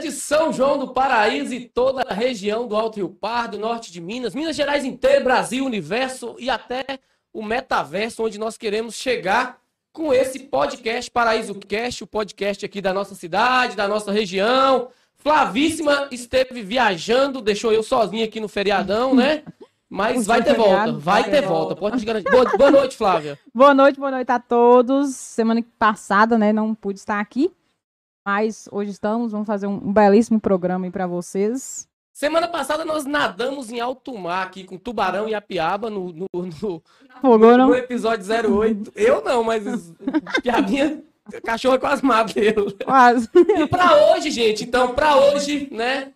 de São João do Paraíso e toda a região do Alto Rio Pardo, norte de Minas, Minas Gerais inteiro, Brasil, universo e até o metaverso onde nós queremos chegar com esse podcast Paraíso Cast, o podcast aqui da nossa cidade, da nossa região. Flavíssima esteve viajando, deixou eu sozinho aqui no feriadão, né? Mas vai ter feriado, volta, vai ter volta. volta. Pode te garantir. boa, boa noite, Flávia. Boa noite, boa noite a todos. Semana passada, né, não pude estar aqui, mas hoje estamos, vamos fazer um, belíssimo programa aí para vocês. Semana passada nós nadamos em alto mar aqui com tubarão e apiaba no, no, no, Fogou, no, no episódio 08. Eu não, mas piabinha, cachorro é quase mata Quase. E para hoje, gente, então, para hoje, né?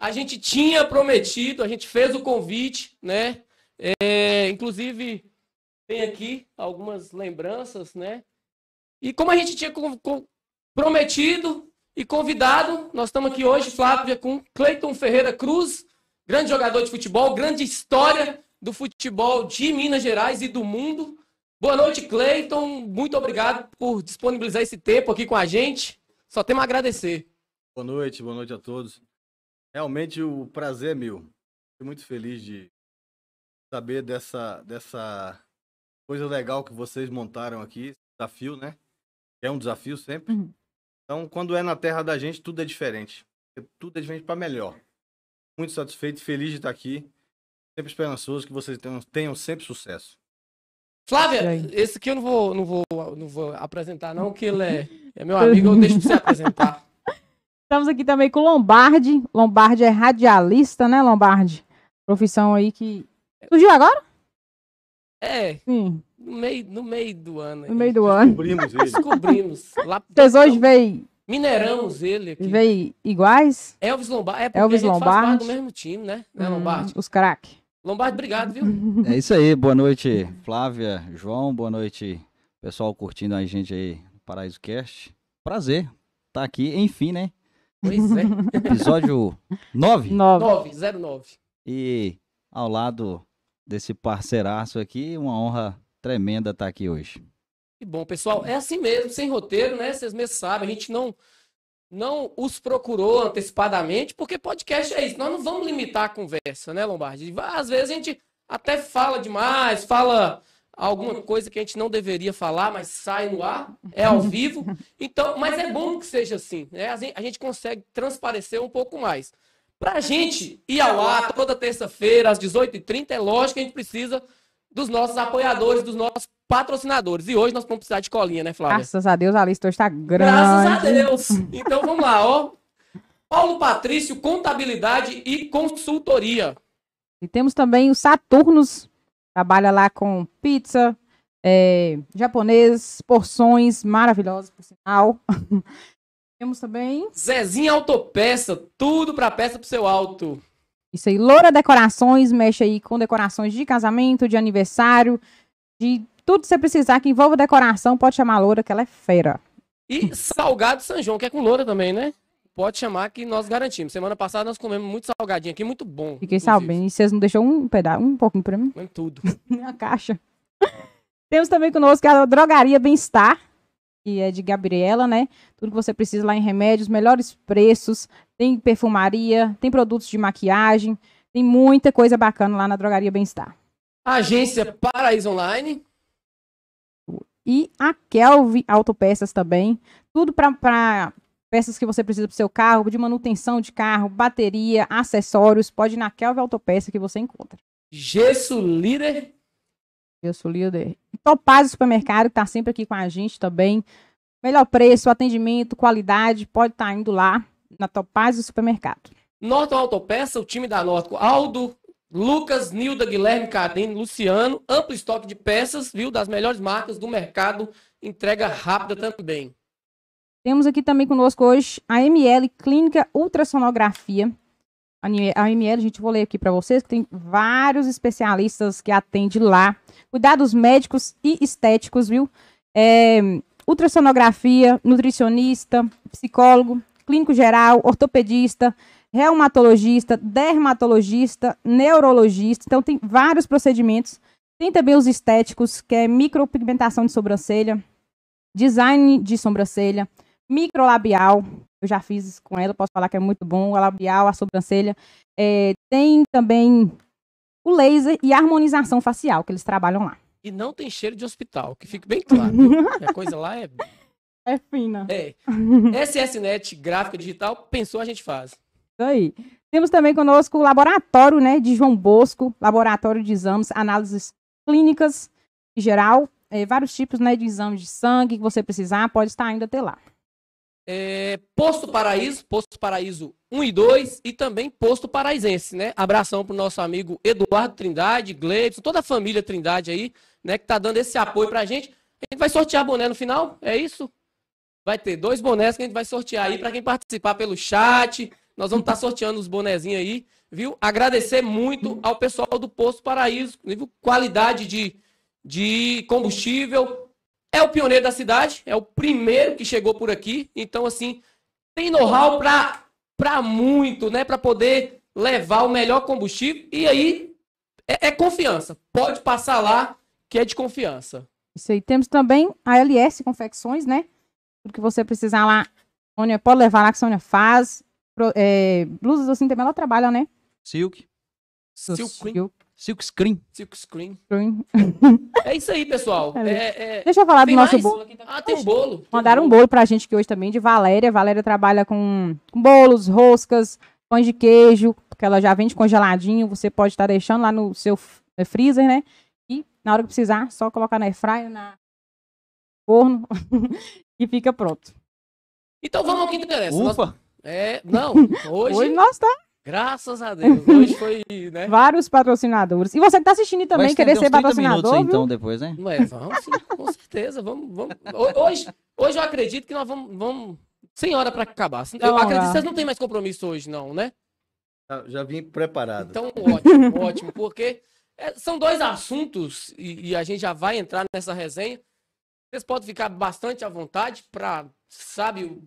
A gente tinha prometido, a gente fez o convite, né? É, inclusive, tem aqui algumas lembranças, né? E como a gente tinha prometido e convidado. Nós estamos aqui hoje, Flávia, com Cleiton Ferreira Cruz, grande jogador de futebol, grande história do futebol de Minas Gerais e do mundo. Boa noite, Cleiton. Muito obrigado por disponibilizar esse tempo aqui com a gente. Só temos a agradecer. Boa noite, boa noite a todos. Realmente o prazer é meu. Fico muito feliz de saber dessa, dessa coisa legal que vocês montaram aqui, desafio, né? É um desafio sempre. Uhum. Então, quando é na terra da gente, tudo é diferente. Tudo é diferente para melhor. Muito satisfeito, feliz de estar aqui. Sempre esperançoso que vocês tenham, tenham sempre sucesso. Flávia, esse aqui eu não vou, não vou, não vou apresentar, não, que ele é, é meu amigo, eu deixo de se apresentar. Estamos aqui também com Lombardi. Lombardi é radialista, né, Lombardi? Profissão aí que. Surgiu agora? É. Sim no meio, no meio do ano. No meio do ano. Descobrimos ele. Descobrimos. Lá, Vocês hoje veio. Mineramos ele aqui. Veio iguais? Elvis Lombardi. É porque Elvis a Lombardi. do mesmo time, né? É, hum, né Lombardi? Os craques. Lombardi, obrigado, viu? É isso aí. Boa noite, Flávia, João. Boa noite, pessoal curtindo a gente aí no Paraíso Cast. Prazer estar tá aqui, enfim, né? Pois é. Episódio 9? 9. 9, 09. E ao lado desse parceiraço aqui, uma honra tremenda estar tá aqui hoje. Que bom, pessoal. É assim mesmo, sem roteiro, né? Vocês mesmos sabem, a gente não não os procurou antecipadamente, porque podcast é isso. Nós não vamos limitar a conversa, né, Lombardi? Às vezes a gente até fala demais, fala alguma coisa que a gente não deveria falar, mas sai no ar, é ao vivo. Então, mas é bom que seja assim, né? A gente consegue transparecer um pouco mais. Para a gente ir ao ar toda terça-feira, às 18h30, é lógico que a gente precisa dos nossos apoiadores, dos nossos patrocinadores. E hoje nós vamos precisar de colinha, né, Flávia? Graças a Deus, a lista hoje está grande. Graças a Deus. Então vamos lá, ó. Paulo Patrício, contabilidade e consultoria. E temos também o Saturnos, trabalha lá com pizza, é, japonês, porções maravilhosas, por sinal. temos também. Zezinha Autopeça, tudo para peça o seu alto. Isso aí, Loura Decorações, mexe aí com decorações de casamento, de aniversário, de tudo que você precisar que envolva decoração, pode chamar a Loura, que ela é fera. E Salgado São João, que é com Loura também, né? Pode chamar que nós garantimos. Semana passada nós comemos muito salgadinho aqui, muito bom. Fiquei sabendo. E vocês não deixaram um pedaço, um pouquinho pra mim? Comem tudo. Na caixa. Temos também conosco a Drogaria Bem-Estar que é de Gabriela, né? Tudo que você precisa lá em remédios, melhores preços, tem perfumaria, tem produtos de maquiagem, tem muita coisa bacana lá na Drogaria Bem-Estar. Agência Paraíso Online. E a Kelvin Autopeças também. Tudo para peças que você precisa para seu carro, de manutenção de carro, bateria, acessórios. Pode ir na Kelvin Autopeça que você encontra. Gesso Líder eu sou líder. Topaz então, Supermercado, que está sempre aqui com a gente também. Melhor preço, atendimento, qualidade, pode estar tá indo lá na Topaz do Supermercado. Norton Autopeça, o time da Norton, Aldo, Lucas, Nilda, Guilherme, Cadene, Luciano, amplo estoque de peças, viu, das melhores marcas do mercado, entrega rápida também. Temos aqui também conosco hoje a ML Clínica Ultrassonografia, a AML, gente, vou ler aqui para vocês, que tem vários especialistas que atendem lá. Cuidados médicos e estéticos, viu? É, ultrassonografia, nutricionista, psicólogo, clínico geral, ortopedista, reumatologista, dermatologista, neurologista. Então, tem vários procedimentos. Tem também os estéticos, que é micropigmentação de sobrancelha, design de sobrancelha, microlabial, eu já fiz com ela, posso falar que é muito bom, o labial, a sobrancelha. É, tem também o laser e a harmonização facial que eles trabalham lá. E não tem cheiro de hospital, que fique bem claro. a coisa lá é. É fina. É. SSNet, gráfica digital, pensou, a gente faz. Isso aí. Temos também conosco o laboratório né, de João Bosco, laboratório de exames, análises clínicas em geral, é, vários tipos né, de exames de sangue que você precisar, pode estar ainda até lá. É, Posto Paraíso, Posto Paraíso 1 e 2 e também Posto Paraisense, né? Abração pro nosso amigo Eduardo Trindade, Gleibson, toda a família Trindade aí, né, que tá dando esse apoio pra gente. A gente vai sortear boné no final, é isso? Vai ter dois bonés que a gente vai sortear aí para quem participar pelo chat. Nós vamos estar tá sorteando os bonezinhos aí, viu? Agradecer muito ao pessoal do Posto Paraíso, nível qualidade de, de combustível, é o pioneiro da cidade, é o primeiro que chegou por aqui. Então, assim, tem know-how para muito, né? Para poder levar o melhor combustível. E aí é, é, confiança. Pode passar lá, que é de confiança. Isso aí. Temos também a LS Confecções, né? Tudo que você precisar lá, Sônia, pode levar lá que a Sônia faz. Pro, é, blusas assim também ela trabalha, né? Silk. Silk. Silk. Silk Screen. É isso aí, pessoal. É, é, é... Deixa eu falar tem do nosso mais? bolo. Tá? Ah, tem um bolo. Mandaram um bolo pra gente aqui hoje também, de Valéria. Valéria trabalha com, bolos, roscas, pães de queijo, porque ela já vende congeladinho. Você pode estar tá deixando lá no seu é, freezer, né? E na hora que precisar, só colocar na airfryer, na forno, e fica pronto. Então vamos ao que interessa. Ufa! Nós... É, não, hoje... hoje nós tá Graças a Deus. Hoje foi, né? Vários patrocinadores. E você que tá assistindo também, querer ser patrocinador. Minutos, então, depois, né? Ué, vamos sim, com certeza. Vamos, vamos. Hoje, hoje eu acredito que nós vamos. vamos... Sem hora para acabar. Eu acredito que vocês não têm mais compromisso hoje, não, né? Já vim preparado. Então, ótimo, ótimo, porque é, são dois assuntos e, e, a gente já vai entrar nessa resenha. Vocês podem ficar bastante à vontade para, sabe,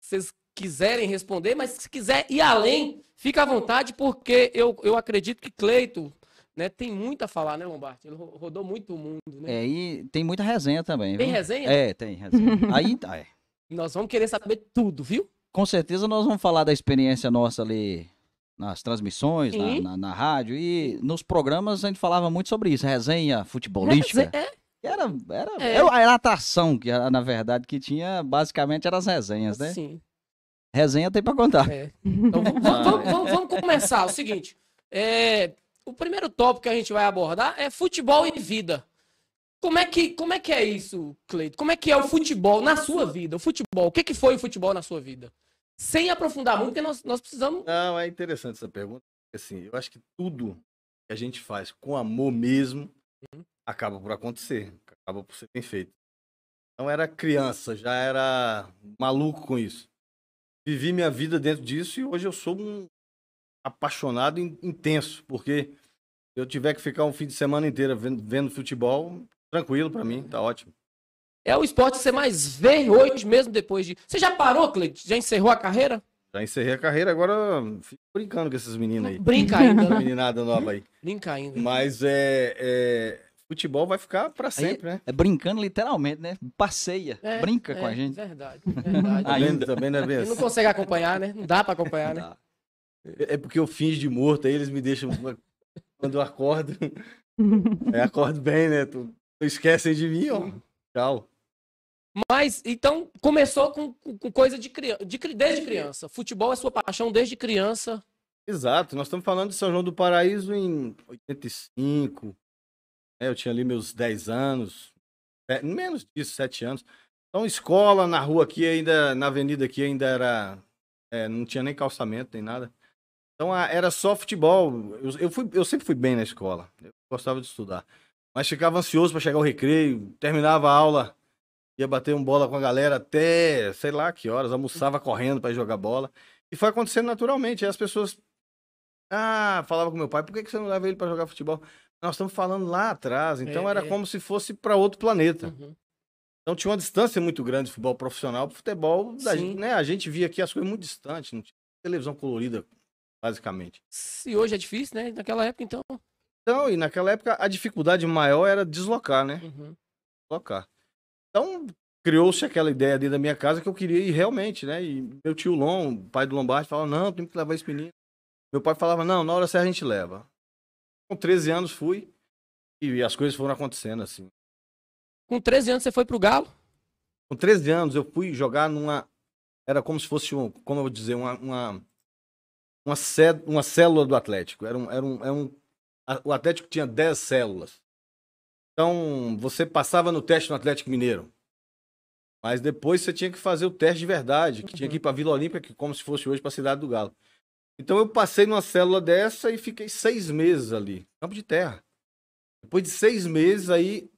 vocês quiserem responder, mas se quiser ir além, fica à vontade, porque eu, eu acredito que Cleito né, tem muito a falar, né, Lombardi? Ele rodou muito o mundo, né? É, e tem muita resenha também. Tem viu? resenha? É, tem resenha. Aí tá, é. Nós vamos querer saber tudo, viu? Com certeza nós vamos falar da experiência nossa ali nas transmissões, na, na, na, rádio e nos programas a gente falava muito sobre isso, resenha futebolística. Resenha, é. Era, era, é. era a atração, que na verdade que tinha basicamente eram as resenhas, né? Sim. Resenha tem para contar. É. Então vamos, vamos, vamos, começar. O seguinte, é, o primeiro tópico que a gente vai abordar é futebol e vida. Como é que, como é, que é isso, Cleito? Como é que é o futebol na sua vida? O futebol, o que, que foi o futebol na sua vida? Sem aprofundar muito, porque nós, nós precisamos. Não, é interessante essa pergunta. Assim, eu acho que tudo que a gente faz com amor mesmo acaba por acontecer, acaba por ser bem feito. Então era criança, já era maluco com isso vivi minha vida dentro disso e hoje eu sou um apaixonado intenso, porque eu tiver que ficar um fim de semana inteiro vendo, vendo futebol, tranquilo para mim, tá ótimo. É o esporte que você mais vê hoje mesmo depois de. Você já parou, Cleide? Já encerrou a carreira? Já encerrei a carreira, agora fico brincando com esses meninos aí. Brinca ainda, né? Meninada nova aí. Brinca ainda. Mas é, é, futebol vai ficar para sempre, Aí, né? É brincando literalmente, né? Passeia, é, brinca é, com a gente. Verdade, verdade. Ainda também não é bem Não assim. consegue acompanhar, né? Não dá para acompanhar, né? É, é porque eu fingo de morto, aí eles me deixam quando eu acordo. é, acordo bem, né? Tu, esquecem de mim, ó. Tchau. Mas, então, começou com, com coisa de criança, de, desde criança. Futebol é sua paixão desde criança. Exato, nós estamos falando de São João do Paraíso em 85, né, eu tinha ali meus 10 anos, é, menos disso, 7 anos. Então, escola na rua aqui ainda, na avenida aqui ainda era. É, não tinha nem calçamento, nem nada. Então era só futebol. Eu, eu, fui, eu sempre fui bem na escola. Eu gostava de estudar. Mas ficava ansioso para chegar ao recreio, terminava a aula, ia bater um bola com a galera até sei lá que horas, almoçava correndo para jogar bola. E foi acontecendo naturalmente. Aí as pessoas. Ah, falava com meu pai, por que, que você não leva ele para jogar futebol? Nós estamos falando lá atrás, então é, era é. como se fosse para outro planeta. Uhum. Então tinha uma distância muito grande de futebol profissional para futebol da gente, né? A gente via aqui as coisas muito distantes, não tinha televisão colorida, basicamente. Se hoje é difícil, né? Naquela época, então. Então, e naquela época a dificuldade maior era deslocar, né? Uhum. Deslocar. Então, criou-se aquela ideia dentro da minha casa que eu queria ir realmente, né? E meu tio Lom, pai do Lombardi, falava: não, tem que levar esse menino. Meu pai falava: não, na hora certa a gente leva. Com 13 anos fui e as coisas foram acontecendo assim. Com 13 anos você foi pro Galo? Com 13 anos eu fui jogar numa era como se fosse um, como eu vou dizer, uma uma uma, cé, uma célula do Atlético. Era um, era um, era um o Atlético tinha 10 células. Então, você passava no teste no Atlético Mineiro. Mas depois você tinha que fazer o teste de verdade, que uhum. tinha que ir para Vila Olímpica, que é como se fosse hoje para a cidade do Galo. Então eu passei numa célula dessa e fiquei seis meses ali, campo de terra. Depois de seis meses, aí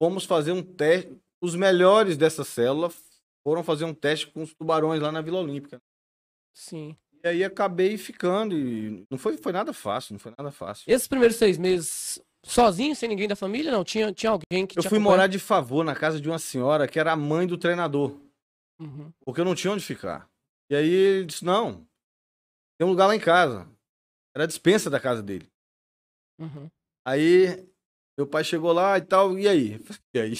fomos fazer um teste. Os melhores dessa célula foram fazer um teste com os tubarões lá na Vila Olímpica. Sim. E aí acabei ficando e não foi, foi nada fácil, não foi nada fácil. Esses primeiros seis meses, sozinho, sem ninguém da família, não? Tinha, tinha alguém que. Eu fui acompanha? morar de favor na casa de uma senhora que era a mãe do treinador. Uhum. Porque eu não tinha onde ficar. E aí ele disse: não, tem um lugar lá em casa. Era a dispensa da casa dele. Uhum. Aí meu pai chegou lá e tal, e aí? E aí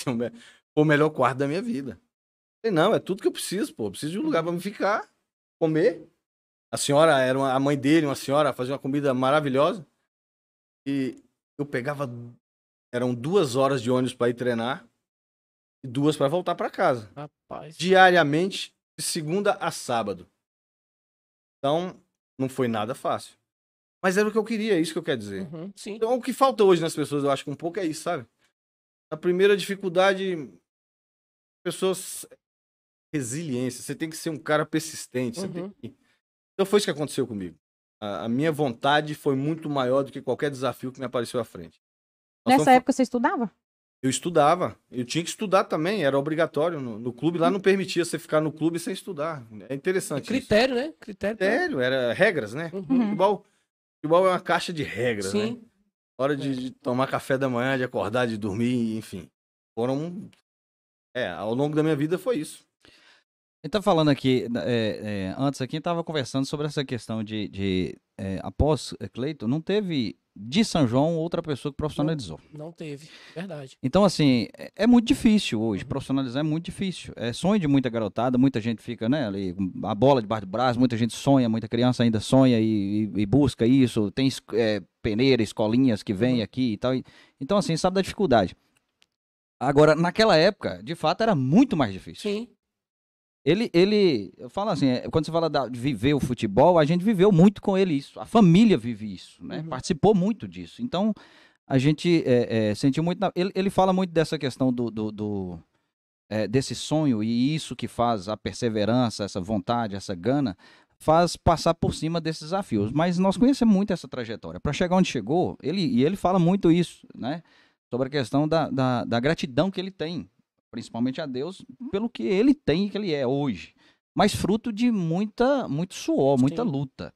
o melhor quarto da minha vida. Eu falei, não, é tudo que eu preciso, pô. Eu preciso de um lugar para me ficar, comer. A senhora era uma, a mãe dele, uma senhora, fazia uma comida maravilhosa. E eu pegava. Eram duas horas de ônibus para ir treinar e duas para voltar para casa. Rapaz. Diariamente, de segunda a sábado. Então, não foi nada fácil. Mas era o que eu queria, é isso que eu quero dizer. Uhum, então, o que falta hoje nas pessoas, eu acho que um pouco é isso, sabe? A primeira dificuldade, pessoas. Resiliência. Você tem que ser um cara persistente. Uhum. Que... Então, foi isso que aconteceu comigo. A, a, minha vontade foi muito maior do que qualquer desafio que me apareceu à frente. Nós Nessa época época você estudava? Eu estudava, eu tinha que estudar também, era obrigatório. No, no clube lá não permitia você ficar no clube sem estudar. É interessante. critério, isso. né? Critério. Critério, era regras, né? Uhum. uhum. Futebol, futebol é uma caixa de regras, Sim. né? Hora de, é. de, tomar café da manhã, de acordar, de dormir, enfim. Foram. É, ao longo da minha vida foi isso. Está falando aqui, né, é, é, antes aqui, estava conversando sobre essa questão de, de é, após é, Cleiton, não teve de São João outra pessoa que profissionalizou. Não, não teve, verdade. Então, assim, é, é, muito difícil hoje, uhum. profissionalizar é muito difícil. É sonho de muita garotada, muita gente fica, né, ali, a bola debaixo do braço, muita gente sonha, muita criança ainda sonha e, e, e busca isso, tem é, peneira, escolinhas que vem uhum. aqui e tal. E, então, assim, sabe da dificuldade. Agora, naquela época, de fato, era muito mais difícil. Sim. Ele, ele, eu falo assim, é, quando você fala de viver o futebol, a gente viveu muito com ele isso. A família vive isso, né? Uhum. Participou muito disso. Então, a gente é, é, sentiu muito. Na, ele, ele fala muito dessa questão do, do, do é, desse sonho e isso que faz a perseverança, essa vontade, essa gana, faz passar por cima desses desafios. Mas nós conhecemos muito essa trajetória. Para chegar onde chegou, ele e ele fala muito isso, né? Sobre a questão da, da, da gratidão que ele tem principalmente a Deus, uhum. pelo que ele tem e que ele é hoje. Mas fruto de muita, muito suor, muita Sim. luta.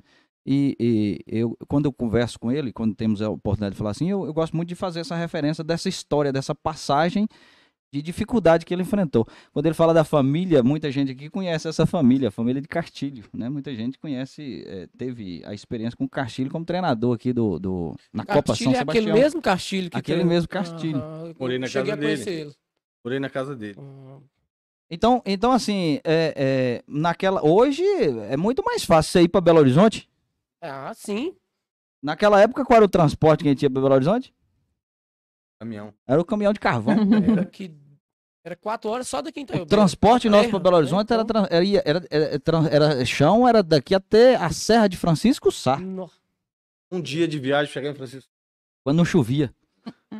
E, e, eu, quando eu converso com ele, quando temos a oportunidade de falar assim, eu, eu gosto muito de fazer essa referência dessa história, dessa passagem de dificuldade que ele enfrentou. Quando ele fala da família, muita gente aqui conhece essa família, a família de Castilho, né? Muita gente conhece, é, teve a experiência com o Castilho como treinador aqui do, do na Castilho Copa São é Sebastião. Aquele mesmo Castilho que aquele mesmo Castilho. Uhum. Morei na Cheguei casa a dele. Ele. Morei na casa dele. Hum. Então, então assim, é, é, naquela. Hoje é muito mais fácil você ir para Belo Horizonte. Ah, sim. Naquela época, qual era o transporte que a gente ia para Belo Horizonte? Caminhão. Era o caminhão de carvão. era que. Era quatro horas só daqui então. O transporte é, nosso para Belo é, Horizonte era, então. era, era, é, era, chão, era daqui até a Serra de Francisco Sá. Um dia de viagem chegar em Francisco. Quando não chovia.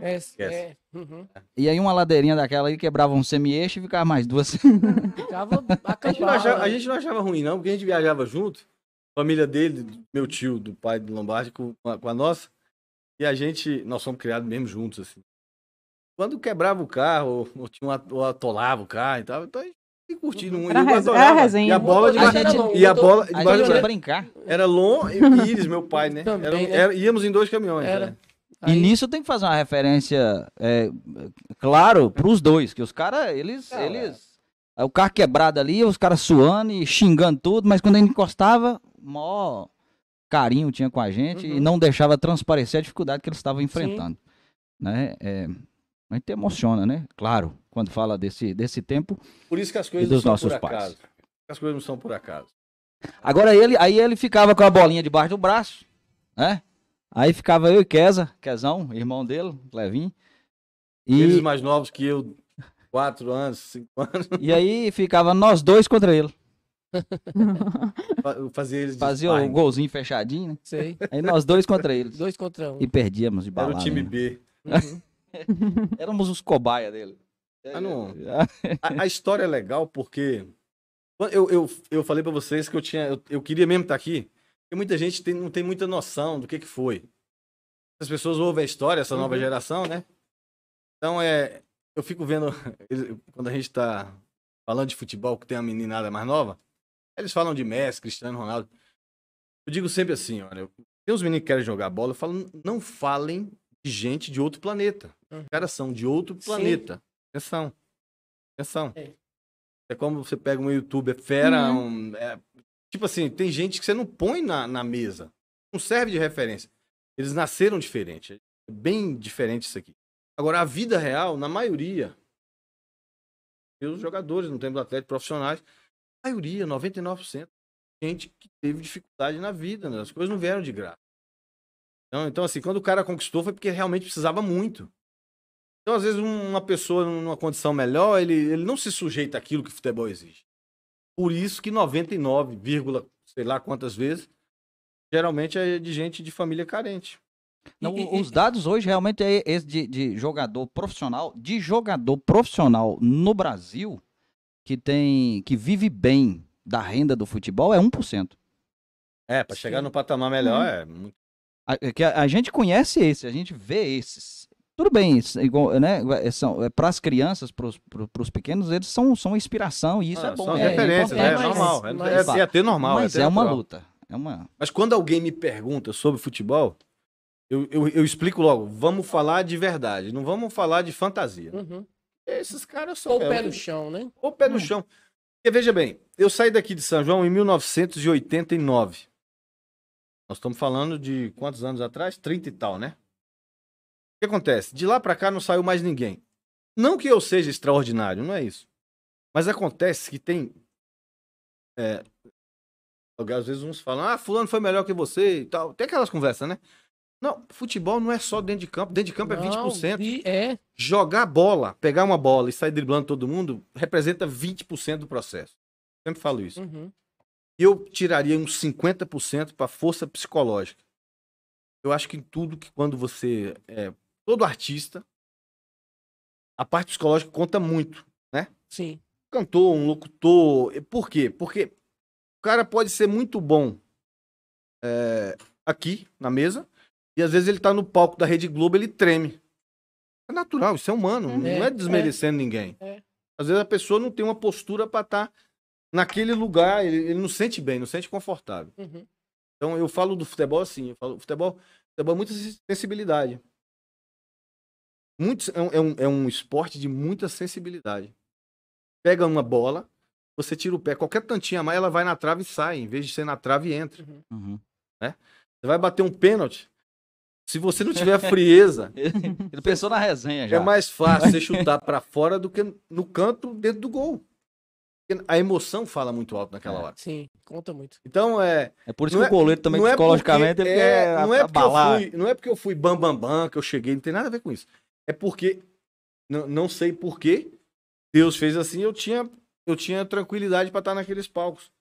É, é, uhum. E aí uma ladeirinha daquela aí quebrava um semi-eixo e ficava mais duas. ficava a, gente achava, a, né? gente não achava, ruim, não, porque a gente viajava junto, família dele, meu tio, do pai do Lombardi, com, com a nossa. E a gente, nós somos criados mesmo juntos, assim. Quando quebrava o carro, ou, tinha uma, ou atolava o carro e tal, então a gente curtindo um e res, E a bola de a gente, e a bola de a gente ia brincar. Era Lon e Iris, meu pai, né? Também, era, né? Era, íamos em dois caminhões. Era. Né? Aí... E nisso tem que fazer uma referência, é, claro, para os dois, que os caras, eles, eles, é. o carro quebrado ali, os caras suando e xingando tudo, mas quando ele encostava, mó carinho tinha com a gente uhum. e não deixava transparecer a dificuldade que eles estavam enfrentando, né? É, a gente emociona, né? Claro, quando fala desse desse tempo. Por isso que as coisas dos não são nossos por acaso. Pais. As coisas não são por acaso. Agora ele, aí ele ficava com a bolinha debaixo do braço, né? Aí ficava eu e Keza, Kezão, irmão dele, Levin. E... Eles mais novos que eu, quatro anos, cinco anos. E aí ficava nós dois contra ele. Fazia eles Fazia o um golzinho fechadinho, né? Sei. Aí nós dois contra eles. Dois contra um. E perdíamos de balada. Era o time né? B. Uhum. Éramos os cobaia dele. Ah, não. a, a, história é legal porque eu, eu, eu falei para vocês que eu tinha eu, eu queria mesmo estar aqui e muita gente tem, não tem muita noção do que, que foi. As pessoas ouvem a história, essa uhum. nova geração, né? Então, é, eu fico vendo, quando a gente está falando de futebol, que tem uma meninada mais nova, eles falam de Messi, Cristiano Ronaldo. Eu digo sempre assim, olha, tem uns meninos que querem jogar bola, eu falo, não falem de gente de outro planeta. Uhum. Os caras são de outro planeta. Sim. Atenção. Atenção. É. é. como você pega um youtuber fera, uhum. um, é, Tipo assim, tem gente que você não põe na, na mesa. Não serve de referência. Eles nasceram diferente. É bem diferente isso aqui. Agora, a vida real, na maioria, os jogadores, não temos atleta, profissionais, a maioria, 99%, gente que teve dificuldade na vida, né? as coisas não vieram de graça. Então, então, assim, quando o cara conquistou foi porque realmente precisava muito. Então, às vezes, uma pessoa numa condição melhor, ele, ele não se sujeita àquilo que o futebol exige. Por isso que 99, sei lá quantas vezes, geralmente é de gente de família carente. Não, os dados hoje realmente é esse de, de, jogador profissional, de jogador profissional no Brasil que tem que vive bem da renda do futebol é 1%. É, para chegar no patamar melhor hum. é muito. A, é a, a gente conhece esse, a gente vê esses. Tudo bem, igual, né, são, é, para as crianças, para os pequenos, eles são, são inspiração e isso ah, é bom. São né? é, referências, é, é, normal. É, mas, é, até normal. Mas é, é uma luta. É uma... Mas quando alguém me pergunta sobre futebol, eu, eu, eu, explico logo, vamos falar de verdade, não vamos falar de fantasia. Uhum. Esses caras são. o pé no chão, né? Ou pé no uhum. chão. Porque veja bem, eu saí daqui de São João em 1989. Nós estamos falando de quantos anos atrás? 30 e tal, né? O que acontece? De lá para cá não saiu mais ninguém. Não que eu seja extraordinário, não é isso. Mas acontece que tem. É, às vezes uns falam, ah, Fulano foi melhor que você e tal. Tem aquelas conversas, né? Não, futebol não é só dentro de campo. Dentro de campo é não, é 20%. E é. Jogar bola, pegar uma bola e sair driblando todo mundo, representa 20% do processo. Sempre falo isso. Uhum. Eu tiraria uns 50% para força psicológica. Eu acho que em tudo que quando você é, todo artista, a parte psicológica conta muito, né? Sim. Cantor, um locutor. Por quê? Porque o cara pode ser muito bom é, aqui na mesa e às vezes ele tá no palco da Rede Globo ele treme. É natural, isso é humano, uhum. é, não é desmerecendo é, ninguém. É. Às vezes a pessoa não tem uma postura para estar tá naquele lugar, ele, ele, não sente bem, não sente confortável. Uhum. Então eu falo do futebol assim, eu falo, futebol, futebol é muita sensibilidade muito é, é, um, é um esporte de muita sensibilidade. Pega uma bola, você tira o pé, qualquer tantinha mais, ela vai na trave e sai, em vez de ser na trave e entra. Uhum. uhum. Né? Você vai bater um pênalti, se você não tiver frieza. Ele pensou na resenha já. É mais fácil você chutar para fora do que no canto dentro do gol. A emoção fala muito alto naquela é, hora. Sim, conta muito. Então é. É por isso que é, o goleiro também, psicologicamente, é, porque, é, não, é porque eu fui, não é porque eu fui bam, bam, bam, que eu cheguei, não tem nada a ver com isso é porque não, sei por que Deus fez assim. Eu tinha, eu tinha tranquilidade para estar tá naqueles palcos.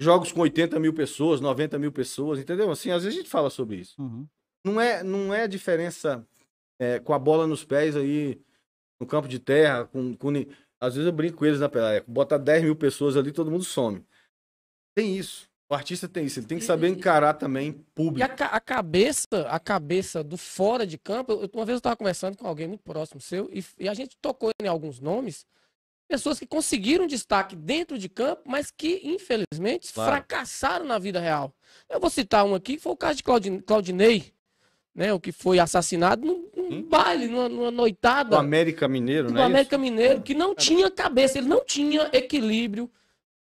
Jogos com 80 mil pessoas, 90 mil pessoas, entendeu? Assim, às vezes a gente fala sobre isso. Uhum. Não é, não é diferença é, com a bola nos pés aí, no campo de terra, com, com às vezes eu brinco com eles na pelada, bota 10 mil pessoas ali, todo mundo some. Tem isso. O artista tem isso, ele tem que uhum. saber encarar também público. E a, a cabeça, a cabeça do fora de campo, eu, uma vez eu estava conversando com alguém muito próximo seu e, e a gente tocou em alguns nomes, pessoas que conseguiram destaque dentro de campo, mas que, infelizmente, claro. fracassaram na vida real. Eu vou citar um aqui, que foi o caso de Claudinei, Claudinei né? O que foi assassinado num, num hum? baile, numa, numa, noitada. Do América Mineiro, do né? Do América isso? Mineiro, que não é. tinha cabeça, ele não tinha equilíbrio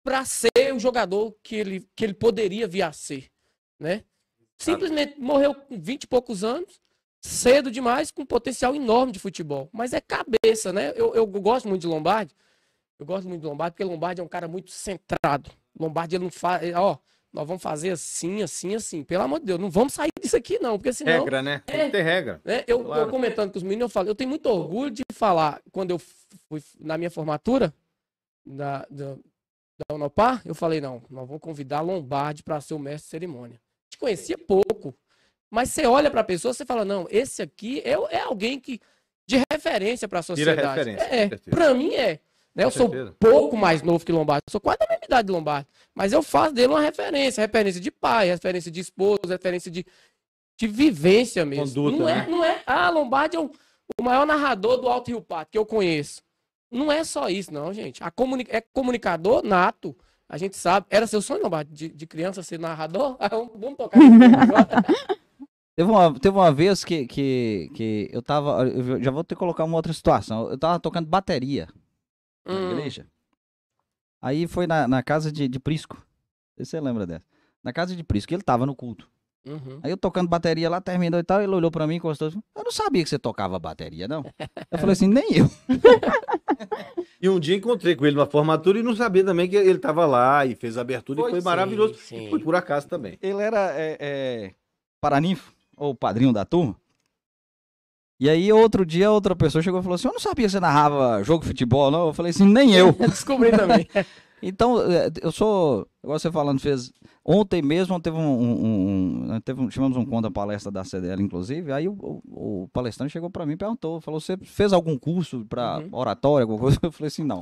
para ser o jogador que ele, que ele poderia vir a ser, né? Simplesmente morreu com 20 e poucos anos, cedo demais, com um potencial enorme de futebol. Mas é cabeça, né? Eu, eu gosto muito de Lombardi. Eu gosto muito de Lombardi, porque Lombardi é um cara muito centrado. Lombardi, ele não faz. ó, nós vamos fazer assim, assim, assim. Pelo amor de Deus, não vamos sair disso aqui, não. Porque senão. Regra, né? É, Tem que ter é, regra. Né? Eu, claro. eu, comentando com os meninos, eu falo, eu tenho muito orgulho de falar, quando eu fui na minha formatura, na da Unopar? Eu falei, não, nós vamos convidar Lombardi para ser o mestre de cerimônia. Te conhecia pouco, mas você olha para a pessoa, você fala, não, esse aqui é, é alguém que de referência para a sociedade. é, é para mim é. Né? Eu sou pouco mais novo que Lombardi, eu sou quase da mesma idade de Lombardi, mas eu faço dele uma referência, referência de pai, referência de esposo, referência de, de vivência mesmo. Conduta, não, é, né? não é, ah, Lombardi é o, o maior narrador do Alto Rio Pato que eu conheço. Não é só isso, não, gente. A comuni é comunicador nato. A gente sabe. Era seu sonho, não, de, de criança ser narrador? Vamos tocar. teve, uma, teve uma vez que, que, que eu tava. Eu já vou ter que colocar uma outra situação. Eu tava tocando bateria na hum. igreja. Aí foi na, na casa de, de Prisco. você lembra dessa? Na casa de Prisco, ele tava no culto. Uhum. Aí eu tocando bateria lá, terminou e tal, ele olhou pra mim e encostou. Eu não sabia que você tocava bateria, não. Eu falei assim, nem eu. e um dia encontrei com ele numa formatura e não sabia também que ele estava lá e fez a abertura foi, e foi sim, maravilhoso. Sim. E foi por acaso também. Ele era é, é, paraninfo, ou padrinho da turma. E aí, outro dia, outra pessoa chegou e falou assim: Eu não sabia que você narrava jogo de futebol, não. Eu falei assim: Nem eu. Descobri também. Então, é, eu sou. Agora você falando, fez. Ontem mesmo teve um. um, um né, teve, tivemos um conta palestra da CDL, inclusive. Aí o, o, o palestrante chegou para mim e perguntou: falou, você fez algum curso para uhum. oratória, alguma coisa? Eu falei assim: não.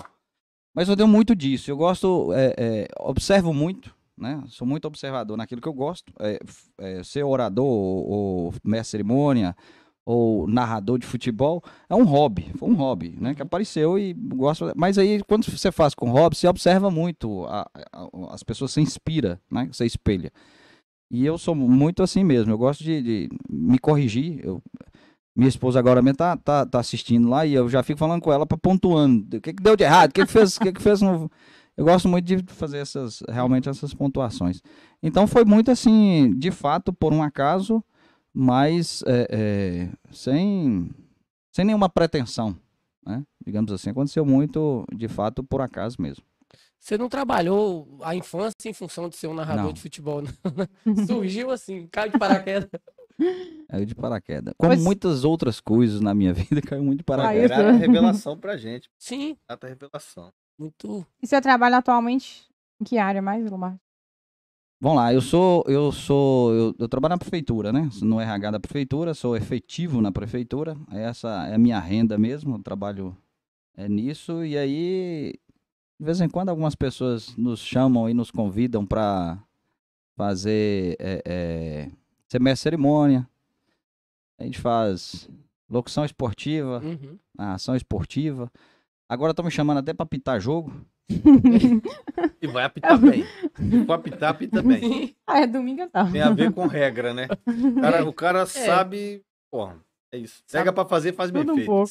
Mas eu tenho muito disso. Eu gosto. É, é, observo muito, né? Sou muito observador naquilo que eu gosto. É, é ser orador ou, ou mestre cerimônia ou narrador de futebol, é um hobby, foi um hobby, né? Que apareceu e gosta. Mas aí, quando você faz com hobby, você observa muito, a, a, as pessoas se inspira, né? Você espelha. E eu sou muito assim mesmo, eu gosto de, de me corrigir. Eu, minha esposa agora mesmo tá, tá, tá, assistindo lá e eu já fico falando com ela para pontuando. O que, que deu de errado? O que, que fez? O que, que fez no... Eu gosto muito de fazer essas realmente essas pontuações. Então foi muito assim, de fato, por um acaso mas é, é, sem, sem nenhuma pretensão. Né? Digamos assim, aconteceu muito, de fato, por acaso mesmo. Você não trabalhou a infância em função de ser um narrador não. de futebol, não. Né? Surgiu assim, caiu de paraquedas. Caiu de paraquedas. Como Mas... muitas outras coisas na minha vida, caiu muito de ah, paraquedas. Ah, Era revelação pra gente. Sim. Até revelação. Muito. E seu trabalho atualmente? Em que área mais, Lomar? Vamos lá, eu sou, eu sou, eu, eu, trabalho na prefeitura, né? No RH da prefeitura, sou efetivo na prefeitura. É essa é a minha renda mesmo, eu trabalho é nisso. E aí, de vez em quando, algumas pessoas nos chamam e nos convidam para fazer é, é, semestre cerimônia. A gente faz locução esportiva, uhum. Ah, ação esportiva. Agora estão me chamando até para pitar jogo. e vai apitar bem. Se for apitar, apita bem. Ah, é domingo tá. Tem a ver com regra, né? O cara, o cara é. sabe. Pô, é isso. Pega pra fazer, faz bem um feito. Pouco.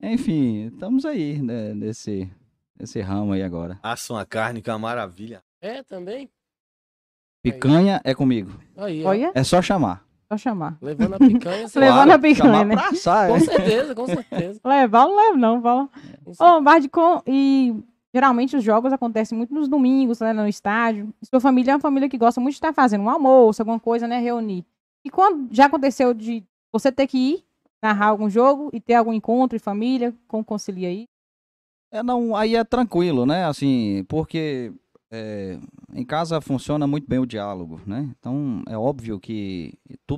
Enfim, estamos aí né, nesse, nesse ramo aí agora. Assa uma carne que é uma maravilha. É, também. Picanha aí. é comigo. Aí, Olha. É só chamar. Só chamar. Levando a picanha, você Levando claro, a picanha, né? Assar, com é. certeza, com certeza. Levar não levo não, Ô, É. Oh, de com... E Geralmente os jogos acontecem muito nos domingos, né, no estádio. sua família é uma família que gosta muito de estar fazendo um almoço, alguma coisa, né, reunir. E quando já aconteceu de você ter que ir narrar algum jogo e ter algum encontro em família, como concilia aí? É, não, aí é tranquilo, né? Assim, porque é, em casa funciona muito bem o diálogo, né? Então é óbvio que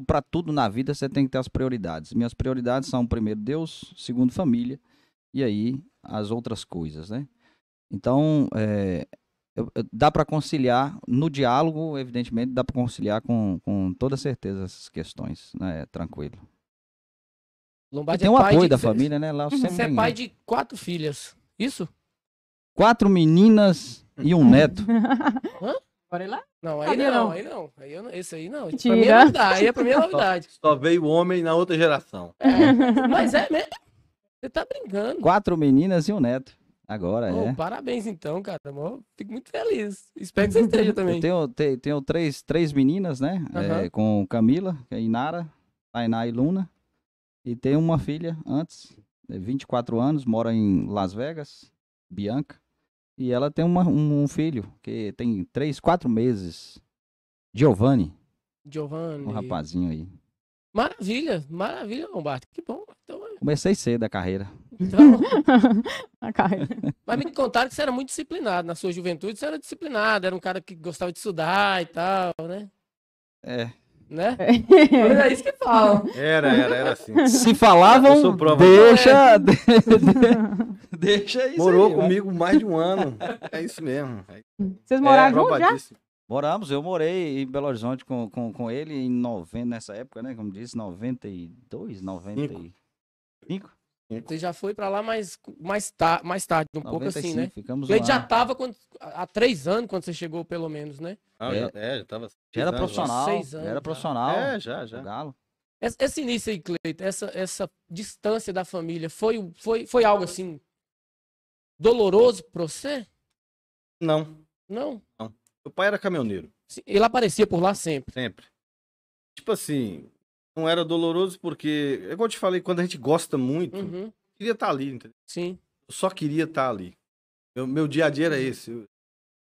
para tudo na vida você tem que ter as prioridades. Minhas prioridades são primeiro Deus, segundo família e aí as outras coisas, né? Então, é, eu, eu, dá para conciliar, no diálogo, evidentemente, dá para conciliar com, com toda certeza essas questões, né? Tranquilo. Lombardi tem é um apoio de... da família, né? Lá uhum. Você é pai de quatro filhas, isso? Quatro meninas e um neto. Hã? Bora lá? Não, aí não, não, aí não. Aí eu, esse aí não. É Mentira. É novidade, aí é pra mim é novidade. Só, só veio homem na outra geração. É, mas é mesmo. Você tá brincando. Quatro meninas e um neto. Agora, é. Parabéns, então, cara. Eu fico muito feliz. Espero que você esteja também. Eu tenho, tenho três, três meninas, né? Uhum. É, com Camila, é Inara, Tainá e Luna. E tenho uma filha antes, 24 é anos, mora em Las Vegas, Bianca. E ela tem uma, um, um filho, que tem três, quatro meses. Giovanni. Giovanni. Um rapazinho aí. Maravilha, maravilha, Lombardo. Que bom. Então, é... Comecei cedo a carreira. Então, mas me contaram que você era muito disciplinado. Na sua juventude, você era disciplinado, era um cara que gostava de estudar e tal, né? É. Né? É, é isso que falam. Era, era, era assim. Se falavam, deixa, é. de, de, deixa isso Morou aí, né? comigo mais de um ano. É isso mesmo. Vocês é moraram é, já? Moramos, eu morei em Belo Horizonte com, com, com ele em 90, nessa época, né? Como disse, 92, 95? Você já foi para lá mais, mais, ta, mais tarde, um 95, pouco assim, né? Ele já tava quando, há três anos quando você chegou, pelo menos, né? Ah, é, já, é, já tava. Já era profissional. Seis anos, já era profissional. É, já, já. Galo. Esse, esse início aí, Cleiton, essa, essa distância da família, foi, foi, foi algo assim doloroso para você? Não. Não? Não. Meu pai era caminhoneiro. Ele aparecia por lá sempre? Sempre. Tipo assim, não era doloroso porque, é igual eu te falei, quando a gente gosta muito, uhum. queria estar tá ali, entendeu? Sim. Eu só queria estar tá ali. meu dia a dia era uhum. esse. Eu,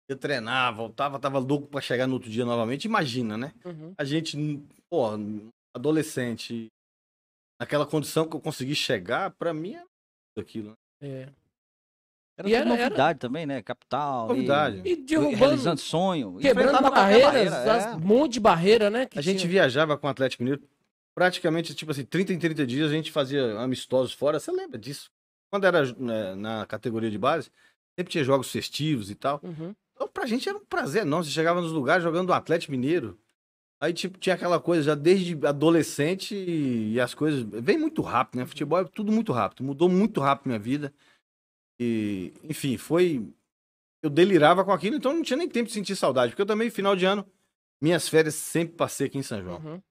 eu treinava, voltava, tava louco para chegar no outro dia novamente. Imagina, né? Uhum. A gente, pô, adolescente, naquela condição que eu consegui chegar, para mim tudo aquilo. Né? É. Era, e era novidade era... também, né? Capital. Novidade. E, e derrubando. Realizando sonho. Quebrando barreiras, barreira, é. um monte de barreira, né? a tinha. gente viajava com o Atlético Mineiro praticamente, tipo assim, 30 em 30 dias a gente fazia amistosos fora. Você lembra disso? Quando era né, na categoria de base, sempre tinha jogos festivos e tal. Uhum. Então, pra gente era um prazer não Você chegava nos lugares jogando o Atlético Mineiro. Aí, tipo, tinha aquela coisa já desde adolescente e as coisas. Vem muito rápido, né? Uhum. Futebol é tudo muito rápido. Mudou muito rápido minha vida. E, enfim, foi. Eu delirava com aquilo, então não tinha nem tempo de sentir saudade. Porque eu também, final de ano, minhas férias sempre passei aqui em São João. Uhum.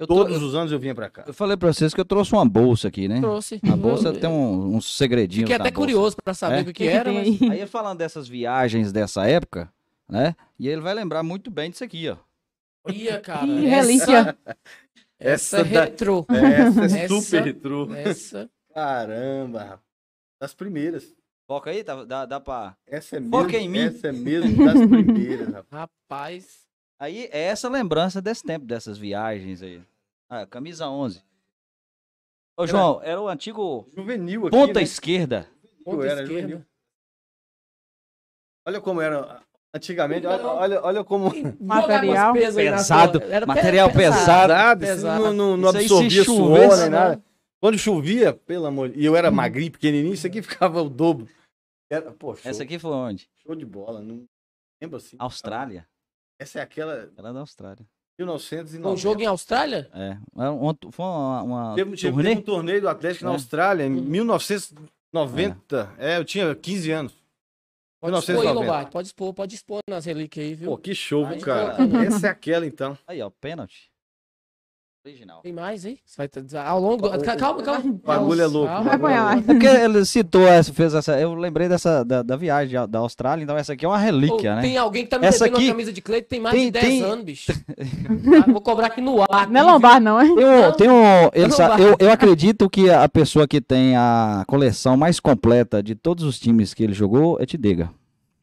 Eu Todos os anos eu vinha pra cá. Eu falei pra vocês que eu trouxe uma bolsa aqui, né? Trouxe. A bolsa uhum. tem um, um segredinho. Fiquei até bolsa. curioso pra saber é? o que, era. Mas... Aí ele falando dessas viagens dessa época, né? E ele vai lembrar muito bem disso aqui, ó. Ia, cara. Que relíquia. Essa, essa da... retrô. Essa é super retrô. Essa. Caramba, das primeiras. Foca aí, tá, dá, dá pra. Essa é mesmo, em mim. Essa é mesmo das primeiras, rapaz. Rapaz. Aí é essa lembrança desse tempo, dessas viagens aí. Ah, camisa 11. Ô, João, era, era o antigo. Juvenil aqui, Ponta né? esquerda. Ponta era, esquerda. Juvenil. Olha como era. Antigamente, olha, então, olha, olha como. Material pesado. Era material pesado. pesado. pesado. Não, não, não absorvia suor nem né? nada. Quando chovia, pelo amor E eu era magrinho, pequenininho, isso aqui ficava o dobro. Era, pô, Essa aqui foi onde? Show de bola. Não lembro assim. Austrália. Essa é aquela. é da Austrália. 1990. É um jogo em Austrália? É. é foi uma. uma teve, teve, um torneio do Atlético é. na Austrália em 1990. Hum. É. é, eu tinha 15 anos. Pode expor aí, Lombardi. Pode expor, pode expor nas relíquias aí, viu? Pô, que show, cara. Essa é aquela, então. Aí, ó, pênalti. Original. Tem mais aí? vai ao longo Calma, calma. O bagulho é louco. É porque ele citou essa, fez essa. Eu lembrei dessa da, da viagem da Austrália, então essa aqui é uma relíquia, oh, né? Tem alguém que tá me essa aqui... uma camisa de Cleiton tem mais tem, de 10 tem... anos, bicho. vou cobrar aqui no ar. Não é lombar, não, hein? Eu, tem um, ele, é eu, eu acredito que a pessoa que tem a coleção mais completa de todos os times que ele jogou é Tidega.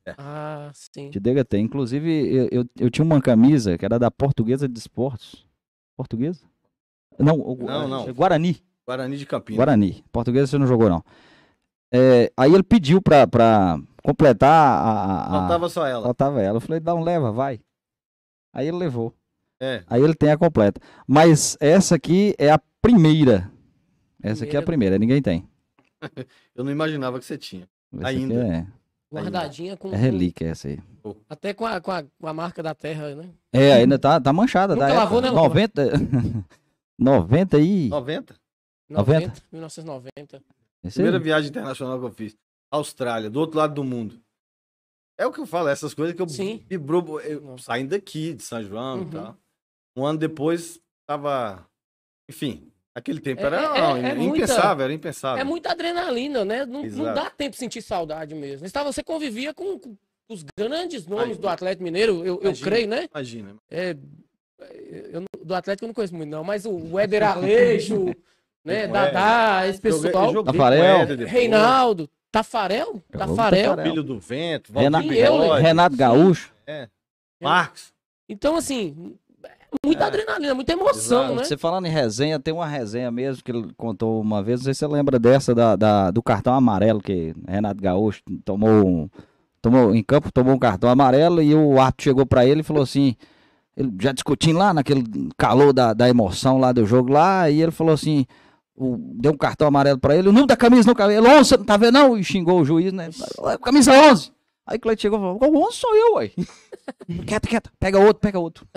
É. Ah, sim. Tidega tem. Inclusive, eu, eu, eu tinha uma camisa que era da Portuguesa de Esportes. Portuguesa? Não, o, não, não. É Guarani. Guarani de Campinas. Guarani. Portuguesa você não jogou, não. É, aí ele pediu pra, pra completar a, Não Faltava só ela. Faltava ela. Eu falei, dá um leva, vai. Aí ele levou. É. Aí ele tem a completa. Mas essa aqui é a primeira. Essa primeira. aqui é a primeira, ninguém tem. Eu não imaginava que você tinha. Ainda. É. Guardadinha com. É relíquia essa aí. Até com a, com a, com a marca da terra, né? É, ainda tá, tá manchada. Nunca da tá, é lavou, né, 90. 90 e. 90? 90? 90? 1990. Primeira viagem internacional que eu fiz. Austrália, do outro lado do mundo. É o que eu falo, essas coisas que eu Sim. vibro eu, saindo daqui, de São João uhum. e tal. Um ano depois, tava. Enfim, Aquele tempo é, era é, é, é impensável, muita, era impensável. É muita adrenalina, né? Não, não, dá tempo de sentir saudade mesmo. você convivia com, com os grandes nomes imagina. do Atlético Mineiro, eu, imagina, eu creio, né? Imagina. É, eu, do Atlético eu não conheço muito, não, mas o né? Éder Alejo, né? Dadá, esse pessoal. Joguei, Tafarel. Reinaldo, Tafarel? É eu Tafarel. Filho do Vento, Renato, Renato Gaúcho. É. Marcos. Então, assim, muita é. adrenalina, muita emoção, Exato. né? Você falando em resenha, tem uma resenha mesmo que ele contou uma vez, não sei se você lembra dessa, da, da do cartão amarelo que Renato Gaúcho tomou, tomou em campo, tomou um cartão amarelo e o árbitro chegou para ele e falou assim, ele já discutindo lá naquele calor da, da emoção lá do jogo lá, e ele falou assim, o, deu um cartão amarelo para ele, o número da camisa não cabelo, 11, não tá vendo não? E xingou o juiz, né? Camisa 11. Aí o Cleiton chegou e falou: 11 sou eu, ué. quieto, quieto, pega outro, pega outro.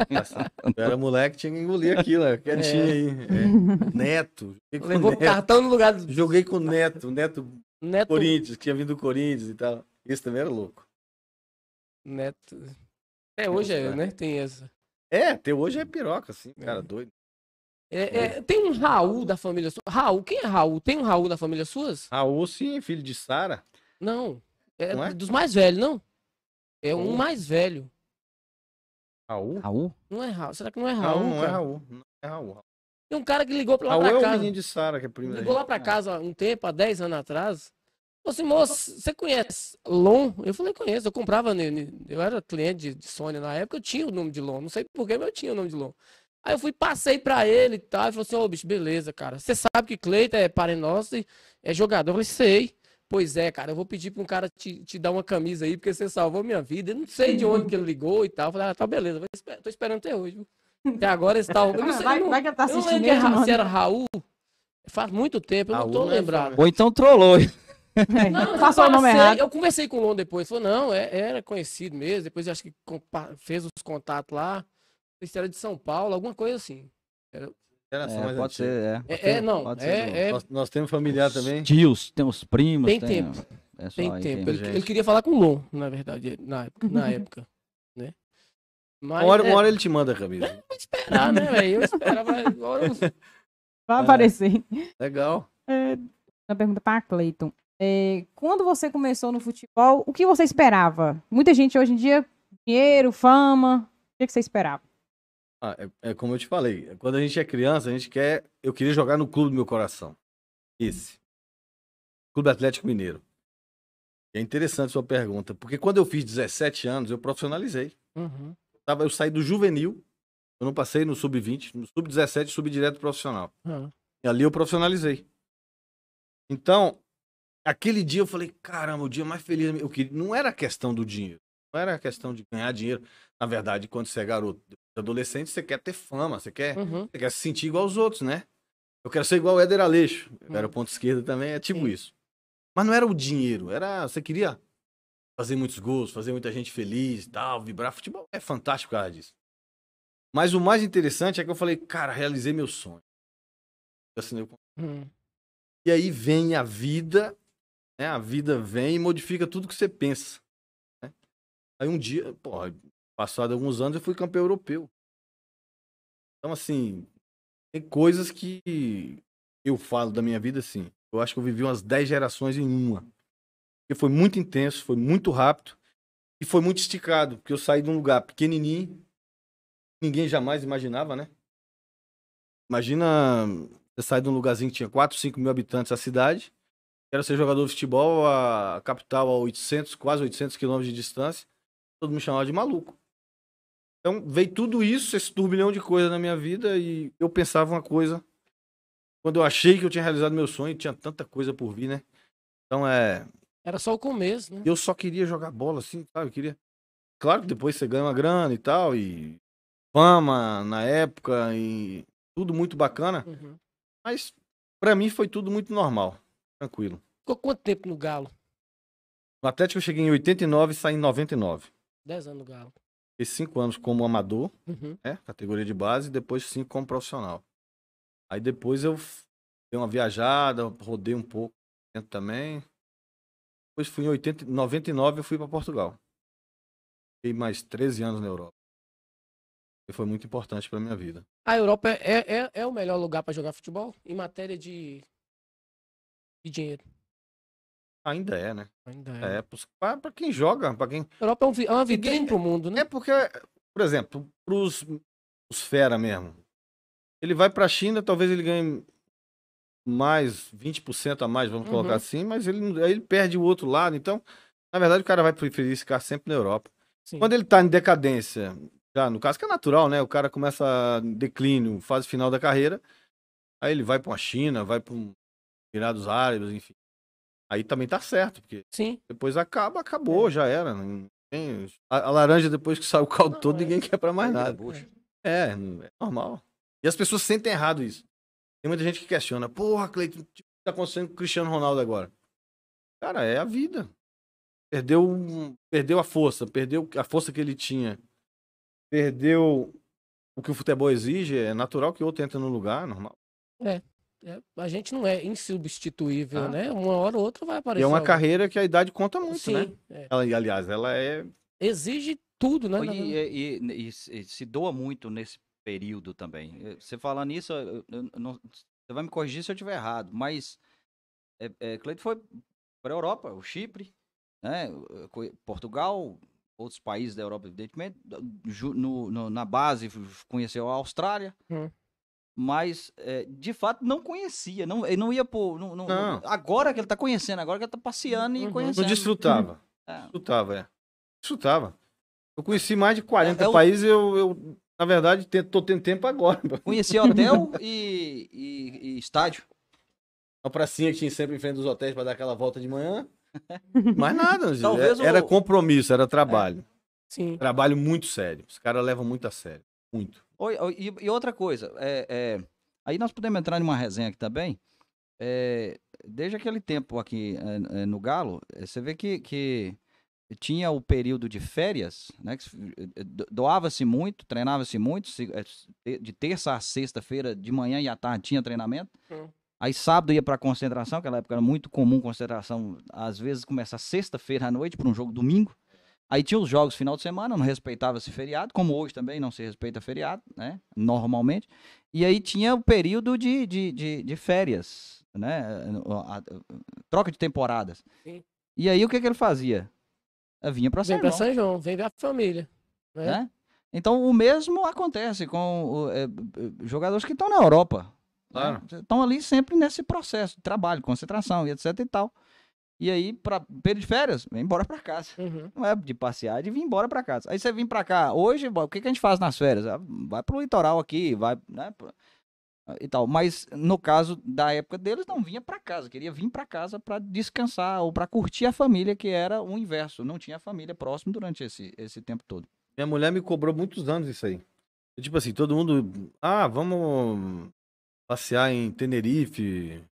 Eu era moleque, tinha que engolir aquilo, né? quietinho é. aí. É. Neto. Levou neto. cartão no lugar do... Joguei com o Neto, Neto, Neto Corinthians, que tinha vindo do Corinthians e tal. Isso também era louco. Neto. Até hoje, Nossa, é, né? Tem essa. É, até hoje é piroca, assim, é. cara, doido. É, é, tem um Raul da família sua. Raul, quem é Raul? Tem um Raul da família suas? Raul, sim, filho de Sara. Não. É, não é, dos mais velhos, não? É um mais velho. Raul? Raul? Não é Raul. Será que não é Raul? Não, é Raul. Não é Raul. Tem um cara que ligou pra lá Raul pra é casa. O menino de Sara, que é primo Ligou lá pra casa um tempo, há 10 anos atrás. Falou assim, moço, você conhece Lon? Eu falei, conheço. Eu comprava nele. Eu era cliente de, Sony na época, eu tinha o nome de Lon. Não sei porquê, mas eu tinha o nome de Lon. Aí eu fui, passei pra ele e tal. Ele falou assim, ô oh, bicho, beleza, cara. Você sabe que Cleiton é parente nosso, é jogador. Eu falei, sei. Pois é, cara, eu vou pedir para um cara te, te dar uma camisa aí, porque você salvou minha vida. Eu não sei de onde que ele ligou e tal. Eu falei, ah, tá, beleza, tô esperando até hoje. Até agora esse tal. Eu não ah, sei, vai, não, vai que tá é assistindo. Eu não lembro mesmo, se era né? Raul. Faz muito tempo, eu Raul, não tô né, lembrado. Ou então trollou. É, não, passou o nome assim, errado. Eu conversei com o Lon depois. Falou, não, é, era conhecido mesmo. Depois acho que fez os contatos lá. Se era de São Paulo, alguma coisa assim. Era, Geração é, mais pode antiga. ser, é. É, é não. É, é, nós, nós, temos familiar também. Tios, temos primos. Tem, tem tempo. tem, é tem aí, tempo. Ele, ele, queria falar com o Lon, na verdade, na, na época. Né? Mas, uma, hora, uma é hora ele te manda, Camila. Eu esperar, né, velho? Eu esperava. Agora eu... Vai aparecer. Legal. É, uma pergunta para Cleiton. É, quando você começou no futebol, o que você esperava? Muita gente hoje em dia, dinheiro, fama, o que, que você esperava? Ah, é, é, como eu te falei, quando a gente é criança, a gente quer. Eu queria jogar no clube do meu coração. Esse. Clube Atlético Mineiro. É interessante sua pergunta, porque quando eu fiz 17 anos, eu profissionalizei. Uhum. Tava, eu saí do juvenil, eu não passei no sub-20, no sub-17, subi direto profissional. Uhum. E ali eu profissionalizei. Então, aquele dia eu falei, caramba, o dia mais feliz. Eu queria... Não era questão do dinheiro. Não era questão de ganhar dinheiro. Na verdade, quando você é garoto, Adolescente, você quer ter fama, você quer, uhum. você quer se sentir igual aos outros, né? Eu quero ser igual o Éder Aleixo. Eu uhum. era ponto esquerdo também, é tipo Sim. isso. Mas não era o dinheiro, era. Você queria fazer muitos gols, fazer muita gente feliz tal, vibrar. Futebol é fantástico por causa disso. Mas o mais interessante é que eu falei, cara, realizei meu sonho. Assim eu assinei o hum. E aí vem a vida, né? A vida vem e modifica tudo que você pensa. Né? Aí um dia, porra, Passado alguns anos eu fui campeão europeu. Então, assim, tem coisas que eu falo da minha vida assim. Eu acho que eu vivi umas 10 gerações em uma. E foi muito intenso, foi muito rápido e foi muito esticado, porque eu saí de um lugar pequenininho, ninguém jamais imaginava, né? Imagina você sair de um lugarzinho que tinha 4, 5 mil habitantes a cidade, quero ser jogador de futebol, a capital a 800, quase 800 quilômetros de distância, todo mundo chamava de maluco. Então veio tudo isso, esse turbilhão de coisa na minha vida e eu pensava uma coisa. Quando eu achei que eu tinha realizado meu sonho, tinha tanta coisa por vir, né? Então é. Era só o começo, né? Eu só queria jogar bola, assim, sabe? Eu queria. Claro que uhum. depois você ganha uma grana e tal, e fama na época, e tudo muito bacana. Uhum. Mas para mim foi tudo muito normal, tranquilo. Ficou quanto tempo no Galo? No Atlético eu cheguei em 89 e saí em 99. 10 anos no Galo. Fiz cinco anos como amador, uhum. né? categoria de base, e depois cinco como profissional. Aí depois eu dei uma viajada, rodei um pouco também. Depois fui em 80, 99 eu fui para Portugal. Fiquei mais 13 anos na Europa. E foi muito importante para minha vida. A Europa é, é, é o melhor lugar para jogar futebol em matéria de, de dinheiro. Ainda é, né? Ainda é. é pra, pra quem joga, pra quem. A Europa é, é uma vitrine pro mundo, né? É porque, por exemplo, pros os fera mesmo. Ele vai pra China, talvez ele ganhe mais 20% a mais, vamos uhum. colocar assim, mas ele, aí ele perde o outro lado. Então, na verdade, o cara vai preferir ficar sempre na Europa. Sim. Quando ele tá em decadência, já no caso que é natural, né? O cara começa declínio, fase final da carreira, aí ele vai para a China, vai para um Emirados Árabes, enfim. Aí também tá certo, porque Sim. depois acaba, acabou, é. já era. A, a, laranja, depois que sai o caldo não, todo, é. ninguém quer pra mais é nada. É, é, é, normal. E as pessoas sentem errado isso. Tem muita gente que questiona, porra, Cleiton, o que tá acontecendo com o Cristiano Ronaldo agora? Cara, é a vida. Perdeu, perdeu a força, perdeu a força que ele tinha. Perdeu o que o futebol exige, é natural que outro entre no lugar, normal. É. É, a gente não é insubstituível, ah. né? Uma hora ou outra vai aparecer. E é uma algo. carreira que a idade conta muito, né? Sim, né? É. Ela, aliás, ela é. Exige tudo, né? E, e, e, e, se doa muito nesse período também. Eh, você falando nisso, eu não, você vai me corrigir se eu estiver errado, mas é, é, Cleito foi para a Europa, o Chipre, né? Portugal, outros países da Europa, evidentemente, no, no, na base conheceu a Austrália, hum mas é, de fato não conhecia, não, ele não ia por. Não, não, não. Agora que ele está conhecendo, agora que ele está passeando e uhum. conhecendo. Não desfrutava. É. Desfrutava, é. Desfrutava. Eu conheci mais de 40 é, é países, eu, eu, na verdade, estou tendo tempo agora. Conheci hotel e, e, e, estádio. Uma pracinha que tinha sempre em frente dos hotéis para dar aquela volta de manhã. Mais nada, Talvez é, era, o... era compromisso, era trabalho. É. Sim. Trabalho muito sério. Os caras levam muito a sério. Muito. Oi, e, e outra coisa, é, é, aí nós podemos entrar numa resenha aqui também. É, desde aquele tempo aqui é, é, no Galo, é, você vê que, que tinha o período de férias, né? Doava-se muito, treinava-se muito, de terça a sexta-feira, de manhã e à tarde tinha treinamento. Hum. Aí sábado ia para concentração, aquela época era muito comum concentração, às vezes começa sexta-feira à noite para um jogo domingo. Aí tinha os jogos final de semana, não respeitava esse feriado, como hoje também não se respeita feriado, né? Normalmente. E aí tinha o período de, de, de, de férias, né? A, a, a, troca de temporadas. Sim. E aí o que, que ele fazia? Eu vinha para São João. Vem para São João, vem ver a família. Né? né? Então o mesmo acontece com é, jogadores que estão na Europa. Né? Claro. Né? Estão ali sempre nesse processo de trabalho, concentração e etc e tal. E aí, para período de férias, vem embora pra casa. Uhum. Não é de passear, é de vir embora pra casa. Aí você vem pra cá, hoje, o que, que a gente faz nas férias? Ah, vai pro litoral aqui, vai, né? E tal. Mas no caso da época deles, não vinha pra casa, queria vir pra casa pra descansar ou pra curtir a família, que era o inverso. Não tinha família próximo durante esse, esse tempo todo. Minha mulher me cobrou muitos anos isso aí. Tipo assim, todo mundo. Ah, vamos passear em Tenerife,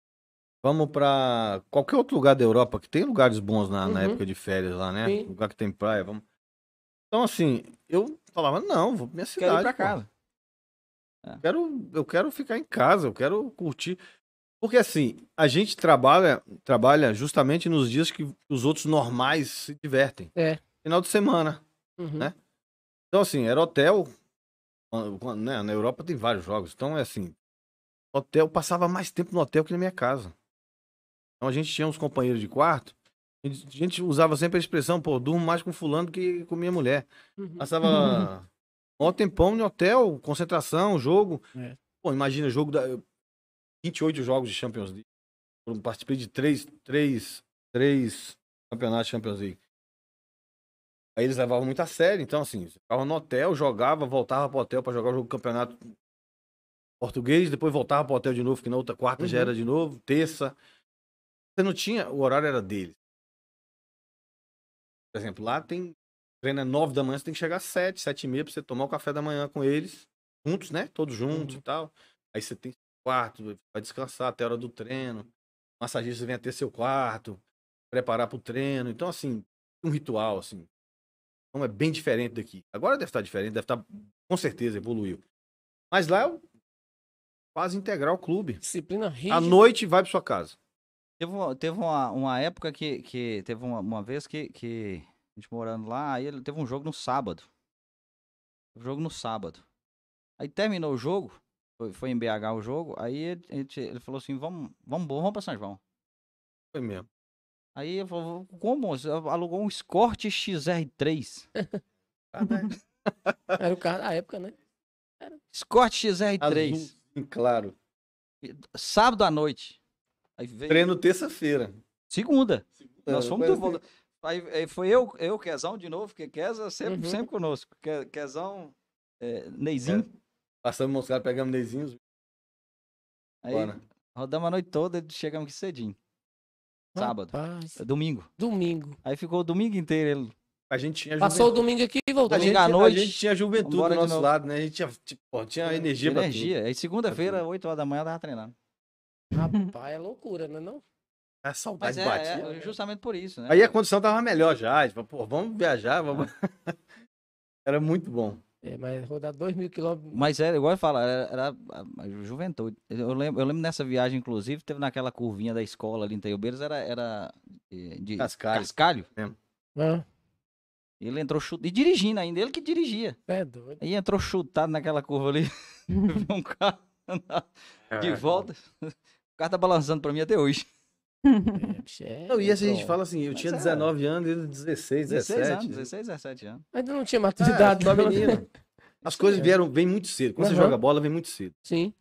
Vamos para qualquer outro lugar da Europa, que tem lugares bons na, uhum. na época de férias lá, né? Sim. Lugar que tem praia, vamos. Então, assim, eu falava, não, vou pra minha cidade. Quero ir pra casa. É. Quero, eu quero ficar em casa, eu quero curtir. Porque, assim, a gente trabalha, trabalha justamente nos dias que os outros normais se divertem. É. Final de semana, uhum. né? Então, assim, era hotel. Né? Na Europa tem vários jogos. Então, é assim, hotel, passava mais tempo no hotel que na minha casa. Então a gente tinha uns companheiros de quarto, a gente, usava sempre a expressão, pô, durmo mais com fulano que com minha mulher. Uhum. Passava um tempão em hotel, concentração, jogo. É. Pô, imagina, jogo da. 28 jogos de Champions League. Eu participei de três, três, três campeonatos de Champions League. Aí eles levavam muito a sério, então assim, ficava no hotel, jogava, voltava pro hotel para jogar o jogo do campeonato português, depois voltava pro hotel de novo, que na outra quarta uhum. já era de novo, terça. Você não tinha. O horário era deles. Por exemplo, lá tem. Treino é 9 da manhã, você tem que chegar às 7, 7 e meia pra você tomar o café da manhã com eles. Juntos, né? Todos juntos uhum. e tal. Aí você tem quarto, vai descansar até a hora do treino. O massagista vem até seu quarto, preparar pro treino. Então, assim, um ritual, assim. Então é bem diferente daqui. Agora deve estar tá diferente, deve estar, tá, com certeza, evoluiu. Mas lá eu é quase integrar o clube. Disciplina rígida. À noite vai pra sua casa. Teve, teve uma, uma época que, que teve uma, uma vez que, que a gente morando lá, aí ele teve um jogo no sábado. Um jogo no sábado. Aí terminou o jogo, foi, foi em BH o jogo, aí ele, ele falou assim: vamos, vamos, vamos pra São João. Foi mesmo. Aí eu falou: como? Você alugou um Escort XR3. Era o carro da época, né? Era. Escort XR3. Azul, claro. Sábado à noite. Veio... Treino terça-feira. Segunda. Segunda. Nós é, fomos do volta. Assim. Aí, aí, foi eu, eu, Quezão de novo, porque Queza sempre, uhum. sempre conosco. Que, Quezão, é, Neizinho. É. Passamos Moscato, pegamos Neizinhos. Aí Bora. rodamos a noite toda e chegamos aqui cedinho. Sábado. Rapaz. É domingo. Domingo. Aí ficou o domingo inteiro ele... A gente tinha Passou juventude. o domingo aqui e voltou. A gente, à noite, a gente tinha juventude do nosso lado, né? A gente tinha, tipo, tinha energia, é, energia. pra tudo. Aí segunda-feira, 8 horas da manhã, eu tava treinando. Rapaz, é loucura, não é não? A saudade é, batia. É, né? justamente por isso, né? Aí a condição tava melhor já. Tipo, pô, vamos viajar, vamos. Era muito bom. É, mas rodar dois mil quilômetros. Mas era, igual eu falo, era, era a juventude. Eu lembro, eu lembro nessa viagem, inclusive, teve naquela curvinha da escola ali em Teiobeiras, era, era eh, de Cascalho. Cascalho. É. Ele entrou chutando. E dirigindo ainda, ele que dirigia. É doido. Aí entrou chutado naquela curva ali. um carro é, de é volta cara tá balançando pra mim até hoje. É, não, e assim a gente fala assim, eu tinha 19 é. anos, ele 16, 17. 16 anos, 16, 17 anos. Ainda não tinha maturidade. É, menino. As coisas é. vieram, vem muito cedo. Quando uhum. você joga bola, vem muito cedo. Sim.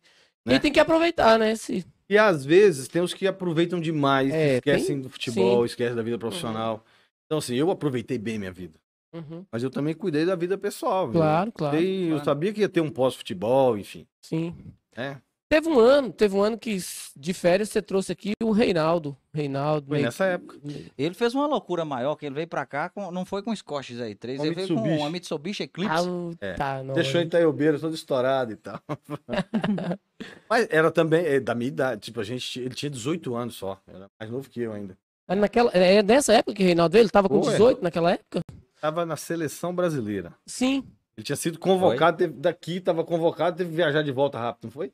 Né? E tem que aproveitar, né? se E às vezes tem os que aproveitam demais, é, esquecem tem... do futebol, Sim. esquecem da vida profissional. Uhum. Então, assim, eu aproveitei bem minha vida. Uhum. Mas eu também cuidei da vida pessoal. Claro, claro, claro. Eu sabia que ia ter um pós-futebol, enfim. Sim. É. Teve um ano, teve um ano que de férias você trouxe aqui o Reinaldo. Reinaldo. Foi nessa época. Ele fez uma loucura maior, que ele veio pra cá, com, não foi com Scotches aí, três, ele veio com uma Mitsubishi Eclipse. Ah, é. tá, Deixou em Itaiobeira todo estourado e tal. Mas era também é, da minha idade, tipo, a gente, ele tinha 18 anos só, era mais novo que eu ainda. naquela, é, é nessa época que o Reinaldo veio? Ele tava com Pô, 18 naquela época? Tava na seleção brasileira. Sim. Ele tinha sido convocado, teve, daqui tava convocado, teve que viajar de volta rápido, não foi?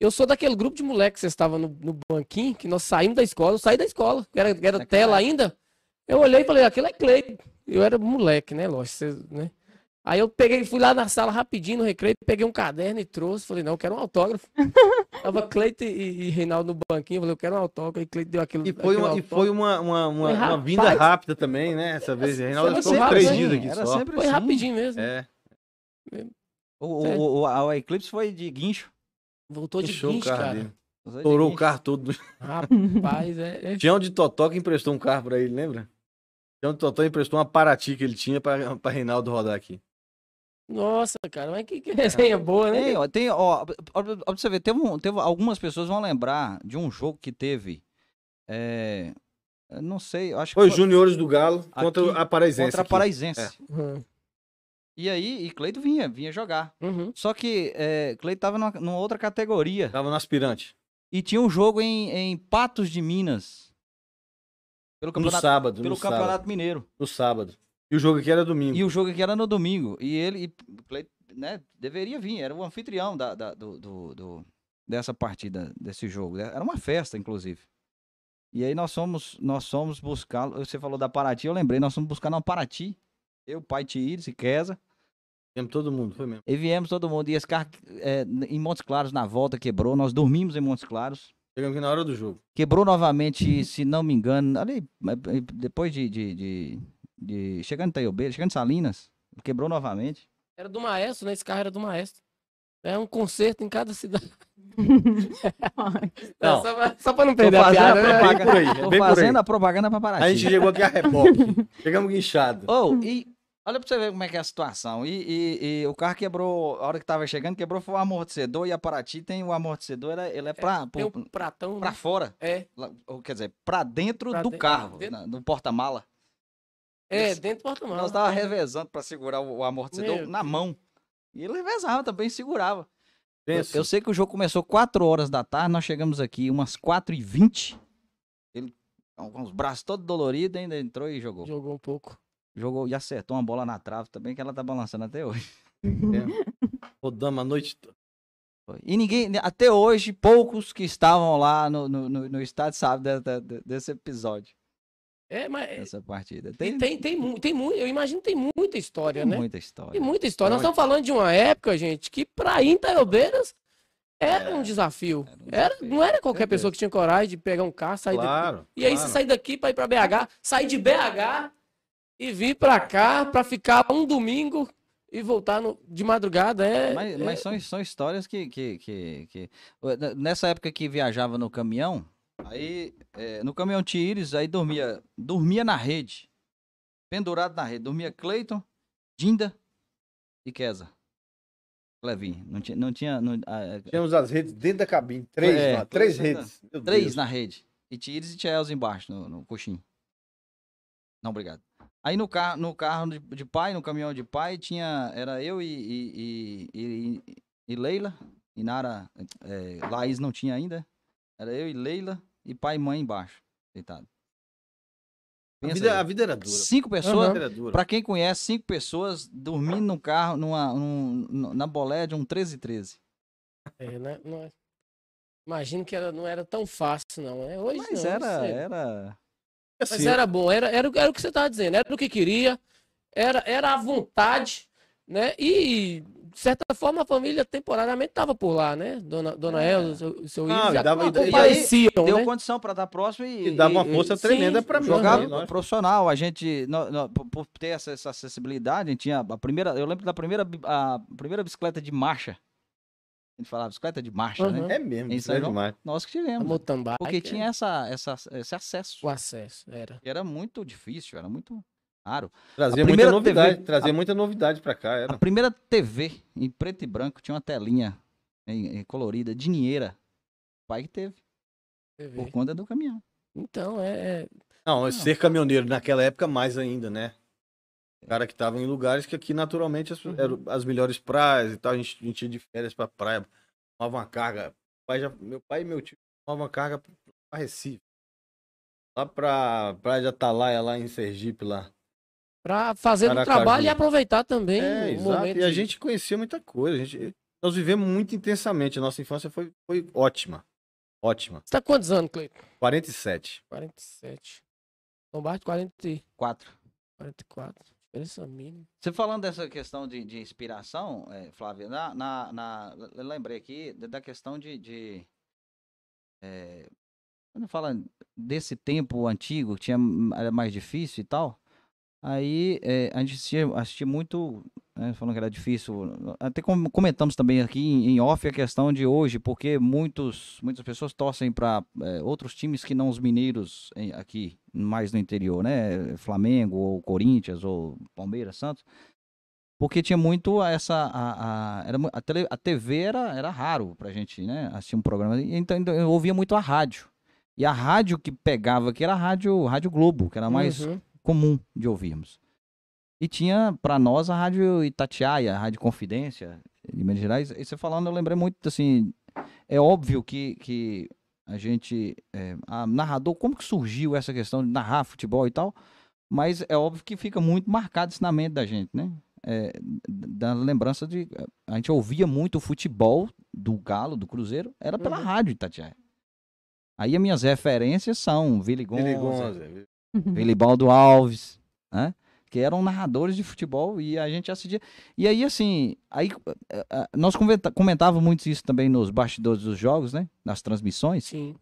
Eu sou daquele grupo de moleque que vocês estavam no, no, banquinho, que nós saímos da escola, eu saí da escola, era, era tela ainda. Eu olhei e falei, aquele é Clay. Eu era moleque, né? Lógico, né? Aí eu peguei, fui lá na sala rapidinho no recreio, peguei um caderno e trouxe. Falei, não, eu quero um autógrafo. Tava Cleito e, e, Reinaldo no banquinho, eu falei, eu quero um autógrafo. E Cleito deu aquilo. E foi, uma, e foi uma, uma, uma, rapaz, uma, vinda rápida também, né? Essa vez. Reinaldo ficou sempre, três assim. dias aqui só. foi assim. rapidinho mesmo. É. é. O, o, o, a Eclipse foi de guincho. Voltou de show cara. cara. Torou o carro todo. Rapaz, é... Tião de Totó que emprestou um carro pra ele, lembra? Tião de Totó emprestou uma Paraty que ele tinha pra, pra Reinaldo rodar aqui. Nossa, cara, mas que, que resenha é. boa, né? Tem, ó, tem, ó, ó você ver, teve, um, teve algumas pessoas vão lembrar de um jogo que teve. É, não sei, acho foi que. Foi Juniores do Galo aqui, contra a Paraisense. Contra a Paraisense. É. Uhum. E aí, e Cleito vinha, vinha jogar. Uhum. Só que é, Cleito tava numa, numa, outra categoria. Tava no aspirante. E tinha um jogo em, em Patos de Minas. Pelo campeonato, no sábado. Pelo no Campeonato sábado. Mineiro. No sábado. E o jogo aqui era domingo. E o jogo aqui era no domingo. E ele, e Cleito, né, deveria vir. Era o anfitrião da, da do, do, do, dessa partida, desse jogo. Era uma festa, inclusive. E aí nós fomos, nós somos buscar. Você falou da Paraty, eu lembrei, nós fomos buscar na Paraty. Eu, pai Tiíris e Kesa. Viemos todo mundo, foi mesmo. E viemos todo mundo. E esse carro é, em Montes Claros, na volta, quebrou. Nós dormimos em Montes Claros. Chegamos aqui na hora do jogo. Quebrou novamente, se não me engano, ali, é, é, depois de. de, de, de chegando em Taiobeira, chegando em Salinas, quebrou novamente. Era do maestro, né? Esse carro era do maestro. É um concerto em cada cidade. não, não, só para não perder a piada. Né? É a propaganda, aí, fazendo a propaganda para Paraty. A gente chegou aqui a reboque. Chegamos guinchado. Oh, e Olha pra você ver como é que é a situação. E, e, e o carro quebrou, a hora que tava chegando, quebrou foi o amortecedor. E a Paraty tem o amortecedor, ele é, ele é pra. É, um pratão. Pra né? fora. É. Quer dizer, pra dentro pra do de... carro, dentro... no porta-mala. É, Esse, dentro do porta-mala. Nós tava revezando pra segurar o, o amortecedor Meu... na mão. E ele revezava também, segurava. Eu, eu, sei que o jogo começou 4 horas da tarde, nós chegamos aqui umas 4 e 20 Ele com os braços todos doloridos ainda entrou e jogou. Jogou um pouco jogou e acertou uma bola na trave também, tá que ela tá balançando até hoje. É. Rodamos a noite toda. E ninguém, né, até hoje, poucos que estavam lá no, no, no estádio sabe de, de, desse episódio. É, mas. É Essa partida. Tem, tem, tem, tem, muito. Eu imagino tem muita história, tem né? Muita história. Tem muita história. Nós então, estamos falando de uma época, gente, que pra Intelbeiras era, é, um desafio. Era, não era qualquer pessoa que tinha coragem de pegar um carro, sair claro, E aí, claro. sair daqui para ir para BH, sair de BH e vir para cá para ficar um domingo e voltar no, de madrugada é. Mas, mas é... São, são histórias que, que, que, que, Nessa época que viajava no caminhão, aí é, no caminhão Tires, aí dormia, dormia na rede. Pendurado na rede. Dormia Cleiton, Dinda e Kesa. Levin. Não tinha. Não tinha não, a... Tínhamos as redes dentro da cabine. Três, é, lá, três redes. três Deus. na rede. E Tires e Chelsea embaixo, no, no coxinho. Não, obrigado. Aí no carro, no carro de, de, pai, no caminhão de pai, tinha. Era eu e, e, e, e, e Leila. E Nara. É, Laís não tinha ainda. Né? Era eu e Leila e pai e mãe embaixo, deitado. A vida, a vida, era dura. Cinco pessoas. Uhum. Pra quem conhece, cinco pessoas dormindo num carro, numa, num, na bolé de um 1313. É, né? Não, é. imagino que era, não era tão fácil, não, é Hoje Mas não, era, não era. Assim, Mas era bom, era, era, era o que você estava dizendo, era o que queria, era, era a vontade, né? E, de certa forma, a família temporariamente estava por lá, né? Dona, Dona é. Elza, seu, seu Não, Ives, e dava, e deu né? condição para estar próximo e, e dava uma força e, tremenda para mim. Jogava né? profissional, a gente, no, no, por ter essa, essa, acessibilidade, a gente tinha a primeira, eu lembro da primeira, a primeira bicicleta de marcha gente falava bicicleta é de marcha, uhum. né? É mesmo, em é de marcha. Nós que tivemos. Mountain porque tinha essa, essa, esse acesso. O acesso, era. E era muito difícil, era muito raro. Trazia muita novidade, TV, trazia a, muita novidade para cá. Era. A primeira TV em preto e branco tinha uma telinha em, em colorida, dinheira. O pai que teve. TV. Por conta do caminhão. Então, é... Não, é. Não, ser caminhoneiro naquela época mais ainda, né? Cara que tava em lugares que aqui naturalmente as, uhum. eram as melhores praias e tal. A gente, a gente ia de férias pra praia, tomava uma carga. Pai já, meu pai e meu tio tomavam uma carga pra Recife. Lá pra Praia de Atalaia, lá em Sergipe, lá. Pra fazer um o trabalho e aproveitar também. É, exato. Momento... E a gente conhecia muita coisa. Gente... Nós vivemos muito intensamente. A nossa infância foi, foi ótima. Ótima. Você tá quantos anos, Cleiton? 47. 47. Lombardi, 44. 44. Você falando dessa questão de, de inspiração, é, Flávio, na, na, na, eu lembrei aqui da questão de. de é, quando fala desse tempo antigo, que tinha, era mais difícil e tal, aí é, a gente assistia, assistia muito né, falando que era difícil. Até como comentamos também aqui em off a questão de hoje, porque muitos, muitas pessoas torcem para é, eh, outros times que não os mineiros em, eh, aqui, mais no interior, né? Flamengo, ou Corinthians, ou Palmeiras, Santos. Porque tinha muito essa. A, a, era, a, tele, a TV era, era raro a gente né, assistir um programa. Então, então eu ouvia muito a rádio. E a rádio que pegava aqui era a Rádio, rádio Globo, que era mais uhum. comum de ouvirmos. E tinha para nós a Rádio Itatiaia, a Rádio Confidência de Minas Gerais. E você falando, eu lembrei muito, assim, é óbvio que, que a gente, é, a narrador, como que surgiu essa questão de narrar futebol e tal, mas é óbvio que fica muito marcado isso na mente da gente, né? É, da lembrança de, a gente ouvia muito o futebol do Galo, do Cruzeiro, era pela uhum. rádio Itatiaia. Aí as minhas referências são Vili Gonza, Vili Baldo Alves, né? que eram narradores de futebol e a gente assistia. E aí, assim, aí, eh, eh, eh, nós comentávamos muito isso também nos bastidores dos jogos, né? Nas transmissões. Sim.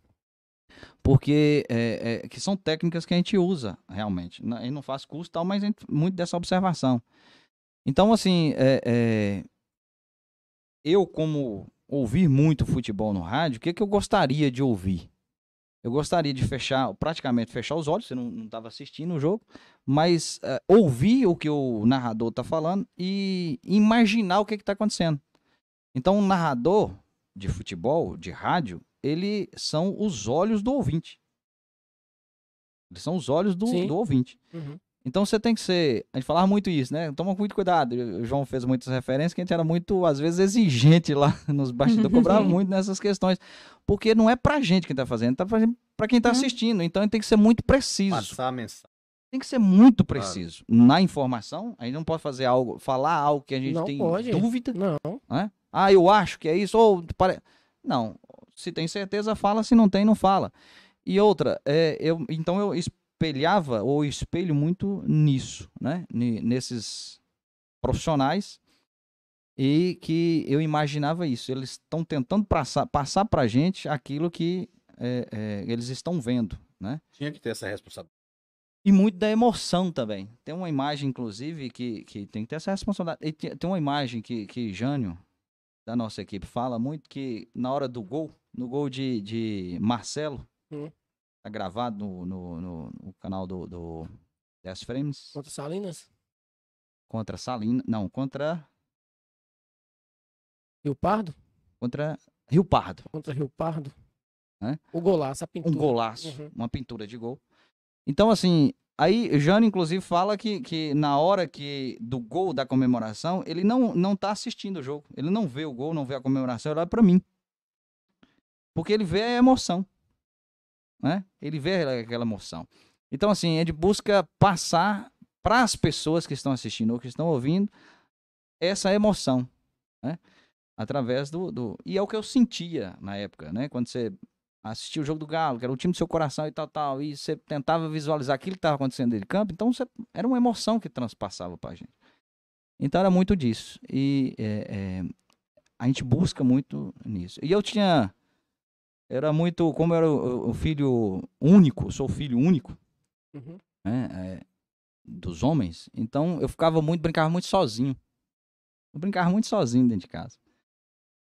Porque é, é, que são técnicas que a gente usa realmente. A gente não faz curso tal, mas gente, muito dessa observação. Então, assim, é, eu, como ouvir muito futebol no rádio, o que, é que eu gostaria de ouvir? Eu gostaria de fechar, praticamente fechar os olhos, você não estava assistindo o jogo, mas eh, ouvir o que o narrador está falando e imaginar o que está acontecendo. Então, o narrador de futebol, de rádio, ele são os olhos do ouvinte. Eles são os olhos do, do ouvinte. Uhum. Então você tem que ser. A gente falava muito isso, né? Toma muito cuidado. O João fez muitas referências que a gente era muito, às vezes, exigente lá nos bastidores, cobrava muito nessas questões. Porque não é pra gente que tá fazendo, tá fazendo pra quem tá uhum. assistindo. Então tem que ser muito preciso. Passar a mensagem. Tem que ser muito preciso. Claro. Na informação, a gente não pode fazer algo, falar algo que a gente não tem pode. dúvida. Não. Né? Ah, eu acho que é isso, ou pare... Não. Se tem certeza, fala, se não tem, não fala. E outra, é, eu, então eu espelhava ou espelho muito nisso, né? nesses profissionais e que eu imaginava isso. Eles estão tentando passar passar para gente aquilo que é, é, eles estão vendo, né? Tinha que ter essa responsabilidade. E muito da emoção também. Tem uma imagem, inclusive, que, que tem que ter essa responsabilidade. E tem, tem uma imagem que, que Jânio, da nossa equipe, fala muito que na hora do gol, no gol de, de Marcelo, hum. Tá gravado no, no, no, no canal do, do 10 Frames. Contra Salinas? Contra Salinas. Não, contra. Rio Pardo? Contra Rio Pardo. Contra Rio Pardo. É? O golaço, a pintura. Um golaço, uhum. uma pintura de gol. Então, assim, aí Jano, inclusive, fala que, que na hora que do gol da comemoração, ele não, não tá assistindo o jogo. Ele não vê o gol, não vê a comemoração, ele olha pra mim. Porque ele vê a emoção né? Ele vê aquela emoção. Então, assim, a é gente busca passar para as pessoas que estão assistindo ou que estão ouvindo essa emoção, né? Através do, do... E é o que eu sentia na época, né? Quando você assistia o jogo do Galo, que era o time do seu coração e tal, tal, e você tentava visualizar aquilo que estava acontecendo dentro de campo, então você... era uma emoção que transpassava para a gente. Então era muito disso. E é, é... a gente busca muito nisso. E eu tinha era muito. Como era o, filho único, sou filho único uhum. né, é, dos homens, então eu ficava muito, brincava muito sozinho. Eu brincava muito sozinho dentro de casa.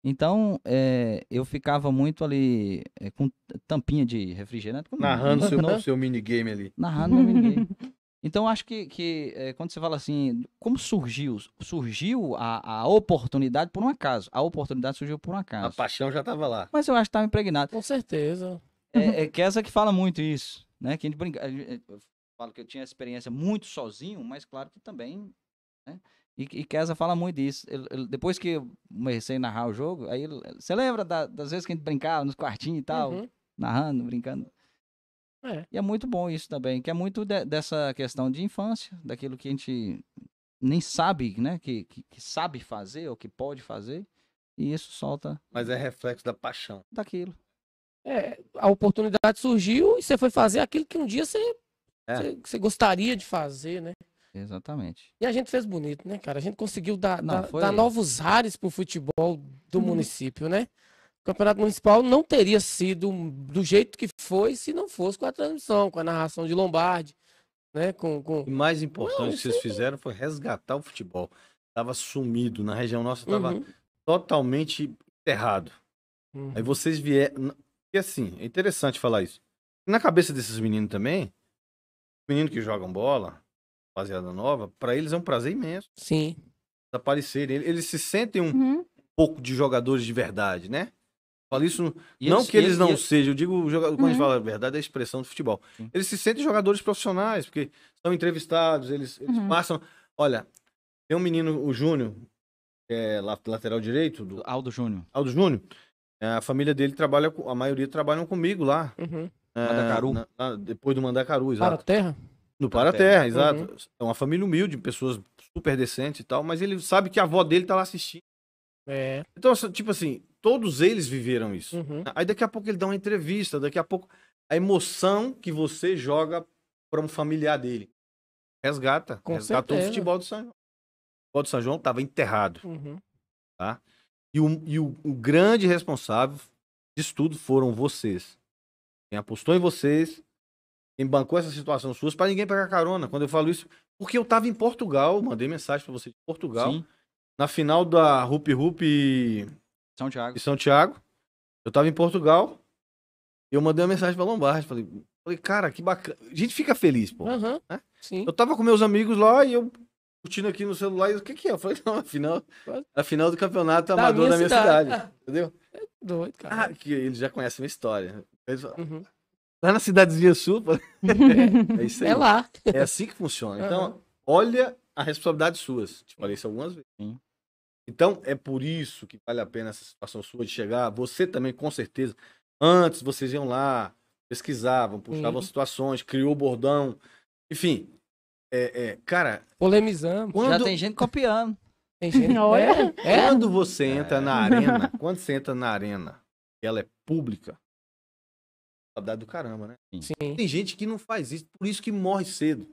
Então, é, eu ficava muito ali é, com tampinha de refrigerante. Narrando seu, seu minigame ali. Narrando meu minigame. Então, acho que, que é, quando você fala assim, como surgiu? Surgiu a, a, oportunidade por um acaso. A oportunidade surgiu por um acaso. A paixão já estava lá. Mas eu acho que estava impregnado. Com certeza. É, é que essa que fala muito isso, né? Que a gente brinca... Eu falo que eu tinha experiência muito sozinho, mas claro que também, né? E, e Kesa fala muito disso. depois que eu comecei a narrar o jogo, aí você lembra da, das vezes que a gente brincava nos quartinhos e tal, uhum. narrando, brincando? É. E é muito bom isso também, que é muito de, dessa questão de infância, daquilo que a gente nem sabe, né? Que, que, que, sabe fazer ou que pode fazer. E isso solta. Mas é reflexo da paixão. Daquilo. É, a oportunidade surgiu e você foi fazer aquilo que um dia você, é. você, você, gostaria de fazer, né? Exatamente. E a gente fez bonito, né, cara? A gente conseguiu dar, Não, dar, dar novos ares pro futebol do hum. município, né? Campeonato Municipal não teria sido do jeito que foi se não fosse com a transmissão, com a narração de Lombardi. Né? Com, com... O mais importante não, que vocês é fizeram foi resgatar o futebol. Estava sumido, na região nossa estava uhum. totalmente errado. Uhum. Aí vocês vieram. E assim, é interessante falar isso. Na cabeça desses meninos também, meninos que jogam bola, rapaziada nova, para eles é um prazer imenso. Sim. Aparecerem. Eles se sentem um uhum. pouco de jogadores de verdade, né? falo isso, e não eles, que eles, eles não eles... sejam, eu digo, jogador, quando a gente uhum. fala a verdade, é a expressão do futebol. Sim. Eles se sentem jogadores profissionais, porque são entrevistados, eles, eles uhum. passam. Olha, tem um menino, o Júnior, que é lateral direito. Do... Aldo Júnior. Aldo Júnior. É, a família dele trabalha, a maioria trabalham comigo lá. Uhum. É, Mandacaru. Na, na, depois do Mandacaru, exato. Para terra? No Para Terra, terra uhum. exato. Uhum. É uma família humilde, pessoas super decentes e tal, mas ele sabe que a avó dele tá lá assistindo. É. Então, tipo assim, todos eles viveram isso. Uhum. Aí daqui a pouco ele dá uma entrevista, daqui a pouco a emoção que você joga para um familiar dele. Resgata. Com resgatou certeza. o futebol do São João. O futebol do São João estava enterrado. Uhum. Tá? E, o, e o, o, grande responsável disso tudo foram vocês. Quem apostou em vocês, quem bancou essa situação suas, para ninguém pegar carona. Quando eu falo isso, porque eu estava em Portugal, mandei mensagem para você de Portugal. Sim. Na final da Rupi Rupi são Tiago. São Tiago. Eu tava em Portugal. E eu mandei uma mensagem pra Lombardi. Falei, falei cara, que bacana. A gente fica feliz, pô. Uhum, né? sim. Eu tava com meus amigos lá e eu curtindo aqui no celular. E o que que é? Eu falei, não, a final, a final do campeonato da amador minha na minha cidade. cidade. Ah. Entendeu? É doido, cara. Ah, que eles já conhecem a minha história. Eles falam, uhum. Lá na cidadezinha sul. é, é isso aí. É lá. É assim que funciona. Então, uhum. olha a responsabilidade suas. Te falei isso algumas vezes. Sim. Então, é por isso que vale a pena essa situação sua de chegar. Você também, com certeza. Antes, vocês iam lá, pesquisavam, puxavam situações, criou bordão. Enfim, é, é, cara. Polemizamos. Quando... Já tem gente copiando. Tem gente. É. é? é. Quando você entra na arena, quando você entra na arena, ela é pública, saudade do caramba, né? Sim. Tem gente que não faz isso, por isso que morre cedo.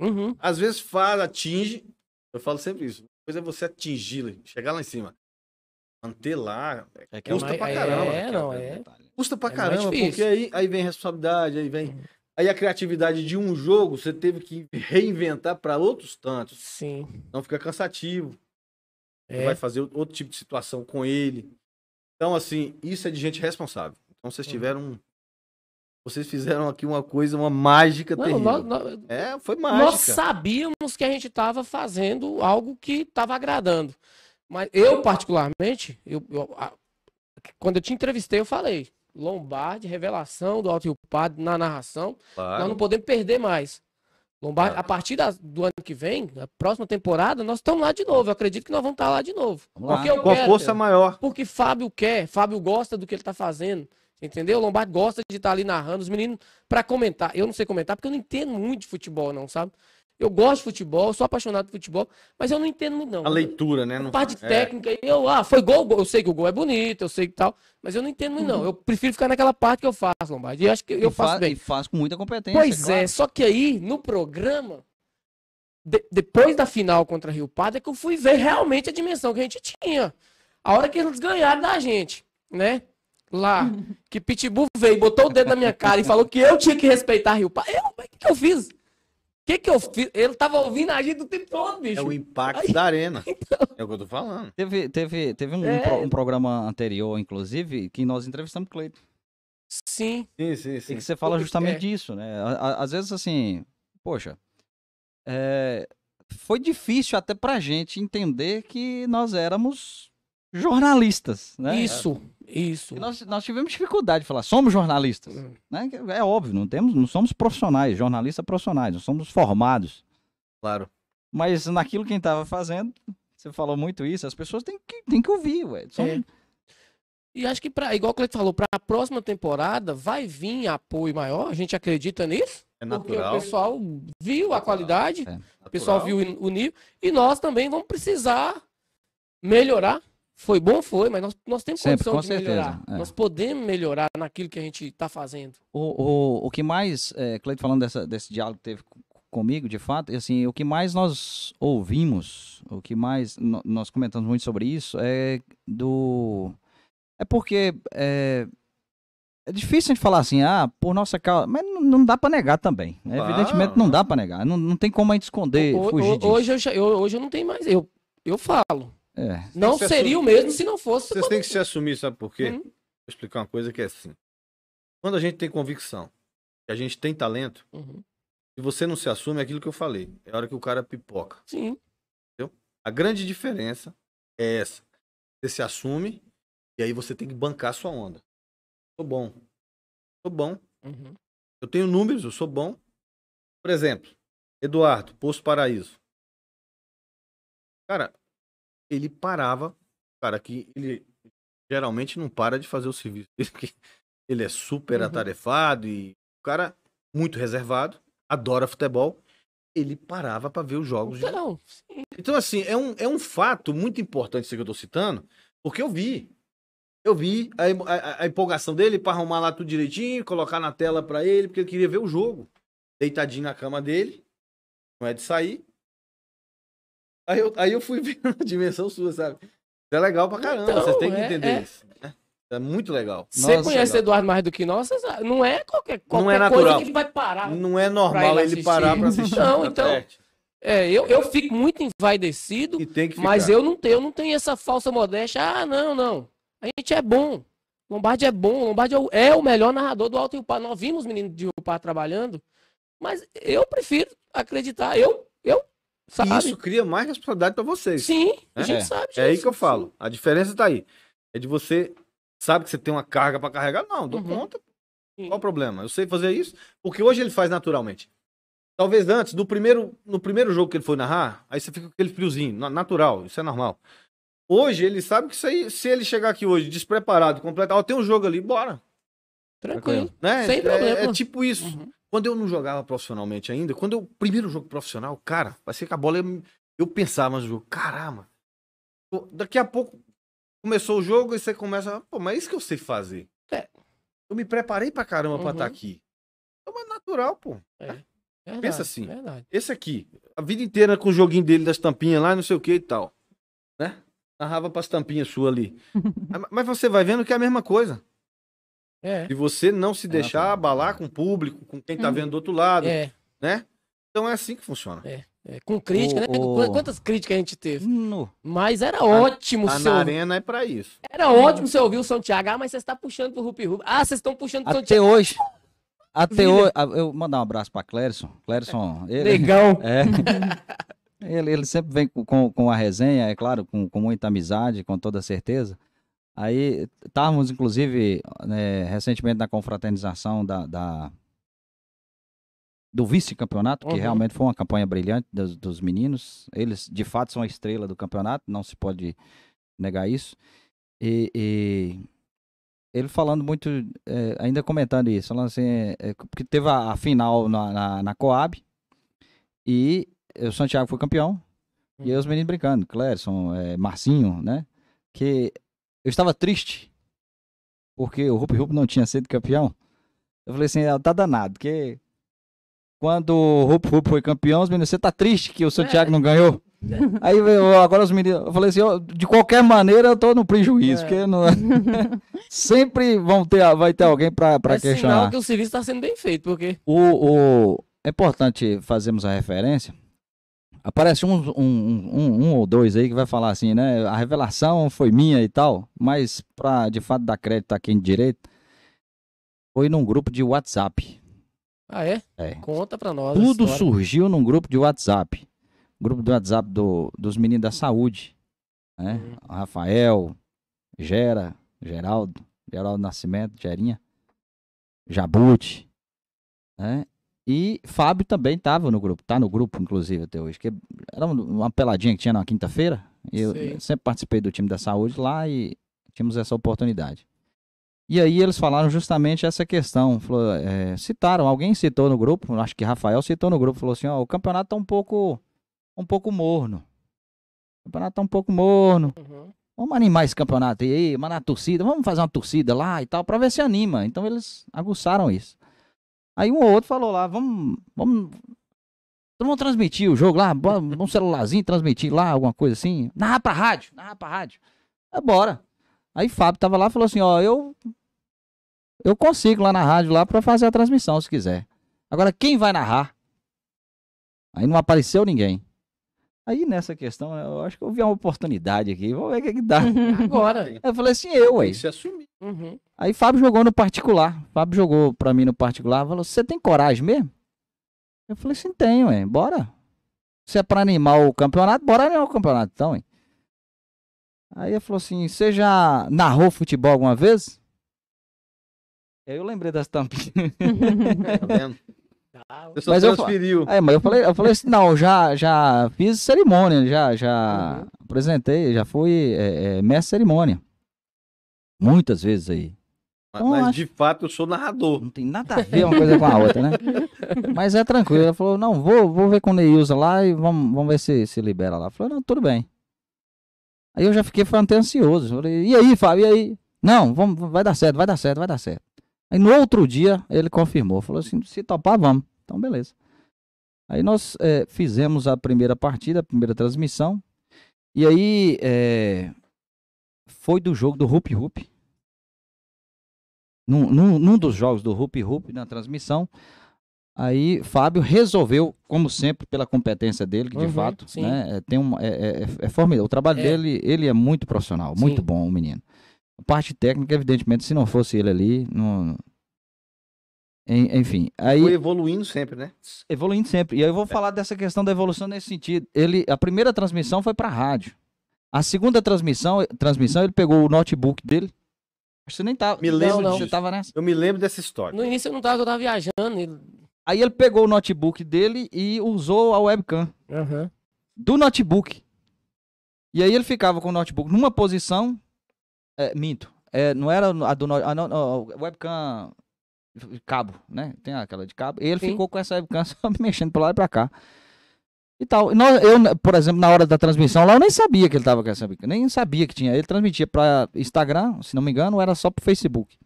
Uhum. Às vezes faz, atinge. Eu falo sempre isso coisa é você atingir, chegar lá em cima. Manter lá é, é, é custa mais, pra é, caramba. É, não, é. Custa pra é caramba, porque aí, aí vem responsabilidade, aí vem. Uhum. Aí a criatividade de um jogo você teve que reinventar para outros tantos. Sim. Não fica cansativo. É. Vai fazer outro tipo de situação com ele. Então, assim, isso é de gente responsável. Então, vocês uhum. tiveram um vocês fizeram aqui uma coisa, uma mágica não, terrível. Nós, nós, é, foi mágica. Nós sabíamos que a gente estava fazendo algo que estava agradando. Mas eu, particularmente, eu, eu a, quando eu te entrevistei, eu falei. Lombardi, revelação do Alto Rio Padre na narração. Claro. Nós não podemos perder mais. Lombardi, a partir da, do ano que vem, na próxima temporada, nós estamos lá de novo. Eu acredito que nós vamos estar lá de novo. porque lá. eu Com quero, a força maior. Porque Fábio quer, Fábio gosta do que ele está fazendo. Entendeu? O Lombardi gosta de estar tá ali narrando os meninos para comentar. Eu não sei comentar porque eu não entendo muito de futebol, não, sabe? Eu gosto de futebol, sou apaixonado por futebol, mas eu não entendo muito, não. A leitura, né? A parte é. técnica, eu, ah, foi gol, eu sei que o gol é bonito, eu sei que tal, mas eu não entendo muito, não. Uhum. Eu prefiro ficar naquela parte que eu faço, Lombardi. E acho que eu e faço bem. E faço com muita competência. Pois é claro. é, só que aí, no programa, de, depois da final contra Rio Pardo é que eu fui ver realmente a dimensão que a gente tinha. A hora que eles ganharam da gente, né? lá, que Pitbull veio, botou o dedo na minha cara e falou que eu tinha que respeitar Rio Pardo. Eu, o que, que eu fiz? O que, que eu fiz? Ele tava ouvindo a gente o tempo todo, bicho. É o impacto Aí, da arena. Então... É o que eu tô falando. Teve, teve, teve um, é... um programa anterior, inclusive, que nós entrevistamos Cleiton. Sim. Sim, sim, sim. E que você fala justamente é. disso, né? Às vezes, assim, poxa, é... foi difícil até pra gente entender que nós éramos jornalistas, né? Isso. É. Isso. nós, nós tivemos dificuldade de falar, somos jornalistas. Hum. Né? É óbvio, não, temos, não somos profissionais, jornalistas profissionais, não somos formados. Claro. Mas naquilo que estava fazendo, você falou muito isso, as pessoas têm que, têm que ouvir, ué. É. E acho que, pra, igual o Cleiton falou, para a próxima temporada vai vir apoio maior, a gente acredita nisso? É natural. Porque o pessoal viu a é qualidade, é. o pessoal viu o nível, e nós também vamos precisar melhorar foi bom, foi, mas nós, nós temos Sempre, condição de certeza, melhorar. É. Nós podemos melhorar naquilo que a gente está fazendo. O, o, o que mais, é, Cleito, falando dessa, desse diálogo que teve comigo, de fato, assim, o que mais nós ouvimos, o que mais nós comentamos muito sobre isso é do... É porque é, é difícil a gente falar assim, ah, por nossa causa. Mas né? não, não dá para negar também. Né? Ah, Evidentemente não dá para negar. Não, não tem como a gente esconder, o, fugir o, Hoje eu, já, eu, hoje eu não tenho mais. Eu, eu falo. É. Não se seria assumir. o mesmo se não fosse. Vocês têm que se assumir, sabe por quê? Uhum. Vou explicar uma coisa que é assim. Quando a gente tem convicção, que a gente tem talento, uhum. se você não se assume, é aquilo que eu falei. É a hora que o cara pipoca. Sim. Entendeu? A grande diferença é essa. Você se assume e aí você tem que bancar a sua onda. Sou bom. Sou bom. Uhum. Eu tenho números, eu sou bom. Por exemplo, Eduardo, Poço Paraíso. Cara, ele parava, cara, que ele geralmente não para de fazer o serviço dele, porque ele é super uhum. atarefado e o cara muito reservado, adora futebol. Ele parava para ver os jogos. Então, de... então assim, é um, é um fato muito importante isso que eu tô citando, porque eu vi. Eu vi a, a, a empolgação dele para arrumar lá tudo direitinho, colocar na tela para ele, porque ele queria ver o jogo. Deitadinho na cama dele, não é de sair. Aí eu, aí eu fui ver a dimensão sua, sabe? é legal pra caramba, então, você tem que é, entender é, é... isso. É muito legal. Você Nossa, conhece legal. Eduardo mais do que nós, não é qualquer, qualquer não é natural. coisa que ele vai parar. Não é normal pra ele, ele parar pra assistir. Não, então. É, eu, eu fico muito envaidecido, mas eu não tenho, eu não tenho essa falsa modéstia. Ah, não, não. A gente é bom. Lombardi é bom, Lombardi é o é melhor narrador do Alto Iupá. Nós vimos os meninos de Iupá trabalhando, mas eu prefiro acreditar. Eu, eu Sabe? isso cria mais responsabilidade para vocês. Sim, né? a é. gente é. sabe. Disso. É aí que eu falo. A diferença tá aí. É de você sabe que você tem uma carga para carregar, não, dou uhum. conta. Qual o problema? Eu sei fazer isso, porque hoje ele faz naturalmente. Talvez antes, no primeiro, no primeiro jogo que ele foi narrar, aí você fica com aquele friozinho, natural, isso é normal. Hoje ele sabe que isso aí, se ele chegar aqui hoje despreparado, completo, ó, tem um jogo ali, bora. Tranquilo. Né? Sem é, é problema. É tipo isso. Uhum. Quando eu não jogava profissionalmente ainda, quando eu. Primeiro jogo profissional, cara, ser que a bola. Eu, eu pensava no jogo, caramba. Daqui a pouco começou o jogo e você começa. Pô, mas é isso que eu sei fazer. É. Eu me preparei pra caramba tá uhum. pra estar aqui. Então é natural, pô. É. Né? Verdade, Pensa assim. Verdade. Esse aqui, a vida inteira com o joguinho dele das tampinhas lá, não sei o que e tal. Né? Narrava pras tampinhas sua ali. mas você vai vendo que é a mesma coisa. É. E você não se ah, deixar tá. abalar com o público, com quem tá hum. vendo do outro lado, é. né? Então é assim que funciona. É. É, com crítica, né? Quantas críticas a gente teve? No. Mas era ótimo a, a seu... arena é para isso. Era ótimo você ouvir o Santiago. Ah, mas você está puxando puxando pro Rupi Rupi. Ah, vocês estão puxando pro Até Santiago. hoje. Até hoje. Ah, eu mandar um abraço para Clérison. Clérison. É. Ele, Legal. É. ele, ele sempre vem com, com, com a resenha, é claro, com, com muita amizade, com toda certeza. Aí estávamos, inclusive, né, recentemente na confraternização da, da do vice-campeonato, uhum. que realmente foi uma campanha brilhante dos, dos, meninos. Eles, de fato, são a estrela do campeonato, não se pode negar isso. E, e ele falando muito, é, ainda comentando isso, falando assim, é, porque é, teve a, a final na, na, na, Coab e o Santiago foi campeão. Uhum. E aí os uhum. meninos brincando, Clérison, é, Marcinho, né? Que eu estava triste, porque o Rup Rup não tinha sido campeão. Eu falei assim, ah, tá danado, porque quando o Rup Rup foi campeão, os meninos, você tá triste que o Santiago é. não ganhou? É. Aí eu, agora os meninos, eu falei assim, eu, de qualquer maneira eu tô no prejuízo, é. porque não, é. sempre vão ter, vai ter alguém para é questionar. É sinal que o serviço está sendo bem feito, porque... O, o, é importante fazermos a referência, aparece um, um, um, um, ou dois aí que vai falar assim, né? A revelação foi minha e tal, mas para de fato dar crédito a quem de direito, foi num grupo de WhatsApp. Ah, é? é. Conta pra nós. Tudo surgiu num grupo de WhatsApp. Grupo do WhatsApp do, dos meninos da saúde. Né? Uhum. Rafael, Gera, Geraldo, Geraldo Nascimento, Gerinha, Jabute. Né? E Fábio também estava no grupo, tá no grupo, inclusive, até hoje. Que era uma peladinha que tinha na quinta-feira. Eu Sim. sempre participei do time da saúde lá e tínhamos essa oportunidade. E aí eles falaram justamente essa questão. Falou, é, citaram, alguém citou no grupo, acho que Rafael citou no grupo, falou assim, ó, o campeonato está um pouco, um pouco morno. O campeonato está um pouco morno. Uhum. Vamos animar esse campeonato aí, mandar torcida, vamos fazer uma torcida lá e tal, para ver se anima. Então eles aguçaram isso. Aí um ou outro falou lá, vamos, vamos, vamos transmitir o jogo lá, um celularzinho, transmitir lá, alguma coisa assim. Narrar pra rádio, narrar pra rádio. É, bora. Aí Fábio tava lá e falou assim, ó, eu, eu consigo lá na rádio lá pra fazer a transmissão, se quiser. Agora, quem vai narrar? Aí não apareceu ninguém. Aí nessa questão, eu acho que eu vi uma oportunidade aqui, vamos ver o que, é que dá. Agora. eu falei assim, eu, aí Se assumir. Uhum. Aí Fábio jogou no particular. Fábio jogou pra mim no particular, falou: Você tem coragem mesmo? Eu falei assim: Tenho, hein bora. Se é pra animar o campeonato, bora animar o campeonato então, hein Aí ele falou assim: Você já narrou futebol alguma vez? Aí eu lembrei das tampinhas. tá vendo? Você mas transferiu. Eu, é, mas eu falei, eu falei assim, não, já, já fiz cerimônia, já, já uhum. apresentei, já fui é, é, mestre cerimônia. Muitas vezes aí. Mas, então, mas de fato eu sou narrador. Não tem nada a ver uma coisa com a outra, né? mas é tranquilo. Ela falou, não, vou, vou ver com o Neilza lá e vamos, vamos ver se se libera lá. Falou, não, tudo bem. Aí eu já fiquei até ansioso. Falei, e aí, Fábio, e aí? Não, vamos, vai dar certo, vai dar certo, vai dar certo. Aí no outro dia ele confirmou, falou assim, se topar, vamos. Então, beleza. Aí nós é, fizemos a primeira partida, a primeira transmissão. E aí é, foi do jogo do Hoop Hoop. Num, num, num, dos jogos do Hoop Hoop, na transmissão. Aí Fábio resolveu, como sempre, pela competência dele, que uhum, de fato né, é, tem um, é é, é, é, formidável. O trabalho é. dele ele é muito profissional, sim. muito bom, o menino. A parte técnica, evidentemente, se não fosse ele ali, não, enfim, aí. Foi evoluindo sempre, né? Evoluindo sempre. E aí eu vou é. falar dessa questão da evolução nesse sentido. Ele, a primeira transmissão foi para rádio. A segunda transmissão, transmissão, ele pegou o notebook dele. Você nem tava. Me lembro não, não. Você tava nessa? Eu me lembro dessa história. No início eu não tava, eu tava viajando. Ele... Aí ele pegou o notebook dele e usou a webcam. Uhum. Do notebook. E aí ele ficava com o notebook numa posição. É, minto. É, não era a do. A, a, a webcam de cabo, né? Tem aquela de cabo. ele Sim. ficou com essa webcam só mexendo pro lá e pra cá. E tal. Nós, eu, por exemplo, na hora da transmissão lá, eu nem sabia que ele tava com essa webcam. Nem sabia que tinha. Ele transmitia pra Instagram, se não me engano, ou era só pro Facebook.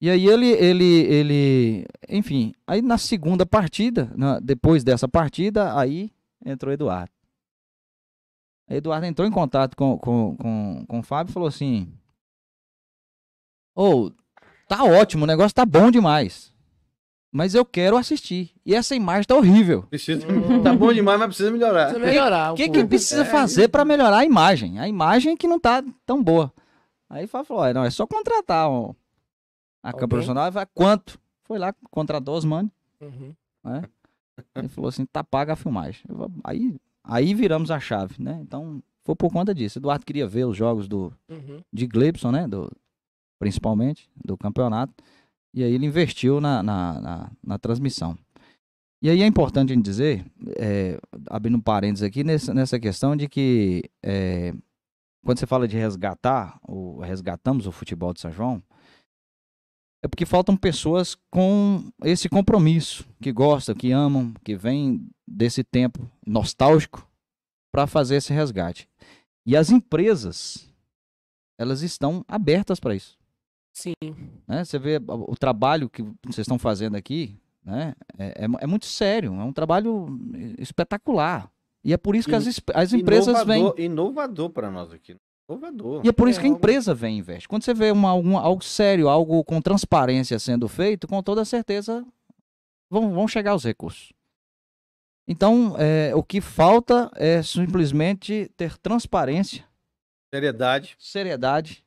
E aí ele, ele, ele, enfim, aí na segunda partida, na, depois dessa partida, aí entrou Eduardo. Aí Eduardo entrou em contato com, com, com, com o Fábio e falou assim, ou oh, Tá ótimo, o negócio tá bom demais. Mas eu quero assistir. E essa imagem tá horrível. Precisa... tá bom demais, mas precisa melhorar. Precisa melhorar. O que, que, precisa é, fazer para melhorar a imagem? A imagem é que não tá tão boa. Aí falou, não, é só contratar ó, a okay. profissional. Vai, quanto? Foi lá, contratou os mano. Uhum. Né? Ele falou assim, tá paga a filmagem. Eu, aí, aí viramos a chave, né? Então, foi por conta disso. Eduardo queria ver os jogos do uhum. de Glebson, né? Do, principalmente, do campeonato. E aí ele investiu na, na, na, na transmissão. E aí é importante a gente dizer, é, abrindo um parênteses aqui, nessa, nessa questão de que é, quando você fala de resgatar, ou resgatamos o futebol de São João, é porque faltam pessoas com esse compromisso, que gostam, que amam, que vêm desse tempo nostálgico para fazer esse resgate. E as empresas, elas estão abertas para isso. Sim. Né? Você vê o trabalho que vocês estão fazendo aqui, né? É, é, é, muito sério, é um trabalho eh, espetacular. E é por isso que as, as empresas vêm. Inovador para nós aqui. Inovador. E é por isso que a é, empresa vem e investe. Quando você vê uma, uma, algo sério, algo com transparência sendo feito, com toda certeza vão, vão chegar os recursos. Então, é, o que falta é simplesmente ter transparência. Seriedade. Seriedade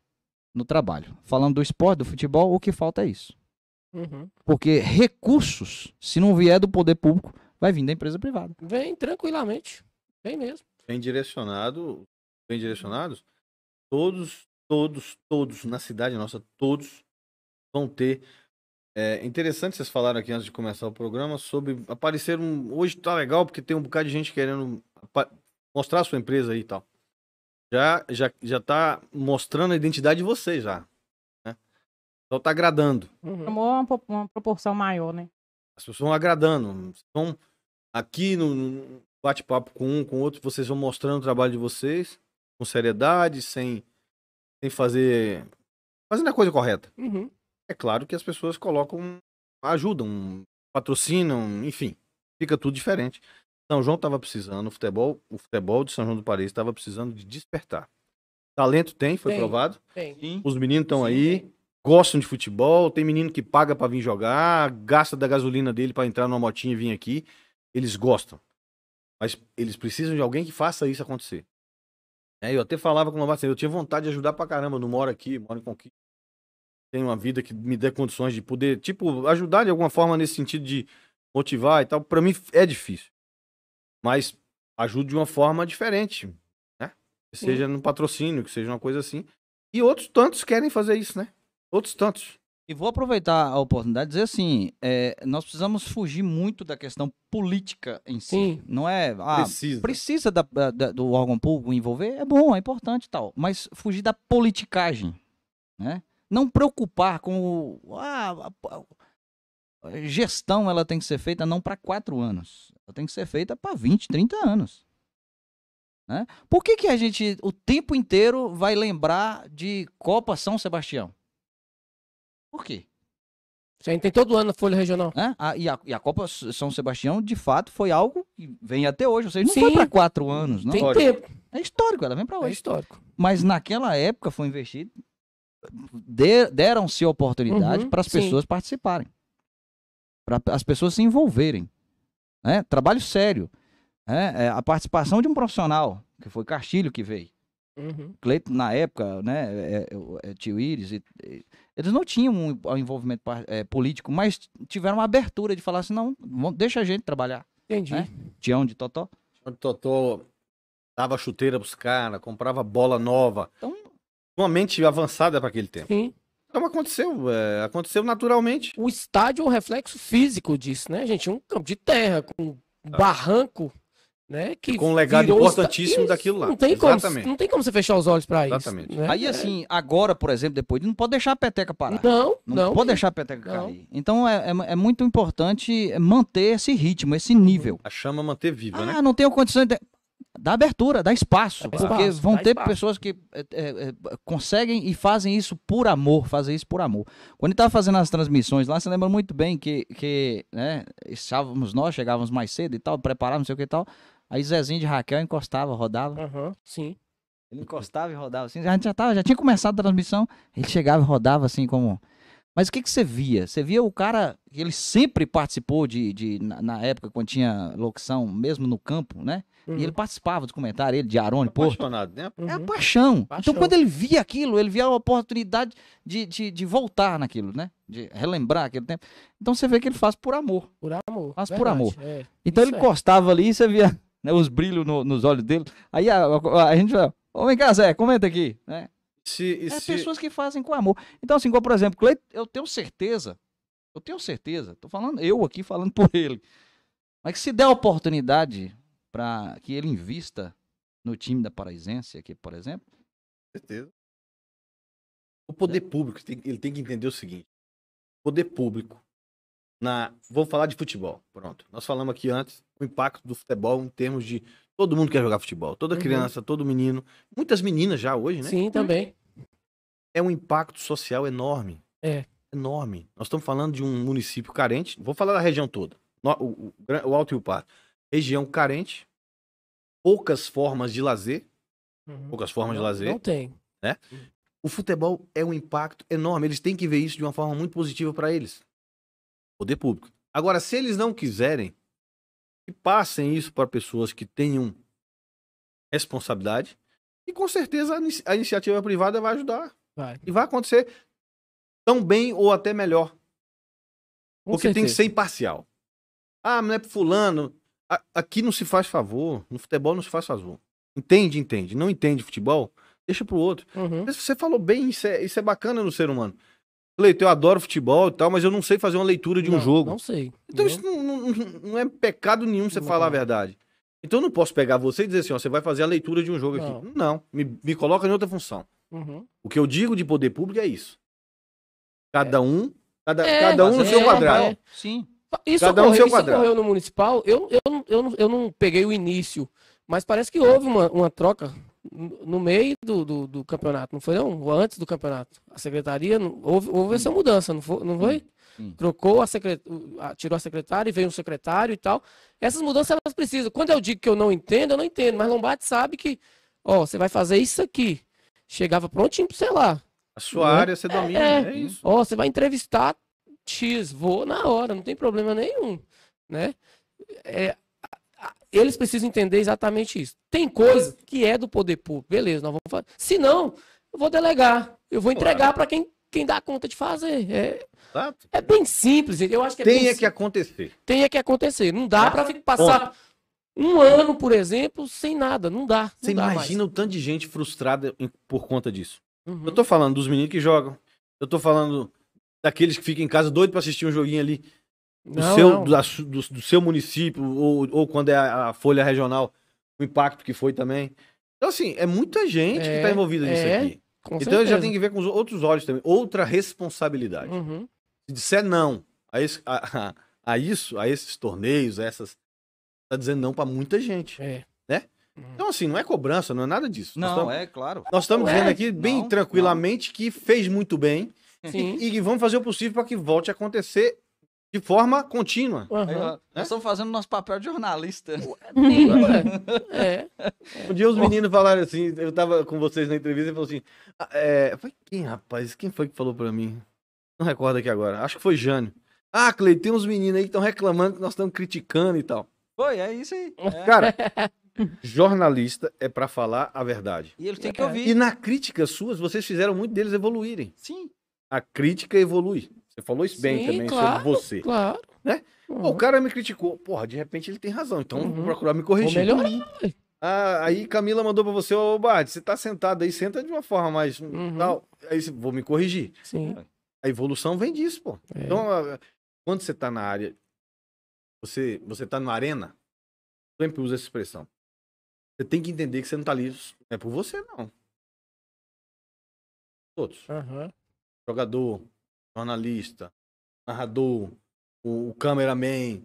no trabalho. Falando do esporte, do futebol, o que falta é isso. Uhum. Porque recursos, se não vier do poder público, vai vir da empresa privada. Vem tranquilamente. Vem mesmo. vem direcionado, vem direcionados, todos, todos, todos, na cidade nossa, todos vão ter. É interessante vocês falaram aqui antes de começar o programa sobre aparecer um. Hoje tá legal porque tem um bocado de gente querendo mostrar a sua empresa aí e tal já já já tá mostrando a identidade de vocês já. Né? tá agradando. Uhum. Tomou uma, uma, proporção maior, né? As pessoas vão agradando. estão aqui no bate-papo com um, com outro, vocês vão mostrando o trabalho de vocês com seriedade, sem, sem fazer. fazendo a coisa correta. Uhum. É claro que as pessoas colocam, ajudam, patrocinam, enfim, fica tudo diferente. São João estava precisando, o futebol, o futebol de São João do Paris estava precisando de despertar. Talento tem, foi tem, provado. Tem. Os meninos estão aí, tem. gostam de futebol, tem menino que paga para vir jogar, gasta da gasolina dele para entrar numa motinha e vir aqui. Eles gostam. Mas eles precisam de alguém que faça isso acontecer. É, eu até falava com o Lombardo, eu tinha vontade de ajudar pra caramba, eu não moro aqui, moro em Conquista. Tenho uma vida que me dê condições de poder, tipo, ajudar de alguma forma nesse sentido de motivar e tal. Para mim é difícil. Mas ajude de uma forma diferente, né? Que Sim. seja no patrocínio, que seja uma coisa assim. E outros tantos querem fazer isso, né? Outros tantos. E vou aproveitar a oportunidade de dizer assim: é, nós precisamos fugir muito da questão política em si. Sim. Não é. Ah, precisa. Precisa da, da, do órgão público envolver, é bom, é importante e tal. Mas fugir da politicagem. Né? Não preocupar com o. Ah, gestão ela tem que ser feita não para quatro anos, ela tem que ser feita para 20, 30 anos. Né? Por que, que a gente o tempo inteiro vai lembrar de Copa São Sebastião? Por quê? Isso aí tem todo ano a Folha Regional. É? A, e, a, e, a, Copa São Sebastião, de fato, foi algo que vem até hoje. Ou seja, não Sim. foi para quatro anos. Não. Tem histórico. tempo. É histórico, ela vem para é hoje. É histórico. Mas naquela época foi investido, de, deram-se oportunidade uhum, para as pessoas participarem para as pessoas se envolverem. Né? Trabalho sério. Né? É a participação de um profissional, que foi Castilho que veio. Uhum. Cleiton, na época, né, é, é, é tio Iris, e, e, eles não tinham um envolvimento é, político, mas tiveram uma abertura de falar assim: não, deixa a gente trabalhar. Entendi. Né? Tião de Totó. Tião de Totó dava chuteira pros caras, comprava bola nova. Então... Uma mente avançada para aquele tempo. Sim. Então aconteceu, é, aconteceu naturalmente. O estádio é um reflexo físico disso, né, gente? Um campo de terra, com um ah. barranco, né? Que com um legado importantíssimo está... daquilo lá. Não tem, Exatamente. como, não tem como você fechar os olhos para isso. Exatamente. Né? Aí, é. assim, agora, por exemplo, depois, não pode deixar a peteca parar. Não, não. não pode deixar a peteca não. cair. Então, é, é, é, muito importante manter esse ritmo, esse uhum. nível. A chama manter viva, ah, né? Ah, não tenho condições de dá abertura, dá espaço. Dá porque espaço, vão ter espaço. pessoas que é, é, conseguem e fazem isso por amor, fazem isso por amor. Quando estava fazendo as transmissões lá, você lembra muito bem que, que né, estávamos nós, chegávamos mais cedo e tal, preparávamos, não sei o que e tal. Aí Zezinho de Raquel encostava, rodava. Uhum, sim. Ele encostava e rodava assim. A gente já, tava, já tinha começado a transmissão. Ele chegava e rodava assim como mas o que, que você via? Você via o cara, ele sempre participou de, de na, na época, quando tinha locução, mesmo no campo, né? Uhum. E ele uhum. participava dos comentários, ele de Arone, porra. Apaixonado, né? Uhum. É a paixão. Então, paixão. Então, quando ele via aquilo, ele via a oportunidade de, de, de, voltar naquilo, né? De relembrar aquele tempo. Então, você vê que ele faz por amor. Por amor. Faz Verdade, por amor. É. Então, Isso ele é. encostava ali e você via né, os brilhos no, nos olhos dele. Aí a, a, a gente vai, ô, vem cá, Zé, comenta aqui, né? se, é se... pessoas que fazem com amor. Então, assim, como, por exemplo, Cleiton, eu tenho certeza, eu tenho certeza, tô falando eu aqui falando por ele, mas que se der oportunidade para que ele invista no time da Paraisense aqui, por exemplo. Certeza. O poder público, ele tem que entender o seguinte: poder público na Vou falar de futebol pronto nós falamos aqui antes o impacto do futebol em termos de Todo mundo quer jogar futebol. Toda uhum. criança, todo menino. Muitas meninas já hoje, né? Sim, também. É um impacto social enorme. É. Enorme. Nós estamos falando de um município carente. Vou falar da região toda. O, o, o Alto e o Região carente. Poucas formas de lazer. Uhum. Poucas formas não, de lazer. Não tem. Né? O futebol é um impacto enorme. Eles têm que ver isso de uma forma muito positiva para eles. Poder público. Agora, se eles não quiserem, que passem isso para pessoas que tenham responsabilidade. E com certeza a, iniciativa privada vai ajudar. Vai. E vai acontecer tão bem ou até melhor. Com Porque certeza. tem que ser imparcial. Ah, não é pro fulano. aqui não se faz favor. No futebol não se faz favor. Entende, entende. Não entende futebol? Deixa para o outro. Uhum. Você falou bem, isso é, isso é bacana no ser humano. Leito, eu adoro futebol e tal, mas eu não sei fazer uma leitura de não, um jogo. Não sei. Então não. isso não, não, não, é pecado nenhum você é falar a verdade. Então eu não posso pegar você e dizer assim, ó, você vai fazer a leitura de um jogo aqui. Não, me, me coloca em outra função. Uhum. O que eu digo de poder público é isso. Cada é. um, cada, é, cada um no seu é, quadrado. sim. Isso cada ocorreu, um seu isso quadrado. ocorreu no municipal. Eu, eu, eu, eu, não, eu não peguei o início, mas parece que é. houve uma, uma troca no meio do, do, do, campeonato, não foi não? Antes do campeonato. A secretaria, houve, houve essa mudança, não foi? Não foi? Trocou a secretária, tirou a secretária e veio um secretário e tal. Essas mudanças elas precisam. Quando eu digo que eu não entendo, eu não entendo. Mas Lombardi sabe que, ó, você vai fazer isso aqui. Chegava prontinho para sei lá. A sua né? área você é, domina, é, é, é isso. Ó, você vai entrevistar X, vou na hora, não tem problema nenhum, né? É, eles precisam entender exatamente isso. Tem coisa que é do poder público, beleza, nós vamos fazer. Se não, eu vou delegar, eu vou entregar para quem, quem dá conta de fazer. É, é bem simples, eu acho que é Tem é que acontecer. Tem é que acontecer, não dá para passar... Um ano, por exemplo, sem nada, não dá. Não Você dá imagina mais. o tanto de gente frustrada por conta disso. Uhum. Eu tô falando dos meninos que jogam. Eu tô falando daqueles que ficam em casa doido para assistir um joguinho ali do, não, seu, não. Do, do, do, seu município, ou, ou quando é a, a, folha regional, o impacto que foi também. Então, assim, é muita gente tá é, que está envolvida nisso é, aqui. então, certeza. já tem que ver com os outros olhos também. Outra responsabilidade. Uhum. Se disser não a, esse, a, a, isso, a esses torneios, a essas. Tá dizendo não para muita gente. É. Né? Uhum. Então, assim, não é cobrança, não é nada disso. Não, tamo, é claro. Nós estamos dizendo é. aqui bem não, tranquilamente que fez muito bem Sim. e vamos fazer o possível para que volte a acontecer de forma contínua. Uhum. nós estamos fazendo nosso papel de jornalista. é. Um dia os meninos falaram assim, eu estava com vocês na entrevista e falou assim, ah, é, foi quem, rapaz? Quem foi que falou para mim? Não recordo aqui agora. Acho que foi Jânio. Ah, Clay, tem uns meninos aí que estão reclamando que nós estamos criticando e tal. Foi, é isso aí. É. é. Cara, jornalista é para falar a verdade. E eles têm que é. ouvir. E na crítica suas, vocês fizeram muito deles evoluírem. Sim. A crítica evolui. Você falou isso bem Sim, também claro, sobre você. Né? Claro. Né? Uhum. Pô, o cara me criticou. Porra, de repente ele tem razão. Então uhum. vou procurar me corrigir. Vou melhorar. Ah, aí Camila mandou para você, ô Bart, você tá sentado aí, senta de uma forma mais. Uhum. Tal. Aí você, vou me corrigir. Sim. A evolução vem disso, pô. É. Então, quando você tá na área, você, você tá na arena, sempre usa essa expressão. Você tem que entender que você não tá ali. Não é por você, não. Todos. Uhum. Jogador, jornalista, narrador, o, o cameraman,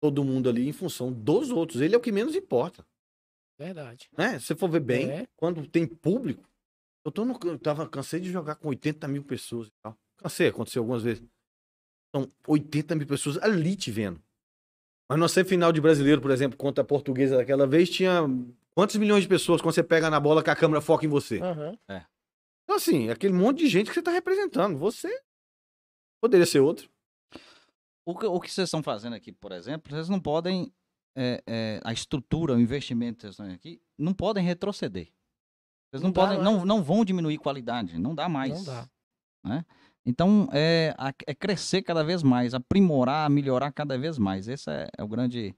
todo mundo ali em função dos outros. Ele é o que menos importa. Verdade. Né? Se você for ver bem, é. quando tem público, eu, tô no, eu tava, cansei de jogar com 80 mil pessoas e tal. Cansei, aconteceu algumas vezes. São então, 80 mil pessoas ali te vendo. Mas na semifinal de brasileiro, por exemplo, contra a portuguesa daquela vez, tinha quantos milhões de pessoas quando você pega na bola que a câmera foca em você? Uhum. É. Então, assim, aquele monte de gente que você está representando. Você poderia ser outro. O que, o que vocês estão fazendo aqui, por exemplo, vocês não podem. É, é, a estrutura, o investimento que vocês estão aqui, não podem retroceder. Vocês não, não podem, não, não vão diminuir qualidade, não dá mais. Não dá. Né? Então, é, é crescer cada vez mais, aprimorar, melhorar cada vez mais. Esse é, é o grande.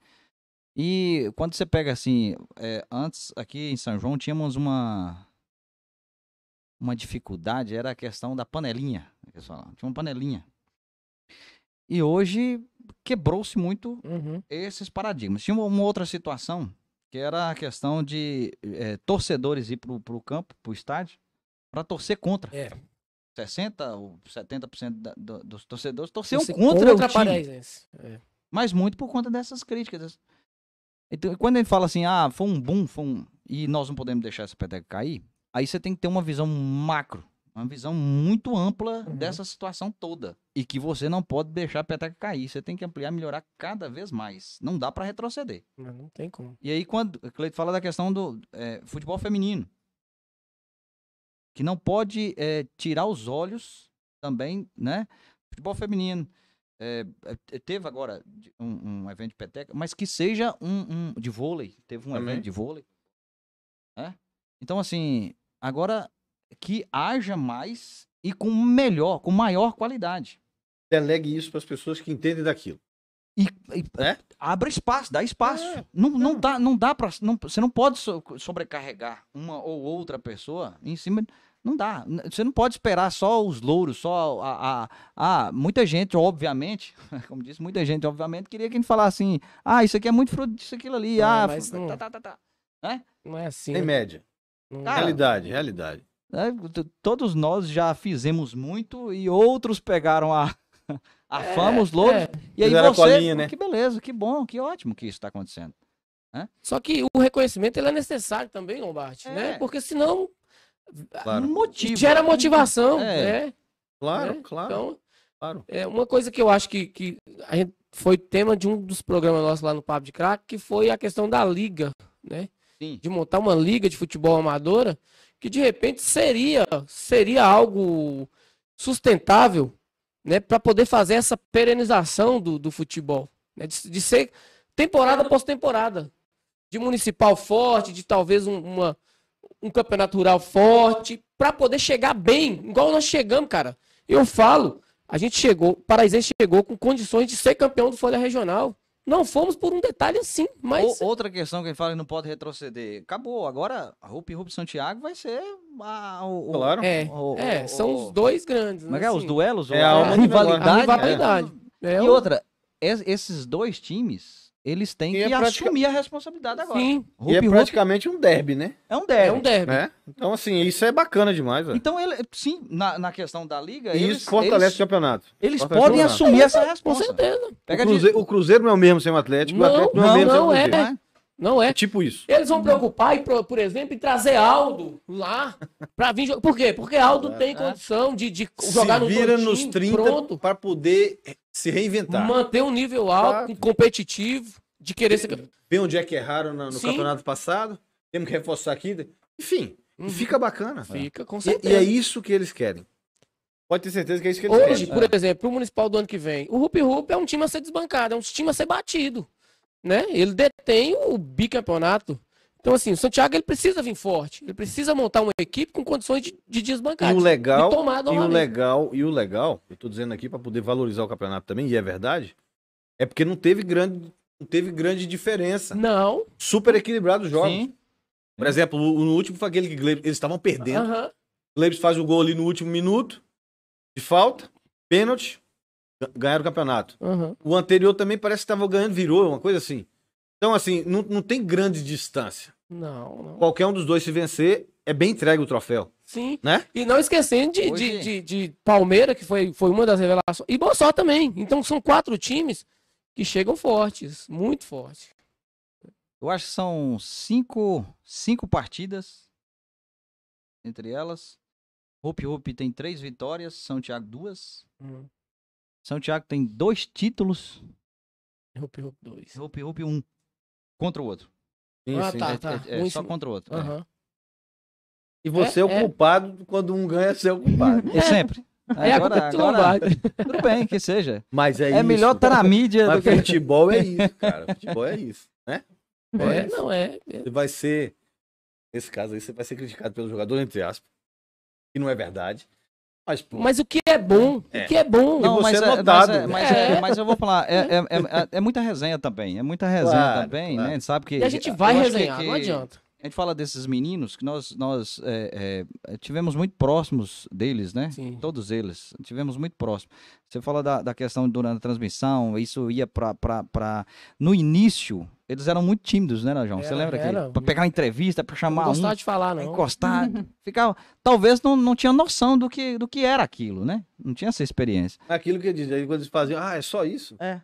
E quando você pega assim, é, antes aqui em São João tínhamos uma, uma dificuldade era a questão da panelinha. Pessoal. É Tinha uma panelinha. E hoje quebrou-se muito uhum. esses paradigmas. Tinha uma outra situação que era a questão de é, torcedores ir para o campo, para o estádio, para torcer contra. É. 60 ou 70% da, do, dos torcedores torceram Torce contra, contra o time. É. Mas muito por conta dessas críticas. Então, quando ele fala assim, ah, foi um boom, foi um... e nós não podemos deixar essa peteca cair, Aí você tem que ter uma visão macro, uma visão muito ampla uhum. dessa situação toda. E que você não pode deixar a peteca cair. Você tem que ampliar, melhorar cada vez mais. Não dá para retroceder. Não, não, tem como. E aí, quando. Cleito fala da questão do é, futebol feminino. Que não pode é, tirar os olhos também, né? Futebol feminino. É, é teve agora um, um, evento de peteca, mas que seja um, um de vôlei. Teve um Também? evento de vôlei. É? Então, assim, Agora, que haja mais e com melhor, com maior qualidade. Delegue isso para as pessoas que entendem daquilo. E, e é? abra espaço, dá espaço. É, não, não, não dá, não dá para, você não pode sobrecarregar uma ou outra pessoa em cima. Não dá. Você não pode esperar só os louros, só a, a, a muita gente, obviamente, como disse, muita gente, obviamente, queria que a gente falasse assim, ah, isso aqui é muito fruto disso, aquilo ali, não, ah, mas não... tá, tá, tá, tá. Né? Não é assim. Tem média. Cara, realidade, realidade. Né, todos nós já fizemos muito e outros pegaram a, a é, fama, os louros. É. E aí você, colinha, né? que beleza, que bom, que ótimo que isso está acontecendo. Né? Só que o reconhecimento ele é necessário também, Lombardi, né? é. né? Porque senão claro. motiva. gera motivação, é. né? Claro, né? claro. Então, claro. É uma coisa que eu acho que, que foi tema de um dos programas nossos lá no Pablo de Crack, que foi a questão da liga, né? Sim. de montar uma liga de futebol amadora, que de repente seria, seria algo sustentável né, para poder fazer essa perenização do, do futebol. Né, de, de ser temporada após temporada. De municipal forte, de talvez um, uma, um campeonato rural forte, para poder chegar bem, igual nós chegamos, cara. Eu falo, a gente chegou, o Paraisense chegou com condições de ser campeão do Folha Regional. Não fomos por um detalhe assim, mas. O, outra questão que ele fala que não pode retroceder. Acabou. Agora, a Rupi Rupi Santiago vai ser. A, o, claro. É, o, é são os dois grandes. Mas assim. É, é, os assim. duelos? É a, a rivalidade. A rivalidade. É. é e outra, esses dois times eles têm e que é pratica... assumir a responsabilidade agora. Sim. e é praticamente um derby, né? É um derby. É um derby. É? Então, assim, isso é bacana demais. Véio. Então, ele, sim, na, na questão da liga. E eles, isso fortalece eles, o campeonato. Eles fortalece podem assumir essa responsa. Com certeza. O cruzeiro, o cruzeiro, não é o mesmo sem o Atlético. Não, o Atlético não, não é o mesmo não, sem o é, Cruzeiro. Né? É. Não é. é tipo isso. Eles vão preocupar, por exemplo, em trazer Aldo lá para vir jogar. Por quê? Porque Aldo tem ah, condição de, de jogar no vira nos time, 30 para poder se reinventar. Manter um nível alto, tá. competitivo, de querer ser. Vê onde é que erraram no, no campeonato passado. Temos que reforçar aqui. Enfim, uhum. fica bacana. Fica, com certeza. E, e, é isso que eles querem. Pode ter certeza que é isso que eles Hoje, querem. Hoje, por exemplo, o Municipal do ano que vem, o Rupi Rupi é um time a ser desbancado, é um time a ser batido né? Ele detém o bicampeonato. Então, assim, o Santiago ele precisa vir forte. Ele precisa montar uma equipe com condições de, de desbancar. E o legal, e o legal, e o legal, eu tô dizendo aqui para poder valorizar o campeonato também, e é verdade, é porque não teve grande, não teve grande diferença. Não. Super equilibrado os jogos. Sim. Por exemplo, no último foi aquele que eles estavam perdendo. Uhum. Gleibs faz o gol ali no último minuto de falta, pênalti. Ganharam o campeonato. Uhum. O anterior também parece que estava ganhando, virou, uma coisa assim. Então, assim, não, não tem grande distância. Não, não. Qualquer um dos dois se vencer, é bem entregue o troféu. Sim. Né? E não esquecendo de, de, de, de Palmeiras, que foi, foi uma das revelações. E Bolsó também. Então, são quatro times que chegam fortes, muito fortes. Eu acho que são cinco, cinco partidas entre elas. Hope Hope tem três vitórias, São Tiago duas. Uhum. São Tiago tem dois títulos. Hope Hope 2. Hope Hope 1. Contra o outro. ah, tá, é, tá. É, é, só contra o outro. Uhum. E você é, o é, culpado quando um ganha, você é o culpado. É sempre. É, agora, agora, tudo bem, que seja. Mas é, é isso. melhor estar tá na mídia Mas do que... futebol é isso, cara. Futebol é isso, né? é, não é. Você vai ser, nesse caso aí, você vai ser criticado pelo jogador, entre aspas, que não é verdade. Mas, mas, o que é bom, é. o que é bom. Não, mas, é, é notado. É, né? Mas, mas, é. mas, eu vou falar, é, é, é, muita resenha também, é muita resenha claro, também, né? claro. né? Sabe que, e a gente vai resenhar, que, não adianta. A gente fala desses meninos que nós, nós tivemos muito próximos deles, né? Sim. Todos eles, tivemos muito próximo. Você fala da, da questão durante a transmissão, isso ia para... No início, eles eram muito tímidos, né, João? Você lembra que para pegar uma entrevista, para chamar não gostava um, de falar, não. encostar, ficava, talvez não, não tinha noção do que, do que era aquilo, né? Não tinha essa experiência. É aquilo que diz, aí quando eles faziam, ah, é só isso? É.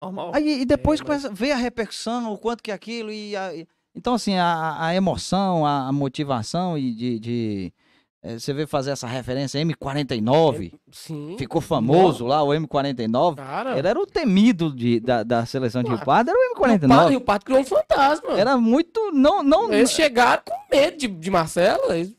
Normal. Aí e depois é, mas... ver a repercussão, o quanto que é aquilo e, a, e... então assim, a, a emoção, a, a motivação e de, de é, você veio fazer essa referência M49? Sim. Ficou famoso não. lá, o M49. Cara. Ele era o temido de, da, da seleção de Rio Pardo, era o M49. Rio Pardo, Rio Pardo criou um fantasma. Era muito. Não, não... Eles chegaram com medo de, de Marcelo. Eles...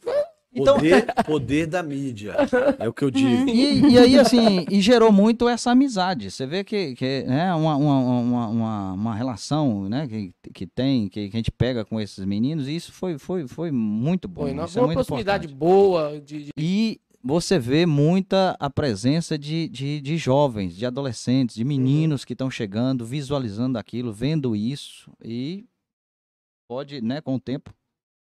Então... Poder, poder da mídia, é o que eu digo. E, e, aí, assim, e gerou muito essa amizade. Você vê que, que né, uma, uma, uma, uma relação né, que, que tem, que, que, a gente pega com esses meninos, e isso foi, foi, foi muito bom. Foi, é uma proximidade importante. boa. De, de... E você vê muita a presença de, de, de jovens, de adolescentes, de meninos uhum. que estão chegando, visualizando aquilo, vendo isso, e pode, né, com o tempo,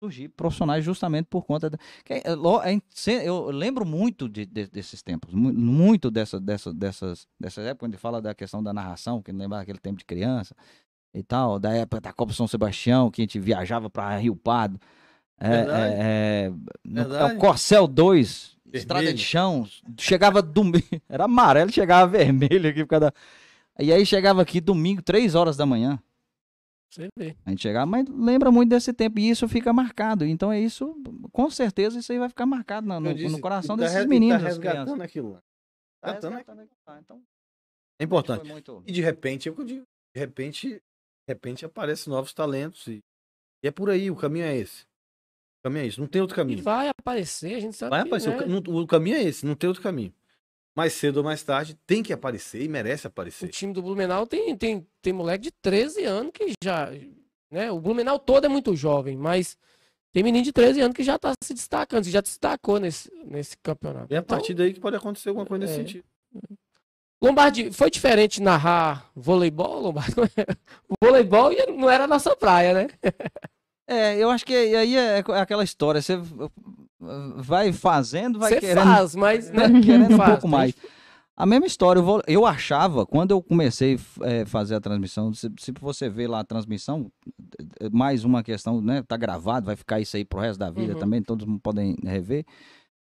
surgir profissionais justamente por conta da... Eh, é eu lembro muito de, de, desses tempos muito dessa, dessa, dessas dessa época quando fala da questão da narração que lembra aquele tempo de criança e tal da época da Copa São Sebastião que a gente viajava para Rio Pardo é, é, é no, é, o Corcel 2 vermelho. estrada de chão chegava domingo era amarelo chegava vermelho aqui por causa da... e aí chegava aqui domingo três horas da manhã você vê. A gente chegar, mas lembra muito desse tempo e isso fica marcado. Então é isso, com certeza isso aí vai ficar marcado no, no, disse, no coração tá desses meninos. Tá resgatando aquilo lá. Tá, tá então, é importante. Muito... E de repente, eu digo, de repente, de repente aparecem novos talentos e, e é por aí, o caminho é esse. O caminho é esse, não tem outro caminho. E vai aparecer, a gente sabe. Vai aparecer, que, né? o, é. o caminho é esse, não tem outro caminho mais cedo ou mais tarde, tem que aparecer e merece aparecer. O time do Blumenau tem, tem, tem moleque de 13 anos que já. Né? O Blumenau todo é muito jovem, mas tem menino de 13 anos que já está se destacando, que já destacou nesse, nesse campeonato. É a partir então, daí que pode acontecer alguma coisa é... nesse sentido. Lombardi, foi diferente narrar voleibol, Lombardi? voleibol não era a nossa praia, né? É, eu acho que aí é, é aquela história. Você vai fazendo, vai Cê querendo. faz, mas. Né? Querendo faz, um pouco mais. A mesma história, eu, vou, eu achava, quando eu comecei a é, fazer a transmissão, se, se, você vê lá a transmissão, é, é, mais uma questão, né? Tá gravado, vai ficar isso aí pro resto da vida uhum. também, todos podem rever.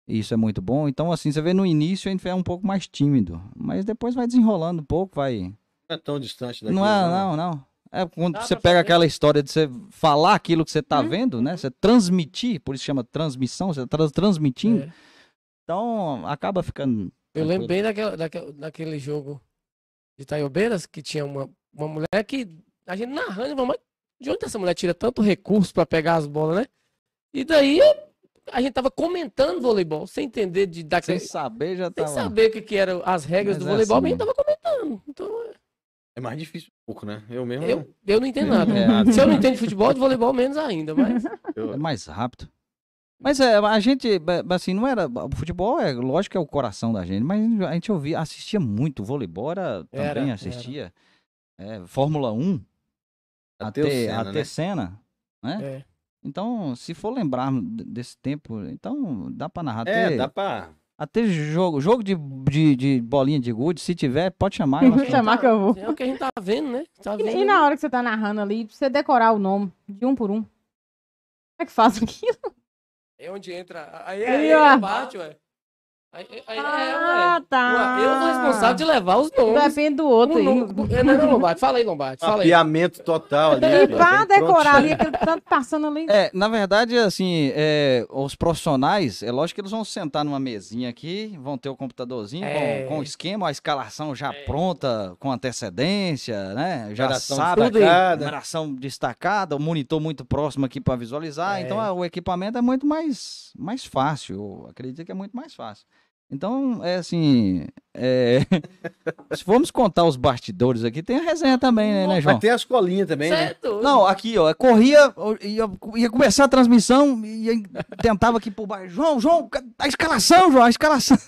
Isso é muito bom. Então, assim, você vê no início a gente é um pouco mais tímido, mas depois vai desenrolando um pouco, vai. Não é tão distante daqui. Não é, né? não, não. É quando Dá você pega aquela história de você falar aquilo que você está hum. vendo, né? Você transmitir, por isso chama transmissão, você tá transmitindo. É. Então acaba ficando. Eu lembrei daquele, daquele, daquele jogo de Taiobeiras que tinha uma, uma mulher que a gente narrando, mas de onde essa mulher tira tanto recurso para pegar as bolas, né? E daí a gente tava comentando voleibol, sem entender de daquele... Sem saber já tava. Sem saber o que, que eram as regras mas do é voleibol, assim, mas a gente assim. tava comentando. Então é. É mais difícil um pouco, né? Eu mesmo. Eu, eu não entendo é, nada. É, Se eu não entendo de futebol, de voleibol, menos ainda, mas. É mais rápido. Mas é, a gente, assim, não era. O futebol é, lógico que é o coração da gente, mas a gente ouvia, assistia muito. Voleibol era, também era, assistia. Era. É, Fórmula 1, até, até Senna, até né? Senna, né? É. Então, se for lembrar desse tempo, então dá pra narrar. É, ter... dá pra até jogo, jogo de, de, de bolinha de gude, se tiver, pode chamar. Pode chamar é, que eu vou. É o que a gente tá vendo, né? Tá vendo, e, e, na hora que você tá narrando ali, você decorar o nome de um por um. Como é que faz aquilo? É onde entra. Aí, aí, aí, aí ué. Aí, aí, é, ah, é, tá. Ué, eu sou responsável de levar os nomes. Depende do outro. Um, nome, é, não, não, Fala aí, Lombardi. Fala Apiamento total ali. E pra decorar ali, aquele tanto passando ali. É, na verdade, assim, é, os profissionais, é lógico que eles vão sentar numa mesinha aqui, vão ter o computadorzinho é. com, o esquema, a escalação já é. pronta, com antecedência, né? Já sabe. a Geração destacada, o monitor muito próximo aqui para visualizar. É. Então, ah, o equipamento é muito mais, mais fácil. Eu acredito que é muito mais fácil. Então, é assim, é... Se formos contar os bastidores aqui, tem a resenha também, né, né João? Mas tem as colinhas também, certo. né? É não, aqui, ó, corria, ia, ia começar a transmissão e tentava aqui por baixo. João, João, a escalação, João, a escalação.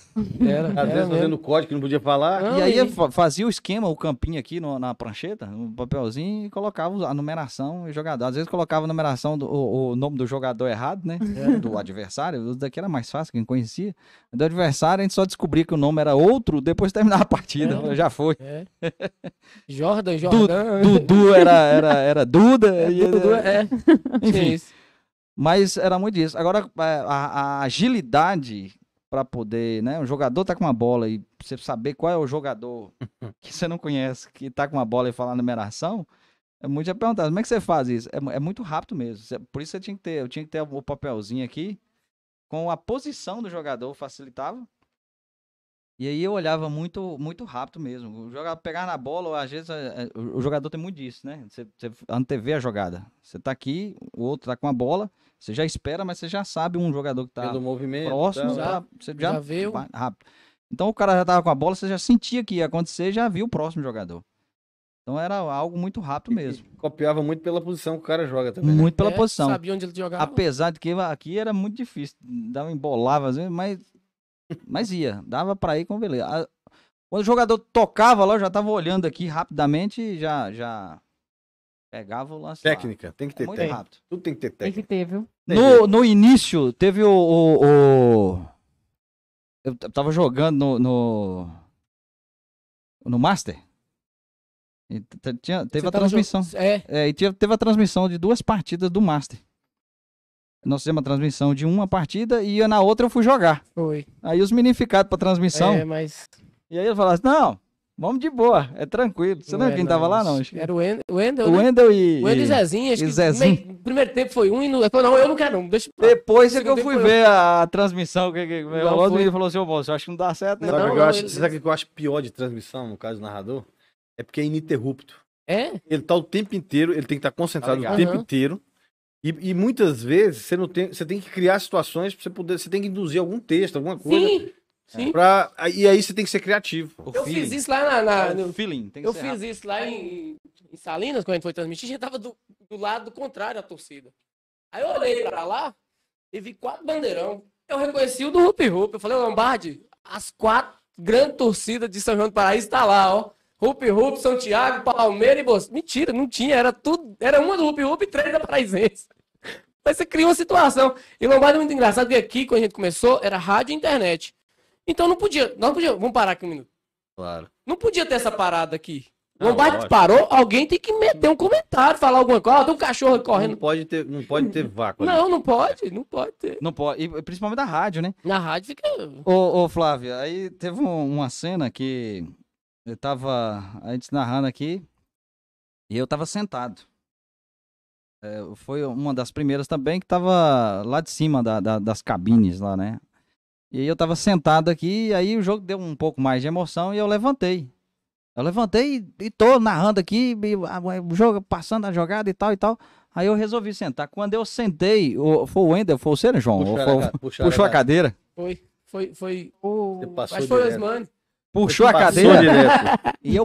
Era, Às era vezes fazendo código que não podia falar. Não, e aí e... fazia o esquema, o campinho aqui no, na prancheta, no papelzinho, e colocava a numeração e jogador. Às vezes colocava a numeração, do, o, o nome do jogador errado, né? É. Do adversário. O daqui era mais fácil, quem conhecia. Do adversário, a gente só descobria que o nome era outro outro, depois terminava a partida, é, já foi. É. Jordan, Jordan. Du, Dudu era, era, era Duda. É, e, Dudu, é. Enfim. Mas era muito isso. Agora, é, a, a agilidade para poder, né? O jogador tá com uma bola e você saber qual é o jogador que você não conhece, que tá com uma bola e falar numeração, é muito a perguntar. como é que você faz isso? É, é muito rápido mesmo. Por isso eu tinha que ter, eu tinha que ter o papelzinho aqui com a posição do jogador facilitava. E aí eu olhava muito muito rápido mesmo. O jogador pegar na bola, às vezes eh, eh, o jogador tem muito disso, né? Você, você antevê a jogada. Você tá aqui, o outro tá com a bola, você já espera, mas você já sabe um jogador que tá próximo, tá, já, você já, já viu rápido. Então o cara já tava com a bola, você já sentia que ia acontecer, já viu o próximo jogador. Então era algo muito rápido mesmo. E copiava muito pela posição que o cara joga também. Né? Muito pela é, posição. Sabia onde ele jogava. Apesar de que aqui era muito difícil, dava embolava, mas mas ia, dava para ir com beleza. A, quando o jogador tocava lá, eu já tava olhando aqui rapidamente e já, já pegava o lance. Técnica, lá. tem que é ter é muito técnica. Rápido. Tudo tem que ter técnica. Tem que ter, viu? No, no início, teve o, o, o... Eu tava jogando no. No, no Master. E tinha, teve Você a transmissão. É. é. E tinha, teve a transmissão de duas partidas do Master. Nós fizemos a transmissão de uma partida e na outra eu fui jogar. Foi. Aí os meninos ficaram pra transmissão. É, mas. E aí eu falava assim: não, Vamos de boa, é tranquilo. Você não é, quem tava lá, não? Acho. Era o Wendel. O né? Wendel, né? o e. O Wendel e Zezinho. Acho e Zezinho. meio, primeiro tempo foi um e não. Falou, não, eu não quero, não. Deixa pra... Depois é que eu fui ver eu... a transmissão. Que, que, não, o outro foi... falou assim: ô, moço, acho que não dá certo. Né? Sabe o que, eu acho, ele... que eu acho pior de transmissão, no caso do narrador? É porque é ininterrupto. É? Ele tá o tempo inteiro, ele tem que estar tá concentrado tá o tempo uhum. inteiro. E, e, muitas vezes você não tem, você tem que criar situações para você poder, você tem que induzir algum texto, alguma coisa. Sim. É. Sim. Pra, e aí você tem que ser criativo. O eu feeling. fiz isso lá na. na é, no, feeling, eu fiz rápido. isso lá em, em, Salinas, quando a gente foi transmitir, já tava do, do lado contrário à torcida. Aí eu olhei para lá e vi quatro bandeirão. Eu reconheci o do Rupi Rupi. Eu falei, Lombardi, as quatro grandes torcidas de São João do Paraíso tá lá, ó. Rupi Rupi, Santiago, Palmeiras e Bolsa. Mentira, não tinha. Era tudo. Era uma do Rupi Rupi e três da Paraizense. Mas você cria uma situação. E Lombardi é muito engraçado, porque aqui, quando a gente começou, era rádio e internet. Então não podia. Não podia. Vamos parar aqui um minuto. Claro. Não podia ter essa parada aqui. Não, Lombardi lógico. parou, alguém tem que meter um comentário, falar alguma coisa. Ah, tem um cachorro correndo. Não pode ter, não pode ter vácuo. Não, não pode, não pode ter. Não pode, e principalmente da rádio, né? Na rádio fica. Ô, ô Flávia, aí teve uma cena que eu tava. A gente narrando aqui. E eu tava sentado. É, foi uma das primeiras também que tava lá de cima da, da, das cabines lá, né? E aí eu tava sentado aqui, e aí o jogo deu um pouco mais de emoção e eu levantei. Eu levantei e, e tô narrando aqui, o jogo passando a jogada e tal e tal. Aí eu resolvi sentar. Quando eu sentei, o, foi o Wendel, foi né, o ser João? foi, a, puxou a, a cadeira? Foi, foi, foi. O... foi o Osmani. Puxou a cadeira. e eu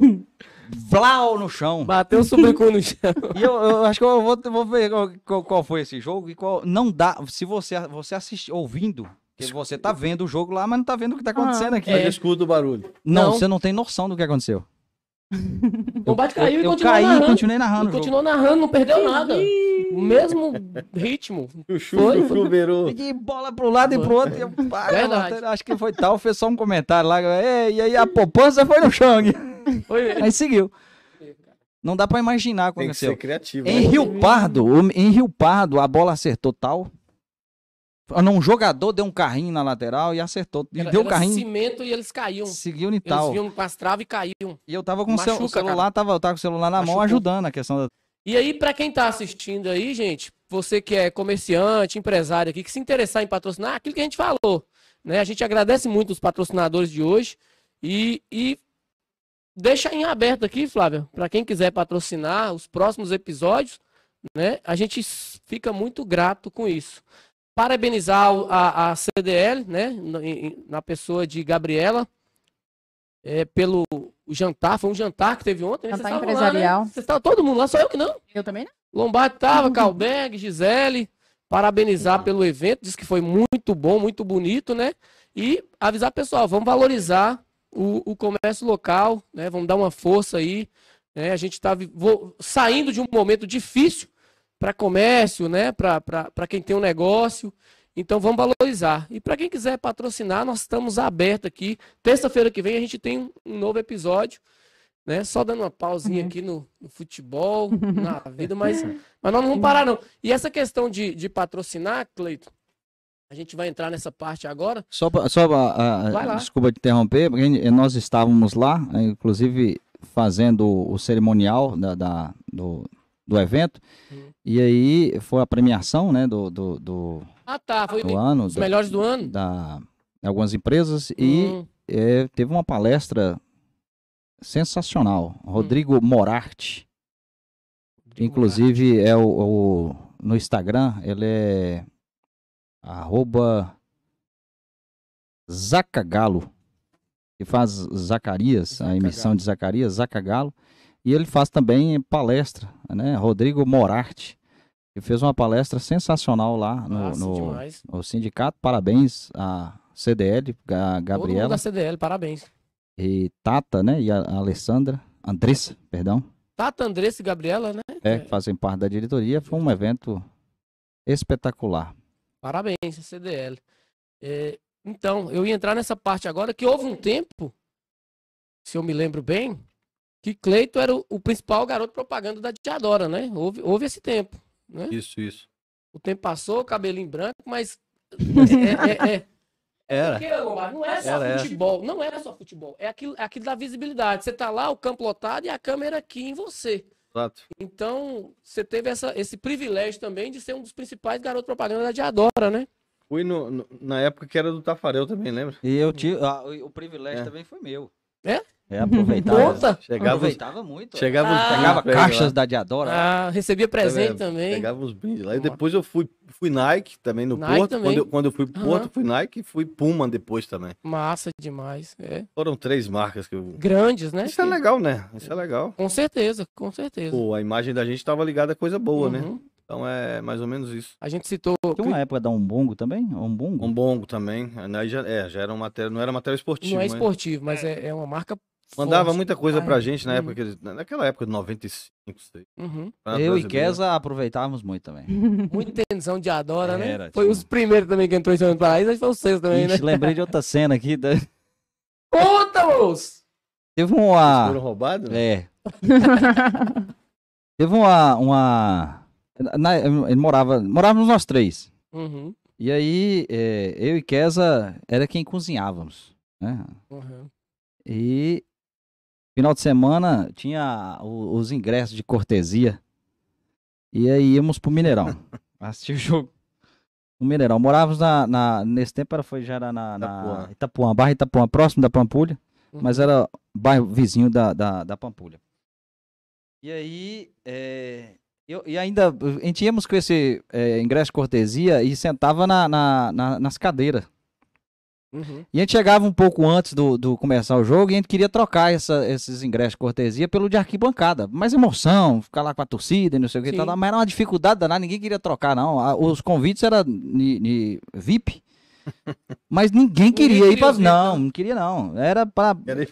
Blau no chão. Bateu o subicu no chão. E eu, eu, acho que eu vou, vou ver qual, qual, foi esse jogo e qual. Não dá. Se você, você assistir ouvindo, porque você tá vendo o jogo lá, mas não tá vendo o que tá ah, acontecendo ah, aqui. É, escuta o barulho. Não, não, você não tem noção do que aconteceu. Uhum. O Bate caiu eu, e continuou caí, narrando. continuei narrando. E continuou narrando, não perdeu nada. O mesmo ritmo. O chuveiro. o foi. Peguei bola pro lado e pro outro. E eu, eu, acho que foi tal. Fez só um comentário lá. E aí a poupança foi no chão. Aí seguiu. Não dá para imaginar o que aconteceu. Tem que ser criativo. Em né? Rio Pardo, em Rio Pardo, a bola acertou tal um jogador deu um carrinho na lateral e acertou. E era, deu era carrinho. cimento e eles caíam. Seguiu e tal. Eles vinham com as travas e caíam. E eu tava com Machuca, o celular, tava, eu tava com o celular na Machucou. mão ajudando a questão da. E aí, para quem tá assistindo aí, gente, você que é comerciante, empresário aqui, que se interessar em patrocinar, aquilo que a gente falou. Né? A gente agradece muito os patrocinadores de hoje e, e deixa em aberto aqui, Flávio, para quem quiser patrocinar os próximos episódios, né? A gente fica muito grato com isso parabenizar a, a CDL, né, na pessoa de Gabriela, é, pelo jantar. Foi um jantar que teve ontem. Né? Jantar empresarial. Lá, né? Vocês estavam todo mundo lá, só eu que não. Eu também não. Lombardi estava, Calberg, Gisele. Parabenizar uhum. pelo evento, disse que foi muito bom, muito bonito, né? E avisar pessoal, vamos valorizar o, o comércio local, né? Vamos dar uma força aí. Né? A gente está saindo de um momento difícil, para comércio, né? para quem tem um negócio. Então vamos valorizar. E para quem quiser patrocinar, nós estamos abertos aqui. Terça-feira que vem a gente tem um novo episódio, né? Só dando uma pausinha uhum. aqui no, no, futebol, na vida, mas, uhum. mas nós não vamos parar, não. E essa questão de, de patrocinar, Cleito, a gente vai entrar nessa parte agora. Só, pra, só pra, uh, desculpa te interromper, eh, nós estávamos lá, eh, inclusive fazendo o cerimonial da, da do, do evento. E aí foi a premiação, né, do, do, do ah, tá, foi do ano, os melhores do ano da algumas empresas e hum. é, teve uma palestra sensacional, Rodrigo Morarte. Rodrigo Inclusive Morarte. é o, o, no Instagram, ele é arroba Zacagalo, que faz Zacarias, Zacagalo. a emissão de Zacarias, Zacagalo. E ele faz também palestra, né? Rodrigo Morarte, que fez uma palestra sensacional lá no, Nossa, no, no sindicato. Parabéns a CDL, a Gabriela. Todo da CDL, parabéns. E Tata, né? E a Alessandra, Andressa, perdão. Tata, Andressa e Gabriela, né? É, que fazem parte da diretoria. Foi um evento espetacular. Parabéns, CDL. É, então, eu ia entrar nessa parte agora, que houve um tempo, se eu me lembro bem, que Cleito era o, o principal garoto propaganda da Tiadora, né? Houve, houve esse tempo. Né? Isso, isso. O tempo passou, cabelinho branco, mas. É, é, é. Era. Porque, não é só era, futebol, era. não era só futebol. É aquilo, é aquilo da visibilidade. Você tá lá, o campo lotado e a câmera aqui em você. Exato. Então, você teve essa, esse privilégio também de ser um dos principais garotos propaganda da Diadora, né? Fui no, no, na época que era do Tafarel também, lembra? E eu tive. A, ah, o privilégio é. também foi meu. É? É, aproveitava. Conta. Chegava aproveitava os, muito. Chegava, ah, pegava caixas lá. da Diadora. Ah, recebia presente também, também. Pegava os brindes lá. E depois eu fui, fui Nike também no Nike Porto. Também. Quando, eu, quando eu fui Porto, fui Nike e fui Puma depois também. Massa demais. É. Foram três marcas que eu. Grandes, né? Isso é legal, né? Isso é legal. Com certeza, com certeza. Pô, a imagem da gente tava ligada a coisa boa, né? uhum. né? Então é mais ou menos isso. A gente citou. Tem uma época da Umbongo também? Umbongo? Umbongo também. Aí já, é, já era uma matéria, não era matéria esportiva. Não é esportivo, mas, mas é, é, uma marca. Mandava forte. muita coisa ah, pra gente na época, naquela época de 95, sei. Uhum. Eu e Kesa aproveitávamos muito também. Muita tensão de Adora, né? era, né? foi os primeiros também que entrou em São país, acho que foi o sexto também, Ixi, né? Lembrei de outra cena aqui. Da... Conta, moço! Teve uma. Eles foram roubados? É. Teve uma, uma na, ele morava, morávamos nós três. Uhum. E aí, é, eu e Kesa era quem cozinhávamos, né? Uhum. E final de semana tinha os, os ingressos de cortesia. E aí íamos pro Mineirão. assistir o jogo. No Mineirão. Morávamos na, na, nesse tempo, era, foi, já era na, Itapuã. na Itapuã, Barra Itapuã, próximo da Pampulha. Uhum. Mas era bairro vizinho da, da, da Pampulha. E aí, é, eu, e ainda, eh, a gente íamos com esse é, ingresso de cortesia e sentava na, na, na nas cadeiras. Uhum. E a gente chegava um pouco antes do, do começar o jogo e a gente queria trocar essa, esses ingressos de cortesia pelo de arquibancada. Mais emoção, ficar lá com a torcida e não sei o que, tal, mas era uma dificuldade danada, ninguém queria trocar, não. Os convites eram de VIP. Mas ninguém queria ninguém ir para não, né? não queria não. Era para era e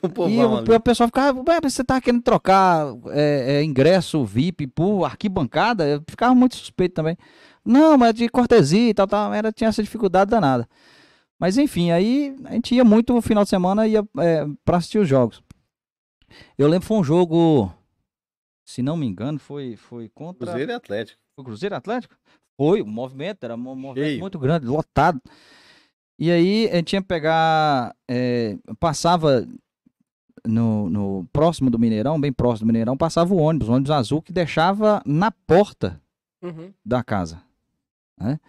o, pessoal ficava, você tá querendo trocar é, é, ingresso VIP por arquibancada? Eu ficava muito suspeito também. Não, mas é de cortesia e tal, tal, era tinha essa dificuldade danada. Mas enfim, aí a gente ia muito no final de semana ia é, para assistir os jogos. Eu lembro foi um jogo, se não me engano, foi foi contra Cruzeiro e Atlético. Foi Cruzeiro Atlético? Foi, o movimento era um movimento muito grande, lotado. E aí eu eh, tinha que pegar. É, passava no, no, próximo do Mineirão, bem próximo do Mineirão, passava o ônibus, o ônibus azul que deixava na porta uhum. da casa. Né?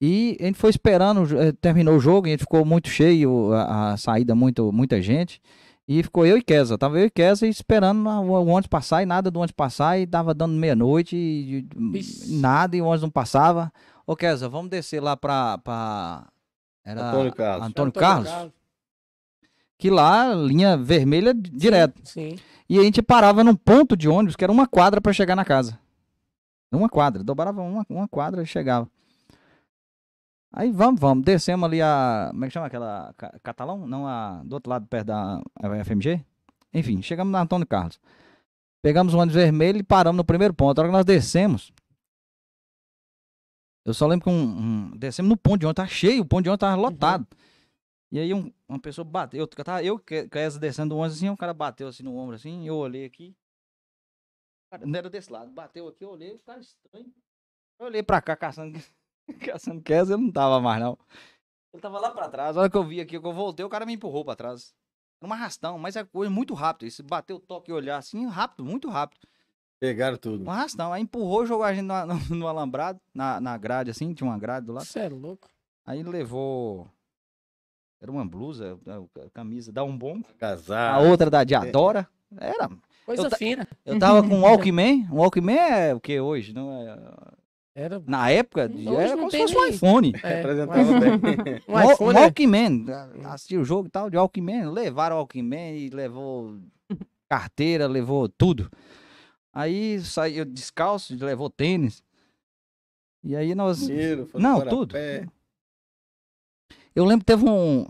E a gente foi esperando, eh, terminou o jogo, a gente ficou muito cheio, a, a saída, muito, muita gente. E ficou eu e Kesa, tava eu e Kesa esperando o ônibus passar e nada do ônibus passar e tava dando meia-noite e, nada e o ônibus não passava. Ô Kesa, vamos descer lá pra, pra era Antônio Carlos. Antônio, Carlos, Que lá, linha vermelha direto. Sim, sim. E a gente parava num ponto de ônibus que era uma quadra para chegar na casa. Uma quadra, dobrava uma, uma quadra e chegava. Aí vamos, vamos, descemos ali a. Como é que chama aquela? Catalão? Não, a. Do outro lado, perto da FMG? Enfim, chegamos na Antônio Carlos. Pegamos um ônibus vermelho e paramos no primeiro ponto. A hora que nós descemos, eu só lembro que um, um descemos no ponto de ônibus, tava cheio, o ponto de ônibus tava uhum. lotado. Uhum. E aí um, uma pessoa bateu, eu tava eu criança descendo do ônibus assim, um cara bateu assim no ombro assim, eu olhei aqui. Cara, não era desse lado, bateu aqui, eu olhei, o cara estranho. Eu olhei pra cá caçando, caçando Kesa, eu não tava mais não. Ele tava lá pra trás, a hora que eu vi aqui, que eu voltei, o cara me empurrou pra trás. Era um arrastão, mas é coisa muito rápido. Esse bateu o toque e olhar assim, rápido, muito rápido. Pegaram tudo. Mas não, Aí empurrou, jogou a gente no, no, no alambrado, na, na grade, assim, tinha uma grade do lado. Você é louco. Aí levou. Era uma blusa, é, camisa da Umbom. Casar. A outra da Diadora. É. Era. Coisa eu fina. Eu tava com um Walkman. Um Walkman é o que hoje? Não é. Era... Na época, hoje era como se fosse um iPhone. É, bem. um Walkman. Hum. Assistiu o jogo e tal de Walkman. Levaram o Walkman e levou carteira, levou tudo. Aí saiu descalço, levou tênis. E aí nós. Dinheiro, Não, tudo. Pé. Eu lembro que teve um.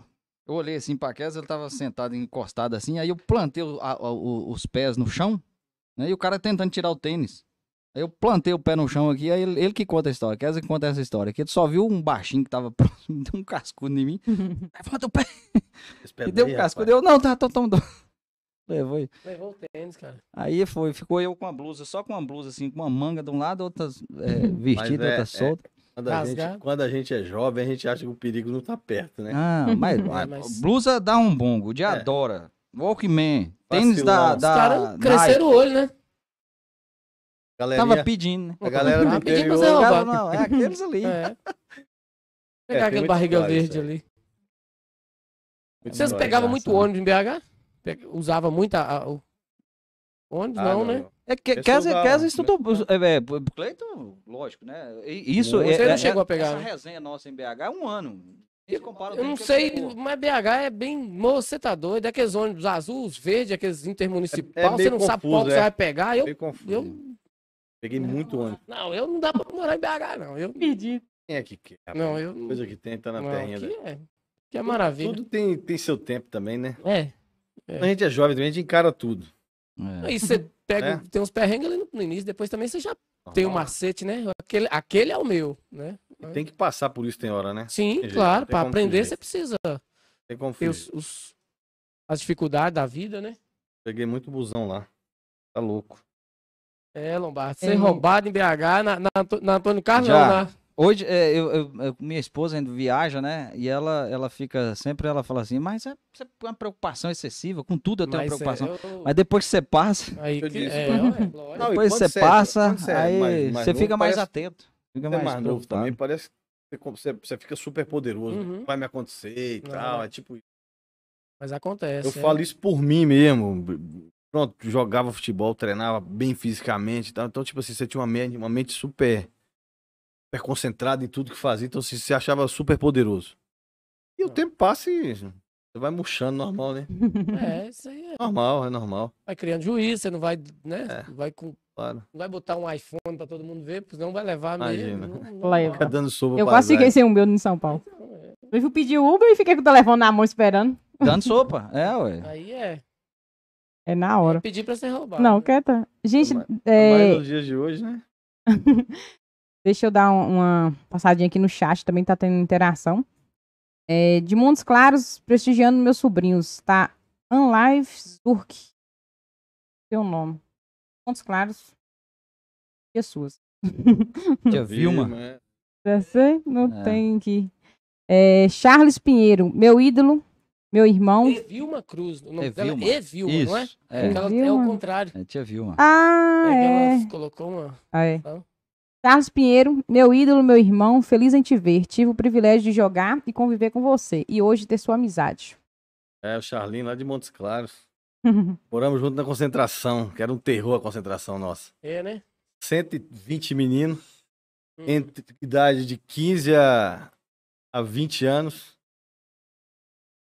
Eu olhei assim pra Kesa, ele tava sentado encostado assim, aí eu plantei o, a, a, o, os pés no chão, né? E o cara tentando tirar o tênis. Aí eu plantei o pé no chão aqui, aí ele, ele que conta a história, Kesa que conta essa história, que ele só viu um baixinho que tava próximo, deu um cascudo em mim. Levanta o pé! e deu um cascudo, eu, não, tá, tô tão doido. Levou. Levou o tênis, cara. Aí foi, ficou eu com a blusa, só com a blusa, assim, com uma manga de um lado, outra é, vestida, é, outra é, solta. É, quando, a gente, quando a, gente, é jovem, a gente acha que o perigo não tá perto, né? Ah, mas, ah, mas... blusa dá um bongo, de é. adora. Walkman, tênis da, da. Os caras cresceram o olho, né? Galerinha, Tava pedindo, né? A galera do interior... pra você não, é aqueles ali. É. Pegar é, aquele barriga verde ali. Vocês pegavam muito ônibus em BH? É usava muito A, o... Ônibus ah, não, não, né? É que Kesa usava... estudou. Né? É, é, Cleiton, lógico, né? E, isso. Você é, não é, chegou a é, pegar. Essa né? resenha nossa em BH é um ano. Eu, não sei, mas BH é bem. Moço, você tá doido? É aqueles ônibus azuis, verdes, aqueles intermunicipais. você não confuso, sabe qual que você vai pegar. Eu, eu... Peguei muito ônibus. Não, eu não dá pra morar em BH, não. Eu perdi. Quem é que quer? Não, eu. Coisa que tem, tá na terrinha. ainda é, que é maravilha. Tudo tem, tem seu tempo também, né? É. É. A gente é jovem, a gente encara tudo. É. Aí você pega, é. tem uns perrengues ali no, início, depois também você já tem o um macete, né? Aquele, aquele é o meu, né? Tem que passar por isso, tem hora, né? Sim, tem claro, para aprender você precisa tem ter os, os, as dificuldades da vida, né? Peguei muito busão lá. Tá louco. É, Lombardo, é, ser é. roubado em BH, na, na, na Antônio Carlos, não, na... Né? Hoje, é, eu, eu, minha esposa ainda viaja, né? E ela, ela fica sempre, ela fala assim, mas é, é uma preocupação excessiva, com tudo eu tenho mas uma é, preocupação. Eu... Mas depois que você passa. Aí, que... É, né? não, depois que você passa, é aí você fica mais parece... atento. Fica é mais, mais novo, tá? também, parece que você, você fica super poderoso. Né? Uhum. Vai me acontecer e tal. É tipo. Mas acontece. Eu falo isso por mim mesmo. Pronto, jogava futebol, treinava bem fisicamente e tal. Então, tipo assim, você tinha uma mente, uma mente super super concentrado em tudo que fazia, então se, se achava super poderoso. E o é. tempo passa e você vai murchando normal, né? É, isso aí é. Normal, é normal. Vai criando juízo, você não vai, né? É, vai com. Claro. Não vai botar um iPhone pra todo mundo ver, porque senão vai levar Imagina. mesmo. Não, Fica dando sopa Eu quase fiquei sem o meu em São Paulo. Eu então, é. vou pedir Uber e fiquei com o telefone na mão esperando. Dando sopa, é, ué. Aí é. É na hora. pedir para pra ser roubado. Não, né? quieta. Tá. Gente, é... Mais nos dias de hoje, né? Deixa eu dar uma passadinha aqui no chat, também tá tendo interação. É, de Montes Claros, prestigiando meus sobrinhos, tá? Unlife Zurk. Seu nome. Montes Claros. Jesus. uma. Vilma. Você não é. tem aqui. É, Charles Pinheiro, meu ídolo, meu irmão. E é Vilma Cruz. O nome é dela é Vilma, Isso. não é? É. é. é o contrário. É tia Vilma. Ah, é. Ela é. colocou uma... Ah, é. Carlos Pinheiro, meu ídolo, meu irmão, feliz em te ver. Tive o privilégio de jogar e conviver com você. E hoje ter sua amizade. É, o Charlin lá de Montes Claros. Moramos junto na concentração, que era um terror a concentração nossa. É, né? 120 meninos, hum. entre idade de 15 a, a 20 anos.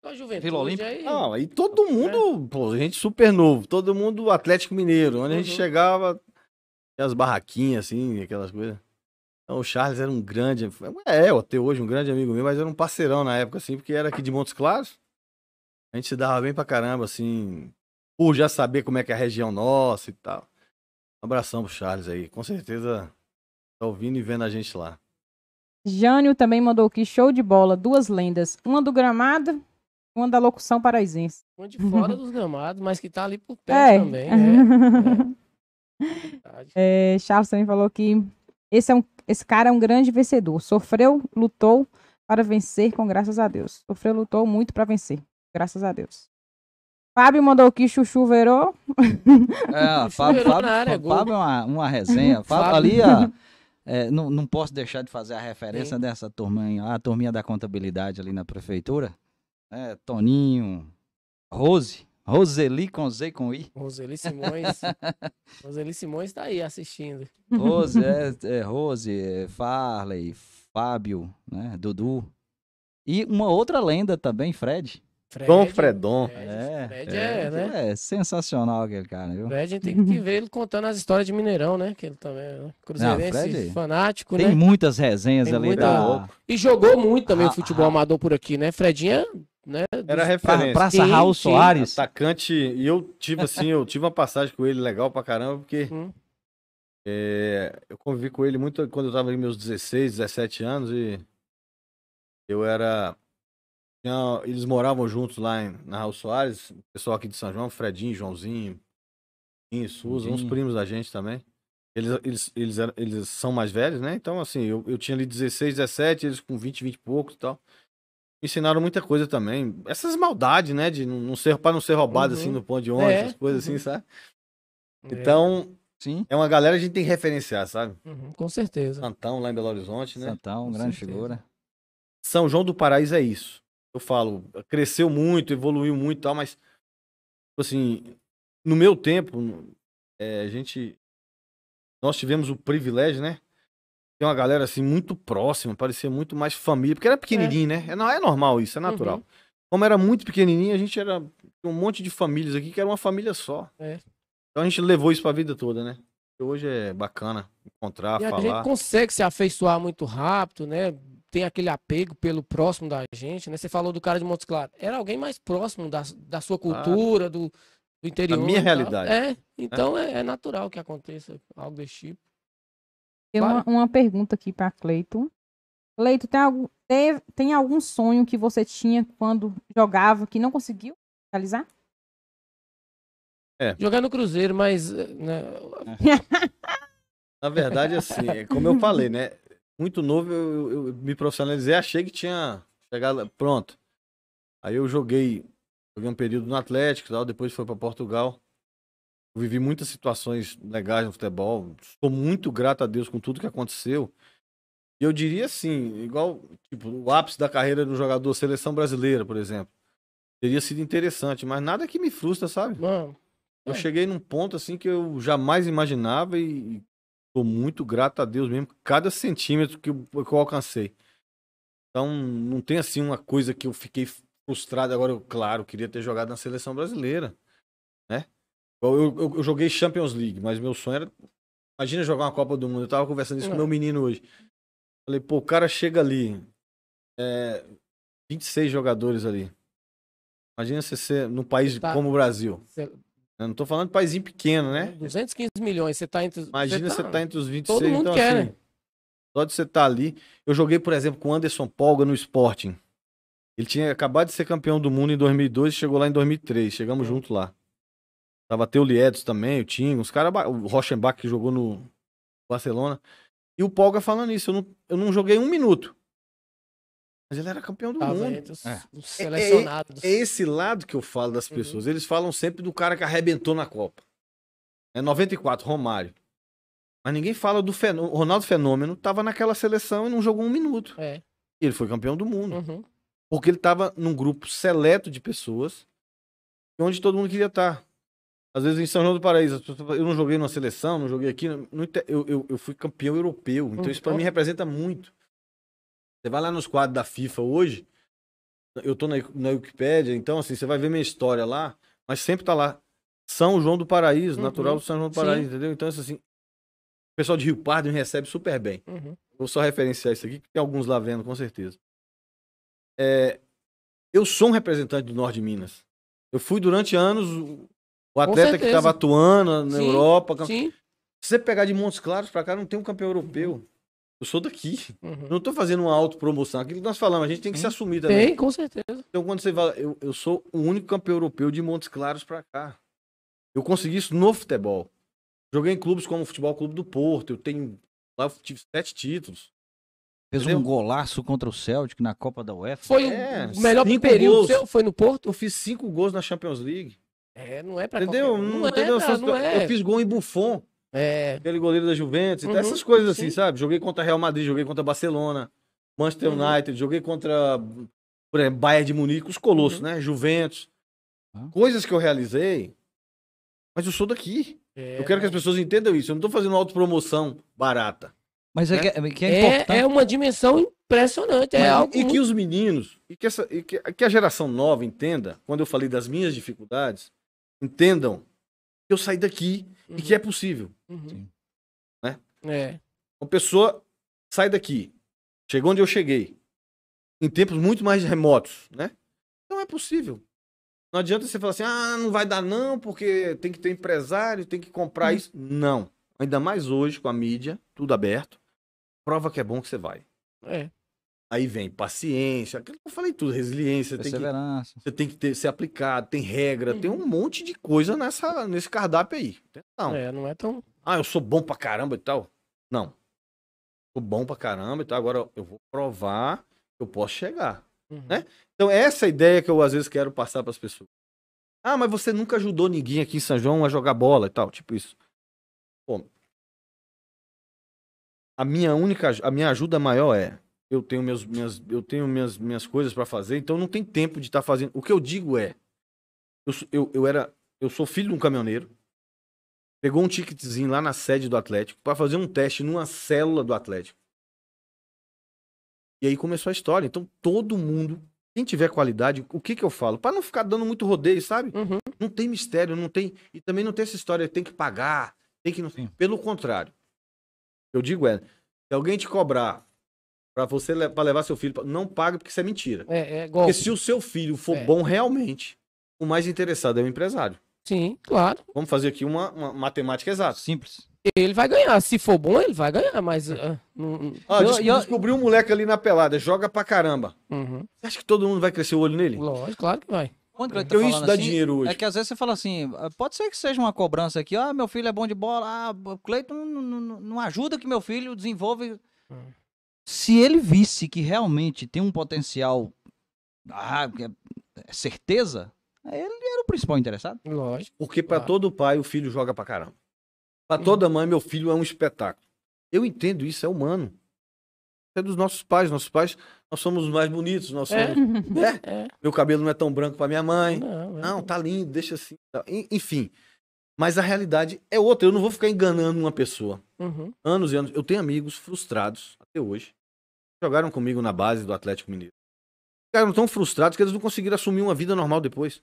A juventude Vila Olímpica? Aí... Não, aí todo é. mundo, é. pô, gente super novo, todo mundo Atlético Mineiro. Onde uhum. a gente uhum. chegava, as barraquinhas, assim, aquelas coisas. Então, o Charles era um grande. É, até hoje, um grande amigo meu, mas era um parceirão na época, assim, porque era aqui de Montes Claros. A gente se dava bem pra caramba, assim, por já saber como é que é a região nossa e tal. Um abração pro Charles aí. Com certeza tá ouvindo e vendo a gente lá. Jânio também mandou que show de bola, duas lendas. Uma do gramado, uma da locução paraisense. Uma de fora dos gramados, mas que tá ali por perto é. também. Né? é. É, é, Charles também falou que esse, é um, esse cara é um grande vencedor. Sofreu, lutou para vencer com graças a Deus. Sofreu, lutou muito para vencer. Graças a Deus. Fábio mandou que Chuchu verou. É, Fábio, Fábio, Fábio é uma, uma resenha. Fábio, ali, ó, é, não, não posso deixar de fazer a referência Sim. dessa turminha, a turminha da contabilidade ali na prefeitura. É, Toninho, Rose, Roseli com Z com I. Roseli Simões. Roseli Simões está aí assistindo. Rose, é, é, Rose, é, Farley, Fábio, né? Dudu. E uma outra lenda também, Fred. Fred, Dom Fredon. Fred, é, Fred é, é, né? É sensacional aquele cara, viu? Fred tem que ver ele contando as histórias de Mineirão, né? Que ele também é cruzeirense fanático, tem né? Tem muitas resenhas tem ali. Muita... Da... E jogou muito também ah, o futebol ah, amador por aqui, né? Fredinha é né? Era referência. Pra, Praça Raul Soares. Atacante, e eu tive assim, eu tive uma passagem com ele legal pra caramba, porque hum. é, eu convivi com ele muito quando eu tava em meus 16, 17 anos e eu era tinha, eles moravam juntos lá em, na Raul Soares, o pessoal aqui de São João, Fredinho, Joãozinho, Joãozinho Suza, uns primos da gente também. Eles, eles, eles, eles são mais velhos, né? Então, assim, eu, eu tinha ali 16, 17, eles com 20, 20 e poucos e tal ensinaram muita coisa também. Essas maldades, né? De não ser, para não ser roubado assim, uhum. assim no ponto de onde é. essas coisas assim, uhum. sabe? É. Então, Sim. é uma galera que a gente tem que referenciar, sabe? Uhum. Com certeza. Santão, lá em Belo Horizonte, né? Santão, Com grande certeza. figura. São João do Paraíso é isso. Eu falo, cresceu muito, evoluiu muito e tal, mas, tipo assim, no meu tempo, é, a gente. Nós tivemos o privilégio, né? tem uma galera assim muito próxima, parecia muito mais família, porque era é. pequenininho, é. né? É, não, é normal isso, é uhum. natural. Uhum. Como era muito pequenininho, a gente era um monte de famílias aqui que era uma família só. É. Então a gente levou isso para a vida toda, né? Hoje é bacana encontrar, e falar. A gente consegue se afeiçoar muito rápido, né? Tem aquele apego pelo próximo da gente, né? Você falou do cara de Montes Claros. Era alguém mais próximo da, da sua cultura, do, do interior. Da minha realidade. É, então é, é natural que aconteça algo desse tipo. Tem uma, uma pergunta aqui para Cleiton. Cleiton, tem algum, tem algum sonho que você tinha quando jogava que não conseguiu realizar? É. Jogar no Cruzeiro, mas. Eh, né... Na verdade, assim, é como eu falei, né? Muito novo, eu, eu, eu me profissionalizei, achei que tinha chegado. Pronto. Aí eu joguei, joguei um período no Atlético e tal, depois foi para Portugal vivi muitas situações legais no futebol. Sou muito grato a Deus com tudo que aconteceu. E eu diria assim, igual tipo, o ápice da carreira do jogador seleção brasileira, por exemplo. Teria sido interessante, mas nada que me frustra, sabe? Eu é. cheguei num ponto assim que eu jamais imaginava e estou muito grato a Deus mesmo, cada centímetro que eu, que eu alcancei. Então, não tem assim uma coisa que eu fiquei frustrado agora, eu, claro, queria ter jogado na seleção brasileira, né? Eu, eu, eu, joguei Champions League, mas meu sonho era. Imagina jogar uma Copa do Mundo. Eu tava conversando isso Não. com meu é. menino hoje. Falei, pô, o cara chega ali. É, 26 jogadores ali. Imagina você ser num país tá... como o Brasil. Cê... Eu não tô falando de país pequeno, né? 215 milhões, você tá entre os. Imagina você tá... tá... entre os 26 Todo mundo então, quer, assim, né? Só de você estar tá ali. Eu joguei, por exemplo, com o Anderson Polga no Sporting. Ele tinha acabado de ser campeão do mundo em 2002 e chegou lá em 2003. Chegamos tá. junto lá. Tava até o Liedes também, o Tingo, os caras, o Rochenbach que jogou no Barcelona. E o Polga falando isso, eu não, eu não joguei um minuto. Mas ele era campeão do mundo. É. Dos, é. Dos é, selecionados. É, é, é, esse lado que eu falo das uhum. pessoas. Uhum. Eles falam sempre do cara que arrebentou na Copa. É 94, Romário. Mas ninguém fala do fenômeno. Ronaldo Fenômeno tava naquela seleção e não jogou um minuto. É. E ele foi campeão do mundo. Uhum. Porque ele tava num grupo seleto de pessoas onde todo mundo queria estar. Tá. Às vezes em São João do Paraíso, eu não joguei numa seleção, não joguei aqui. Não, eu, eu, eu, fui campeão europeu, então hum, isso para mim uhum. representa muito. Você vai lá nos quadros da FIFA hoje, eu tô na, na Wikipédia, então assim, você vai ver minha história lá, mas sempre tá lá. São João do Paraíso, uhum. natural do São João do Paraíso, Sim. entendeu? Então, assim, o pessoal de Rio Pardo me recebe super bem. Uhum. Vou só referenciar isso aqui, que tem alguns lá vendo, com certeza. É, eu sou um representante do Norte de Minas. Eu fui durante anos o atleta que estava atuando na sim, Europa. Sim. Se você pegar de Montes Claros para cá, não tem um campeão europeu. Uhum. Eu sou daqui. Uhum. Não estou fazendo uma autopromoção. Aquilo que nós falamos, a gente tem que se assumir também. Tem, com certeza. Então, quando você fala, eu, eu sou o único campeão europeu de Montes Claros para cá. Eu consegui isso no futebol. Joguei em clubes como o Futebol Clube do Porto. Eu tenho. Lá eu tive sete títulos. Fez Entendeu? um golaço contra o Celtic na Copa da UEFA. Foi é, o melhor período seu? Foi no Porto? Eu fiz cinco gols na Champions League. É, não é pra Entendeu? Qualquer... Hum, não, é não, entendeu? É, não, é. Eu fiz gol em Buffon. É. Aquele goleiro da Juventus. Então uhum, essas coisas assim, sabe? Joguei contra Real Madrid, joguei contra Barcelona, Manchester uhum. United, joguei contra por exemplo, Bayern de Munique, os colossos, uhum. né? Juventus. Ah. Coisas que eu realizei, mas eu sou daqui. É, eu quero que as pessoas entendam isso. Eu não tô fazendo uma autopromoção barata. Mas né? é, que, é, é, é, importante. É, uma dimensão impressionante. É mas, algo e que os meninos, e que, essa, e que, que a geração nova entenda, quando eu falei das minhas dificuldades, entendam que eu saí daqui uhum. e que uhum. é possível. Uhum. Né? É. Uma pessoa sai daqui, chegou onde eu cheguei, em tempos muito mais remotos, né? então é possível. Não adianta você falar assim, ah, não vai dar não, porque tem que ter empresário, tem que comprar uhum. isso. Não. Ainda mais hoje, com a mídia, tudo aberto. Prova que é bom que você vai. É. Aí vem paciência, aquilo que eu falei tudo, resiliência, tem que, você tem que ter, ser aplicado, tem regra, uhum. tem um uhum. monte de coisa nessa, nesse cardápio aí. Não. É, não é tão. Ah, eu sou bom pra caramba e tal. Não. Sou bom pra caramba e tal. Agora eu vou provar que eu posso chegar. Uhum. Né? Então, essa é a ideia que eu às vezes quero passar para as pessoas. Ah, mas você nunca ajudou ninguém aqui em São João a jogar bola e tal, tipo isso. Pô, a minha única a minha ajuda maior é eu tenho meus, minhas, eu tenho minhas, minhas coisas para fazer, então não tem tempo de estar tá fazendo. O que eu digo é, eu, eu, eu era, eu sou filho de um caminhoneiro, pegou um ticketzinho lá na sede do Atlético para fazer um teste numa célula do Atlético. E aí começou a história. Então todo mundo, quem tiver qualidade, o que que eu falo? Para não ficar dando muito rodeio, sabe? Uhum. Não tem mistério, não tem e também não tem essa história tem que pagar, tem que não. Sim. Pelo contrário, eu digo é, se alguém te cobrar para você para levar seu filho. Não paga porque isso é mentira. É, é golpe. Porque se o seu filho for é. bom realmente, o mais interessado é o empresário. Sim, claro. Vamos fazer aqui uma, uma matemática exata. Simples. Ele vai ganhar. Se for bom, ele vai ganhar, mas. Uh, não... ah, eu, eu, descobri um moleque ali na pelada, joga pra caramba. Uhum. Você acha que todo mundo vai crescer o olho nele? Lógico, claro que vai. Quando é. tá isso dá assim, dinheiro hoje. É que às vezes você fala assim, pode ser que seja uma cobrança aqui, ah, meu filho é bom de bola, ah, o Cleiton não, não, não ajuda que meu filho desenvolve. Hum se ele visse que realmente tem um potencial, ah, é, é certeza, ele era o principal interessado. Lógico. Porque para todo pai o filho joga pra caramba. Para toda mãe meu filho é um espetáculo. Eu entendo isso, é humano. É dos nossos pais, nossos pais, nós somos os mais bonitos, nós é. somos. É. É. Meu cabelo não é tão branco para minha mãe. Não, não, tá lindo, deixa assim. Tá. Enfim. Mas a realidade é outra. Eu não vou ficar enganando uma pessoa. Uhum. Anos e anos. Eu tenho amigos frustrados até hoje, jogaram comigo na base do Atlético Mineiro. Ficaram tão frustrados que eles não conseguiram assumir uma vida normal depois.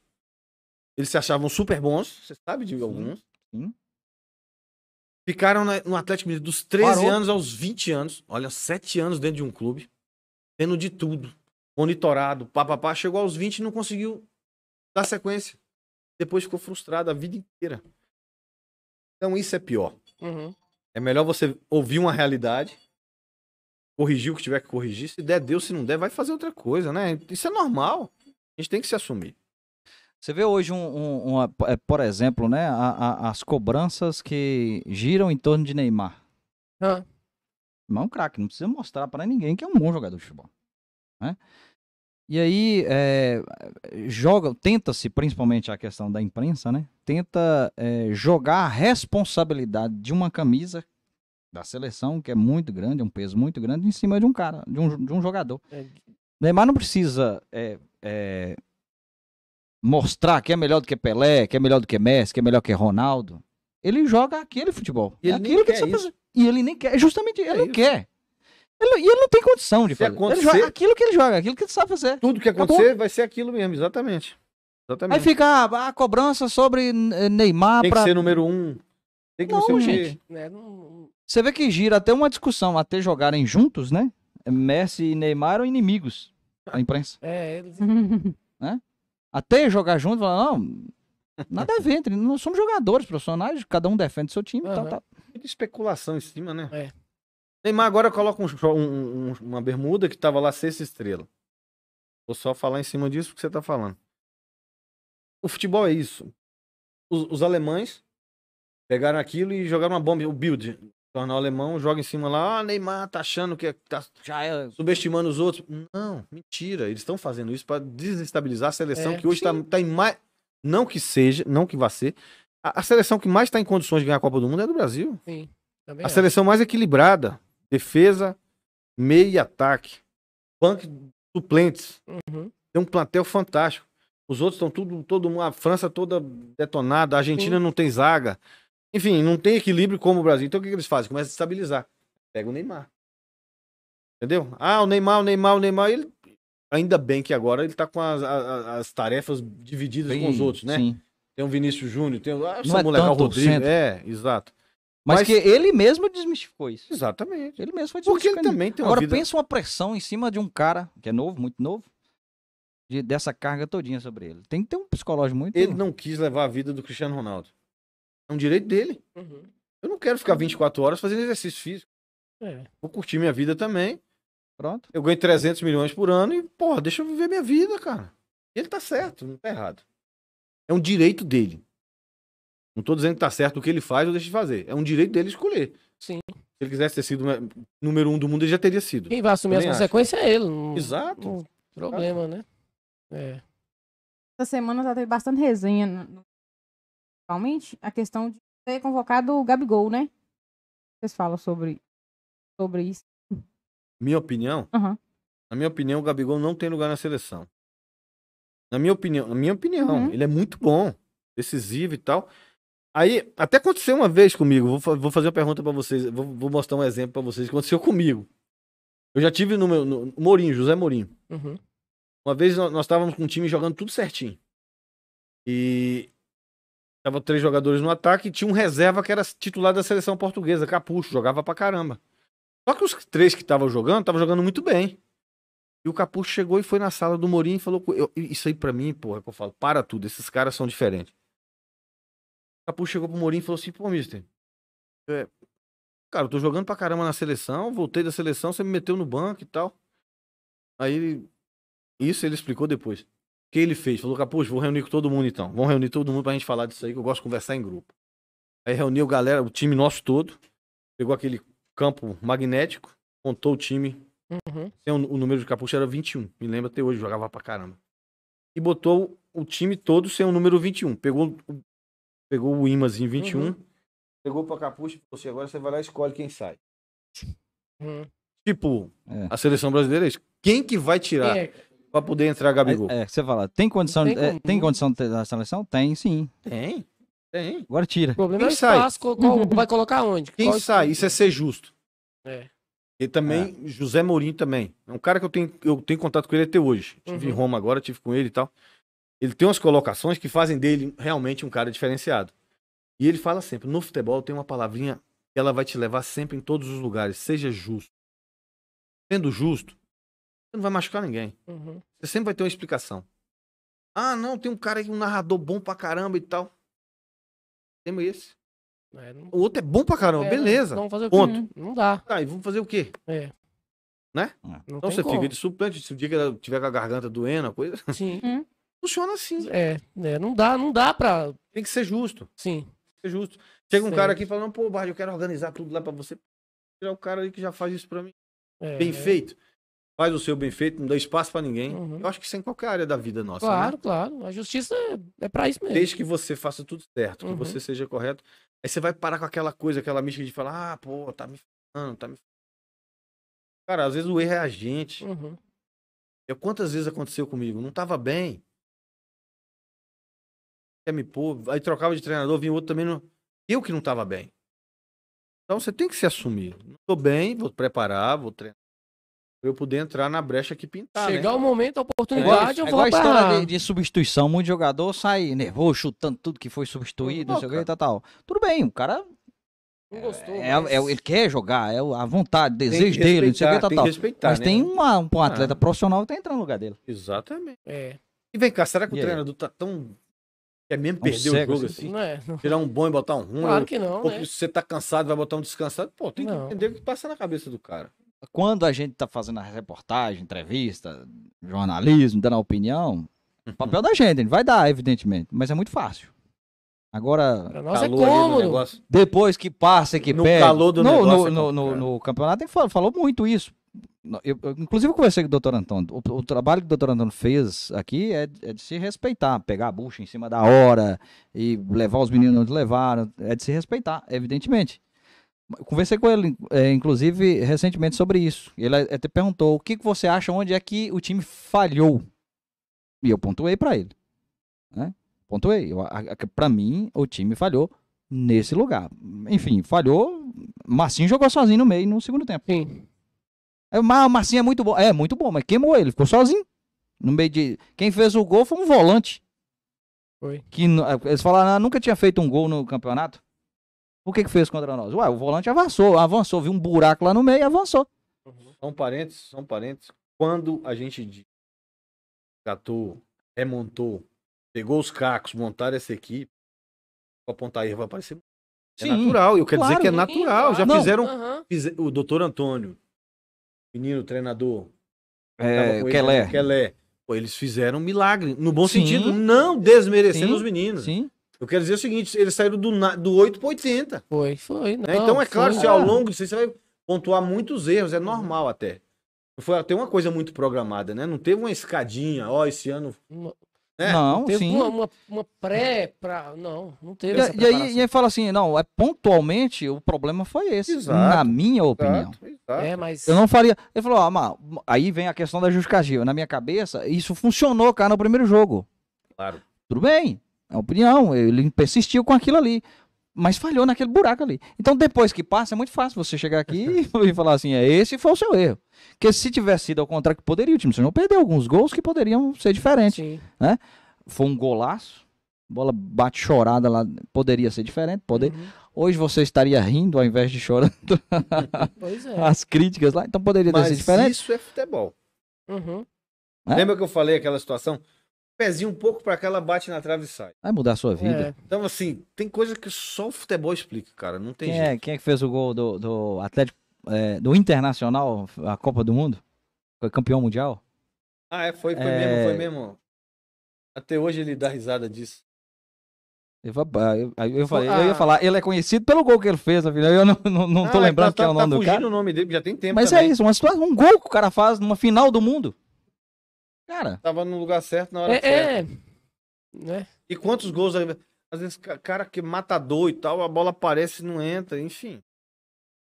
Eles se achavam super bons, você sabe de alguns. Sim. Ficaram no Atlético Mineiro dos 13 Parou. anos aos 20 anos. Olha, 7 anos dentro de um clube. Tendo de tudo. Monitorado, papapá. Chegou aos 20 e não conseguiu dar sequência. Depois ficou frustrado a vida inteira. Então isso é pior. Uhum. É melhor você ouvir uma realidade corrigir o que tiver que corrigir. Se der, deu. Se não der, vai fazer outra coisa, né? Isso é normal. A gente tem que se assumir. Você vê hoje, um, um, é, por exemplo, né, a, a, as cobranças que giram em torno de Neymar. Ah. Mas é um craque, não precisa mostrar para ninguém que é um bom jogador de futebol. Né? E aí, é, joga, tenta-se, principalmente a questão da imprensa, né? Tenta é, jogar a responsabilidade de uma camisa da seleção, que é muito grande, é um peso muito grande, em cima de um cara, de um, de um jogador. É. Neymar não precisa é, é, mostrar que é melhor do que Pelé, que é melhor do que Messi, que é melhor do que Ronaldo. Ele joga aquele futebol. E é ele aquilo que ele precisa E ele nem quer. Justamente, ele é não isso. quer. Ele, e ele não tem condição de Se fazer. Ele joga aquilo que ele joga, aquilo que ele sabe fazer. Tudo que acontecer Acabou. vai ser aquilo mesmo, exatamente. exatamente. Aí fica a, ah, a cobrança sobre Neymar. Tem pra... que ser número um. Tem que não, ser o gente. É, não... Você vê que gira até uma discussão, até jogarem juntos, né? Messi e Neymar eram inimigos da imprensa. É, eles. né? Até jogar junto, falando, não, nada a ver, nós somos jogadores profissionais, cada um defende seu time e uhum. tal, tal. especulação em cima, né? É. Neymar agora coloca um, um, uma bermuda que tava lá sexta estrela. Vou só falar em cima disso que você tá falando. O futebol é isso. Os, os alemães pegaram aquilo e jogaram uma bomba, o build, jornal alemão, joga em cima lá, ah, Neymar tá achando que é, tá já é, subestimando os outros. Não, mentira. Eles estão fazendo isso para desestabilizar a seleção é, que hoje tá, tá, em mais. Não que seja, não que vá ser. A, a seleção que mais está em condições de ganhar a Copa do Mundo é do Brasil. Sim, a é. seleção mais equilibrada. Defesa, meio e ataque. Banco suplentes. Uhum. Tem um plantel fantástico. Os outros estão tudo, todo mundo. A França toda detonada, a Argentina Sim. não tem zaga. Enfim, não tem equilíbrio como o Brasil. Então o que, que eles fazem? Começa a estabilizar. Pega o Neymar. Entendeu? Ah, o Neymar, o Neymar, o Neymar. Ele... Ainda bem que agora ele tá com as, as, as tarefas divididas bem, com os outros, né? Sim. Tem o Vinícius Júnior, tem o. Ah, não é moleque, o Rodrigo. É, exato. Mas, Mas, que ele mesmo desmistificou isso. Exatamente. Ele mesmo foi desmistificado. Porque ele também tem uma Agora vida... pensa uma pressão em cima de um cara que é novo, muito novo, de, dessa carga todinha sobre ele. Tem que ter um psicológico muito... Ele não quis levar a vida do Cristiano Ronaldo. É um direito dele. Uhum. Eu não quero ficar 24 uhum. horas fazendo exercício físico. É. Vou curtir minha vida também. Pronto. Eu ganho 300 milhões por ano e, porra, deixa eu viver minha vida, cara. Ele tá certo, não tá errado. É um direito dele. Não tô dizendo que tá certo o que ele faz ou deixa de fazer. É um direito dele escolher. Sim. Se ele quisesse ter sido número um do mundo, ele já teria sido. Quem vai assumir as consequências é ele. Não... Exato. Não problema, Exato. né? É. Essa semana já teve bastante resenha no principalmente a questão de ter convocado o Gabigol, né? Vocês falam sobre, sobre isso. Minha opinião? Uhum. Na minha opinião, o Gabigol não tem lugar na seleção. Na minha opinião, na minha opinião, uhum. ele é muito bom, decisivo e tal. Aí, até aconteceu uma vez comigo, vou, vou fazer uma pergunta para vocês, vou, vou, mostrar um exemplo para vocês, aconteceu comigo. Eu já tive no meu, no, Mourinho, José Mourinho. Uhum. Uma vez nós estávamos com um time jogando tudo certinho. E Estavam três jogadores no ataque e tinha um reserva que era titular da seleção portuguesa, Capucho, jogava pra caramba. Só que os três que estavam jogando, estavam jogando muito bem. E o Capucho chegou e foi na sala do Mourinho e falou: eu, Isso aí pra mim, porra, que eu falo, para tudo, esses caras são diferentes. O Capucho chegou pro Mourinho e falou assim: Pô, mister, é, cara, eu tô jogando pra caramba na seleção, voltei da seleção, você me meteu no banco e tal. Aí, isso ele explicou depois que ele fez? Falou, capucho vou reunir com todo mundo então. Vamos reunir todo mundo pra gente falar disso aí, que eu gosto de conversar em grupo. Aí reuniu a galera, o time nosso todo, pegou aquele campo magnético, montou o time. Uhum. O, número de Capucho era 21, me lembro até hoje, jogava pra caramba. E botou o time todo sem o número 21. Pegou, pegou o imãzinho 21, uhum. pegou pra Capucho e falou assim, agora você vai lá e escolhe quem sai. Uhum. Tipo, é. a seleção brasileira é isso. Quem que vai tirar? É para poder entrar Gabigol. É, é, você fala, tem condição, tem, é, tem, condição de ter a seleção? Tem, sim. Tem. Tem. Agora tira. O problema Quem é o espaço, sai? Qual, vai colocar onde? Quem Qual sai? Isso é ser justo. É. E também, é. José Mourinho também. É um cara que eu tenho, eu tenho contato com ele até hoje. Estive uhum. em Roma agora, tive com ele e tal. Ele tem umas colocações que fazem dele realmente um cara diferenciado. E ele fala sempre: no futebol tem uma palavrinha que ela vai te levar sempre em todos os lugares. Seja justo. Sendo justo, não vai machucar ninguém. Uhum. Você sempre vai ter uma explicação. Ah, não, tem um cara aí, um narrador bom pra caramba e tal. Temos esse. É, não... O outro é bom pra caramba, é, beleza. Vamos fazer o Ponto. Quê? Não dá. Tá, e vamos fazer o quê? É. Né? É. Não então você como. fica de suplente, se o dia que tiver com a garganta doendo, a coisa. Sim. Uhum. Funciona assim. É, é, não dá, não dá pra. Tem que ser justo. Sim. Tem que ser justo. Chega um certo. cara aqui falando, pô, Bard, eu quero organizar tudo lá pra você. Tirar o cara aí que já faz isso pra mim. É, Bem feito faz o seu bem feito, não dá espaço para ninguém. Uhum. Eu acho que isso é em qualquer área da vida nossa. Né? Claro, né? claro. A justiça é, é para isso mesmo. Desde que você faça tudo certo, uhum. que você seja correto. Aí você vai parar com aquela coisa, aquela mística de falar, ah, pô, tá me falando, tá me Cara, às vezes o erro é a gente. Uhum. Eu, quantas vezes aconteceu comigo? Não tava bem. Quer me pôr? Aí trocava de treinador, vinha outro também. Não... Eu que não tava bem. Então você tem que se assumir. Não tô bem, vou preparar, vou treinar eu poder entrar na brecha que pintar. Né? Chegar né? o momento, a oportunidade, é, eu vou é igual a história de, de, substituição, muito jogador sai nervoso, chutando tudo que foi substituído, não sei o que, tal, tal. Tudo bem, o cara. Não gostou. É, é mas... é, ele quer jogar, é a vontade, o desejo dele, não sei o que, tal, tal. Respeitar, mas né? tem uma, um ah. atleta ah. profissional que tá entrando no lugar dele. Exatamente. É. E vem cá, será que o treinador tá tão é mesmo perder cego, o jogo assim? assim? Não é, não. Tirar um bom e botar um ruim? Claro que não. Porque né? se você tá cansado, vai botar um descansado. Pô, tem que entender o que passa na cabeça do cara quando a gente está fazendo a reportagem, entrevista, jornalismo, dando a opinião, o papel da gente, vai dar, evidentemente, mas é muito fácil. Agora, é calor é cômodo. Depois que passa, e que no pega. Calor do no, negócio, é no, no, no, no campeonato, ele falou, falou muito isso. Eu, eu, inclusive, eu conversei com o doutor Antônio. O, o trabalho que o doutor Antônio fez aqui é, é, de se respeitar, pegar a bucha em cima da hora e levar os meninos onde levaram. É de se respeitar, evidentemente. Conversei com ele, é, inclusive, recentemente sobre isso. Ele até perguntou o que, que você acha, onde é que o time falhou. E eu pontuei para ele. Né? Pontuei. Para mim, o time falhou nesse lugar. Enfim, falhou. Marcinho jogou sozinho no meio no segundo tempo. Sim. É, mas o Marcinho é muito bom. É, muito bom, mas queimou ele. Ficou sozinho. No meio de. Quem fez o gol foi um volante. Foi. Que, eles falaram, ah, nunca tinha feito um gol no campeonato. O que que fez contra nós? Ué, o volante avançou, avançou, viu um buraco lá no meio e avançou. São parentes, são parentes. Quando a gente catou, remontou, pegou os cacos, montaram essa equipe, apontar Pontair vai aparecer. É Sim, natural, eu quero claro, dizer que é natural. Já não. fizeram. Uhum. o doutor Antônio, menino treinador, é, ele, Kelé. eles fizeram um milagre, no bom Sim. sentido, não desmerecendo os meninos. Sim. Eu quero dizer o seguinte, eles saíram do, do 8 para 80. Foi, foi. Né? Não, né? Então é claro, se ao longo disso você vai pontuar muitos erros, é normal uhum. até. Foi até uma coisa muito programada, né? Não teve uma escadinha, ó, esse ano... Uma... É, não, teve sim. Uma, uma, uma pré para Não, não teve. E, e aí, e aí fala assim: não, é pontualmente o problema foi esse, exato, na minha opinião. Exato, exato. É, mas... Eu não faria. Ele falou: ah, mas aí vem a questão da justificativa. Na minha cabeça, isso funcionou, cara, no primeiro jogo. Claro. Tudo bem. É opinião, ele persistiu com aquilo ali. Mas falhou naquele buraco ali. Então, depois que passa, é muito fácil você chegar aqui e falar assim: é esse foi o seu erro. Porque se tivesse sido ao contrário, poderia, o time não perdeu alguns gols que poderiam ser diferentes. Sim. Né? Foi um golaço, bola bate chorada lá, poderia ser diferente, poder. Uhum. Hoje você estaria rindo ao invés de chorando. Pois é. As críticas lá, então poderia Mas ter diferente. Isso é futebol. Uhum. É? Lembra que eu falei aquela situação? pezinho um pouco para cá, ela bate na trave e sai. Vai mudar a sua é, vida. É. Então, assim, tem coisa que só o futebol explica, cara. Não tem quem é, jeito. É, quem é que fez o gol do, do Atlético, é, do Internacional, a Copa do Mundo? Foi campeão mundial? Ah, é, foi, foi é. mesmo, foi mesmo. Até hoje ele dá risada disso. Eu, ah, eu, eu, eu, falei, ah. eu ia falar, ele é conhecido pelo gol que ele fez, afinal. Eu não, não, não ah, tô lembrando tá, tá que é o nome tá do cara. o nome dele, já tem tempo. Mas também. é isso, uma situação, um gol que o cara faz numa final do mundo. Cara. Tava no lugar certo na hora é, certa. É, Né? E quantos gols. Às vezes, cara que matador e tal, a bola aparece e não entra, enfim.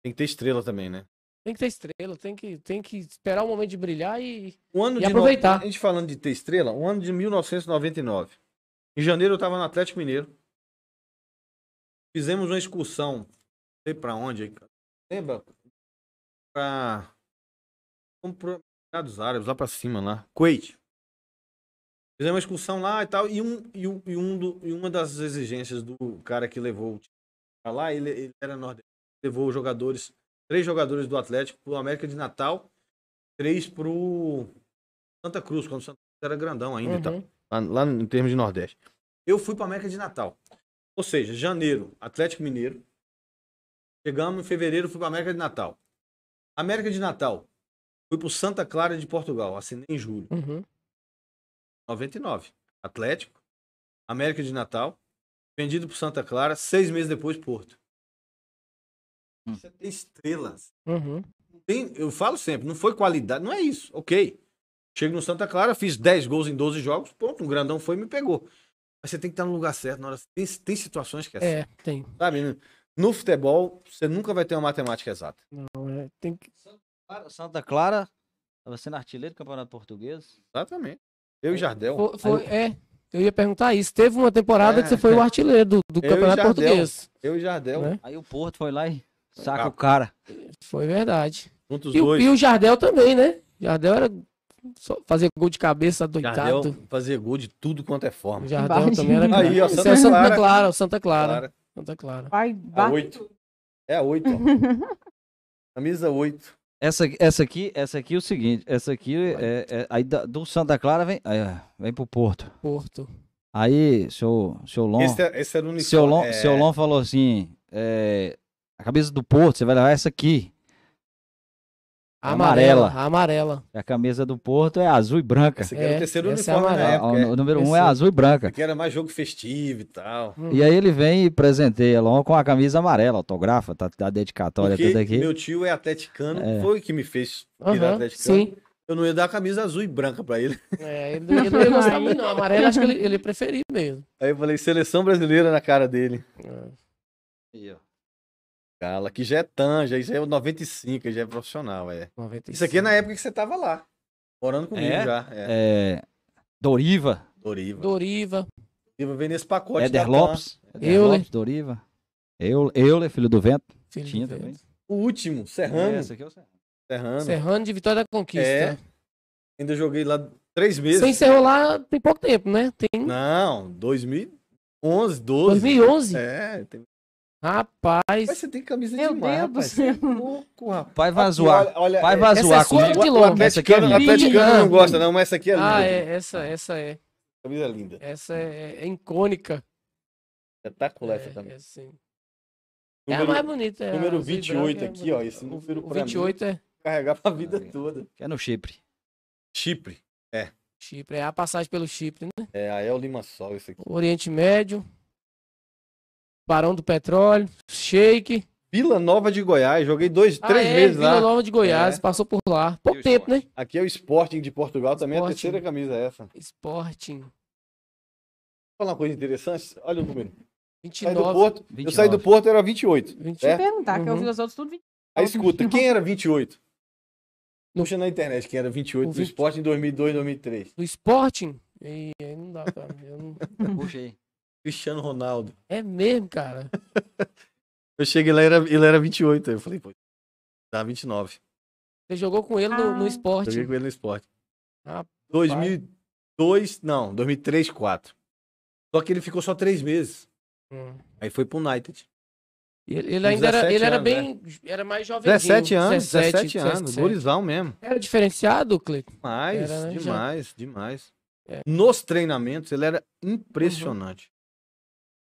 Tem que ter estrela também, né? Tem que ter estrela, tem que, tem que esperar o momento de brilhar e, o ano e de aproveitar. No... A gente falando de ter estrela, o ano de 1999. Em janeiro eu tava no Atlético Mineiro. Fizemos uma excursão, não sei pra onde, lembra? Pra... pra Emirados Árabes, lá pra cima, lá. Kuwait. Fizemos uma excursão lá e tal. E, um, e, um, e, um do, e uma das exigências do cara que levou o time pra lá, ele, ele era nordeste levou jogadores, três jogadores do Atlético pro América de Natal, três pro Santa Cruz, quando o Santa Cruz era grandão ainda uhum. e tal. Uhum. Lá, lá em termos de Nordeste. Eu fui pra América de Natal. Ou seja, janeiro, Atlético Mineiro. Chegamos em fevereiro, fui pra América de Natal. América de Natal, Fui pro Santa Clara de Portugal, assinei em julho. Uhum. 99. Atlético, América de Natal, vendido pro Santa Clara, seis meses depois, Porto. Uhum. Você tem estrelas. Uhum. Tem, eu falo sempre, não foi qualidade, não é isso. Ok. Chego no Santa Clara, fiz 10 gols em 12 jogos, ponto. Um grandão foi e me pegou. Mas você tem que estar no lugar certo. Na hora, tem, tem situações que é, é assim. tem. Sabe? No futebol, você nunca vai ter uma matemática exata. Não, é, tem que. Santa Clara estava sendo artilheiro do Campeonato Português. Exatamente. Eu e Jardel. Foi, foi, é, eu ia perguntar isso. Teve uma temporada é, que você foi o é. artilheiro do, do Campeonato Jardel, Português. Eu e Jardel. Né? Aí o Porto foi lá e saca o cara. Foi verdade. E, e, o Jardel também, né? Jardel era só fazer gol de cabeça doitado. Jardel fazer gol de tudo quanto é forma. Jardel Imagina. também era. Aí, ó, Santa, é Santa Clara, Santa Clara. Clara. Santa Clara. Vai, vai. É, é oito. É oito. Camisa oito. Essa, essa aqui, essa aqui é o seguinte, essa aqui é, é aí da, do Santa Clara vem, aí, vem pro Porto. Porto. Aí, seu, seu Lon, esse, é, esse era o uniforme, seu Lon, é... seu Lon falou assim, é, a cabeça do Porto, você vai levar essa aqui. É amarela. amarela. Amarela. A camisa do Porto é azul e branca. Esse aqui é, era o é, terceiro é uniforme é na época. O, número um é azul e branca. Esse aqui era mais jogo festivo e tal. Uhum. E aí ele vem e presenteia logo com a camisa amarela, autografa, tá, tá dedicatória Porque aqui. Meu tio é atleticano, é. foi que me fez virar uhum, atleticano. Sim. Eu não ia dar a camisa azul e branca pra ele. É, ele, não ia gostar muito, não. Amarela acho que ele, ele preferia mesmo. Aí eu falei, seleção brasileira na cara dele. É. E, ó. Gala, que já é tanja, já é o 95, já é profissional, é. 95. Isso aqui é na época que você tava lá, morando comigo é? já. É. é... Doriva. Doriva. Doriva. Doriva vem nesse pacote. Éder Lopes. Éder Lopes, Doriva. Euler, Euler, filho do vento. Filho Tinha do também. Vento. O último, Serrano. É, esse aqui é o Serrano. Serrano. Serrano de Vitória da Conquista. É. Ainda joguei lá três meses. Você encerrou lá tem pouco tempo, né? Tem... Não, 2011, 12. 2011? É, tem Rapaz. Mas você tem camisa de mar, rapaz. Você é louco, rapaz. vai zoar. Olha, Pai vai zoar. Essa é comigo. O atleticano, é atleticano é não gosta não, mas essa aqui é ah, linda. Ah, é. Essa, essa é. Camisa linda. Essa é, é icônica. Espetacular é, essa também. É, sim. É número, é, é a mais bonita. É número 28 aqui, é ó. Esse número pra 28 mim, é... carregar pra vida ah, toda. Que é no Chipre. Chipre, é. Chipre, é a passagem pelo Chipre, né? É, aí é o Lima Sol esse aqui. Oriente Médio. Barão do Petróleo, Shake. Vila Nova de Goiás, joguei dois, ah, três é, meses Vila lá. Vila Nova de Goiás, é. passou por lá. Pouco tempo, né? Aqui é o Sporting de Portugal, Sporting. também é a terceira camisa é essa. Sporting. Vou falar uma coisa interessante, olha o número. 29. Saí do Porto, 29. Eu saí do Porto, era 28. 20... Deixa eu perguntar, uhum. que eu vi os outros tudo 20. Aí escuta, quem era 28? Não tinha na internet quem era 28 20... do Sporting em 2002, 2003. Do Sporting? E aí não dá pra Eu Não... Puxa aí. Cristiano Ronaldo. É mesmo, cara? eu cheguei lá, e ele era 28. Eu falei, pô, dá tá 29. Você jogou com ele no, no ah. esporte? Joguei com ele no esporte. Ah, 2002, não, 2003, 2004. Só que ele ficou só três meses. Hum. Aí foi pro United. Ele, ele ainda era, ele anos, era bem. Né? Era mais jovem. 17 anos, 17, 17 anos, gurizão mesmo. Era diferenciado, Cleiton? Demais, era, né? demais, já... demais. É. Nos treinamentos ele era uhum. impressionante.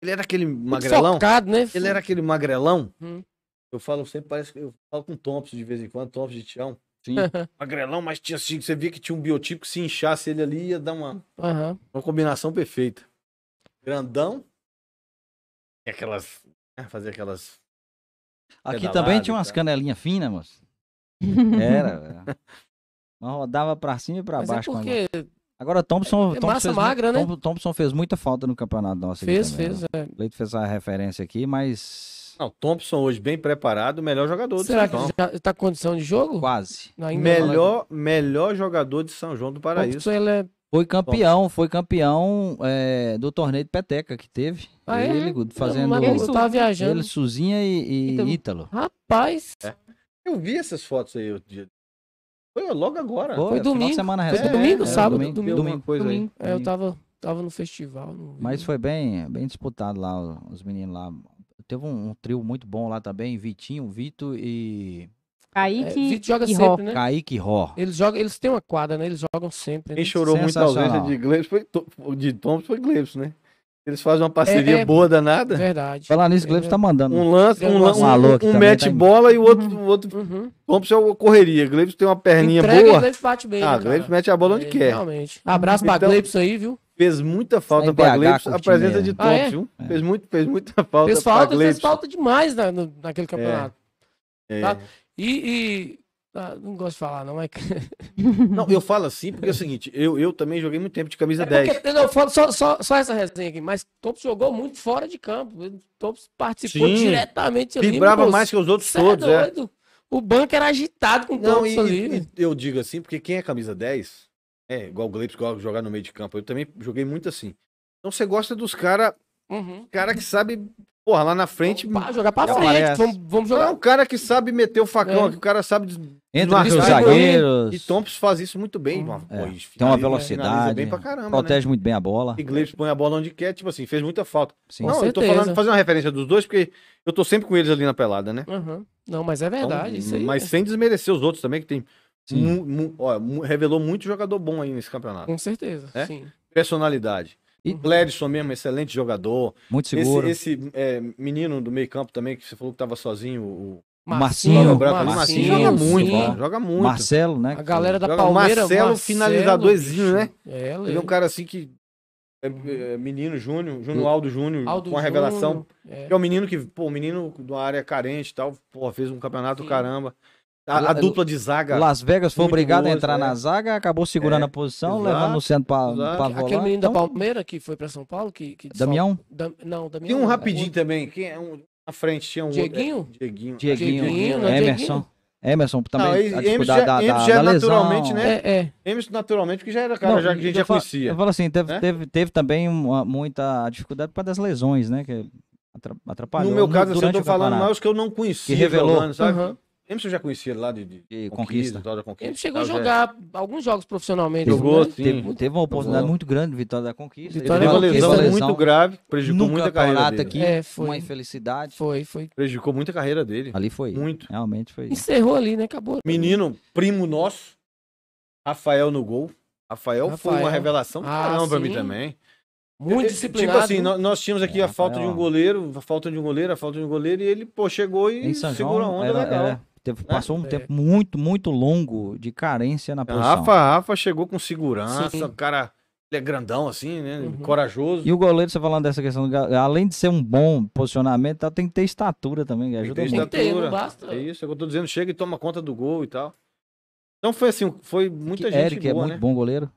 Ele era aquele magrelão. Focado, né? Ele era aquele magrelão. Hum. Eu falo sempre, parece que eu falo com Thompson de vez em quando, Thompson de Tião. Sim. magrelão, mas tinha assim, você via que tinha um biotipo que se inchasse ele ali ia dar uma, uhum. uma combinação perfeita. Grandão. E aquelas. Né, Fazer aquelas. Aqui também tinha umas canelinhas finas, moço. Era, velho. rodava pra cima e pra mas é baixo. É porque Agora, Thompson. É, Thompson massa fez, magra, né? Thompson fez muita falta no campeonato nosso. Fez, também, fez. Né? É. Leito fez a referência aqui, mas. Não, Thompson hoje bem preparado, melhor jogador Será do Será que está já tá condição de jogo? Quase. Não, melhor, não. melhor jogador de São João do Paraíso. Thompson, ele é foi campeão, Bom. foi campeão é, do torneio de peteca que teve. Ah, é? ele fazendo. ele estava viajando. Ele, Suzinha e, e Ítalo. Rapaz! É. Eu vi essas fotos aí outro dia. Foi logo agora. Foi, foi domingo. Semana foi é, domingo, é, sábado, domingo, domingo, domingo, coisa é. domingo. Aí. É, eu tava, tava no festival. No... Mas foi bem, bem disputado lá, os meninos lá. Teve um, um trio muito bom lá também, Vitinho, Vito e Kaique é, Vito joga e sempre, Ró. né? Kaique e Ró. Eles, jogam, eles têm uma quadra, né? Eles jogam sempre. Né? chorou muito a ausência de Glebs foi de Thompson foi Glebs, né? Eles fazem uma parceria é, é, boa danada. Verdade. Falar nisso, o Glebson tá mandando. Um lance, um, lance, um, um mete tá bola e o outro, uhum. o outro uhum. vamos para a correria. Glebson tem uma perninha Entrega boa. Glebson bate bem. Ah, né, Glebson mete a bola onde é, quer. Realmente. Abraço então, para Glebson aí, viu? Fez muita falta para Glebson, a presença de Thompson, ah, é? viu? É. Fez, muito, fez muita falta falta Fez falta demais na, no, naquele é. campeonato. Tá? E, e ah, não gosto de falar, não é que. não, eu falo assim porque é o seguinte: eu, eu também joguei muito tempo de camisa é porque, 10. Não, eu falo só, só, só essa resenha aqui, mas Topos jogou muito fora de campo. Topos participou Sim, diretamente Vibrava mais que os outros é todos. É doido. É. O banco era agitado com não, Topos e, ali. E, eu digo assim, porque quem é camisa 10, é igual o Gleipes jogar no meio de campo. Eu também joguei muito assim. Então você gosta dos caras. Uhum. Cara que sabe Porra, lá na frente. Vamos jogar pra frente. Vamos, vamos jogar. É um cara que sabe meter o facão é. aqui, o cara sabe. Entra os zagueiros. E Thompson faz isso muito bem. É. Pô, Tem uma velocidade. Bem pra caramba, né? protege né? muito bem a bola. E põe a bola onde quer, tipo assim, fez muita falta. Sim, Não, eu tô falando, fazendo uma referência dos dois, porque eu tô sempre com eles ali na pelada, né? Uhum. Não, mas é então, verdade. Então, mas é. sem desmerecer os outros também, que tem. Mu, mu, ó, revelou muito jogador bom aí nesse campeonato. Com certeza. É? Personalidade. E uhum. Gladson mesmo, excelente jogador. Muito seguro. Esse, esse é, menino do meio campo também, que você falou que estava sozinho, o... Marcinho, Marcinho, Marcinho, joga muito, sim. joga muito. Marcelo, né? A galera da joga Palmeiras. Marcelo, Marcelo finalizadorzinho, né? É, ele, é um cara assim que é, é, é menino Júnior, Júnior hum. Aldo Júnior, Aldo com a revelação. Júnior, é. é um menino que, pô, menino de uma área carente e tal, pô, fez um campeonato Sim. caramba. A, a, dupla de zaga. Las Vegas foi obrigado a entrar é. na zaga, acabou segurando é, a posição, exato, levando o centro para voar. Aquele menino então, da Palmeira que foi para São Paulo. Que, que Damião? não, Damião. Tinha um é rapidinho é, também. que é um, na frente tinha um. Dieguinho? Outro, é, Dieguinho. Dieguinho. Dieguinho né? Emerson. Emerson também não, a já, da, da, naturalmente, lesão. né? É, é. Emerson naturalmente, que já era cara não, já, que a gente já falo, conhecia. Eu falo assim, teve, né? teve, teve também uma, muita dificuldade por causa das lesões, né? Que atrapalhou. No meu caso, assim, eu tô falando mais que eu não conhecia. Que revelou. sabe? Lembra se eu já conhecia ele lá de, de, de conquista. Vitória da Conquista? Ele chegou a jogar já... alguns jogos profissionalmente. Jogou, sim. Teve, teve uma oportunidade Jogou. muito grande, Vitória da Conquista. Vitória teve uma lesão, muito grave, prejudicou muita carreira dele. Aqui, é, foi. Uma infelicidade. Foi, foi. Prejudicou muita carreira dele. Ali foi. Muito. Realmente foi. Encerrou ali, né? Acabou. Menino, primo nosso, Rafael no gol. Rafael, Rafael. foi uma revelação ah, caramba pra mim também. Muito é, é, tipo disciplinado. Tipo assim, nós, tínhamos aqui é, a falta é, de um goleiro, a falta de um goleiro, a falta de um goleiro, e ele, pô, chegou e segurou a onda é, legal. Teve, né? passou um é. tempo muito, muito longo de carência na posição. Rafa, Rafa chegou com segurança, Sim. o cara ele é grandão assim, né? Uhum. Corajoso. E o goleiro, você falando dessa questão, além de ser um bom posicionamento, tá, tem que ter estatura também, que ajuda tem que ter muito. Estatura. Tem, basta. É isso, é o que eu tô dizendo, chega e toma conta do gol e tal. Então foi assim, foi muita que gente Eric é boa, é muito né? bom goleiro.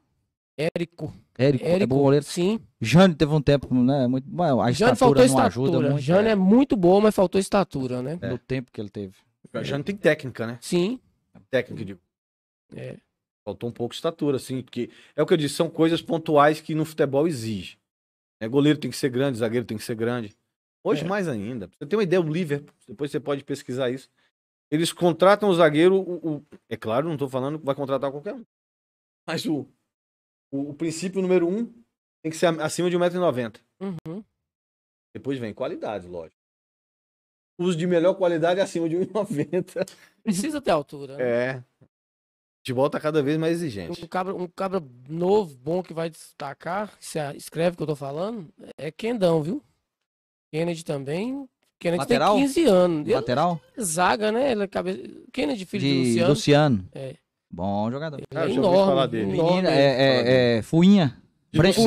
Érico. Érico, Érico é bom goleiro. Sim. Jane teve um tempo, né? Muito, a estatura Jane faltou não estatura. ajuda muito. Jane é. é muito bom mas faltou estatura, né? É. Do tempo que ele teve já não tem técnica, né? Sim. Técnica, digo. É. Faltou um pouco de estatura, assim, porque é o que eu disse, são coisas pontuais que no futebol exige. É, goleiro tem que ser grande, zagueiro tem que ser grande. Hoje é. mais ainda. você tem uma ideia, o Liverpool, depois você pode pesquisar isso. Eles contratam o zagueiro, o, o... é claro, não estou falando que vai contratar qualquer um. Mas o, o, o princípio número um tem que ser acima de 1,90m. Uhum. Depois vem qualidade, lógico os de melhor qualidade acima de 1,90. Precisa ter altura. Né? É. De volta tá cada vez mais exigente. Um cabra, um cabra novo, bom que vai destacar, que se escreve que eu tô falando, é Kendão, viu? Kennedy também. Kennedy Lateral? tem 15 anos. Lateral? Ele, é zaga, né? Ele é Kennedy, é filho de do Luciano. Luciano. É. Bom jogador. Ele é ah, enorme. Dele. Menina, enorme. é, é, é Fuinha. Breno,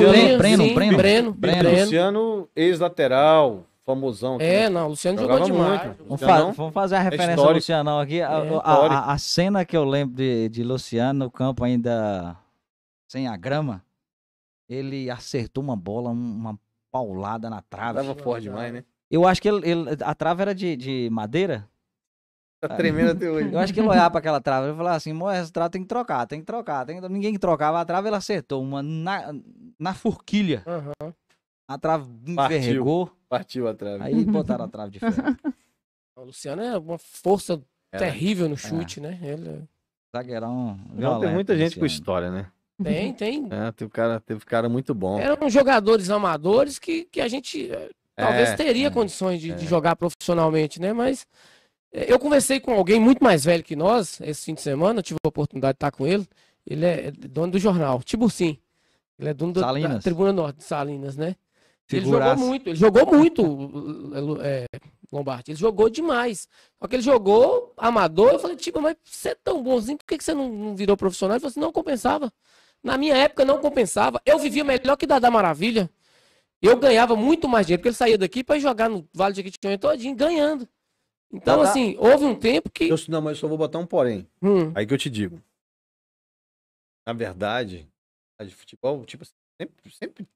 Breno, Breno, Breno. Luciano, ex-lateral famosão. Aqui, é, né? não, o Luciano jogou demais. Muito. Vamos, fa vamos fazer a é referência ao Luciano aqui. É. A, a, a, cena que eu lembro de, de Luciano no campo ainda sem a grama, ele acertou uma bola, uma paulada na trave. Tava forte demais, né? Eu acho que ele, ele, a trave era de, de madeira. Tá tremendo ah, até hoje. Eu acho que ele olhava pra aquela trave e falava assim: Moé, essa trave tem que trocar, tem que trocar. Tem que... Ninguém que trocava a trave, ele acertou uma na, na forquilha. Uhum. A trave enverregou. Partiu a trave. Aí botaram a trave de ferro. O Luciano é uma força é. terrível no é. chute, é. né? Ele... É- Zagueirão. Não, tem muita gente com história, né? Tem, tem. É, teve, cara, teve cara muito bom. Eram jogadores amadores que, que a gente eh, talvez é, teria condições de, de jogar profissionalmente, né? Mas eh, eu conversei com alguém muito mais velho que nós esse fim de semana, eu tive a oportunidade de estar com ele. Ele é dono do jornal, Tiburcim. Ele é dono da Tribuna Norte de Salinas, né? Ele jogou muito, ele jogou muito, é, Lombardi. Ele jogou demais. Só que ele jogou amador. Eu falei, tipo, mas você é tão bonzinho, por que, você não, não virou profissional? Ele falou assim, não compensava. Na minha época não compensava. Eu vivia melhor que Dada Maravilha. Eu ganhava muito mais dinheiro, porque ele saía daqui para jogar no Vale de Aquitinhonha todinho, ganhando. Então, Dada... assim, houve um tempo que. Eu, não, mas eu só vou botar um porém. Hum. Aí que eu te digo. Na verdade, de futebol, tipo, assim, sempre, sempre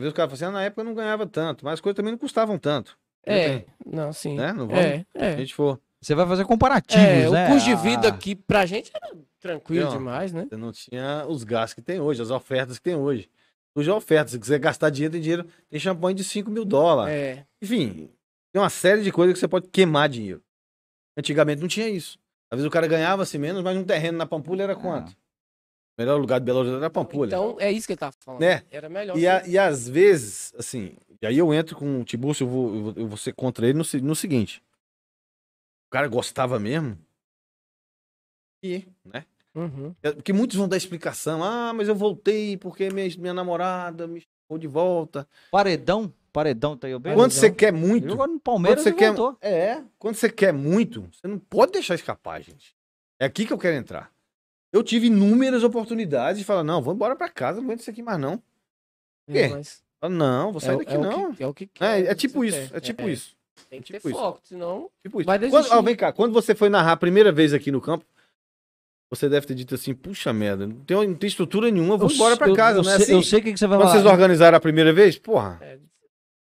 às vezes o cara fala assim, ah, na época eu não ganhava tanto, mas as coisas também não custavam tanto. É, não, sim. Né? Não é, vamos, é, é. a gente for... Você vai fazer comparativos, é, né? O custo de vida ah. aqui pra gente era tranquilo demais, né? Você não tinha os gastos que tem hoje, as ofertas que tem hoje. Hoje é oferta, se quiser gastar dinheiro, tem dinheiro, tem champanhe de 5 mil dólares. É. Enfim, tem uma série de coisas que você pode queimar dinheiro. Antigamente não tinha isso. Às vezes o cara ganhava assim menos, mas um terreno na Pampulha era ah. quanto? melhor lugar de Belo Horizonte era Pampulha. Então, é isso que ele tava falando. Né? Era melhor. E, a, e às vezes, assim, e aí eu entro com o Tiburcio, eu vou, eu vou, eu vou ser contra ele no, no seguinte. O cara gostava mesmo. E, né? Uhum. É, porque muitos vão dar explicação. Ah, mas eu voltei porque minha, minha namorada me chamou de volta. Paredão? Paredão tá aí, eu bem. Quando você quer muito. Ele no Palmeiras quando você quer, voltou. É. Quando você quer muito, você não pode deixar escapar, gente. É aqui que eu quero entrar. Eu tive inúmeras oportunidades de falar, não, vou embora para casa, não aguento isso aqui mais não. Por é, quê? Mas... Não, vou sair é, daqui é não. Que, é o que é é, quer, é, tipo isso, quer. é tipo isso. Tem que tipo ter isso. foco, senão tipo isso. vai desistir. Quando, ó, vem cá, quando você foi narrar a primeira vez aqui no campo, você deve ter dito assim, puxa merda, não tem, não tem estrutura nenhuma, vamos embora pra casa, eu, sei, assim? Eu sei o que, que você vai falar. Quando vocês organizaram a primeira vez, porra.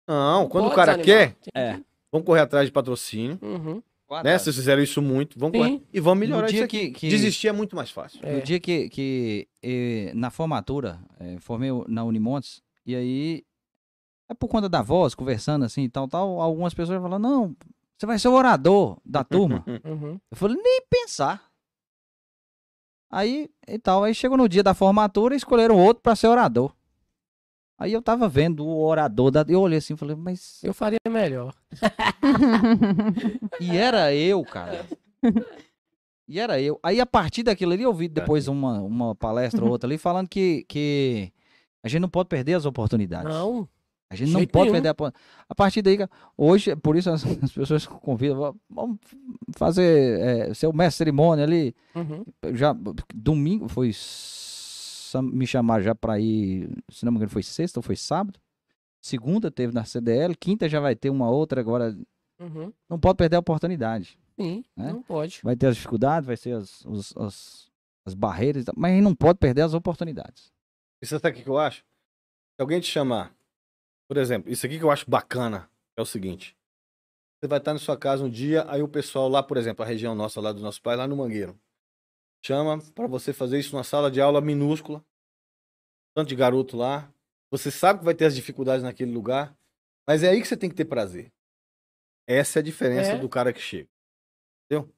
Não, não quando o cara desanimar, quer, é. vamos correr atrás de patrocínio. Uhum. Quadrado. Né? Vocês fizeram isso muito, vamos correr, E vamos melhorar isso aqui. Que, que... Desistir é muito mais fácil. É. No dia que, que eh, na formatura, eh, formei na Unimontes, e aí, é por conta da voz, conversando assim e tal, tal, algumas pessoas falam, não, você vai ser o orador da turma. Uhum. uhum. Eu falei, nem pensar. Aí e tal, aí chegou no dia da formatura e escolheram outro para ser orador. Aí eu tava vendo o orador da. Eu olhei assim e falei, mas. Eu faria melhor. e era eu, cara. E era eu. Aí a partir daquilo ali eu ouvi depois uma, uma palestra ou outra ali falando que, que a gente não pode perder as oportunidades. Não. A gente não pode perder a A partir daí, hoje, é por isso as, as pessoas convidam, vamos fazer é, eh, ser mestre cerimônia ali. Uhum. Já, domingo, foi me chamar já para ir, se não me engano, foi sexta ou foi sábado. Segunda teve na CDL, quinta já vai ter uma outra agora. Uhum. Não pode perder a oportunidade. Sim, né? não pode. Vai ter as dificuldades, vai ser as, as, as barreiras, mas não pode perder as oportunidades. Isso até que eu acho. Se alguém te chamar, por exemplo, isso aqui que eu acho bacana é o seguinte. Você vai estar na sua casa um dia, aí o pessoal lá, por exemplo, a região nossa, lá do nosso pai, lá no Mangueiro. Chama para você fazer isso numa sala de aula minúscula. Tanto de garoto lá. Você sabe que vai ter as dificuldades naquele lugar. Mas é aí que você tem que ter prazer. Essa é a diferença é. do cara que chega. Entendeu?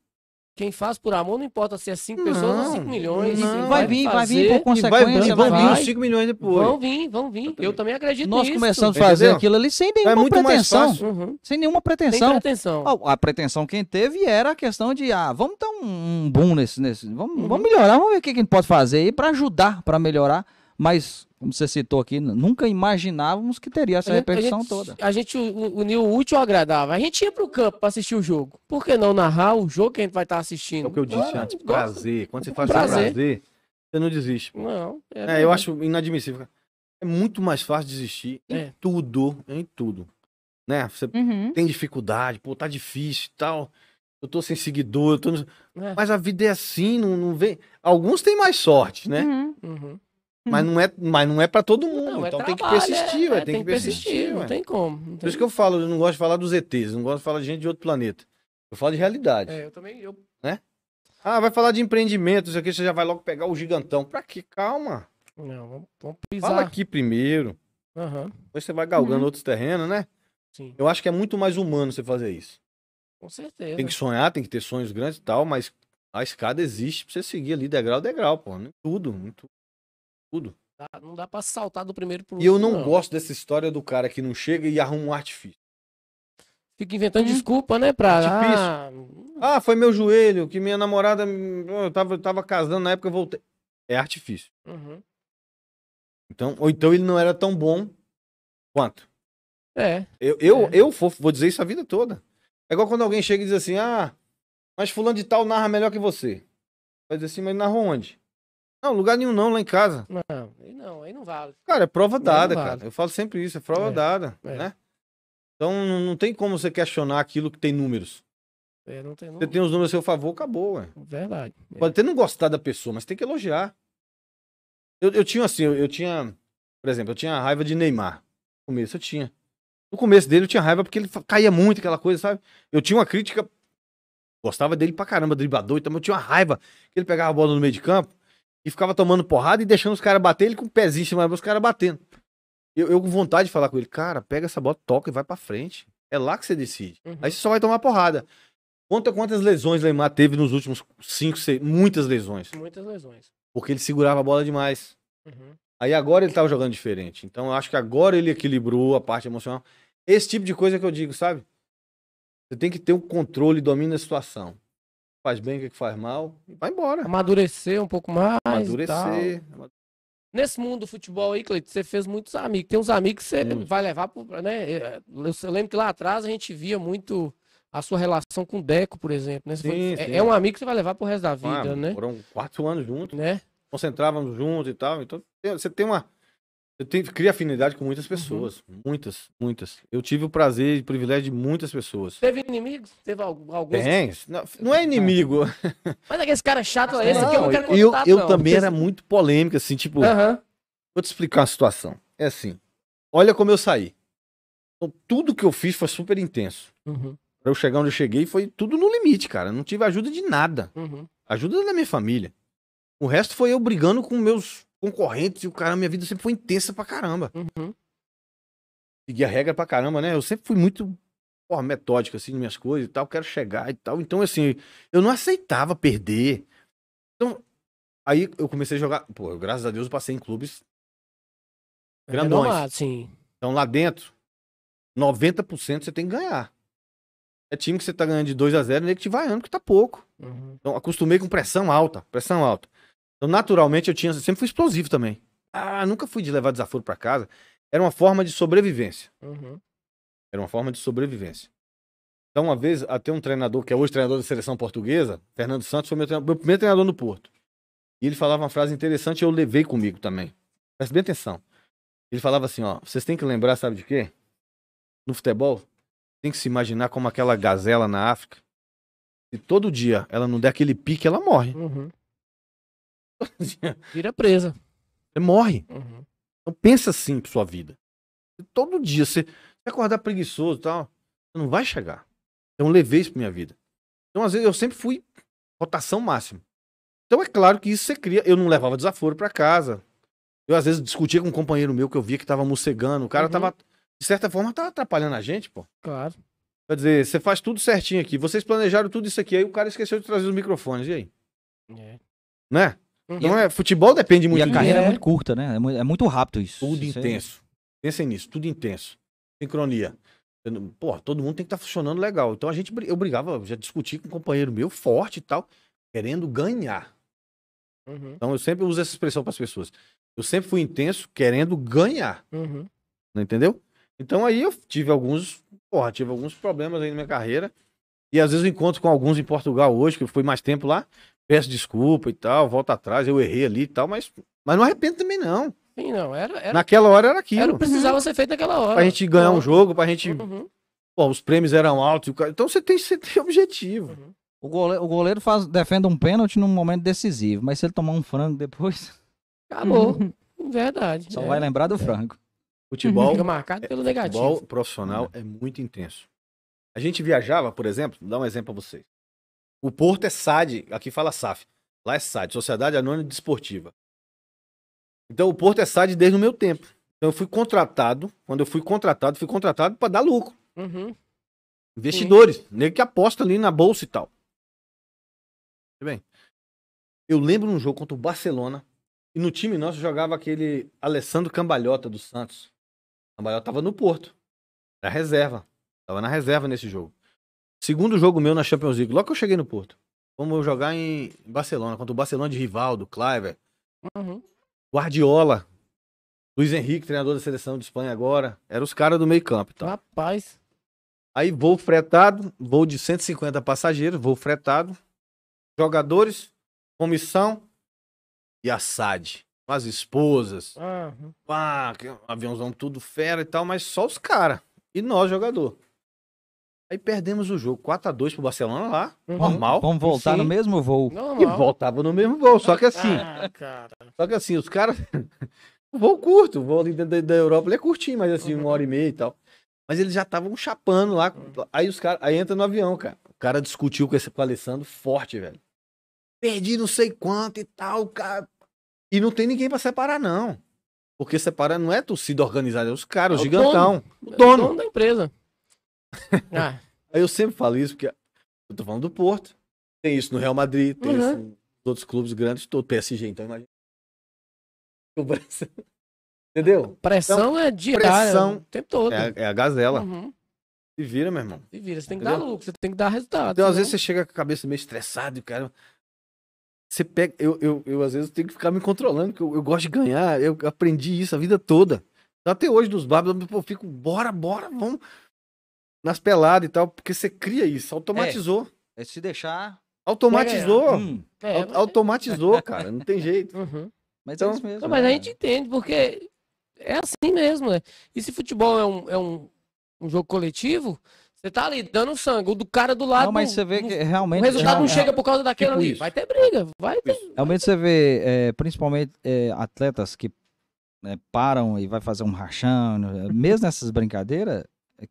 Quem faz por amor não importa se é 5 pessoas ou 5 milhões. Vai, vai, vir, fazer, vai vir por consequência. vai, vão vir os 5 milhões depois. Vão vir, vão vir. Eu também acredito Nós nisso. Nós começamos a fazer Entendeu? aquilo ali sem nenhuma é pretensão. Uhum. Sem nenhuma pretensão. Sem pretensão. A, a, pretensão quem teve era a questão de, ah, vamos dar um, boom nesse. nesse vamos, uhum. vamos melhorar, vamos ver o que, que a gente pode fazer aí para ajudar, para melhorar mas, como você citou aqui, nunca imaginávamos que teria essa repercussão toda. A gente uniu o útil ao agradável. A gente ia para o campo para assistir o jogo. Por que não narrar o jogo que a gente vai estar tá assistindo? É o que eu disse antes, prazer. Quando você faz prazer. prazer, você não desiste. Não. É, é eu acho inadmissível. É muito mais fácil desistir é. em tudo, em tudo. Né? Você uhum. tem dificuldade, pô, tá difícil e tal eu tô sem seguidor, eu tô... É. mas a vida é assim, não, não vem. Alguns têm mais sorte, né? Uhum. Uhum. Mas não é, mas não é para todo mundo. Não, é então é tem, trabalho, que persistir, é, tem, que persistir, tem, não ué. tem como. Não tem Por isso que eu falo, eu não gosto de falar dos ETs, não gosto de falar de gente de outro planeta. Eu falo de realidade. É, eu também. Eu... Né? Ah, vai falar de empreendimento, isso aqui, você já vai logo pegar o gigantão. Pra que? Calma. Não, vamos, pisar. Fala aqui primeiro. Uhum. Depois você vai galgando uhum. outros terrenos, né? Sim. Eu acho que é muito mais humano você fazer isso. Com certeza. Tem que sonhar, tem que ter sonhos grandes e tal, mas a escada existe pra você seguir ali degrau a degrau, pô. Em tudo, em tudo tudo. Não dá pra saltar do primeiro pro E eu não, não, gosto dessa história do cara que não chega e arruma um artifício. Fica inventando hum. desculpa, né? Pra. Artifício. É ah, ah, foi meu joelho, que minha namorada. Eu tava, tava casando na época, eu voltei. É artifício. Uhum. Então, ou então ele não era tão bom quanto. É. Eu, eu, é. eu vou, vou dizer isso a vida toda. É igual quando alguém chega e diz assim: ah, mas fulano de tal narra melhor que você. Vai dizer assim, mas narra onde? Não, lugar nenhum não, lá em casa. Não, aí não, aí não vale. Cara, é prova dada, vale. cara. Eu falo sempre isso, é prova é, dada, é. né? Então não tem como você questionar aquilo que tem números. É, não tem número. Você tem os números a seu favor, acabou, ué. Verdade. É. Pode até não gostar da pessoa, mas tem que elogiar. Eu, eu tinha assim, eu, eu, tinha, por exemplo, eu tinha raiva de Neymar. No começo eu tinha. No começo dele eu tinha raiva porque ele caía muito, aquela coisa, sabe? Eu tinha uma crítica, gostava dele pra caramba, driblador, então eu tinha uma raiva que ele pegava a bola no meio de campo e ficava tomando porrada e deixando os caras bater ele com o pezinho em cima, os caras batendo. Eu, eu, com vontade de falar com ele, cara, pega essa bola, toca e vai pra frente. É lá que você decide. Uhum. Aí você só vai tomar porrada. Conta quantas lesões Neymar teve nos últimos cinco, seis, muitas lesões. Muitas lesões. Porque ele segurava a bola demais. Uhum. Aí agora ele tava jogando diferente. Então eu acho que agora ele equilibrou a parte emocional. Esse tipo de coisa que eu digo, sabe? Você tem que ter um controle, e domínio da situação faz bem, o que, é que faz mal, e vai embora. Amadurecer um pouco mais. Amadurecer. Nesse mundo do futebol aí, Cleiton, você fez muitos amigos. Tem uns amigos que você hum. vai levar, para. né? É, eu lembro que lá atrás a gente via muito a sua relação com o Deco, por exemplo, né? Sim, foi... É, sim. É, um amigo que você vai levar o resto da ah, vida, ah, né? Foram quatro anos juntos, né? Concentrávamos juntos e tal. Então, você tem uma eu tenho, crio afinidade com muitas uhum. pessoas. Uhum. Muitas, muitas. Eu tive o prazer e o privilégio de muitas pessoas. Teve inimigos? Teve alguns? Tem. Não, não é inimigo. Mas aqueles caras chato é esse não, que eu não quero contato, eu não. também era muito polêmico, assim, tipo... Uhum. Vou te explicar a situação. É assim. Olha como eu saí. Então, tudo que eu fiz foi super intenso. Uhum. Pra eu chegar onde eu cheguei foi tudo no limite, cara. não tive ajuda de nada. Uhum. Ajuda da minha família. O resto foi eu brigando com meus concorrentes e o cara, minha vida sempre foi intensa pra caramba. Uhum. Segui a regra pra caramba, né? Eu sempre fui muito porra, metódico, assim, nas minhas coisas e tal, quero chegar e tal. Então, assim, eu não aceitava perder. Então, aí eu comecei a jogar. Pô, graças a Deus eu passei em clubes é grandões. sim. Então, lá dentro, 90% você tem que ganhar. É time que você tá ganhando de 2 a 0 nem que te vai ano que tá pouco. Uhum. Então, acostumei com pressão alta, pressão alta. Então, naturalmente, eu tinha eu sempre fui explosivo também. Ah, nunca fui de levar desaforo para casa. Era uma forma de sobrevivência. Uhum. Era uma forma de sobrevivência. Então, uma vez, até ah, um treinador, que é hoje treinador da seleção portuguesa, Fernando Santos, foi meu, treinador, meu primeiro treinador no Porto. E ele falava uma frase interessante e eu levei comigo também. preste bem atenção. Ele falava assim, ó, vocês têm que lembrar, sabe de quê? No futebol, tem que se imaginar como aquela gazela na África. Se todo dia ela não der aquele pique, ela morre. Uhum. Vira presa. Você morre. Uhum. Então pensa assim pra sua vida. Todo dia, você, acordar preguiçoso e tal, você não vai chegar. Então levei isso pra minha vida. Então, às vezes, eu sempre fui rotação máxima. Então é claro que isso você cria. Eu não levava desaforo para casa. Eu às vezes discutia com um companheiro meu que eu via que tava mocegando. O cara uhum. tava, de certa forma, tava atrapalhando a gente, pô. Claro. Quer dizer, você faz tudo certinho aqui. Vocês planejaram tudo isso aqui. Aí o cara esqueceu de trazer os microfones. E aí? É. Né? Não é, futebol depende muito. E a carreira é, muito curta, né? É, é muito rápido isso. Tudo isso é intenso. É... Pensem nisso, tudo intenso. Sincronia. pô, todo mundo tem que estar tá funcionando legal. Então a gente, eu brigava, já discuti com um companheiro meu forte e tal, querendo ganhar. Uhum. Então eu sempre uso essa expressão para as pessoas. Eu sempre fui intenso querendo ganhar. Uhum. Não entendeu? Então aí eu tive alguns, porra, tive alguns problemas aí na minha carreira. E às vezes eu encontro com alguns em Portugal hoje, que eu fui mais tempo lá peço desculpa e tal, volta atrás, eu errei ali e tal, mas, mas não arrependo também não. Sim, não, era, era Naquela hora era aquilo. Era o precisava ser feito naquela hora. Pra gente ganhar um jogo, pra gente... Uhum, uhum. Pô, os prêmios eram altos, então você tem, que tem objetivo. Uhum. O goleiro, o goleiro faz, defende um pênalti num momento decisivo, mas se ele tomar um frango depois... Acabou, verdade. Só é. vai lembrar do é. frango. Futebol... Fica marcado é, pelo negativo. Futebol profissional é muito intenso. A gente viajava, por exemplo, vou dar um exemplo pra vocês. O Porto é SAD, aqui fala SAF. Lá é SAD, Sociedade Anônima Desportiva. Então o Porto é SAD desde o meu tempo. Então eu fui contratado, quando eu fui contratado, fui contratado para dar lucro. Uhum. Investidores, Sim. nego que aposta ali na bolsa e tal. Bem, eu lembro um jogo contra o Barcelona, e no time nosso jogava aquele Alessandro Cambalhota do Santos. Cambalhota tava no Porto, na reserva, tava na reserva nesse jogo. Segundo jogo meu na Champions League, logo que eu cheguei no Porto. Vamos jogar em Barcelona, contra o Barcelona de Rivaldo, Cliver. Uhum. Guardiola. Luiz Henrique, treinador da seleção de Espanha agora. Eram os caras do meio campo. Então. Rapaz. Aí voo fretado, voo de 150 passageiros, voo fretado. Jogadores, comissão e assad. As esposas. Uhum. Pá, aviãozão tudo fera e tal, mas só os caras. E nós, jogador. Aí perdemos o jogo 4x2 pro Barcelona lá, uhum. normal. Vamos voltar no mesmo voo. Normal. E voltava no mesmo voo, só que assim. Ah, cara. Só que assim, os caras. o voo curto, o voo ali da, da Europa ele é curtinho, mas assim, uhum. uma hora e meia e tal. Mas eles já estavam chapando lá. Uhum. Aí os caras. Aí entra no avião, cara. O cara discutiu com esse com Alessandro forte, velho. Perdi não sei quanto e tal, cara. E não tem ninguém para separar, não. Porque separar não é torcida organizada, é os caras, é gigantão. Dono, o dono. É o dono da empresa. Ah. Aí eu sempre falo isso, porque eu tô falando do Porto, tem isso no Real Madrid, tem uhum. isso nos outros clubes grandes, todo PSG, então imagina. Entendeu? Pressão então, é diária, pressão o tempo todo. É, é a gazela. Uhum. Se vira, meu irmão. Se vira, você tem que dar lucro, você tem que dar resultado. Então, às vezes você chega com a cabeça meio estressado, cara. Você pega. Eu, eu, eu às vezes, tenho que ficar me controlando, porque eu, eu gosto de ganhar. Eu aprendi isso a vida toda. Até hoje, nos barbos, eu fico, bora, bora, vamos nas peladas e tal, porque você cria isso, é. automatizou. É, se deixar. Automatizou. É, Automatizou, cara, não tem jeito. Uhum. Mas é então, é isso mesmo. Não, mas né? a gente entende, porque é assim mesmo. Né? E se futebol é um, é um, um jogo coletivo, você tá ali dando sangue. O do cara do lado. Não, mas você vê que realmente. O resultado é não, chega por causa daquela tipo ali. Isso. Vai ter briga. Vai ter. Realmente você vê, é, principalmente, é, atletas que é, param e vai fazer um rachão. Né, mesmo nessas brincadeiras,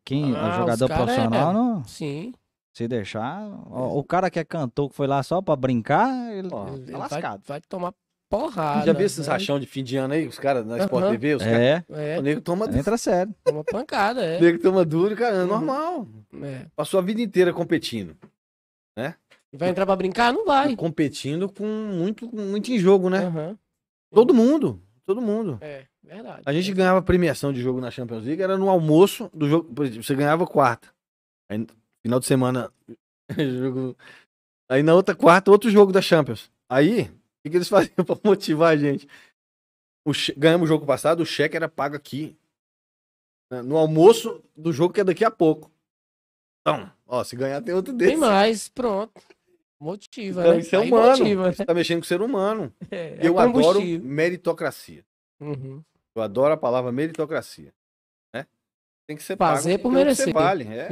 quem ah, é jogador profissional é... não? Sim. Se deixar, o, é. o cara que é cantor que foi lá só pra brincar, ele, ó, ele tá lascado. Vai, vai tomar porrada. Já viu esses né? rachão de fim de ano aí, os caras na Sport uhum. TV? Os é. Cara, é. O nego toma. Entra sério. Toma pancada, é. O nego toma duro, cara, é uhum. normal. É. Passou a vida inteira competindo, né? Vai entrar pra brincar? Não vai. E competindo com muito, muito em jogo, né? Uhum. Todo mundo. Todo mundo. É. Verdade. A gente ganhava premiação de jogo na Champions League, era no almoço do jogo. você ganhava quarta. Aí, final de semana, jogo. Aí na outra quarta, outro jogo da Champions. Aí, o que, que eles faziam pra motivar a gente? O che... Ganhamos o jogo passado, o cheque era pago aqui. Né? No almoço do jogo que é daqui a pouco. Então, ó, se ganhar tem outro desse. Tem mais, pronto. Motiva, então, né? Isso é humano. Motiva, né? Você tá mexendo com o ser humano. É, é, eu adoro meritocracia. Uhum. Eu adoro a palavra meritocracia. Né? Tem que ser Fazer por é merecer. Vale. É,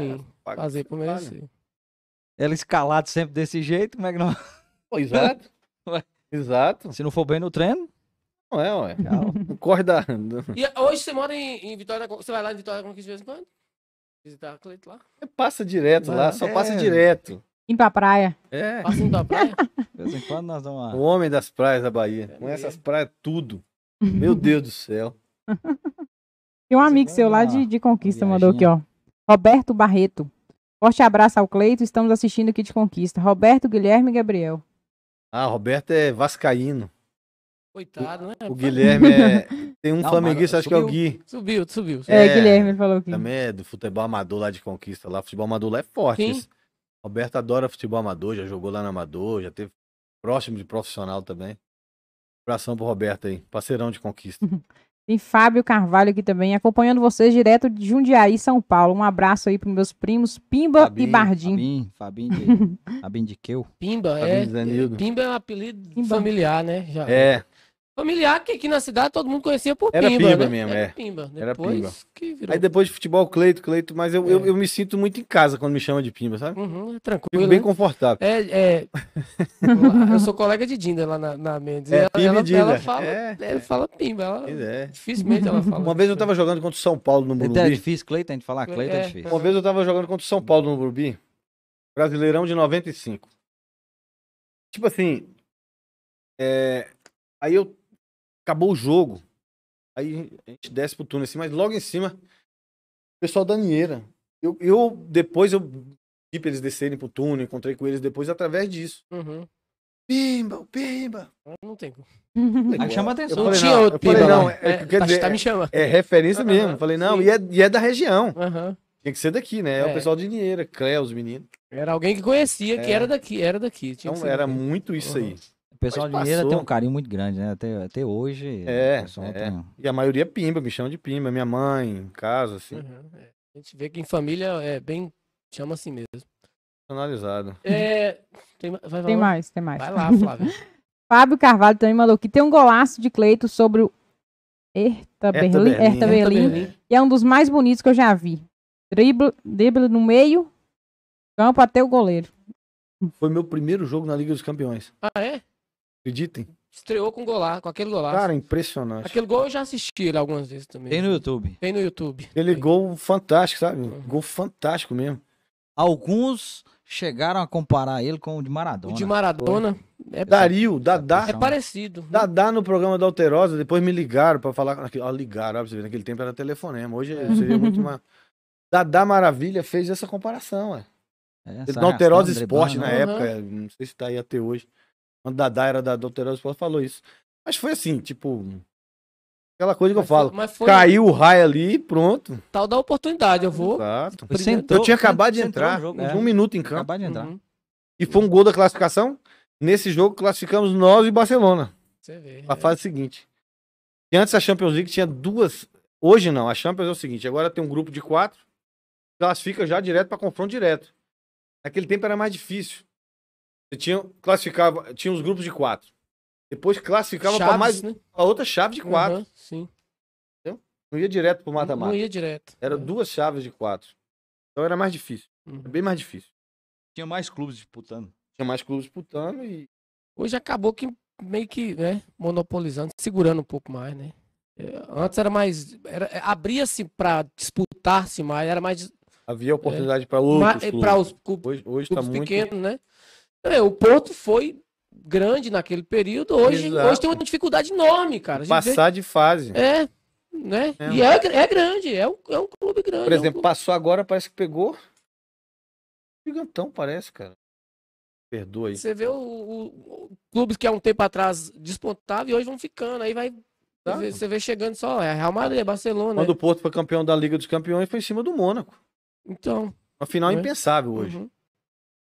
fazer por merecer. Vale. Ela escalada sempre desse jeito, como é que não. exato. exato. Se não for bem no treino. Não é, ué. Não corre da. E ah, hoje você mora em, em Vitória Você vai lá em Vitória da Conquista de vez em quando? Visitar a Cleito lá? É, passa direto ah, lá, só passa é. direto. Indo pra praia. É. Passa indo pra praia? De vez em quando nós vamos lá. O homem das praias da Bahia. É, Conhece é. as praias tudo. Meu Deus do céu. Tem um Mas amigo seu lá de, de Conquista mandou aqui, ó. Roberto Barreto. Forte abraço ao Cleito, estamos assistindo aqui de Conquista. Roberto, Guilherme e Gabriel. Ah, Roberto é vascaíno. Coitado, né? O Guilherme é... tem um flamenguista, acho que é o Gui. Subiu, subiu. subiu. É, é, Guilherme falou aqui. Também é do futebol amador lá de Conquista. Lá, futebol amador lá é forte. Roberto adora futebol amador, já jogou lá no amador, já teve próximo de profissional também. Abração pro Roberto aí, parceirão de conquista. Tem Fábio Carvalho aqui também, acompanhando vocês direto de Jundiaí, São Paulo. Um abraço aí pros meus primos Pimba Fabinho, e Bardim. Fabinho, Fabinho de, Fabinho de Queu. Pimba, Fabinho é, Pimba é um apelido Pimba. familiar, né? Já. É, Familiar que aqui na cidade todo mundo conhecia por Era Pimba. Pimba né? mesmo, Era é. Pimba. mesmo, Era Pimba. Que virou... Aí depois de futebol, Cleito, Cleito, mas eu, é. eu, eu, me sinto muito em casa quando me chama de Pimba, sabe? Uhum, é tranquilo. Fico bem né? confortável. É, é... eu sou colega de Dinda lá na, na Mendes. É, ela, Pimba ela, ela fala, é. ela fala Pimba. Ela, é. Dificilmente ela fala. Uma vez eu tava jogando contra o São Paulo no Morumbi. Então é difícil, Cleito, a gente falar é. Cleito é, difícil. Uma vez eu tava jogando contra o São Paulo no Morumbi, Brasileirão de 95. Tipo assim, é, aí eu acabou o jogo. Aí a gente desce pro túnel assim, mas logo em cima, o pessoal da Nieira. Eu, eu depois eu vi pra eles descerem pro túnel, encontrei com eles depois através disso. Uhum. Pimba, pimba. Não tem como. Aí chama atenção. Falei, tinha outro Falei, não, é, é, quer é, tá, dizer, tá me chama. É, é referência uhum, mesmo. Falei, não, e é, e é, da região. Uhum. Tinha que ser daqui, né? É, o é. pessoal de Nieira, Clé, os meninos. Era alguém que conhecia, que é. era daqui, era daqui. então era daqui. muito isso aí pessoal de Mineira tem um carinho muito grande, né? Até, até hoje. É, é. Tem... E a maioria é pimba, me chama de pimba, minha mãe, em casa, assim. Uhum, é. A gente vê que em família é bem. chama assim mesmo. Analisado. É. Tem, vai, vai tem mais, tem mais. Vai lá, Flávio. Fábio Carvalho também mandou que tem um golaço de Cleito sobre o Erta Berlim, Erta Berlim, Berlim. E é um dos mais bonitos que eu já vi. Drible, drible no meio, campo até o goleiro. Foi meu primeiro jogo na Liga dos Campeões. Ah, é? Acreditem. Estreou com gola com aquele golaço. Cara, impressionante. Aquele gol eu já assisti ele algumas vezes também. Tem no YouTube. Tem no YouTube. Ele gol fantástico, sabe? Uhum. Gol fantástico mesmo. Alguns chegaram a comparar ele com o de Maradona. O de Maradona é Dario, Dadá. É parecido. Né? Dadá no programa da Alterosa, depois me ligaram para falar, ah, ligaram, ó, você vê, naquele tempo era telefonema, hoje é. seria muito mais. Dadá Maravilha fez essa comparação, ué. É, na Alterosa Esporte na né? época, não sei se tá aí até hoje. Quando Dadá era da Doutorando falou isso. Mas foi assim, tipo. Aquela coisa que mas eu falo. Foi, foi... Caiu o raio ali, pronto. Tal da oportunidade, eu vou. Exato. Eu, sentou, eu tinha acabado de entrar, jogo, né? um minuto em campo. Acabado de entrar. Uhum. E foi um gol da classificação. Nesse jogo, classificamos nós e Barcelona. Você vê. A é. fase seguinte. E antes a Champions League tinha duas. Hoje não, a Champions é o seguinte: agora tem um grupo de quatro, classifica já direto para confronto direto. Naquele tempo era mais difícil. Você tinha, classificava, tinha os grupos de quatro. Depois classificava para mais né? a outra chave de quatro. Uhum, sim. Entendeu? Não ia direto pro mata-mata. Não ia direto. Era é. duas chaves de quatro. Então era mais difícil. Uhum. Era bem mais difícil. Tinha mais clubes disputando. Tinha mais clubes disputando e. Hoje acabou que meio que, né, monopolizando, segurando um pouco mais, né? É, antes era mais. Era, é, abria-se para disputar-se mais, era mais. Havia oportunidade é, para outros. É, para os clubes, hoje, hoje clubes tá muito... pequenos, né? É, o Porto foi grande naquele período. Hoje, hoje tem uma dificuldade enorme, cara. Passar vê... de fase. É, né? É, e é, é grande, é um, é um clube grande. Por exemplo, é um clube... passou agora, parece que pegou. Gigantão, parece, cara. Perdoa aí. Você vê o, o, o que há um tempo atrás despontava e hoje vão ficando. Aí vai. Tá. Você, vê, chegando só, é Real Madrid, é Barcelona. Quando é. o Porto foi campeão da Liga dos Campeões, foi em cima do Mônaco. Então. Uma final né? impensável hoje. Uhum.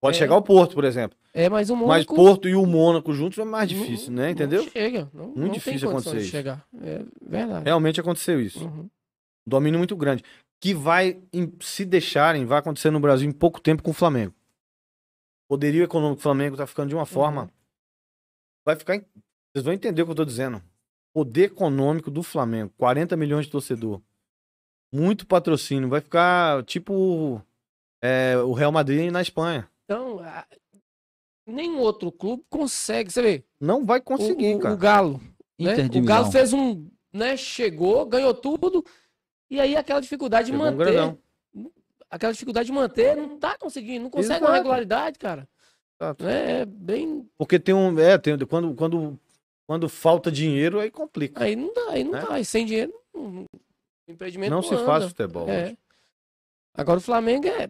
Pode é. chegar ao Porto, por exemplo. É, mas o Mônaco... Mas Porto e o Mônaco juntos é mais difícil, né? não, né? Entendeu? Não chega. Não, muito não difícil acontecer isso. Chegar. É verdade. Realmente aconteceu isso. Uhum. Domínio muito grande. Que vai, se deixarem, vai acontecer no Brasil em pouco tempo com o Flamengo. O o econômico do Flamengo tá ficando de uma uhum. forma... Uhum. Vai ficar... Vocês vão entender o que eu tô dizendo. Poder econômico do Flamengo. 40 milhões de torcedor. Muito patrocínio. Vai ficar tipo... É, o Real Madrid na Espanha. Então, nenhum outro clube consegue, você vê. Não vai conseguir, o, o, cara. Né? O Galo. Né? O Galo fez um, né, chegou, ganhou tudo, e aí aquela dificuldade Chegou de manter. Um aquela dificuldade de manter, não tá conseguindo, não consegue Exato. uma regularidade, cara. Exato. É, é, bem. Porque tem um. É, tem, quando, quando, quando falta dinheiro, aí complica. Aí não dá, aí não né? dá. E sem dinheiro, não, não, empreendimento não, não se anda. faz futebol. É. Agora o Flamengo é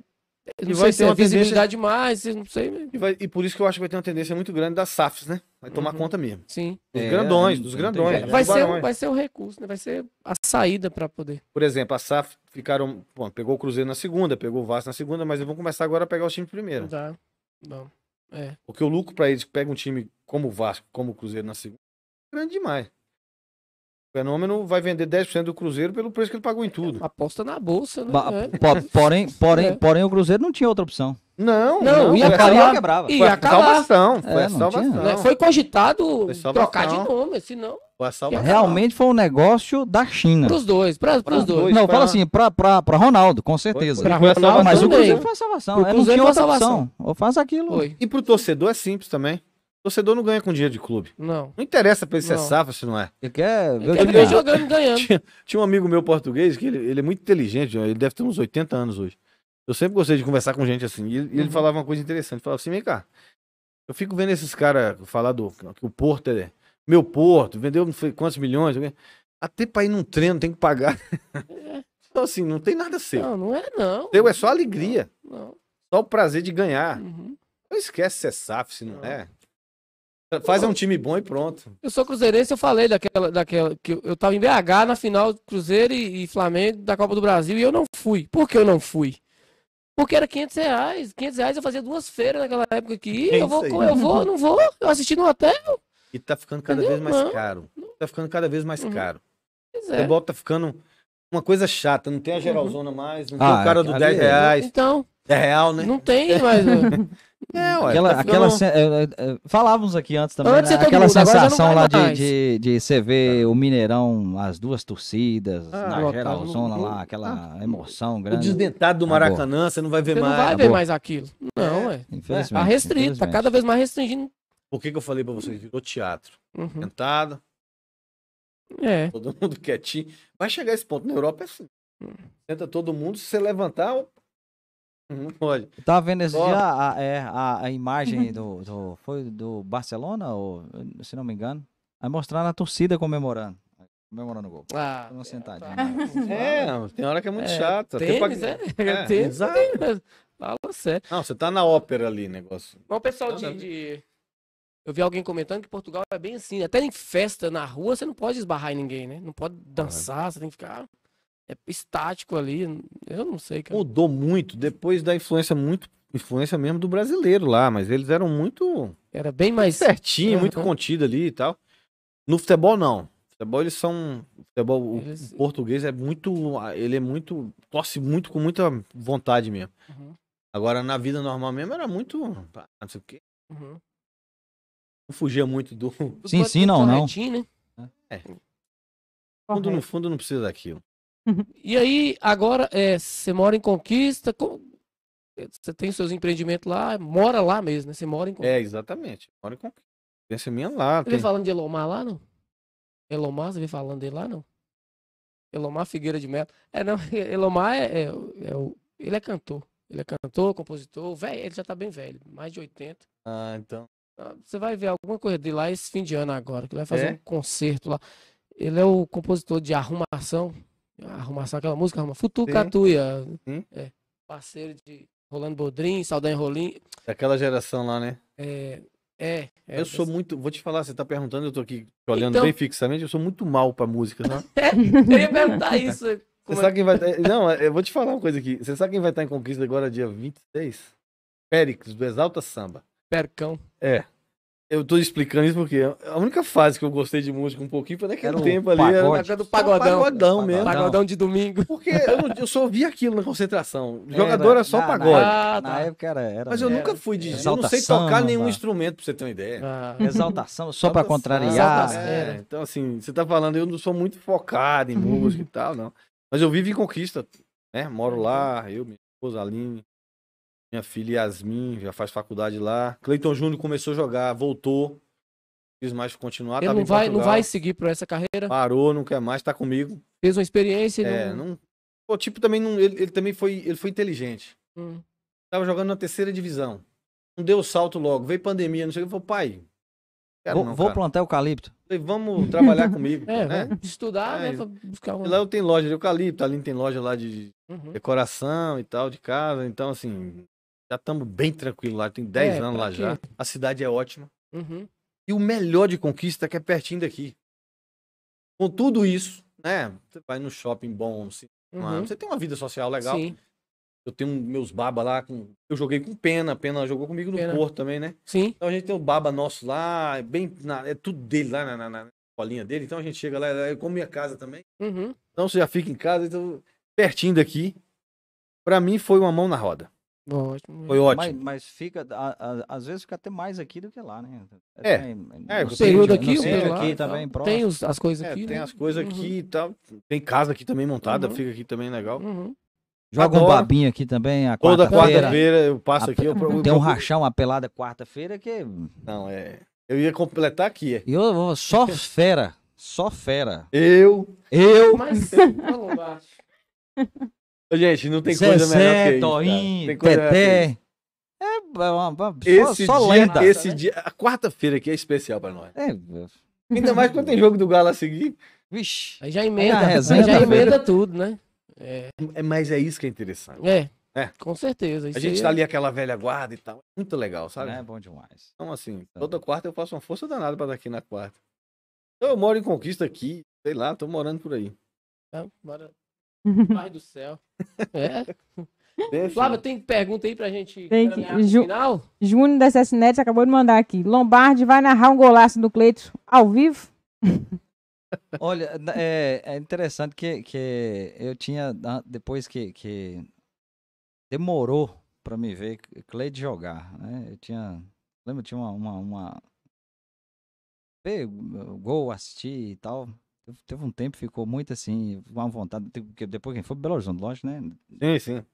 ele vai ter uma visibilidade tendência... mais, não sei. Né? E, vai, e, por isso que eu acho que vai ter uma tendência muito grande das SAFs, né? Vai tomar uhum. conta mesmo. Sim. Dos é, grandões, dos grandões. vai, dos ser, vai ser o recurso, né? Vai ser a saída para poder. Por exemplo, a SAF ficaram. Bom, pegou o Cruzeiro na segunda, pegou o Vasco na segunda, mas eles vão começar agora a pegar o time primeiro. Tá. Bom. É. Porque o lucro para eles que pegam um time como o Vasco, como o Cruzeiro na segunda, é grande demais. Fenômeno vai vender 10% do Cruzeiro pelo preço que ele pagou em tudo. aposta na bolsa, né? Ba é. po porém, porém, é. porém, o Cruzeiro não tinha outra opção. Não, não, não ia acabar. quebrava. Ia foi salvação, é, foi é, salvação. Né, foi cogitado foi trocar de nome, senão... Foi salvação. Realmente foi um negócio da China. Para os dois, para os dois. dois. Não, pra... fala assim, para Ronaldo, com certeza. Foi, foi. Ronaldo, mas o Cruzeiro foi a salvação. É, não tinha outra salvação. Ou faz aquilo. Foi. E para o torcedor é simples também. Torcedor não ganha com dinheiro de clube. Não. Não interessa pra ele se é safra, se não é. Ele quer ver o jogando, ganhando. Tinha, tinha um amigo meu português que ele, ele é muito inteligente, ele deve ter uns 80 anos hoje. Eu sempre gostei de conversar com gente assim. E ele, ele uhum. falava uma coisa interessante. Falava assim: vem cá, eu fico vendo esses caras falar do, que o Porto é. Meu Porto, vendeu não foi quantos milhões. Até pra ir num treino tem que pagar. É. Então, assim, não tem nada seu. Não, não é não. Seu é só alegria, Não. só o prazer de ganhar. Uhum. Não esquece se é SAF, se não Não. é. Faz um time bom e pronto. Eu sou cruzeirense, eu falei daquela, daquela que eu tava em BH na final Cruzeiro e, e, Flamengo da Copa do Brasil e eu não fui. Por que eu não fui? Porque era 500 reais. 500 reais eu fazia duas feiras naquela época aqui. É eu vou, aí, eu vou, não vou. Eu assisti no hotel. E tá ficando cada Entendeu? vez mais caro. Tá ficando cada vez mais uhum. caro. Pois é. O futebol tá ficando uma coisa chata. Não tem a uhum. geralzona mais, não ah, tem o cara é do 10 é. reais. Então. É real, né? Não tem, mais. Né? É, ué, aquela, tá aquela se... É, é, é, falávamos aqui antes também, antes né? aquela mundo, sensação lá de, de, de você ver é. o Mineirão, as duas torcidas, ah, na geral zona lá, aquela ah. emoção grande. O desdentado do Maracanã, Acabou. você não vai ver você mais. Não vai Acabou. ver mais aquilo. Não, é. Infelizmente. Tá restrito, tá cada vez mais restringindo. Por que, que eu falei pra vocês? Ficou teatro. Uhum. Sentado. É. Todo mundo quietinho. Vai chegar esse ponto. Na Europa é assim. Hum. Senta todo mundo, se você levantar, não pode. Eu tava vendo esse dia a, é, a, a imagem do, do. Foi do Barcelona, ou, se não me engano. Aí mostraram a torcida comemorando. Comemorando o gol. Ah, Uma É, é tem hora que é muito É, chato. pra- é? É, Tênis, exato. tênis. Fala sério. Não, você tá na ópera ali, negócio. Mas o pessoal tá de, de- Eu vi alguém comentando que Portugal é bem assim. Até em festa na rua você não pode esbarrar em ninguém, né? Não pode é. dançar, você tem que ficar é estático ali. Eu não sei, cara. Mudou muito depois da influência muito influência mesmo do brasileiro lá, mas eles eram muito era bem mais certinho, uhum. muito contido ali e tal. No futebol não. Futebol eles são futebol eles... o português é muito ele é muito torce muito com muita vontade mesmo. Uhum. Agora na vida normal mesmo era muito não sei o quê. Uhum. Não fugia muito do Sim, sim, não, não. Né? É. fundo, no fundo não precisa daquilo. Uhum. E aí, agora, é, você mora em Conquista, você tem seus empreendimentos lá, mora lá mesmo, né? Você mora em Conquista. É, exatamente. Mora em Conquista. Pensa minha lá. Você tem... vem falando de Elomar lá, não? Elomar, você vem falando dele lá, não? Elomar Figueira de Melo. É, não, Elomar é, é, é o... ele é cantor. Ele é cantor, compositor, velho, ele já tá bem velho, mais de 80. Ah, então. Ah, você vai ver alguma coisa dele lá esse fim de ano agora, que ele vai fazer é? um concerto lá. Ele é o compositor de arrumação, só aquela música, arruma. Futucatuia. É, parceiro de Rolando Bodrim, Saldanha Rolim. Daquela geração lá, né? É. É, é, eu sou muito. Vou te falar, você tá perguntando, eu tô aqui olhando então... bem fixamente, eu sou muito mal pra música, né? eu ia perguntar isso. Você é sabe quem vai tá, Não, eu vou te falar uma coisa aqui. Você sabe quem vai estar tá em conquista agora, dia 26? Péricles, do Exalta Samba. Percão. É. Eu tô explicando isso porque a única fase que eu gostei de música um pouquinho foi naquele era um tempo ali, era do pagodão. pagodão mesmo. Pagodão de domingo. Porque eu, não, eu só ouvia aquilo na concentração. O jogador era, só na, pagode. Na, na, época ah, tá. era, era. Mas eu era, nunca fui de. eu não sei tocar nenhum tá. instrumento, pra você ter uma ideia. Ah. Exaltação, só pra contrariar. É. é, então, assim, você tá falando, eu não sou muito focado em música e tal, não. Mas eu vivo em conquista, né? Moro lá, eu, minha esposa, Aline. Minha filha Yasmin já faz faculdade lá. Cleiton Júnior começou a jogar, voltou. Fiz mais continuar. Ele não, vai, não vai seguir por essa carreira? Parou, não quer mais, tá comigo. Fez uma experiência. É, não... não... Pô, tipo, também não... Ele, ele, também foi, ele foi inteligente. Hum. Tava jogando na terceira divisão. Não deu salto logo. Veio pandemia, não sei o que. Falou, pai, vou, não, vou plantar eucalipto. Falei, vamos trabalhar comigo, é, né? Estudar, é, né? Lá eu tenho loja de eucalipto, ali tem loja lá de uhum. decoração e tal, de casa. Então, assim, já estamos bem tranquilo lá, tem 10 é, anos lá quê? já. A cidade é ótima. Uhum. E o melhor de conquista é que é pertinho daqui. Com tudo isso, né? Você vai no shopping bom, assim, uhum. você tem uma vida social legal. Sim. Eu tenho meus baba lá. Com... Eu joguei com Pena, Pena jogou comigo no Porto também, né? Sim. Então a gente tem o baba nosso lá, é bem na... é tudo dele lá na, na, na colinha dele. Então a gente chega lá, eu é como minha casa também. Uhum. Então você já fica em casa, então pertinho daqui. para mim foi uma mão na roda. Ótimo. Foi ótimo. Mas, mas fica, às vezes fica até mais aqui do que lá, né? É. é, é o período aqui, o período aqui também, tá Tem os, as coisas é, aqui. Tem né? as coisas uhum. aqui e tá, tal. Tem casa aqui também montada, uhum. fica aqui também legal. Uhum. Joga Agora, um babinho aqui também. A toda quarta-feira eu passo a, aqui. Eu, eu, tem um rachão, uma pelada quarta-feira que. Não, é. Eu ia completar aqui. É. Eu só fera. Só fera. Eu. Eu. Mas. Gente, não tem Zezé, coisa melhor que isso. isso, Teté. É uma, uma, esse só, só dia, lenda. Esse né? dia, a quarta-feira aqui é especial pra nós. É, Ainda mais quando tem jogo do Galo a seguir. Vixe. Aí já emenda, aí já emenda tudo, né? É. é. mas é isso que é interessante. É. É. Com certeza. A gente tá é... tá ali aquela velha guarda e tal. Muito legal, sabe? É bom demais. Então, assim, então. toda quarta eu faço uma força danada pra daqui na quarta. Então, eu moro em Conquista aqui, sei lá, tô morando por aí. É, bora. Pai do céu. É. Flávia, tem pergunta aí pra gente tem que... Ju... final? Júnior da Cessnet acabou de mandar aqui. Lombardi vai narrar um golaço do Cleiton ao vivo? Olha, é, é, interessante que, que eu tinha, ah, depois que, que demorou para me ver Cleide jogar, né? Eu tinha, lembro, tinha uma, uma, uma... gol, assistir e tal, teve um tempo, ficou muito assim, uma vontade, porque tipo, depois quem foi Belo Horizonte, lógico, né? Sim, sim.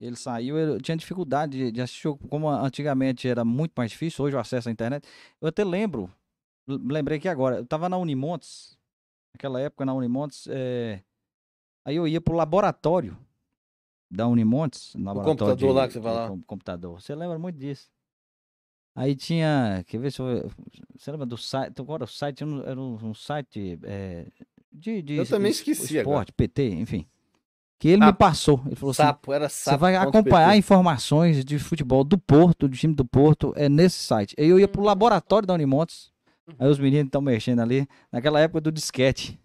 Ele saiu, eu tinha dificuldade de, assistir como antigamente era muito mais difícil, hoje o acesso à internet. Eu até lembro, lembrei que agora, eu tava na Unimontes, naquela época na Unimontes, é... aí eu ia pro laboratório da Unimontes. Laboratório o computador de, lá que você vai lá. Computador. Você lembra muito disso? Aí tinha, quer ver se eu, você lembra do site, então agora o site era um, site é, de, de, Eu também esqueci esporte, agora. PT, enfim. Que ele sapo. me passou. Ele falou assim, sapo, assim, era sapo. Você vai acompanhar PT. informações de futebol do Porto, do time do Porto, é nesse site. Aí eu ia pro uhum. laboratório da Unimontes, uhum. aí os meninos estão mexendo ali, naquela época do disquete.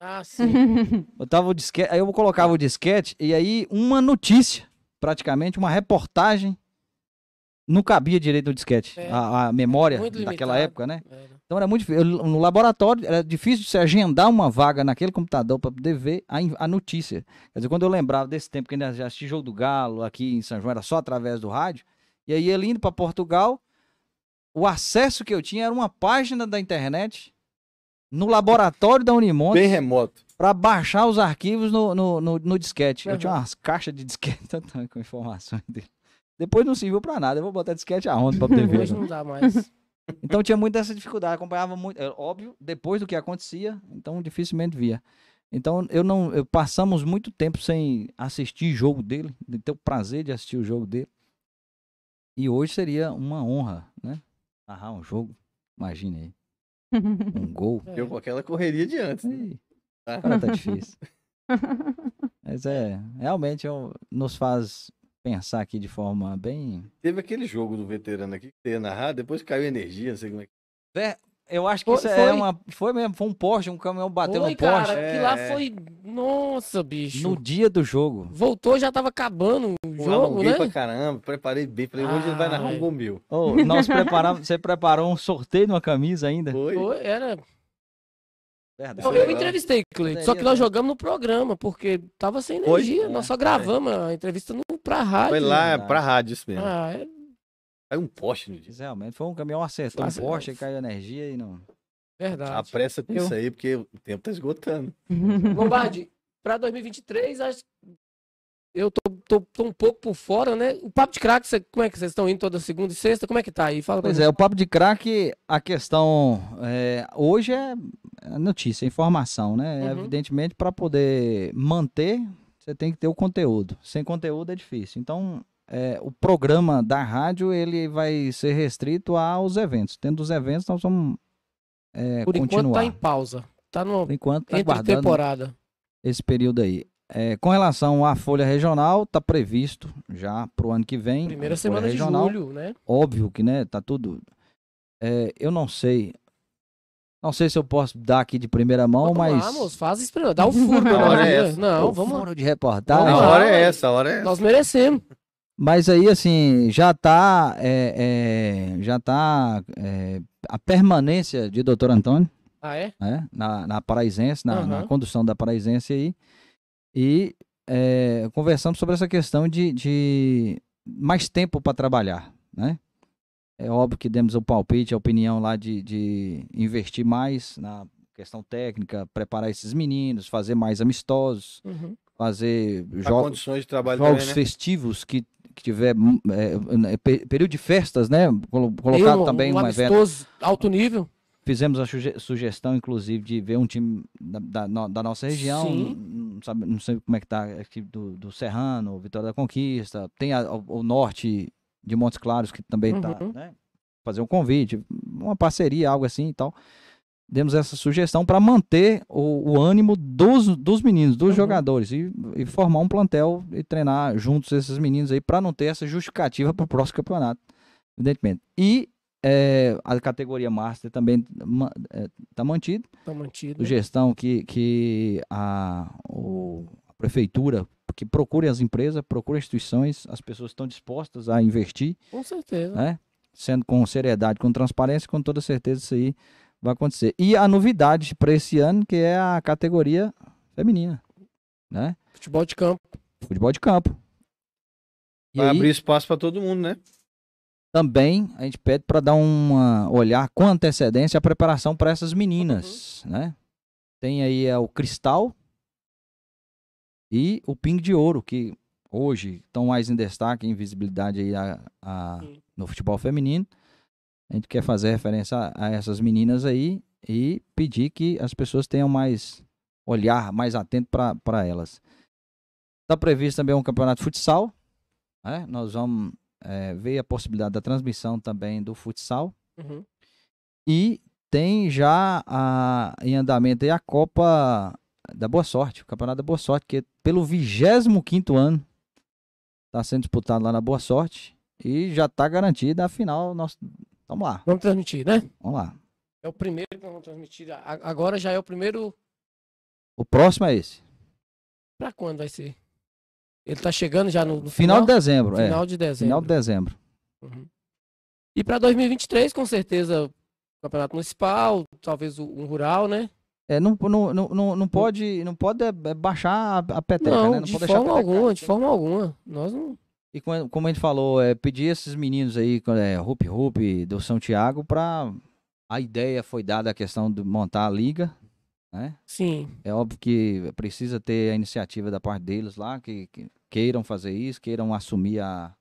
Ah, sim. eu tava o disquete, aí eu colocava o disquete e aí uma notícia, praticamente, uma reportagem não cabia direito no disquete, é, a, a, memória daquela limitado, época, né? É, né? Então era muito difícil. No laboratório era difícil se agendar uma vaga naquele computador para poder ver a, a, notícia. Quer dizer, quando eu lembrava desse tempo que ainda já assisti Jogo do Galo aqui em São João, era só através do rádio, e aí ele indo para Portugal, o acesso que eu tinha era uma página da internet no laboratório da Unimonte. Bem remoto. Para baixar os arquivos no, no, no, no disquete. Uhum. Eu tinha uhum. umas caixas de disquete com informações dele. Depois não serviu pra nada. Eu vou botar disquete aonde pra TV. Hoje né? não dá mais. Então tinha muito essa dificuldade. Acompanhava muito. É óbvio, depois do que acontecia, então dificilmente via. Então eu não. Eu passamos muito tempo sem assistir jogo dele, de ter o prazer de assistir o jogo dele. E hoje seria uma honra, né? Narrar um jogo. Imagine aí. Um gol. Eu é. com aquela correria de antes. Né? Tá. Agora tá difícil. Mas é, realmente eu, nos faz pensar aqui de forma bem. Teve aquele jogo do veterano aqui que você ia narrar, depois caiu energia, não sei como é que. É, eu acho que foi, isso é foi. é uma. Foi mesmo, foi um poste, um caminhão bateu foi, no poste. Cara, que é, lá foi. Nossa, bicho. No dia do jogo. Voltou, já tava acabando o jogo, alonguei né? pra caramba, preparei bem. Falei, ah, hoje ele vai narrar um gol meu. Oh, nós preparamos. você preparou um sorteio numa camisa ainda? Foi. era. Verdade. Eu, eu entrevistei Cleiton, é só que nós jogamos no programa, porque tava sem energia. Nós só é. gravamos a entrevista no, pra rádio. Foi lá, né? pra rádio, isso mesmo. Ah, é... Caiu um poste no dia. Realmente, foi um caminhão acertou um poste, caiu energia e não... Verdade. Apressa com isso aí, porque o tempo tá esgotando. Lombardi, pra 2023, acho eu tô, tô, tô, um pouco por fora, né? O Papo de Craque, cê, como é que vocês estão indo toda segunda e sexta? Como é que tá aí? Fala pois é, o Papo de Craque, a questão é, hoje é notícia, é informação, né? Uhum. Evidentemente, para poder manter, você tem que ter o conteúdo. Sem conteúdo é difícil. Então, é, o programa da rádio, ele vai ser restrito aos eventos. Tendo os eventos, nós vamos é, por continuar. Por enquanto tá em pausa. Tá no... Por enquanto tá Entre temporada. esse período aí. É, com relação à folha regional, está previsto já para o ano que vem. Primeira semana regional, de julho, né? Óbvio que, né? Tá tudo. É, eu não sei. Não sei se eu posso dar aqui de primeira mão, vamos mas. Vamos, faz isso. Dá o furo. a hora é né? essa. Não, o vamos. Furo de reportagem. a hora é essa, a hora é essa. Nós merecemos. Mas aí, assim, já está. É, é, já tá. É, a permanência de doutor Antônio. Ah, é? Né, na, na Paraisense, na, uhum. na condução da Paraisense aí e é, conversamos sobre essa questão de, de mais tempo para trabalhar, né? É óbvio que demos o palpite, a opinião lá de, de investir mais na questão técnica, preparar esses meninos, fazer mais amistosos, uhum. fazer jogos também, né? festivos que, que tiver é, período de festas, né? Colocar também um, um amistoso, alto nível. Fizemos a sugestão, inclusive, de ver um time da, da, da nossa região. Não, sabe, não sei como é que tá do, do Serrano, Vitória da Conquista. Tem a, o, o, norte de Montes Claros, que também está uhum. né? Fazer um convite, uma parceria, algo assim e tal. Demos essa sugestão para manter o, o, ânimo dos, dos meninos, dos uhum. jogadores, e, e formar um plantel e treinar juntos esses meninos aí, para não ter essa justificativa para o próximo campeonato, evidentemente. E é, a categoria Master também está é, mantida. Está mantida. É. gestão que, que a, o, a prefeitura que procure as empresas, procure instituições, as pessoas estão dispostas a investir. Com certeza. Né? Sendo com seriedade, com transparência, com toda certeza isso aí vai acontecer. E a novidade para esse ano, que é a categoria feminina. Né? Futebol de campo. Futebol de campo. E vai aí... abrir espaço para todo mundo, né? Também a gente pede para dar um olhar com antecedência a preparação para essas meninas, uhum. né? Tem aí é, o cristal e o ping de ouro, que hoje estão mais em destaque, em visibilidade aí a, a no futebol feminino. A gente quer fazer referência a, a essas meninas aí e pedir que as pessoas tenham mais olhar, mais atento para elas. Está previsto também um campeonato de futsal. Né? Nós vamos é, veio a possibilidade da transmissão também do futsal. Uhum. E tem já a, em andamento a Copa da Boa Sorte, o Campeonato da Boa Sorte, que pelo 25 ano está sendo disputado lá na Boa Sorte. E já está garantida a final. Nós... Vamos lá. Vamos transmitir, né? Vamos lá. É o primeiro que nós vamos transmitir. Agora já é o primeiro. O próximo é esse. Para quando vai ser? Ele está chegando já no, no final, final, de dezembro. É. Final é. de dezembro. Final de dezembro. Uhum. E para 2023, com certeza, campeonato municipal, talvez um rural, né? É, não, não, não, não pode, não pode é, é baixar a, peteca, não, né? Não de pode forma alguma, de né? forma alguma. Nós não. E como, a gente falou, é, pedir esses meninos aí, é, Rupi Rupi do São Tiago, para a ideia foi dada a questão de montar a liga, né? Sim. É óbvio que precisa ter a iniciativa da parte deles lá, que, que queiram fazer isso, queiram assumir a,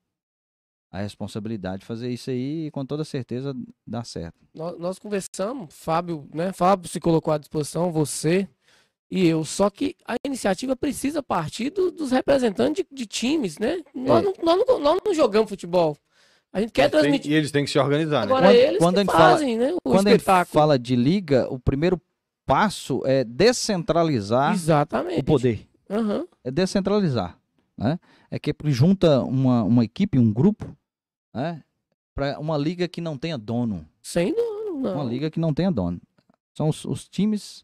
a responsabilidade de fazer isso aí e com toda certeza dá certo. Nós, nós, conversamos, Fábio, né? Fábio se colocou à disposição, você e eu. Só que a iniciativa precisa partir do, dos representantes de, de times, né? É. Nós, não, nós, não, nós não jogamos futebol. A gente quer eles transmitir. Tem, e eles têm que se organizar, né? Agora quando, eles quando fazem, fala, né? O quando espetáculo. a gente fala de liga, o primeiro passo é descentralizar Exatamente. o poder. Uhum. É descentralizar. Né? É que junta uma, uma equipe, um grupo, né? para uma liga que não tenha dono. Sem dono, não. Uma liga que não tenha dono. São os, os times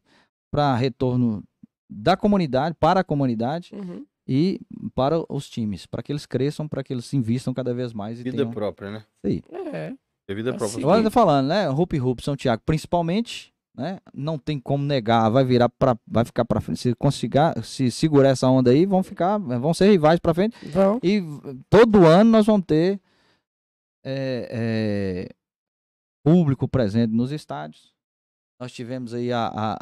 para retorno da comunidade, para a comunidade uhum. e para os times, para que eles cresçam, para que eles se invistam cada vez mais. E vida tenham... própria, né? Sim. É. É vida assim. própria. Agora falando, né? Rupi Rupi, São Tiago, principalmente né? Não tem como negar, vai virar para, vai ficar para frente. Se conseguir, se segurar essa onda aí, vão ficar, vão ser rivais para frente. vão E todo ano nós vamos ter é, é, público presente nos estádios. Nós tivemos aí a, a,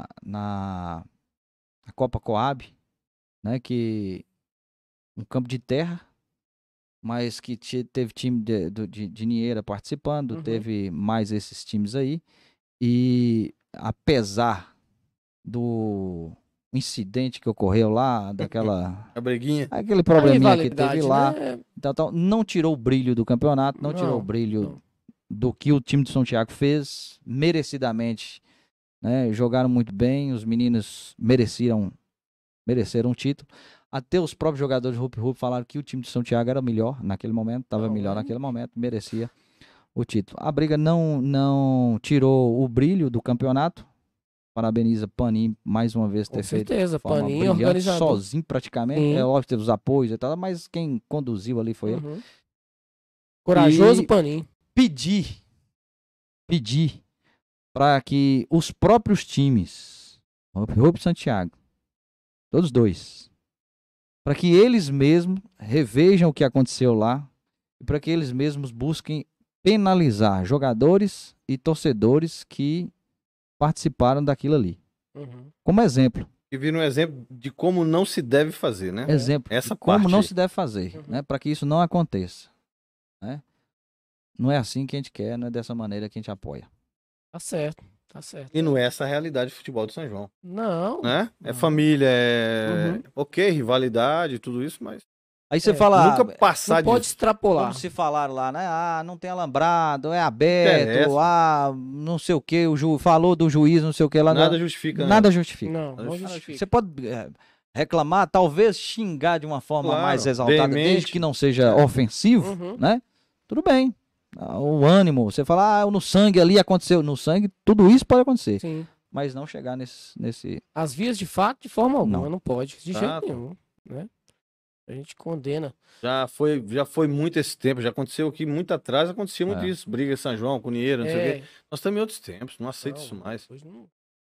a na a Copa Coab, né? Que um campo de terra, mas que teve time de, de, de Nieira participando, uhum. teve mais esses times aí. E apesar do incidente que ocorreu lá, daquela. A briguinha. Aquele probleminha que teve lá. Né? Tal, tal, não tirou o brilho do campeonato, não, não tirou o brilho não. do que o time de São Tiago fez, merecidamente. Né? Jogaram muito bem, os meninos mereciam, mereceram um título. Até os próprios jogadores de Rup Rup falaram que o time de São Tiago era melhor naquele momento, estava melhor é. naquele momento, merecia o título. A briga não, não tirou o brilho do campeonato. Parabeniza Panin mais uma vez ter Com feito. Com certeza, Panin é organizado. Sozinho praticamente. Sim. É óbvio, ter os apoios e tal, mas quem conduziu ali foi uhum. ele. Corajoso e Pedir, pedir para que os próprios times, Roupa e Santiago, todos dois, para que eles mesmos revejam o que aconteceu lá e para que eles mesmos busquem penalizar jogadores e torcedores que participaram daquilo ali. Uhum. Como exemplo. E vira um exemplo de como não se deve fazer, né? Exemplo. Essa como parte. não se deve fazer, uhum. né? Para que isso não aconteça. Né? Não é assim que a gente quer, não é dessa maneira que a gente apoia. Tá certo. Tá certo. E não é essa a realidade do futebol do São João. Não. Né? É família, é. Uhum. Ok, rivalidade, tudo isso, mas Aí você é, fala. Nunca ah, passar não de... pode extrapolar. Como se falar lá, né? Ah, não tem alambrado, é aberto, ah, não sei o que, o ju... falou do juiz, não sei o que lá. Né? Nada não... justifica. Nada justifica. Não, não justifica. Você pode é, reclamar, talvez xingar de uma forma claro, mais exaltada, veemente. desde que não seja é. ofensivo, uhum. né? Tudo bem. Ah, o ânimo, você fala, ah, no sangue ali aconteceu. No sangue, tudo isso pode acontecer. Sim. Mas não chegar nesse. nesse... As vias de fato, de forma alguma, não, não pode, de ah, jeito tá. nenhum, né? A gente condena. Já foi, já foi muito esse tempo, já aconteceu aqui muito atrás, acontecia muito é. isso. Briga São João, Cunheiro, não é. sei o quê. É. Nós também outros tempos, não aceito não, isso mais. Não,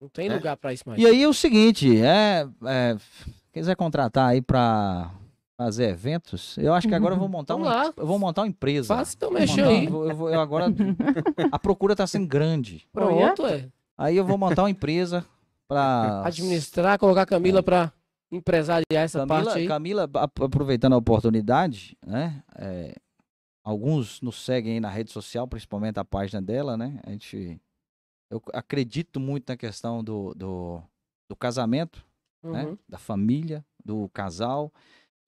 não, tem é. lugar para isso mais. E aí é o seguinte, é, é quiser contratar aí para fazer eventos, eu acho que agora eu vou montar Vamos uma, lá. eu vou montar uma empresa. Faça então mexer aí. Eu, eu, eu, agora a procura está sendo grande. Pronto, é. Aí eu vou montar uma empresa para administrar, colocar a Camila é. para empresariar essa Camila, parte aí. Camila, aproveitando a oportunidade, né? É, alguns nos seguem aí na rede social, principalmente a página dela, né? A gente, eu acredito muito na questão do, do, do casamento, né, uhum. né? Da família, do casal.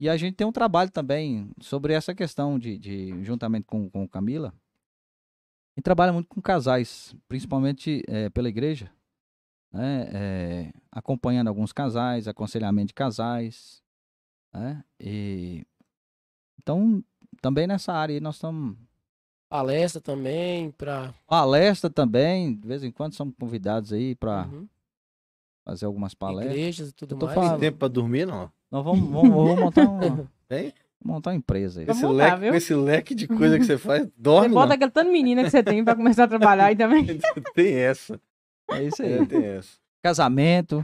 E a gente tem um trabalho também sobre essa questão de, de juntamente com, com Camila. E trabalha muito com casais, principalmente é, pela igreja, né, é, acompanhando alguns casais, aconselhamento de casais. Né, e, então, também nessa área aí nós estamos. Palestra também, para. Palestra também, de vez em quando somos convidados aí para uhum. fazer algumas palestras. Igrejas e tudo mais. Falando... Tem tempo para dormir, não? Nós vamos, vamos, vamos montar um. Tem? montar uma empresa. Aí. Esse, montar, leque, esse leque de coisa que você faz, dorme. Você bota aquele tanto menina que você tem para começar a trabalhar aí também. tem essa. É isso é, aí. É Casamento.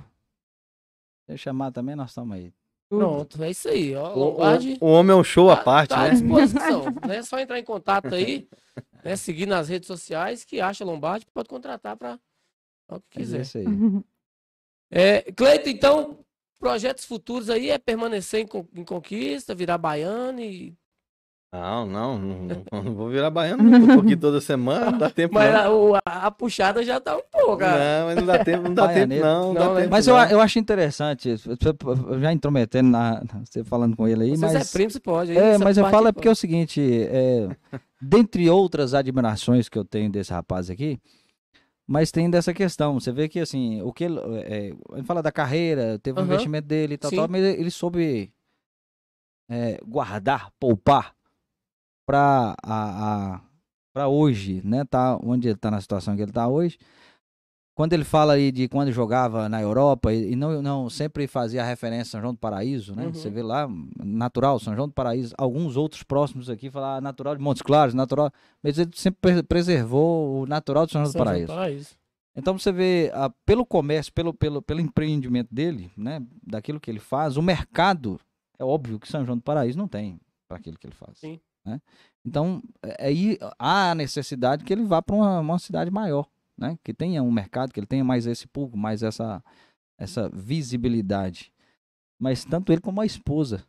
Deixa eu chamar também, nós estamos aí. Pronto, é isso aí. Ó, o, o, homem é um show à tá, parte, tá né? à disposição. Né? É só entrar em contato aí, né? seguir nas redes sociais, que acha Lombardi, pode contratar para o que é quiser. É isso aí. É, Cleito, então, projetos futuros aí é permanecer em, em conquista, virar baiano e não, não, não, não vou virar baiano, não. pouquinho toda semana, não dá tempo mas não. Mas a, a, puxada já tá um pouco, cara. Não, mas não dá tempo, não dá Baianeiro. tempo, não. não dá mas, é tempo, mas eu, eu acho interessante, já intrometendo, na, você falando com ele aí, Você é mas... é primo, você pode. é, é mas eu falo é porque é o seguinte, é, dentre outras admirações que eu tenho desse rapaz aqui, mas tem dessa questão, você vê que assim, o que ele, é, ele fala da carreira, teve uhum. um investimento dele e tal, tal, mas ele soube... É, guardar, poupar para a, a para hoje, né? Tá onde ele está na situação que ele está hoje. Quando ele fala aí de quando jogava na Europa e não, não sempre fazia referência a São João do Paraíso, né? Uhum. Você vê lá natural São João do Paraíso, alguns outros próximos aqui falar ah, natural de Montes Claros, natural, mas ele sempre preservou o natural de São João, do, Paraíso. João do Paraíso. Então você vê ah, pelo comércio, pelo, pelo, pelo empreendimento dele, né? Daquilo que ele faz, o mercado é óbvio que São João do Paraíso não tem para aquilo que ele faz. Sim. Né? Então, é, aí há a necessidade que ele vá para uma, uma, cidade maior, né? que tenha um mercado, que ele tenha mais esse público, mais essa, essa visibilidade. Mas tanto ele como a esposa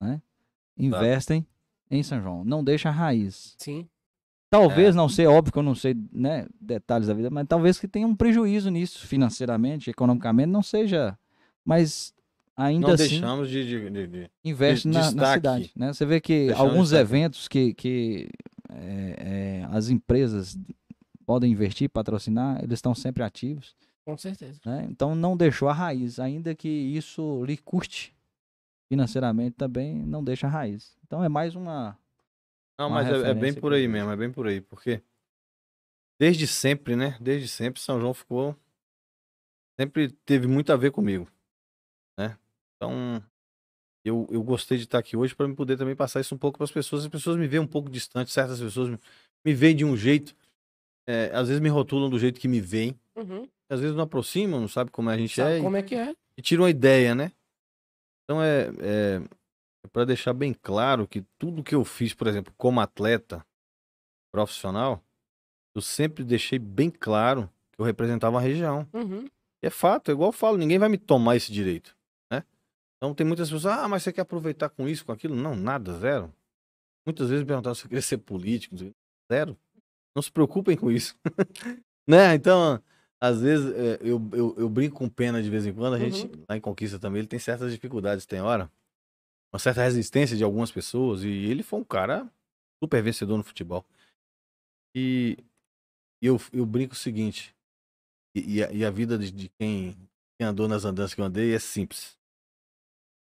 né? Tá. investem ah. em São João, não deixa a raiz. Sim. Talvez, é. não sei, óbvio que eu não sei né, detalhes da vida, mas talvez que tenha um prejuízo nisso financeiramente, economicamente, não seja. Mas ainda não assim deixamos de, de, de, de investe na, na, cidade. Né? Você vê que deixamos alguns eventos que, que é, é, as empresas podem investir, patrocinar, eles estão sempre ativos. Com certeza. Né? Então não deixou a raiz, ainda que isso lhe custe financeiramente também, não deixa a raiz. Então é mais uma. Não, uma mas é, é, bem por aí mesmo, é bem por aí, porque desde sempre, né? Desde sempre São João ficou sempre teve muito a ver comigo. Então, eu, eu gostei de estar aqui hoje para me poder também passar isso um pouco para as pessoas. As pessoas me veem um pouco distante, certas pessoas me, me veem de um jeito, é, às vezes me rotulam do jeito que me veem, uhum. às vezes não aproximam, não sabe como a gente sabe é. Como e, é que é? E tiram uma ideia, né? Então é, é, é para deixar bem claro que tudo que eu fiz, por exemplo, como atleta profissional, eu sempre deixei bem claro que eu representava a região. Uhum. É fato, é igual eu falo, ninguém vai me tomar esse direito. Então tem muitas pessoas, ah, mas você quer aproveitar com isso, com aquilo? Não, nada, zero. Muitas vezes me perguntaram se eu queria ser político, zero. Não se preocupem com isso. né? Então, às vezes, eh, eu, eu, eu, brinco com pena de vez em quando, a uhum. gente, lá em Conquista também, ele tem certas dificuldades, tem hora, uma certa resistência de algumas pessoas, e ele foi um cara super vencedor no futebol. E eu, eu brinco o seguinte, e, e, a, e a, vida de, de quem, quem andou nas andanças que eu andei é simples.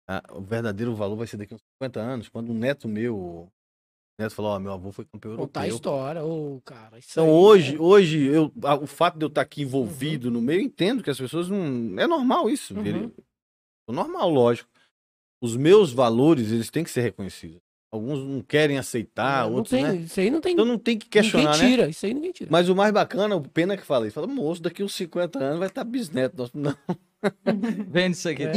Ah, o verdadeiro valor vai ser daqui a uns 50 anos, quando um neto meu, o neto falou, ó, oh, meu avô foi campeão europeu. Contar a história, ô, oh, cara. então aí, hoje, é hoje eu, a, o fato de eu estar aqui uhum. envolvido uhum. no meio, eu entendo que as pessoas não... É normal isso, uhum. Ele, normal, lógico. Os meus valores, eles têm que ser reconhecidos. Alguns não querem aceitar, não, outros. Não tem, né? Isso aí não tem. Então não tem que questionar. Ninguém tira, né? isso aí ninguém tira. Mas o mais bacana, o pena que fala isso. Fala, moço, daqui uns 50 anos vai estar tá bisneto. Nosso... Não. Vendo isso aqui. É,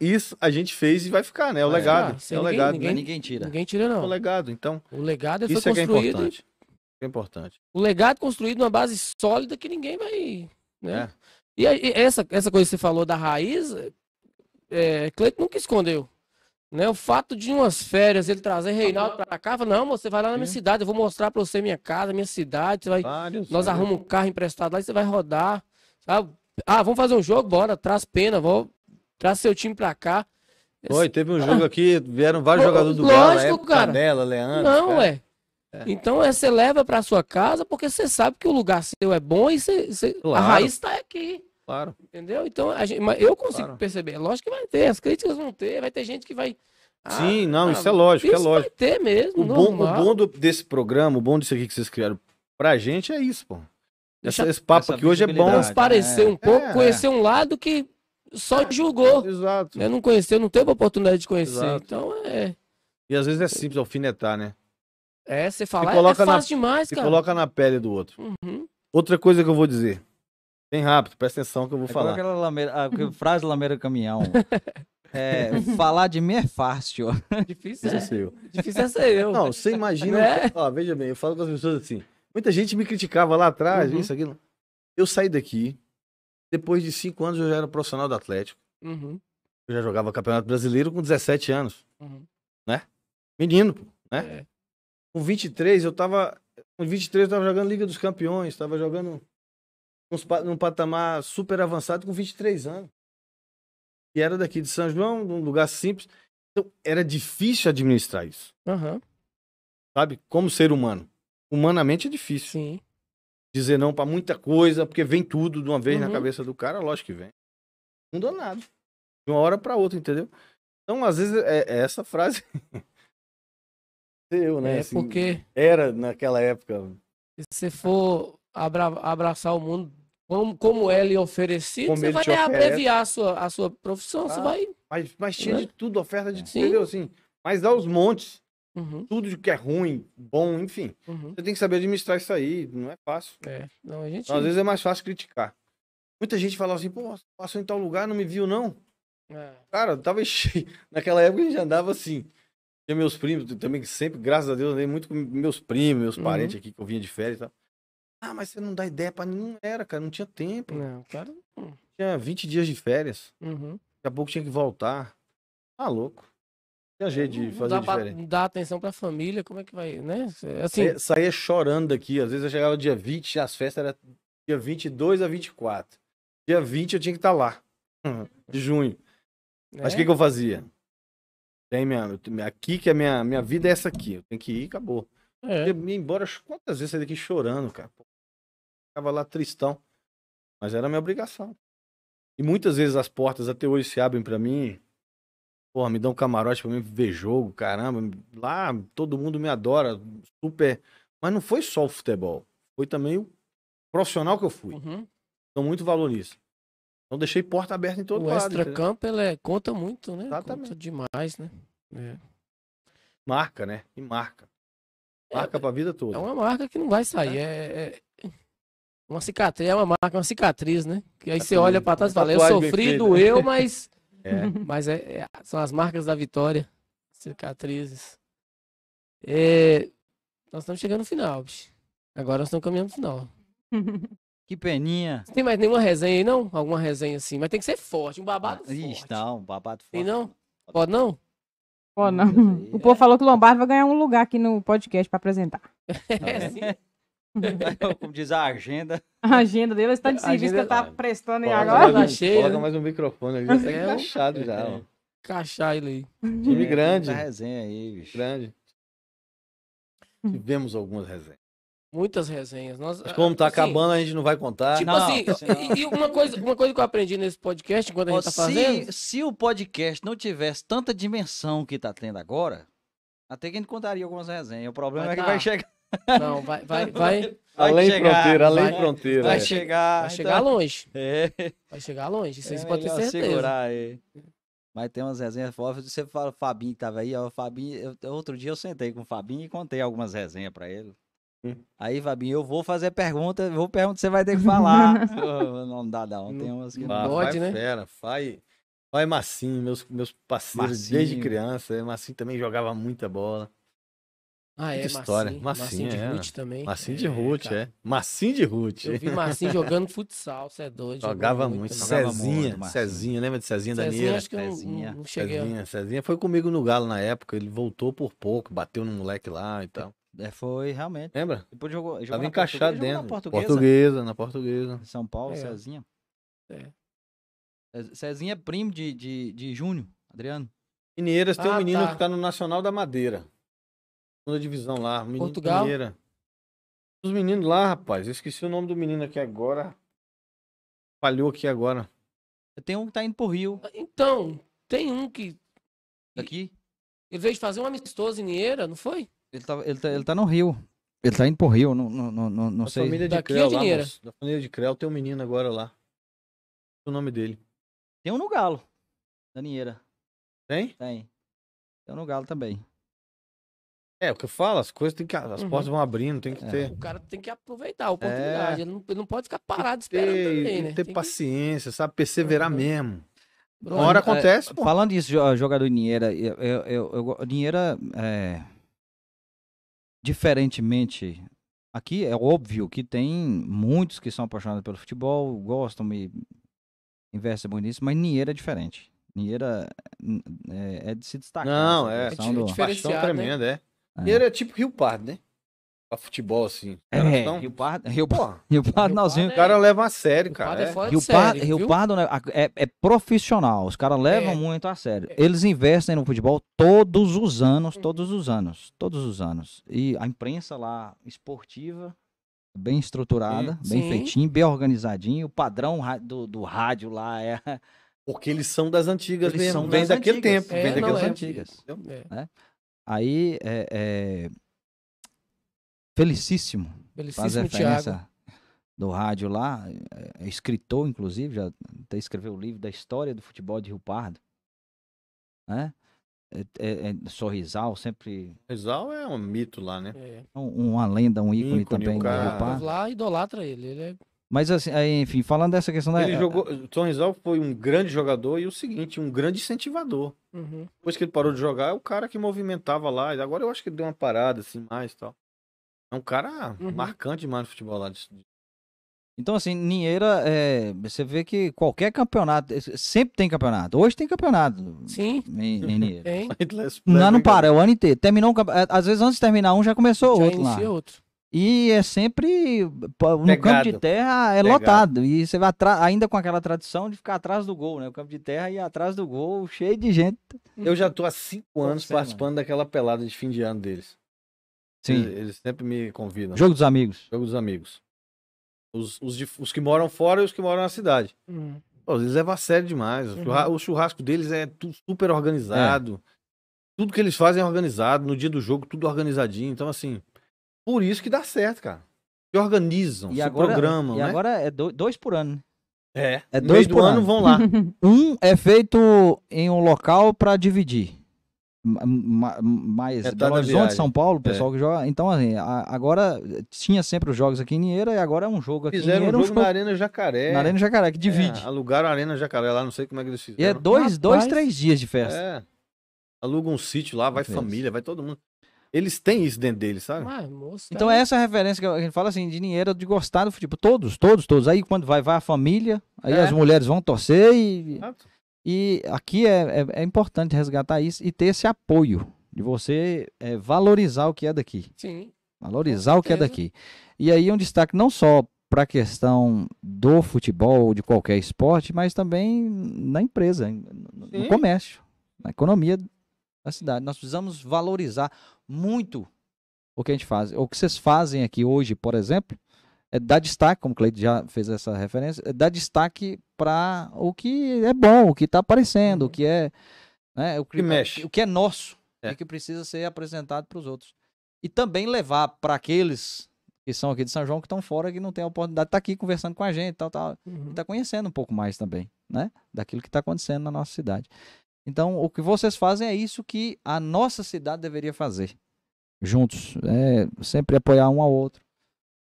isso, a gente fez e vai ficar, né? O legado. É, é o é. Ah, é ninguém, legado. Ninguém, né? ninguém tira. Ninguém tira, não. É o legado, então. O legado isso construído. Isso é, é importante. É importante. O legado construído numa base sólida que ninguém vai. Né? É. E, aí, essa, essa coisa que você falou da raiz, é, Cleiton nunca escondeu. Né? O fato de umas férias ele trazer ah, Reinaldo para cá, fala, não, você vai lá na minha Sim. cidade, eu vou mostrar para você minha casa, minha cidade, vai, vários, nós é. arrumamos um carro emprestado lá e você vai rodar, sabe? Ah, vamos fazer um jogo, bora, traz pena, vou, traz seu time para cá. Oi, teve um jogo ah, aqui, vieram vários jogadores do Lógico, Galo, época, cara. Canela, Leandro. Não, cara. ué. É. Então é, você leva para sua casa porque você sabe que o lugar seu é bom e você, você, claro. a raiz está aqui. Claro. Entendeu? Então, a gente, eu consigo claro. perceber. Lógico que vai ter, as críticas vão ter, vai ter gente que vai. Ah, Sim, não, ah, isso é ah, lógico, é isso é lógico. Vai ter mesmo. O bom, o bom do, desse programa, o bom disso aqui que vocês criaram pra gente é isso, pô. Deixa, esse papo aqui hoje é bom. Transparecer é, né? um pouco, é, conhecer um lado que só é, julgou. Exato. Né? Não conheceu, não teve a oportunidade de conhecer. Exato. Então é. E às vezes é simples é alfinetar, né? É, você fala, você coloca é fácil na, demais, cara. Você coloca na pele do outro. Uhum. Outra coisa que eu vou dizer. Bem rápido, presta atenção que eu vou é falar. Aquela lameira, a frase lameira caminhão. É, falar de mim é fácil. Difícil é, é ser eu. Difícil é ser eu. Não, você imagina. É? Ó, veja bem, eu falo com as pessoas assim. Muita gente me criticava lá atrás, uhum. isso, aquilo. Eu saí daqui. Depois de cinco anos, eu já era profissional do Atlético. Uhum. Eu já jogava Campeonato Brasileiro com 17 anos. Uhum. Né? Menino, né? É. Com 23, eu tava. Com 23, eu tava jogando Liga dos Campeões, tava jogando num patamar super avançado com 23 anos. E era daqui de São João, num um lugar simples. Então, era difícil administrar isso. Uhum. Sabe? Como ser humano. Humanamente é difícil. Sim. Dizer não para muita coisa, porque vem tudo de uma vez uhum. na cabeça do cara, lógico que vem. Não dou nada. De uma hora para outra, entendeu? Então, às vezes, é, é essa frase. Eu, né? É assim, porque. Era naquela época. Se você for abra... abraçar o mundo como, como ela é oferecido, como você vai abreviar a sua, a sua profissão, ah, você vai. Mas, mas tinha né? de tudo, oferta de tudo, entendeu? Assim, mas dá os montes. Uhum. Tudo que é ruim, bom, enfim. Uhum. Você tem que saber administrar isso aí, não é fácil. É. Não, gente... então, às vezes é mais fácil criticar. Muita gente fala assim, pô, passou em tal lugar, não me viu, não. É. Cara, tava cheio. Naquela época a gente andava assim. Tinha meus primos também, que sempre, graças a Deus, andei muito com meus primos, meus uhum. parentes aqui que eu vinha de férias e tal. Ah, mas você não dá ideia pra Não Era, cara, não tinha tempo. Não, cara. Tinha 20 dias de férias. Uhum. Daqui a pouco tinha que voltar. Tá louco. Tinha jeito de fazer não dá diferente. Pra, dar atenção pra família, como é que vai, né? É assim... Sair saía chorando aqui. Às vezes eu chegava dia 20, as festas era dia 22 a 24. Dia 20 eu tinha que estar tá lá. De junho. É? Mas o é. que, que eu fazia? Tem minha, aqui que a é minha, minha vida é essa aqui. Eu tenho que ir, acabou. É. Eu ia embora quantas vezes saí daqui chorando, cara ficava lá tristão. Mas era minha obrigação. E muitas vezes as portas até hoje se abrem para mim. Porra, me dão um camarote pra mim ver jogo, caramba. Lá todo mundo me adora, super. Mas não foi só o futebol. Foi também o profissional que eu fui. Uhum. muito valor nisso. Então deixei porta aberta em todo o lado. O extra-campo é, conta muito, né? Exatamente. Conta demais, né? É. Marca, né? E marca. É, marca é, pra vida toda. É uma marca que não vai sair. É, é, é uma cicatriz é uma marca, uma cicatriz, né? Que aí você olha para trás e fala, eu sofri, doeu, mas. É. Mas é, é, são as marcas da vitória, cicatrizes. É, nós estamos chegando no final, bicho. Agora nós estamos caminhando no final. Que peninha. Não tem mais nenhuma resenha aí, não? Alguma resenha assim. Mas tem que ser forte, um babado ah, forte. Ixi, não, um babado forte. Tem não? Pode não? Pode hum, não. O povo é. falou que o Lombardo vai ganhar um lugar aqui no podcast para apresentar. É, sim. Então, como diz a agenda. A agenda dele está de serviço que eu tava prestando Coloca agora. Mais um, mais um microfone ali, tá é, é, já tá encaixado já, ó. Encaixar ele aí. Time é, grande. resenha aí, bicho. Grande. Tivemos algumas resenhas. Muitas resenhas. Nós, Mas como tá assim, acabando, a gente não vai contar. Tipo não, assim, não. e uma coisa, uma coisa que eu aprendi nesse podcast, enquanto a gente Ó, tá fazendo. Se, se o podcast não tivesse tanta dimensão que tá tendo agora, até que a gente contaria algumas resenhas. O problema vai é que vai chegar. Não, vai, vai, vai. Além chegar, fronteira, além vai, fronteira. Vai, vai é. chegar. Vai então. chegar longe. É. Vai chegar longe, isso é podem ter certeza. Segurar aí. Mas tem umas resenhas fofas. Você fala, o Fabinho tava aí, ó. O Fabinho, eu, outro dia eu sentei com o Fabinho e contei algumas resenhas para ele. Hum. Aí, Fabinho, eu vou fazer pergunta, vou perguntar, você vai ter que falar. não dá, não. Tem umas que não pode, né? Fera, faz. Olha, Massim, meus, meus parceiros Marcinho. desde criança. Massim também jogava muita bola. Ah, que é, história. Massinha de é. Ruth também. Massinho de é, Ruth, é. é. de Ruth. Eu vi Massinho jogando futsal, você é doido. Jogava muito. muito. Né? Cezinha, muito, Cezinha, lembra de Cezinha, Cezinha Danilo? acho que Cezinha. Não, não cheguei. Cezinha, a... Cezinha foi comigo no Galo na época, ele voltou por pouco, bateu no moleque lá e tal. É, foi realmente. Lembra? Depois jogou, jogou Tava encaixado dentro. Na portuguesa. portuguesa, na Portuguesa. São Paulo, é. Cezinha. É. é. Cezinha é primo de, de, de Júnior, Adriano. Mineiras ah, tem um ah, menino tá. que tá no Nacional da Madeira segunda divisão lá. Menino Portugal. Os meninos lá, rapaz. Eu esqueci o nome do menino aqui agora. Falhou aqui agora. Tem um que tá indo pro Rio. Então, tem um que. aqui Ele veio de fazer um amistoso em Nieira, não foi? Ele tá, ele tá, ele tá no Rio. Ele tá indo pro Rio, não, não, não, não sei. Família de Daqui Creu, é de lá, da família de Creu tem um menino agora lá. O nome dele. Tem um no Galo. Da Nieira. Tem? Tem. Tem um no Galo também. É, o que eu falo, as coisas tem que. As uhum. portas vão abrindo, tem que é. ter. O cara tem que aproveitar a oportunidade. É. Ele, não, ele, não, pode ficar parado esperando ter, também, tem né? Ter tem paciência, que... sabe? Perseverar uhum. mesmo. Uma hora é, acontece, é, pô. Falando isso ah, jogador Niera, eu, eu, eu, Niera é, diferentemente. Aqui é óbvio que tem muitos que são apaixonados pelo futebol, gostam e investem muito nisso, mas Niera é diferente. Niera é, é de se destacar. Não, é, é, é diferenciado, paixão né? tremenda, né? é. É. E é era tipo Rio Pardo, né? Pra futebol, assim. é, Rio Pardo. Rio, Porra, Rio Pardo, nãozinho. O é- cara leva a sério, cara. Rio Pardo, é. é. Rio, Pardo, sério, Rio Pardo é, é, profissional. Os caras levam muito a sério. Eles investem no futebol todos os anos, uhum. todos os anos, todos os anos. E a imprensa lá, esportiva, bem estruturada, Sim. bem Sim. feitinho, bem organizadinho. O padrão do, do rádio lá é. Porque eles são das antigas eles mesmo. São vem daquele antigas. tempo, vem daquelas antigas. É. Aí é, é felicíssimo, felicíssimo faz referência do rádio lá, é, é escritor inclusive, já até escreveu o livro da história do futebol de Rio Pardo, né? É, é, é Sorrisal sempre. Sorrisal é um mito lá, né? É. Um, uma lenda, um ícone, ícone também. O cara... Lá idolatra ele. Ele é mas, assim, aí, enfim, falando dessa questão da. Ele é, jogou. Tom Rizal foi um grande jogador e o seguinte, um grande incentivador. Uhum. Depois que ele parou de jogar, é o cara que movimentava lá. Agora eu acho que ele deu uma parada, assim, mais tal. É um cara uhum. marcante demais no futebol lá. Então, assim, Ninheira, é, você vê que qualquer campeonato, sempre tem campeonato. Hoje tem campeonato. Sim. Em, em Ninheira. Não, não para, é o ano inteiro. Terminou um campeonato. É, às vezes, antes de terminar um, já começou já outro lá. outro. E é sempre. No Pegado. campo de terra é Pegado. lotado. E você vai ainda com aquela tradição de ficar atrás do gol, né? O campo de terra e atrás do gol, cheio de gente. Eu já tô há cinco anos participando daquela pelada de fim de ano deles. Sim. Eles, eles, sempre me convidam. Jogo dos amigos. Jogo dos amigos. Os, os, de, os que moram fora e os que moram na cidade. Uhum. Pô, eles levam é a sério demais. Uhum. O churrasco deles é tudo super organizado. É. Tudo que eles fazem é organizado. No dia do jogo, tudo organizadinho. Então, assim. Por isso que dá certo, cara. Se organizam, e se agora, programam. E né? agora é dois por ano. Né? É, é dois por do ano. ano vão lá. um é feito em um local para dividir. Mas é Belo Horizonte, São Paulo, o é. pessoal é. que joga. Então, assim, agora tinha sempre os jogos aqui em Niera e agora é um jogo aqui fizeram em Niera. Um jogo, um jogo na Arena Jacaré. Na Arena Jacaré, que é, divide. É, alugaram a Arena Jacaré lá, não sei como é que eles fizeram. E é dois, Rapaz. dois três dias de festa. É. Aluga um sítio lá, vai família, vai todo mundo. Eles têm isso dentro deles, sabe? Ah, então é. é essa referência que a gente fala assim, de dinheiro, de gostar do futebol. Tipo, todos, todos, todos. Aí quando vai, vai a família, aí é. as mulheres vão torcer e... Exato. E aqui é, é, é, importante resgatar isso e ter esse apoio de você é, valorizar o que é daqui. Sim. Valorizar o que é daqui. E aí um destaque não só para a questão do futebol, de qualquer esporte, mas também na empresa, no comércio, na economia da cidade. Nós precisamos valorizar muito o que a gente faz. O que vocês fazem aqui hoje, por exemplo, é dar destaque, como o Cleide já fez essa referência, é dar destaque para o que é bom, o que está aparecendo, o que é. Né, o que, que mexe. O que é nosso é. e que precisa ser apresentado para os outros. E também levar para aqueles que são aqui de São João que estão fora, que não tem a oportunidade de estar tá aqui conversando com a gente, tal, tal. Uhum. E tá conhecendo um pouco mais também, né? Daquilo que está acontecendo na nossa cidade. Então, o que vocês fazem é isso que a nossa cidade deveria fazer. Juntos. É, sempre apoiar um ao outro.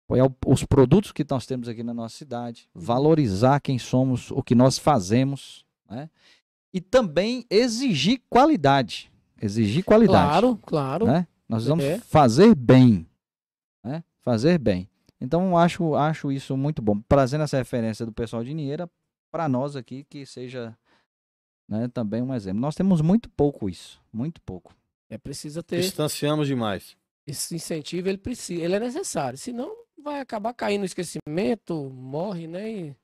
Apoiar os produtos que nós temos aqui na nossa cidade. Valorizar quem somos, o que nós fazemos. Né? E também exigir qualidade. Exigir qualidade. Claro, claro. Né? Nós vamos é. fazer bem. Né? Fazer bem. Então, acho, acho isso muito bom. Trazendo essa referência do pessoal de Niera para nós aqui, que seja né? Também um exemplo. Nós temos muito pouco isso, muito pouco. É precisa ter. Distanciamos demais. Esse incentivo ele precisa, ele é necessário, senão vai acabar caindo no esquecimento, morre, né? E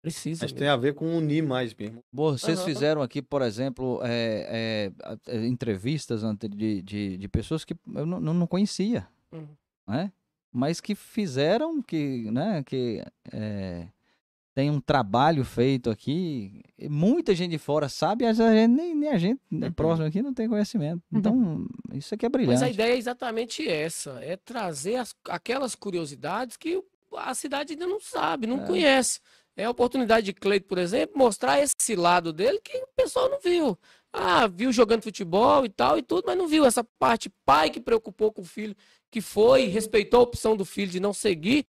precisa. Mas mesmo. tem a ver com unir mais mesmo. vocês uhum. fizeram aqui, por exemplo, é, é, é entrevistas de, de, de, pessoas que eu não, não conhecia, uhum. né? Mas que fizeram, que, né? Que é tem um trabalho feito aqui. Muita gente de fora sabe, às vezes nem, nem a gente né, uhum. próximo aqui não tem conhecimento. Uhum. Então, uhum. isso aqui é brilhante. Mas a ideia é exatamente essa: é trazer as, aquelas curiosidades que a cidade ainda não sabe, não é. conhece. É a oportunidade de Cleito, por exemplo, mostrar esse lado dele que o pessoal não viu. Ah, viu jogando futebol e tal e tudo, mas não viu essa parte pai que preocupou com o filho, que foi, respeitou a opção do filho de não seguir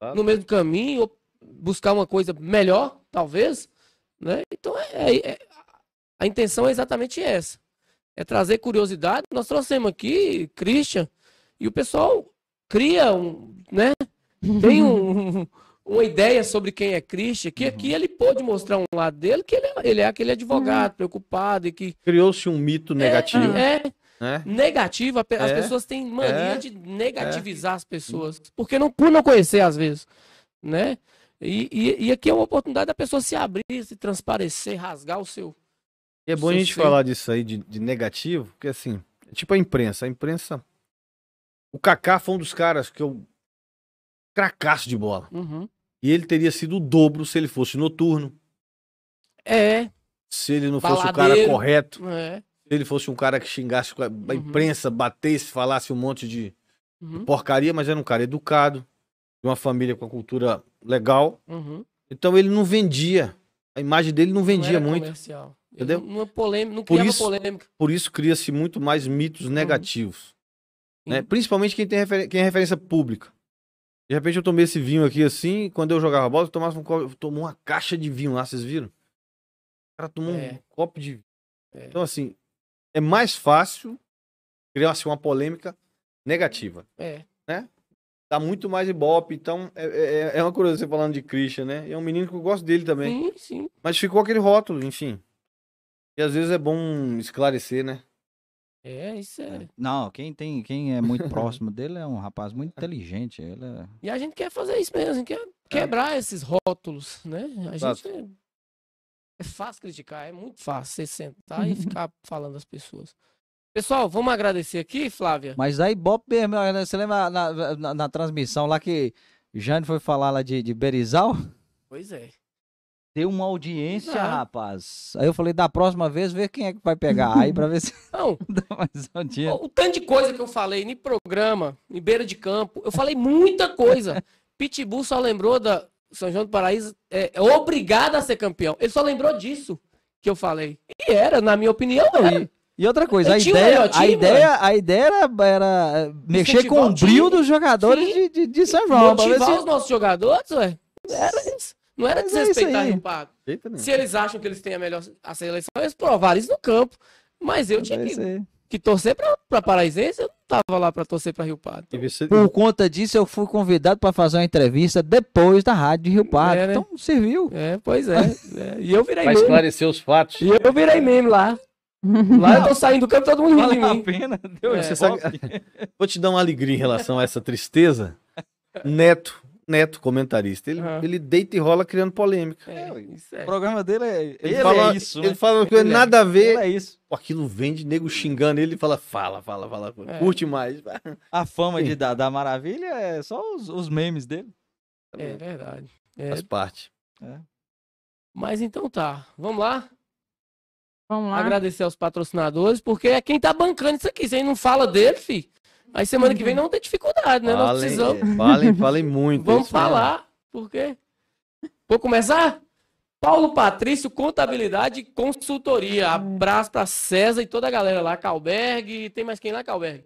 ah, no mesmo caminho, buscar uma coisa melhor, talvez. Né? Então, é, é, é, a intenção é exatamente essa. É trazer curiosidade. Nós trouxemos aqui Christian e o pessoal cria um, né? Tem um, uma ideia sobre quem é Christian, que aqui ele pôde mostrar um lado dele, que ele, é, ele é aquele advogado preocupado e que... Criou-se um mito é, negativo. É, é. negativo. As é. pessoas têm mania é. de negativizar as pessoas. Porque não, por não conhecer, às vezes. Né? E, e, e, aqui é uma oportunidade da pessoa se abrir, se transparecer, rasgar o seu. E é bom a gente ser. falar disso aí de, de negativo, porque assim, é tipo a imprensa. A imprensa. O Kaká foi um dos caras que eu. Cracaço de bola. Uhum. E ele teria sido o dobro se ele fosse noturno. É. Se ele não Baladeiro. fosse o cara correto. É. Se ele fosse um cara que xingasse a uhum. imprensa, uhum. batesse, falasse um monte de uhum. porcaria, mas era um cara educado uma família com a cultura legal. Uhum. Então ele não vendia. A imagem dele não vendia não muito. Comercial. Entendeu? não, polêmica, não por isso, polêmica. Por isso cria-se muito mais mitos uhum. negativos. Uhum. Né? Principalmente quem, tem refer... quem é referência pública. De repente eu tomei esse vinho aqui assim, quando eu jogava bola, eu tomava um copo, tomou uma caixa de vinho lá, vocês viram? O cara tomou é. um copo de vinho. É. Então, assim, é mais fácil criar assim, uma polêmica negativa. É. Né? tá muito mais ibope. Então, é, é, é, é uma coisa você falando de Christian, né? É um menino que eu gosto dele também. Sim, sim. Mas ficou aquele rótulo, enfim. E às vezes é bom esclarecer, né? É, isso é. é. Não, quem, tem, quem é muito próximo dele é um rapaz muito inteligente. Ele é... E a gente quer fazer isso mesmo, quer quebrar é. esses rótulos, né? A Exato. gente. É, é fácil criticar, é muito fácil você sentar e ficar falando as pessoas. Pessoal, vamos agradecer aqui, Flávia? Mas aí, Bob mesmo, né? você lembra na, na, na, transmissão lá que Jane foi falar lá de, de Berizal? Pois é. Deu uma audiência, Não. rapaz. Aí eu falei, da próxima vez, ver quem é que vai pegar aí pra ver se Não. dá mais audiência. O tanto de coisa que eu falei no programa, em beira de campo, eu falei muita coisa. Pitbull só lembrou da São João do Paraíso, é, é obrigado a ser campeão. Ele só lembrou disso que eu falei. E era, na minha opinião, era. E outra coisa, é, a ideia, a, ideia, a ideia era, era mexer com o brilho dos jogadores de, de, de São João. Motivar se... Assim, os nossos jogadores, ué? Era isso. Não era Mas é desrespeitar é o Pago. Se eles acham que eles têm a melhor a seleção, eles provaram isso no campo. Mas eu tinha é que, que torcer pra, pra Paraisense, eu não tava lá pra torcer pra Rio Pardo. Você... Por conta disso, eu fui convidado pra fazer uma entrevista depois da rádio de Rio Pardo. É, né? Então serviu. É, pois é. é. E eu virei Vai meme. esclarecer os fatos. E eu virei meme lá. Lá eu tô saindo do campo todo mundo vale a pena. deu. é, sabe... Vou te dar uma alegria em relação a essa tristeza. Neto, Neto, comentarista, ele, uhum. ele deita e rola criando polêmica. É, é. é. O programa dele é, ele, ele fala, é isso. Ele né? fala uma coisa é, nada a ver. é isso. Pô, aquilo vende, nego xingando ele, e fala, fala, fala, fala, é. curte mais. A fama de da, da Maravilha é só os, os memes dele. É verdade. Faz parte. Mas então tá, vamos lá? Vamos lá. Agradecer aos patrocinadores, porque é quem tá bancando isso aqui. Se não fala dele, Aí semana que vem uhum. não tem dificuldade, né? Falem, Nós precisamos. Falem, falem muito. Vamos falar, porque. Vou começar? Paulo Patrício, contabilidade e consultoria. Hum. Abraço pra César e toda a galera lá, Calberg. Tem mais quem lá, Calberg?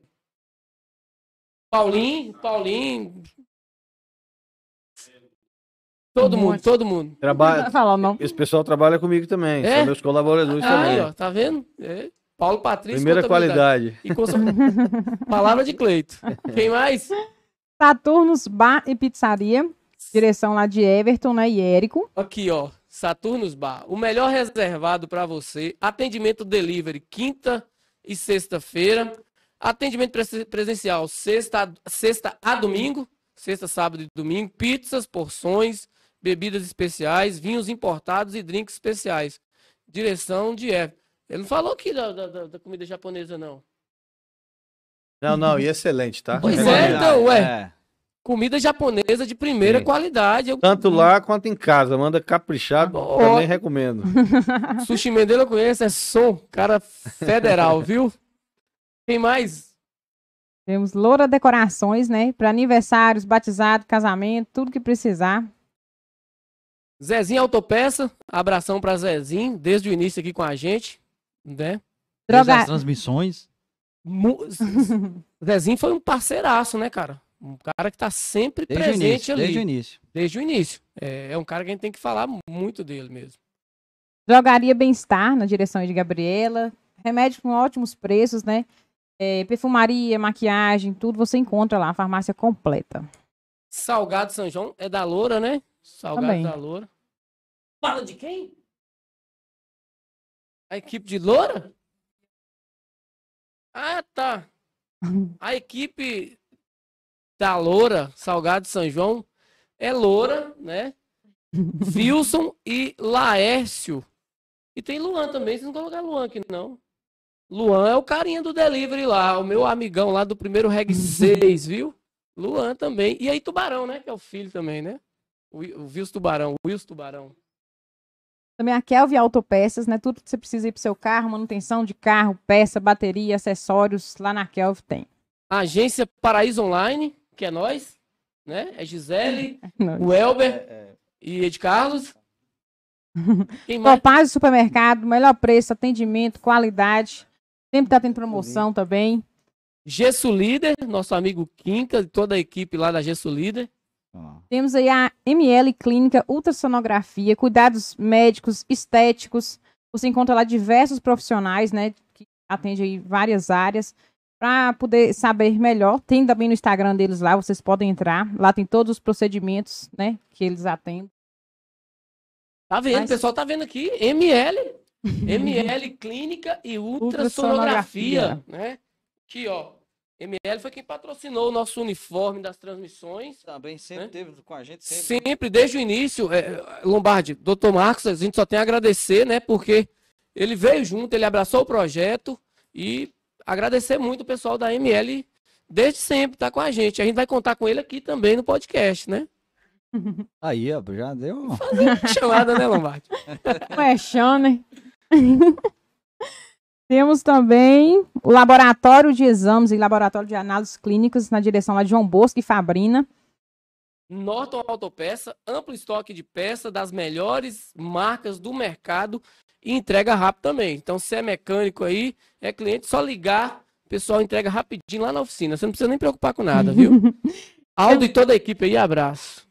Paulinho, Paulinho, Todo um mundo, monte. todo mundo. Trabalha. Falar, não. Esse pessoal trabalha comigo também. É? São meus colaboradores ah, também. Aí, ó, tá vendo? É. Paulo Patrício. Primeira qualidade. E cons... Palavra de Cleito. Quem mais? Saturnos Bar e Pizzaria. Direção lá de Everton, né? E Érico. Aqui, ó. Saturnos Bar. O melhor reservado para você. Atendimento delivery quinta e sexta-feira. Atendimento presencial sexta, sexta a domingo. Sexta, sábado e domingo. Pizzas, porções bebidas especiais, vinhos importados e drinks especiais. Direção de F. Ele não falou aqui da, da, da comida japonesa, não. Não, não, e excelente, tá? Pois é, então, ué. É. Comida japonesa de primeira Sim. qualidade. Eu... Tanto lá quanto em casa. Manda caprichado, tá oh. também recomendo. Sushi Mendela eu conheço, é som, cara federal, viu? Tem mais? Temos Loura Decorações, né? Para aniversários, batizado, casamento, tudo que precisar. Zezinho Autopeça, abração para Zezinho, desde o início aqui com a gente, né? Droga... Desde as transmissões. Mu... Zezinho foi um parceiraço, né, cara? Um cara que tá sempre desde presente início, ali. Desde o início. Desde o início. É, é, um cara que a gente tem que falar muito dele mesmo. Drogaria Bem-Estar, na direção de Gabriela. Remédio com ótimos preços, né? É, perfumaria, maquiagem, tudo você encontra lá, farmácia completa. Salgado São João é da Loura, né? Salgado Também. da Loura. Fala de quem? A equipe de Loura? Ah, tá. A equipe da Loura, Salgado São João, é Loura, né? Wilson e Laércio. E tem Luan também, se não colocar Luan aqui, não. Luan é o carinha do delivery lá, o meu amigão lá do primeiro Reg 6, viu? Luan também. E aí Tubarão, né? Que é o filho também, né? O Wilson Tubarão, o Wilson Tubarão. Também a Kelvin Autopeças, né? Tudo que você precisa ir pro seu carro, manutenção de carro, peça, bateria, acessórios, lá na Kelvin tem. A agência Paraíso Online, que é nós, né? É Gisele, é, é o Elber é, é. e Ed Carlos. Topaz Supermercado, melhor preço, atendimento, qualidade. Sempre tá tendo promoção também. Gesso Líder, nosso amigo Quinta, toda a equipe lá da Gesso Líder. Ah. Temos aí a ML Clínica, ultrassonografia, cuidados médicos, estéticos. Você encontra lá diversos profissionais, né? Que atendem aí várias áreas. Para poder saber melhor, tem também no Instagram deles lá, vocês podem entrar. Lá tem todos os procedimentos, né? Que eles atendem. Tá vendo, Mas... o pessoal tá vendo aqui. ML, ML Clínica e ultrassonografia, ultrassonografia. né? Aqui, ó. ML foi quem patrocinou o nosso uniforme das transmissões. Também sempre né? teve com a gente. Sempre, sempre desde o início. É, Lombardi, doutor Marcos, a gente só tem a agradecer, né? Porque ele veio junto, ele abraçou o projeto e agradecer muito o pessoal da ML desde sempre, tá com a gente. A gente vai contar com ele aqui também no podcast, né? Aí, ó, já deu. Fazer uma chamada, né, Lombardi? Ué, chão, né? Temos também o Laboratório de Exames e Laboratório de Análises Clínicas na direção lá de João Bosco e Fabrina. Norton Autopeça, amplo estoque de peças das melhores marcas do mercado e entrega rápido também. Então, se é mecânico aí, é cliente, só ligar, o pessoal entrega rapidinho lá na oficina. Você não precisa nem preocupar com nada, viu? Aldo e toda a equipe aí, abraço.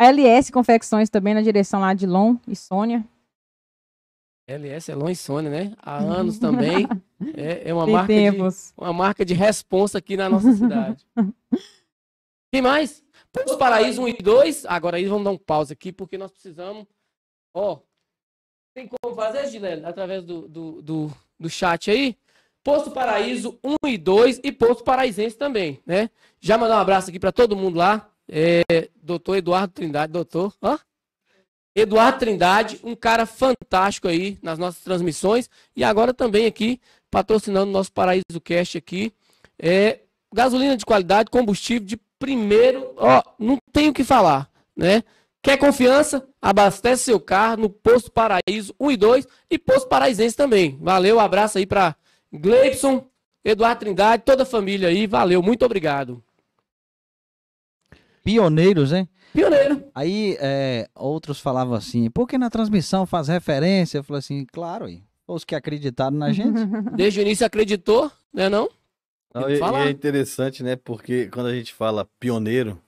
A LS Confecções também na direção lá de Lon e Sônia. LS é Lonsone, né? Há anos também. É, é uma, Tem marca de, uma marca de responsa aqui na nossa cidade. Quem mais? Os Paraíso 1 e 2. Agora aí vamos dar um pause aqui, porque nós precisamos. Ó, tem como fazer, Gilene? Através do, do, do, do chat aí. Posto Paraíso 1 e 2 e Posto Paraisense também, né? Já mandar um abraço aqui para todo mundo lá. É, doutor Eduardo Trindade, doutor. Ó, Eduardo Trindade, um cara fantástico aí nas nossas transmissões e agora também aqui patrocinando o nosso Paraíso Cast aqui. É, gasolina de qualidade, combustível de primeiro, ó, não tenho o que falar, né? Quer confiança? Abastece seu carro no Posto Paraíso 1 e 2 e Posto Paraisense também. Valeu, abraço aí para Gleibson, Eduardo Trindade, toda a família aí. Valeu, muito obrigado. Pioneiros, hein? Pioneiro. Aí é, outros falavam assim, por que na transmissão faz referência? Eu falei assim, claro, aí. Os que acreditaram na gente. Desde o início acreditou, né não? não e, e é interessante, né? Porque quando a gente fala pioneiro,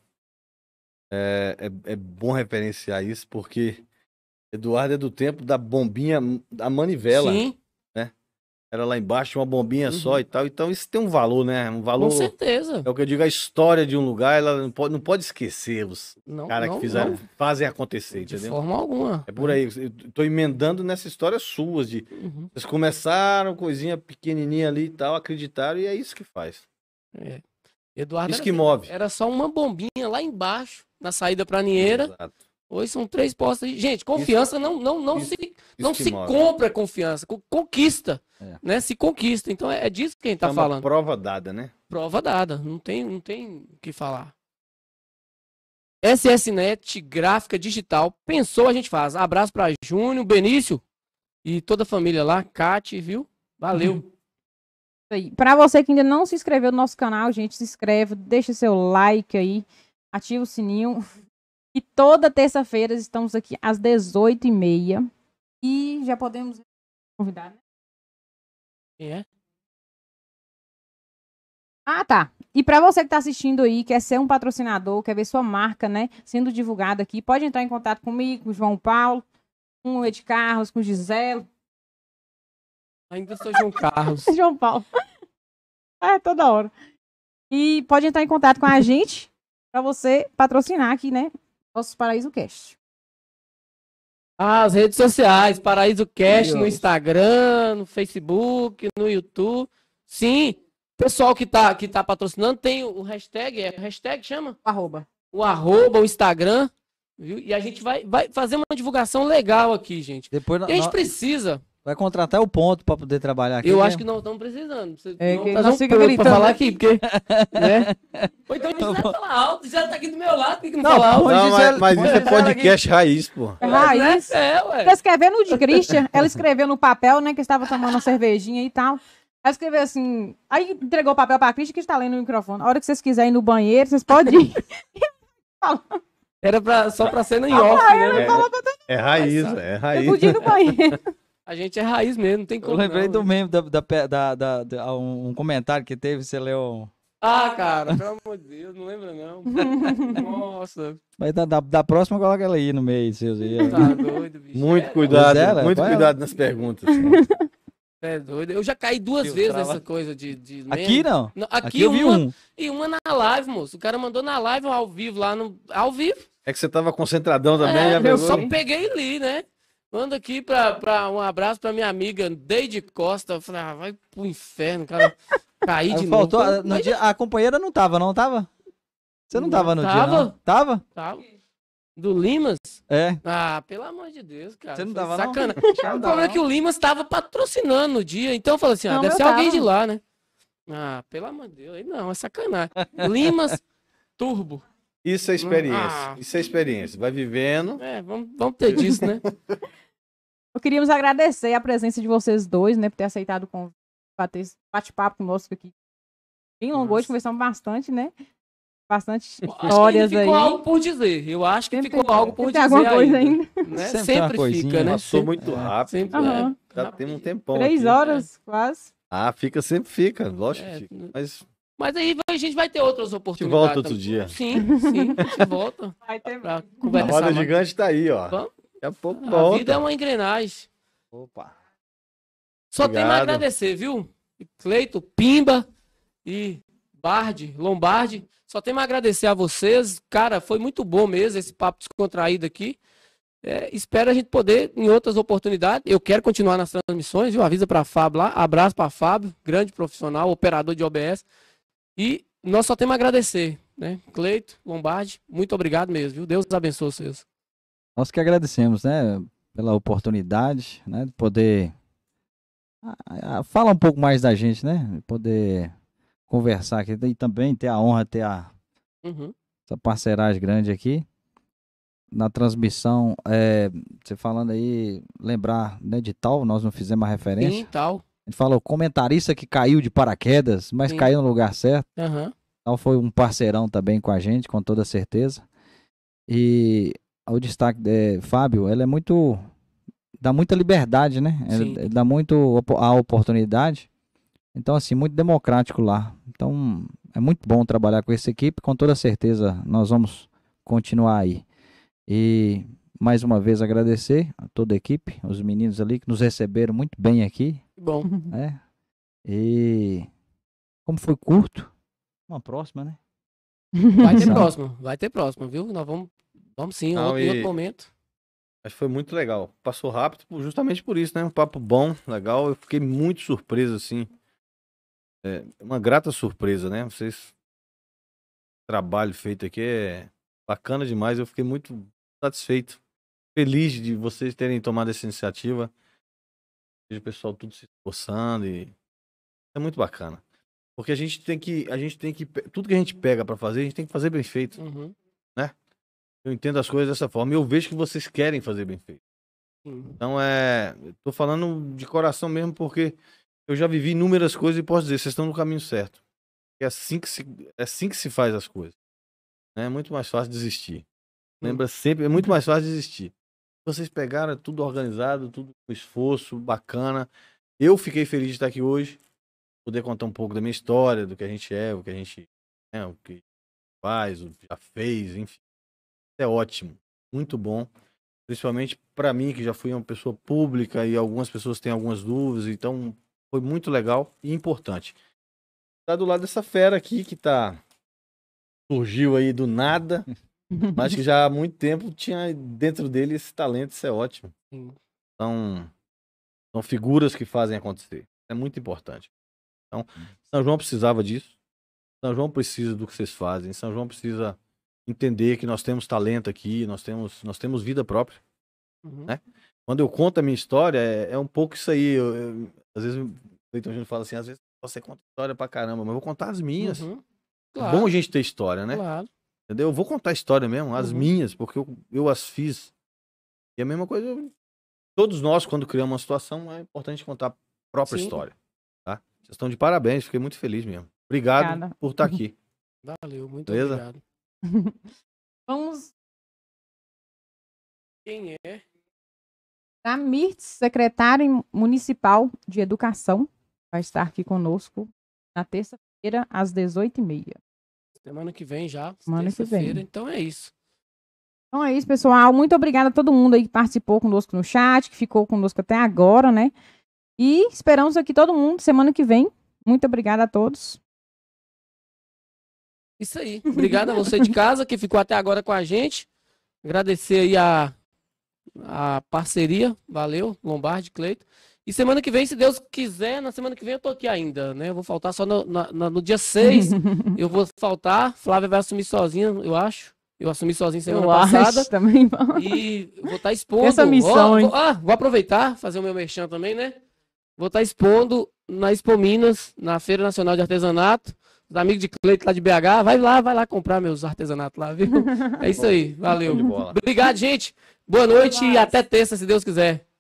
é, é, é, bom referenciar isso, porque Eduardo é do tempo da bombinha, da manivela. Sim. Era lá embaixo, uma bombinha uhum. só e tal. Então isso tem um valor, né? Um valor. Com certeza. É o que eu digo, a história de um lugar, ela não pode, não pode esquecer os caras que fizeram, não. fazem acontecer, entendeu? De forma alguma. É por aí. É. Eu tô emendando nessa história suas de uhum. vocês começaram, coisinha pequenininha ali e tal, acreditaram e é isso que faz. É. Eduardo isso era, que move. Era só uma bombinha lá embaixo, na saída pra Nieira. Exato. Hoje são três postos. Gente, confiança isso, não, não, não isso, se, não se compra confiança, conquista, é. né? Se conquista. Então é, é disso que a gente está é falando. Prova dada, né? Prova dada, não tem não tem que falar. SSNet, gráfica digital, pensou, a gente faz. Abraço para Júnior, Benício e toda a família lá, Cate, viu? Valeu. Hum. Para você que ainda não se inscreveu no nosso canal, gente, se inscreve, deixa seu like aí, ativa o sininho e toda terça-feira estamos aqui às 18h30. E já podemos convidar, né? é? Ah, tá. E para você que está assistindo aí, quer ser um patrocinador, quer ver sua marca, né, sendo divulgada aqui, pode entrar em contato comigo, com o João Paulo, com o Ed Carlos, com o Giselo. Ainda sou João Carlos. João Paulo. É, toda hora. E pode entrar em contato com a gente para você patrocinar aqui, né, nosso Paraíso Cast. Ah, as redes sociais, Paraíso Cast no Instagram, no Facebook, no YouTube. Sim, pessoal que tá, que tá patrocinando tem o hashtag, é hashtag chama? Arroba. O arroba, o Instagram, viu? E a gente vai, vai fazer uma divulgação legal aqui, gente. Depois, e a gente nós... precisa Vai contratar o ponto para poder trabalhar aqui. Eu acho que nós estamos precisando. Você é, não, que tá nós fica falar aqui, porque. né? Ou então Gisele tá fala alto, Gisele tá aqui do meu lado, tem que não, não fala alto? Não, mas, mas isso é podcast raiz, pô. É raiz? É, ué. Tá escrevendo o de Christian, ela escreveu no papel, né, que estava tomando uma cervejinha e tal. Aí escreveu assim. Aí entregou o papel a Christian que está lendo no microfone. A hora que vocês quiserem ir no banheiro, vocês podem ir. Era pra, só para cena em ah, né? É, é, raiz, é raiz. Eu podia ir no banheiro. A gente é raiz mesmo, não tem como. Eu lembrei não, do né? meme, da, da, da, da, um comentário que teve, você leu. Ah, cara, pelo amor de Deus, não lembra não. Nossa. Mas da, da, da próxima coloca ela aí no meio, seus Tá doido, bicho. Muito é, cuidado, ela, é, muito cuidado ela. nas perguntas. É doido. Eu já caí duas vezes nessa coisa de. de meme. aqui não? não aqui, aqui, eu vi um. E uma na live, moço. O cara mandou na live ao vivo lá no. Ao vivo. É que você tava concentradão também. É, eu só peguei e li, né? Manda aqui pra, pra um abraço pra minha amiga Deide Costa. Eu falei, ah, vai pro inferno, cara. Caí de Faltou, novo. Ah, no dia, a companheira não tava, não tava? Você não, não tava no tava? dia, não? Tava? Tava. Do Limas? É. Ah, pelo amor de Deus, cara. Você não tava sacana. não? Sacana. o problema é que o Limas tava patrocinando o dia. Então eu falei assim, ah, não, deve ser tava. alguém de lá, né? Ah, pelo amor de Deus. Não, é sacanagem. Limas Turbo. Isso é experiência. Ah, isso é experiência. Vai vivendo. É, vamos, vamos ter disso, né? queríamos agradecer a presença de vocês dois, né, por ter aceitado o convite, bater bate-papo conosco aqui. Bem longo Nossa. hoje, conversamos bastante, né? Bastante histórias ficou aí. ficou algo por dizer. Eu acho que sempre, ficou algo por dizer. alguma coisa ainda. ainda. Né? Sempre, sempre coisinha, fica, né? né? Passou muito é, rápido. Sempre, uhum. é, já tem um tempão. Três aqui, horas, né? quase. Ah, fica, sempre fica. Lógico, é, fica. Né? Mas mas aí a gente vai ter outras oportunidades. Te volta outro dia. Sim, sim, a gente volta. Vai ter. a roda gigante tá aí, ó. Vamos? Daqui é, a pouco a volta. A vida é uma engrenagem. Opa. Só Obrigado. tem a agradecer, viu? Cleito, Pimba e Bardi, Lombardi. Só tem a agradecer a vocês. Cara, foi muito bom mesmo esse papo descontraído aqui. É, espero a gente poder, em outras oportunidades, eu quero continuar nas transmissões, viu? Avisa para Fábio lá, abraço para Fábio, grande profissional, operador de OBS. E nós só temos a agradecer, né? Cleito, Lombardi, muito obrigado mesmo, viu? Deus abençoe vocês. Nós que agradecemos, né, pela oportunidade, né, de poder ah, ah, falar um pouco mais da gente, né, de poder conversar aqui e também ter a honra ter a uhum. essa parceragem grande aqui na transmissão. É, você falando aí, lembrar né, de tal, nós não fizemos a referência. Sim, tal. A gente falou comentarista que caiu de paraquedas, mas Sim. caiu no lugar certo. Uhum. Tal foi um parceirão também com a gente, com toda certeza. E o destaque, de Fábio, ela é muito. dá muita liberdade, né? Ela, dá muito a oportunidade. Então, assim, muito democrático lá. Então, é muito bom trabalhar com essa equipe. Com toda certeza, nós vamos continuar aí. E mais uma vez agradecer a toda a equipe, os meninos ali que nos receberam muito bem aqui. Bom. É. E como foi curto, uma próxima, né? Vai ter próximo, vai ter próximo, viu? Nós vamos Vamos sim, Não, outro, e... outro momento. Acho que foi muito legal. Passou rápido justamente por isso, né? Um papo bom, legal. Eu fiquei muito surpreso, assim. É uma grata surpresa, né? Vocês. O trabalho feito aqui é bacana demais. Eu fiquei muito satisfeito. Feliz de vocês terem tomado essa iniciativa. Vejo o pessoal tudo se esforçando e. É muito bacana. Porque a gente tem que. A gente tem que. Tudo que a gente pega para fazer, a gente tem que fazer bem feito. Uhum. Né? Eu entendo as coisas dessa forma. E eu vejo que vocês querem fazer bem feito. Então é. Tô falando de coração mesmo, porque eu já vivi inúmeras coisas e posso dizer, vocês estão no caminho certo. É assim que se, é assim que se faz as coisas. Né? É muito mais fácil desistir. Lembra sempre, é muito mais fácil desistir. Vocês pegaram tudo organizado, tudo com esforço, bacana. Eu fiquei feliz de estar aqui hoje, poder contar um pouco da minha história, do que a gente é, o que a gente, né, o que faz, o que já fez, enfim é ótimo, muito bom. Principalmente para mim, que já fui uma pessoa pública e algumas pessoas têm algumas dúvidas, então foi muito legal e importante. Tá do lado dessa fera aqui que tá surgiu aí do nada, mas que já há muito tempo tinha dentro dele esse talento, isso é ótimo. São, são figuras que fazem acontecer. É muito importante. Então, São João precisava disso. São João precisa do que vocês fazem. São João precisa entender que nós temos talento aqui, nós temos, nós temos vida própria, uhum. né? Quando eu conto a minha história, é, é um pouco isso aí. Eu, eu, às vezes o Leitão Júnior fala assim, às vezes você conta história pra caramba, mas eu vou contar as minhas. Uhum. Claro. É bom a gente ter história, né? Claro. Entendeu? Eu vou contar a história mesmo, as uhum. minhas, porque eu, eu as fiz. E a mesma coisa, todos nós, quando criamos uma situação, é importante contar a própria Sim. história. Tá? Vocês estão de parabéns, fiquei muito feliz mesmo. Obrigado Obrigada. por estar aqui. Valeu, muito Beleza? obrigado. Vamos. Quem é? Tamir, secretário municipal de educação, vai estar aqui conosco na terça-feira, às 18h30. Semana que vem já. Semana que vem. Então é isso. Então é isso, pessoal. Muito obrigada a todo mundo aí que participou conosco no chat, que ficou conosco até agora, né? E esperamos aqui todo mundo semana que vem. Muito obrigada a todos. Isso aí. Obrigado a você de casa que ficou até agora com a gente. Agradecer aí a, a parceria. Valeu, Lombardi, Cleito. E semana que vem, se Deus quiser, na semana que vem eu tô aqui ainda, né? Eu vou faltar só no, na, no dia 6. eu vou faltar. Flávia vai assumir sozinha, eu acho. Eu assumi sozinho semana eu passada. Acho, também E vou estar tá expondo. Essa missão, oh, hein? Vou, ah, vou aproveitar, fazer o meu merchan também, né? Vou estar tá expondo na Expo Minas, na Feira Nacional de Artesanato. Os amigos de Cleito lá de BH, vai lá, vai lá comprar meus artesanatos lá, viu? É isso aí, valeu. Obrigado, gente. Boa noite e até terça, se Deus quiser.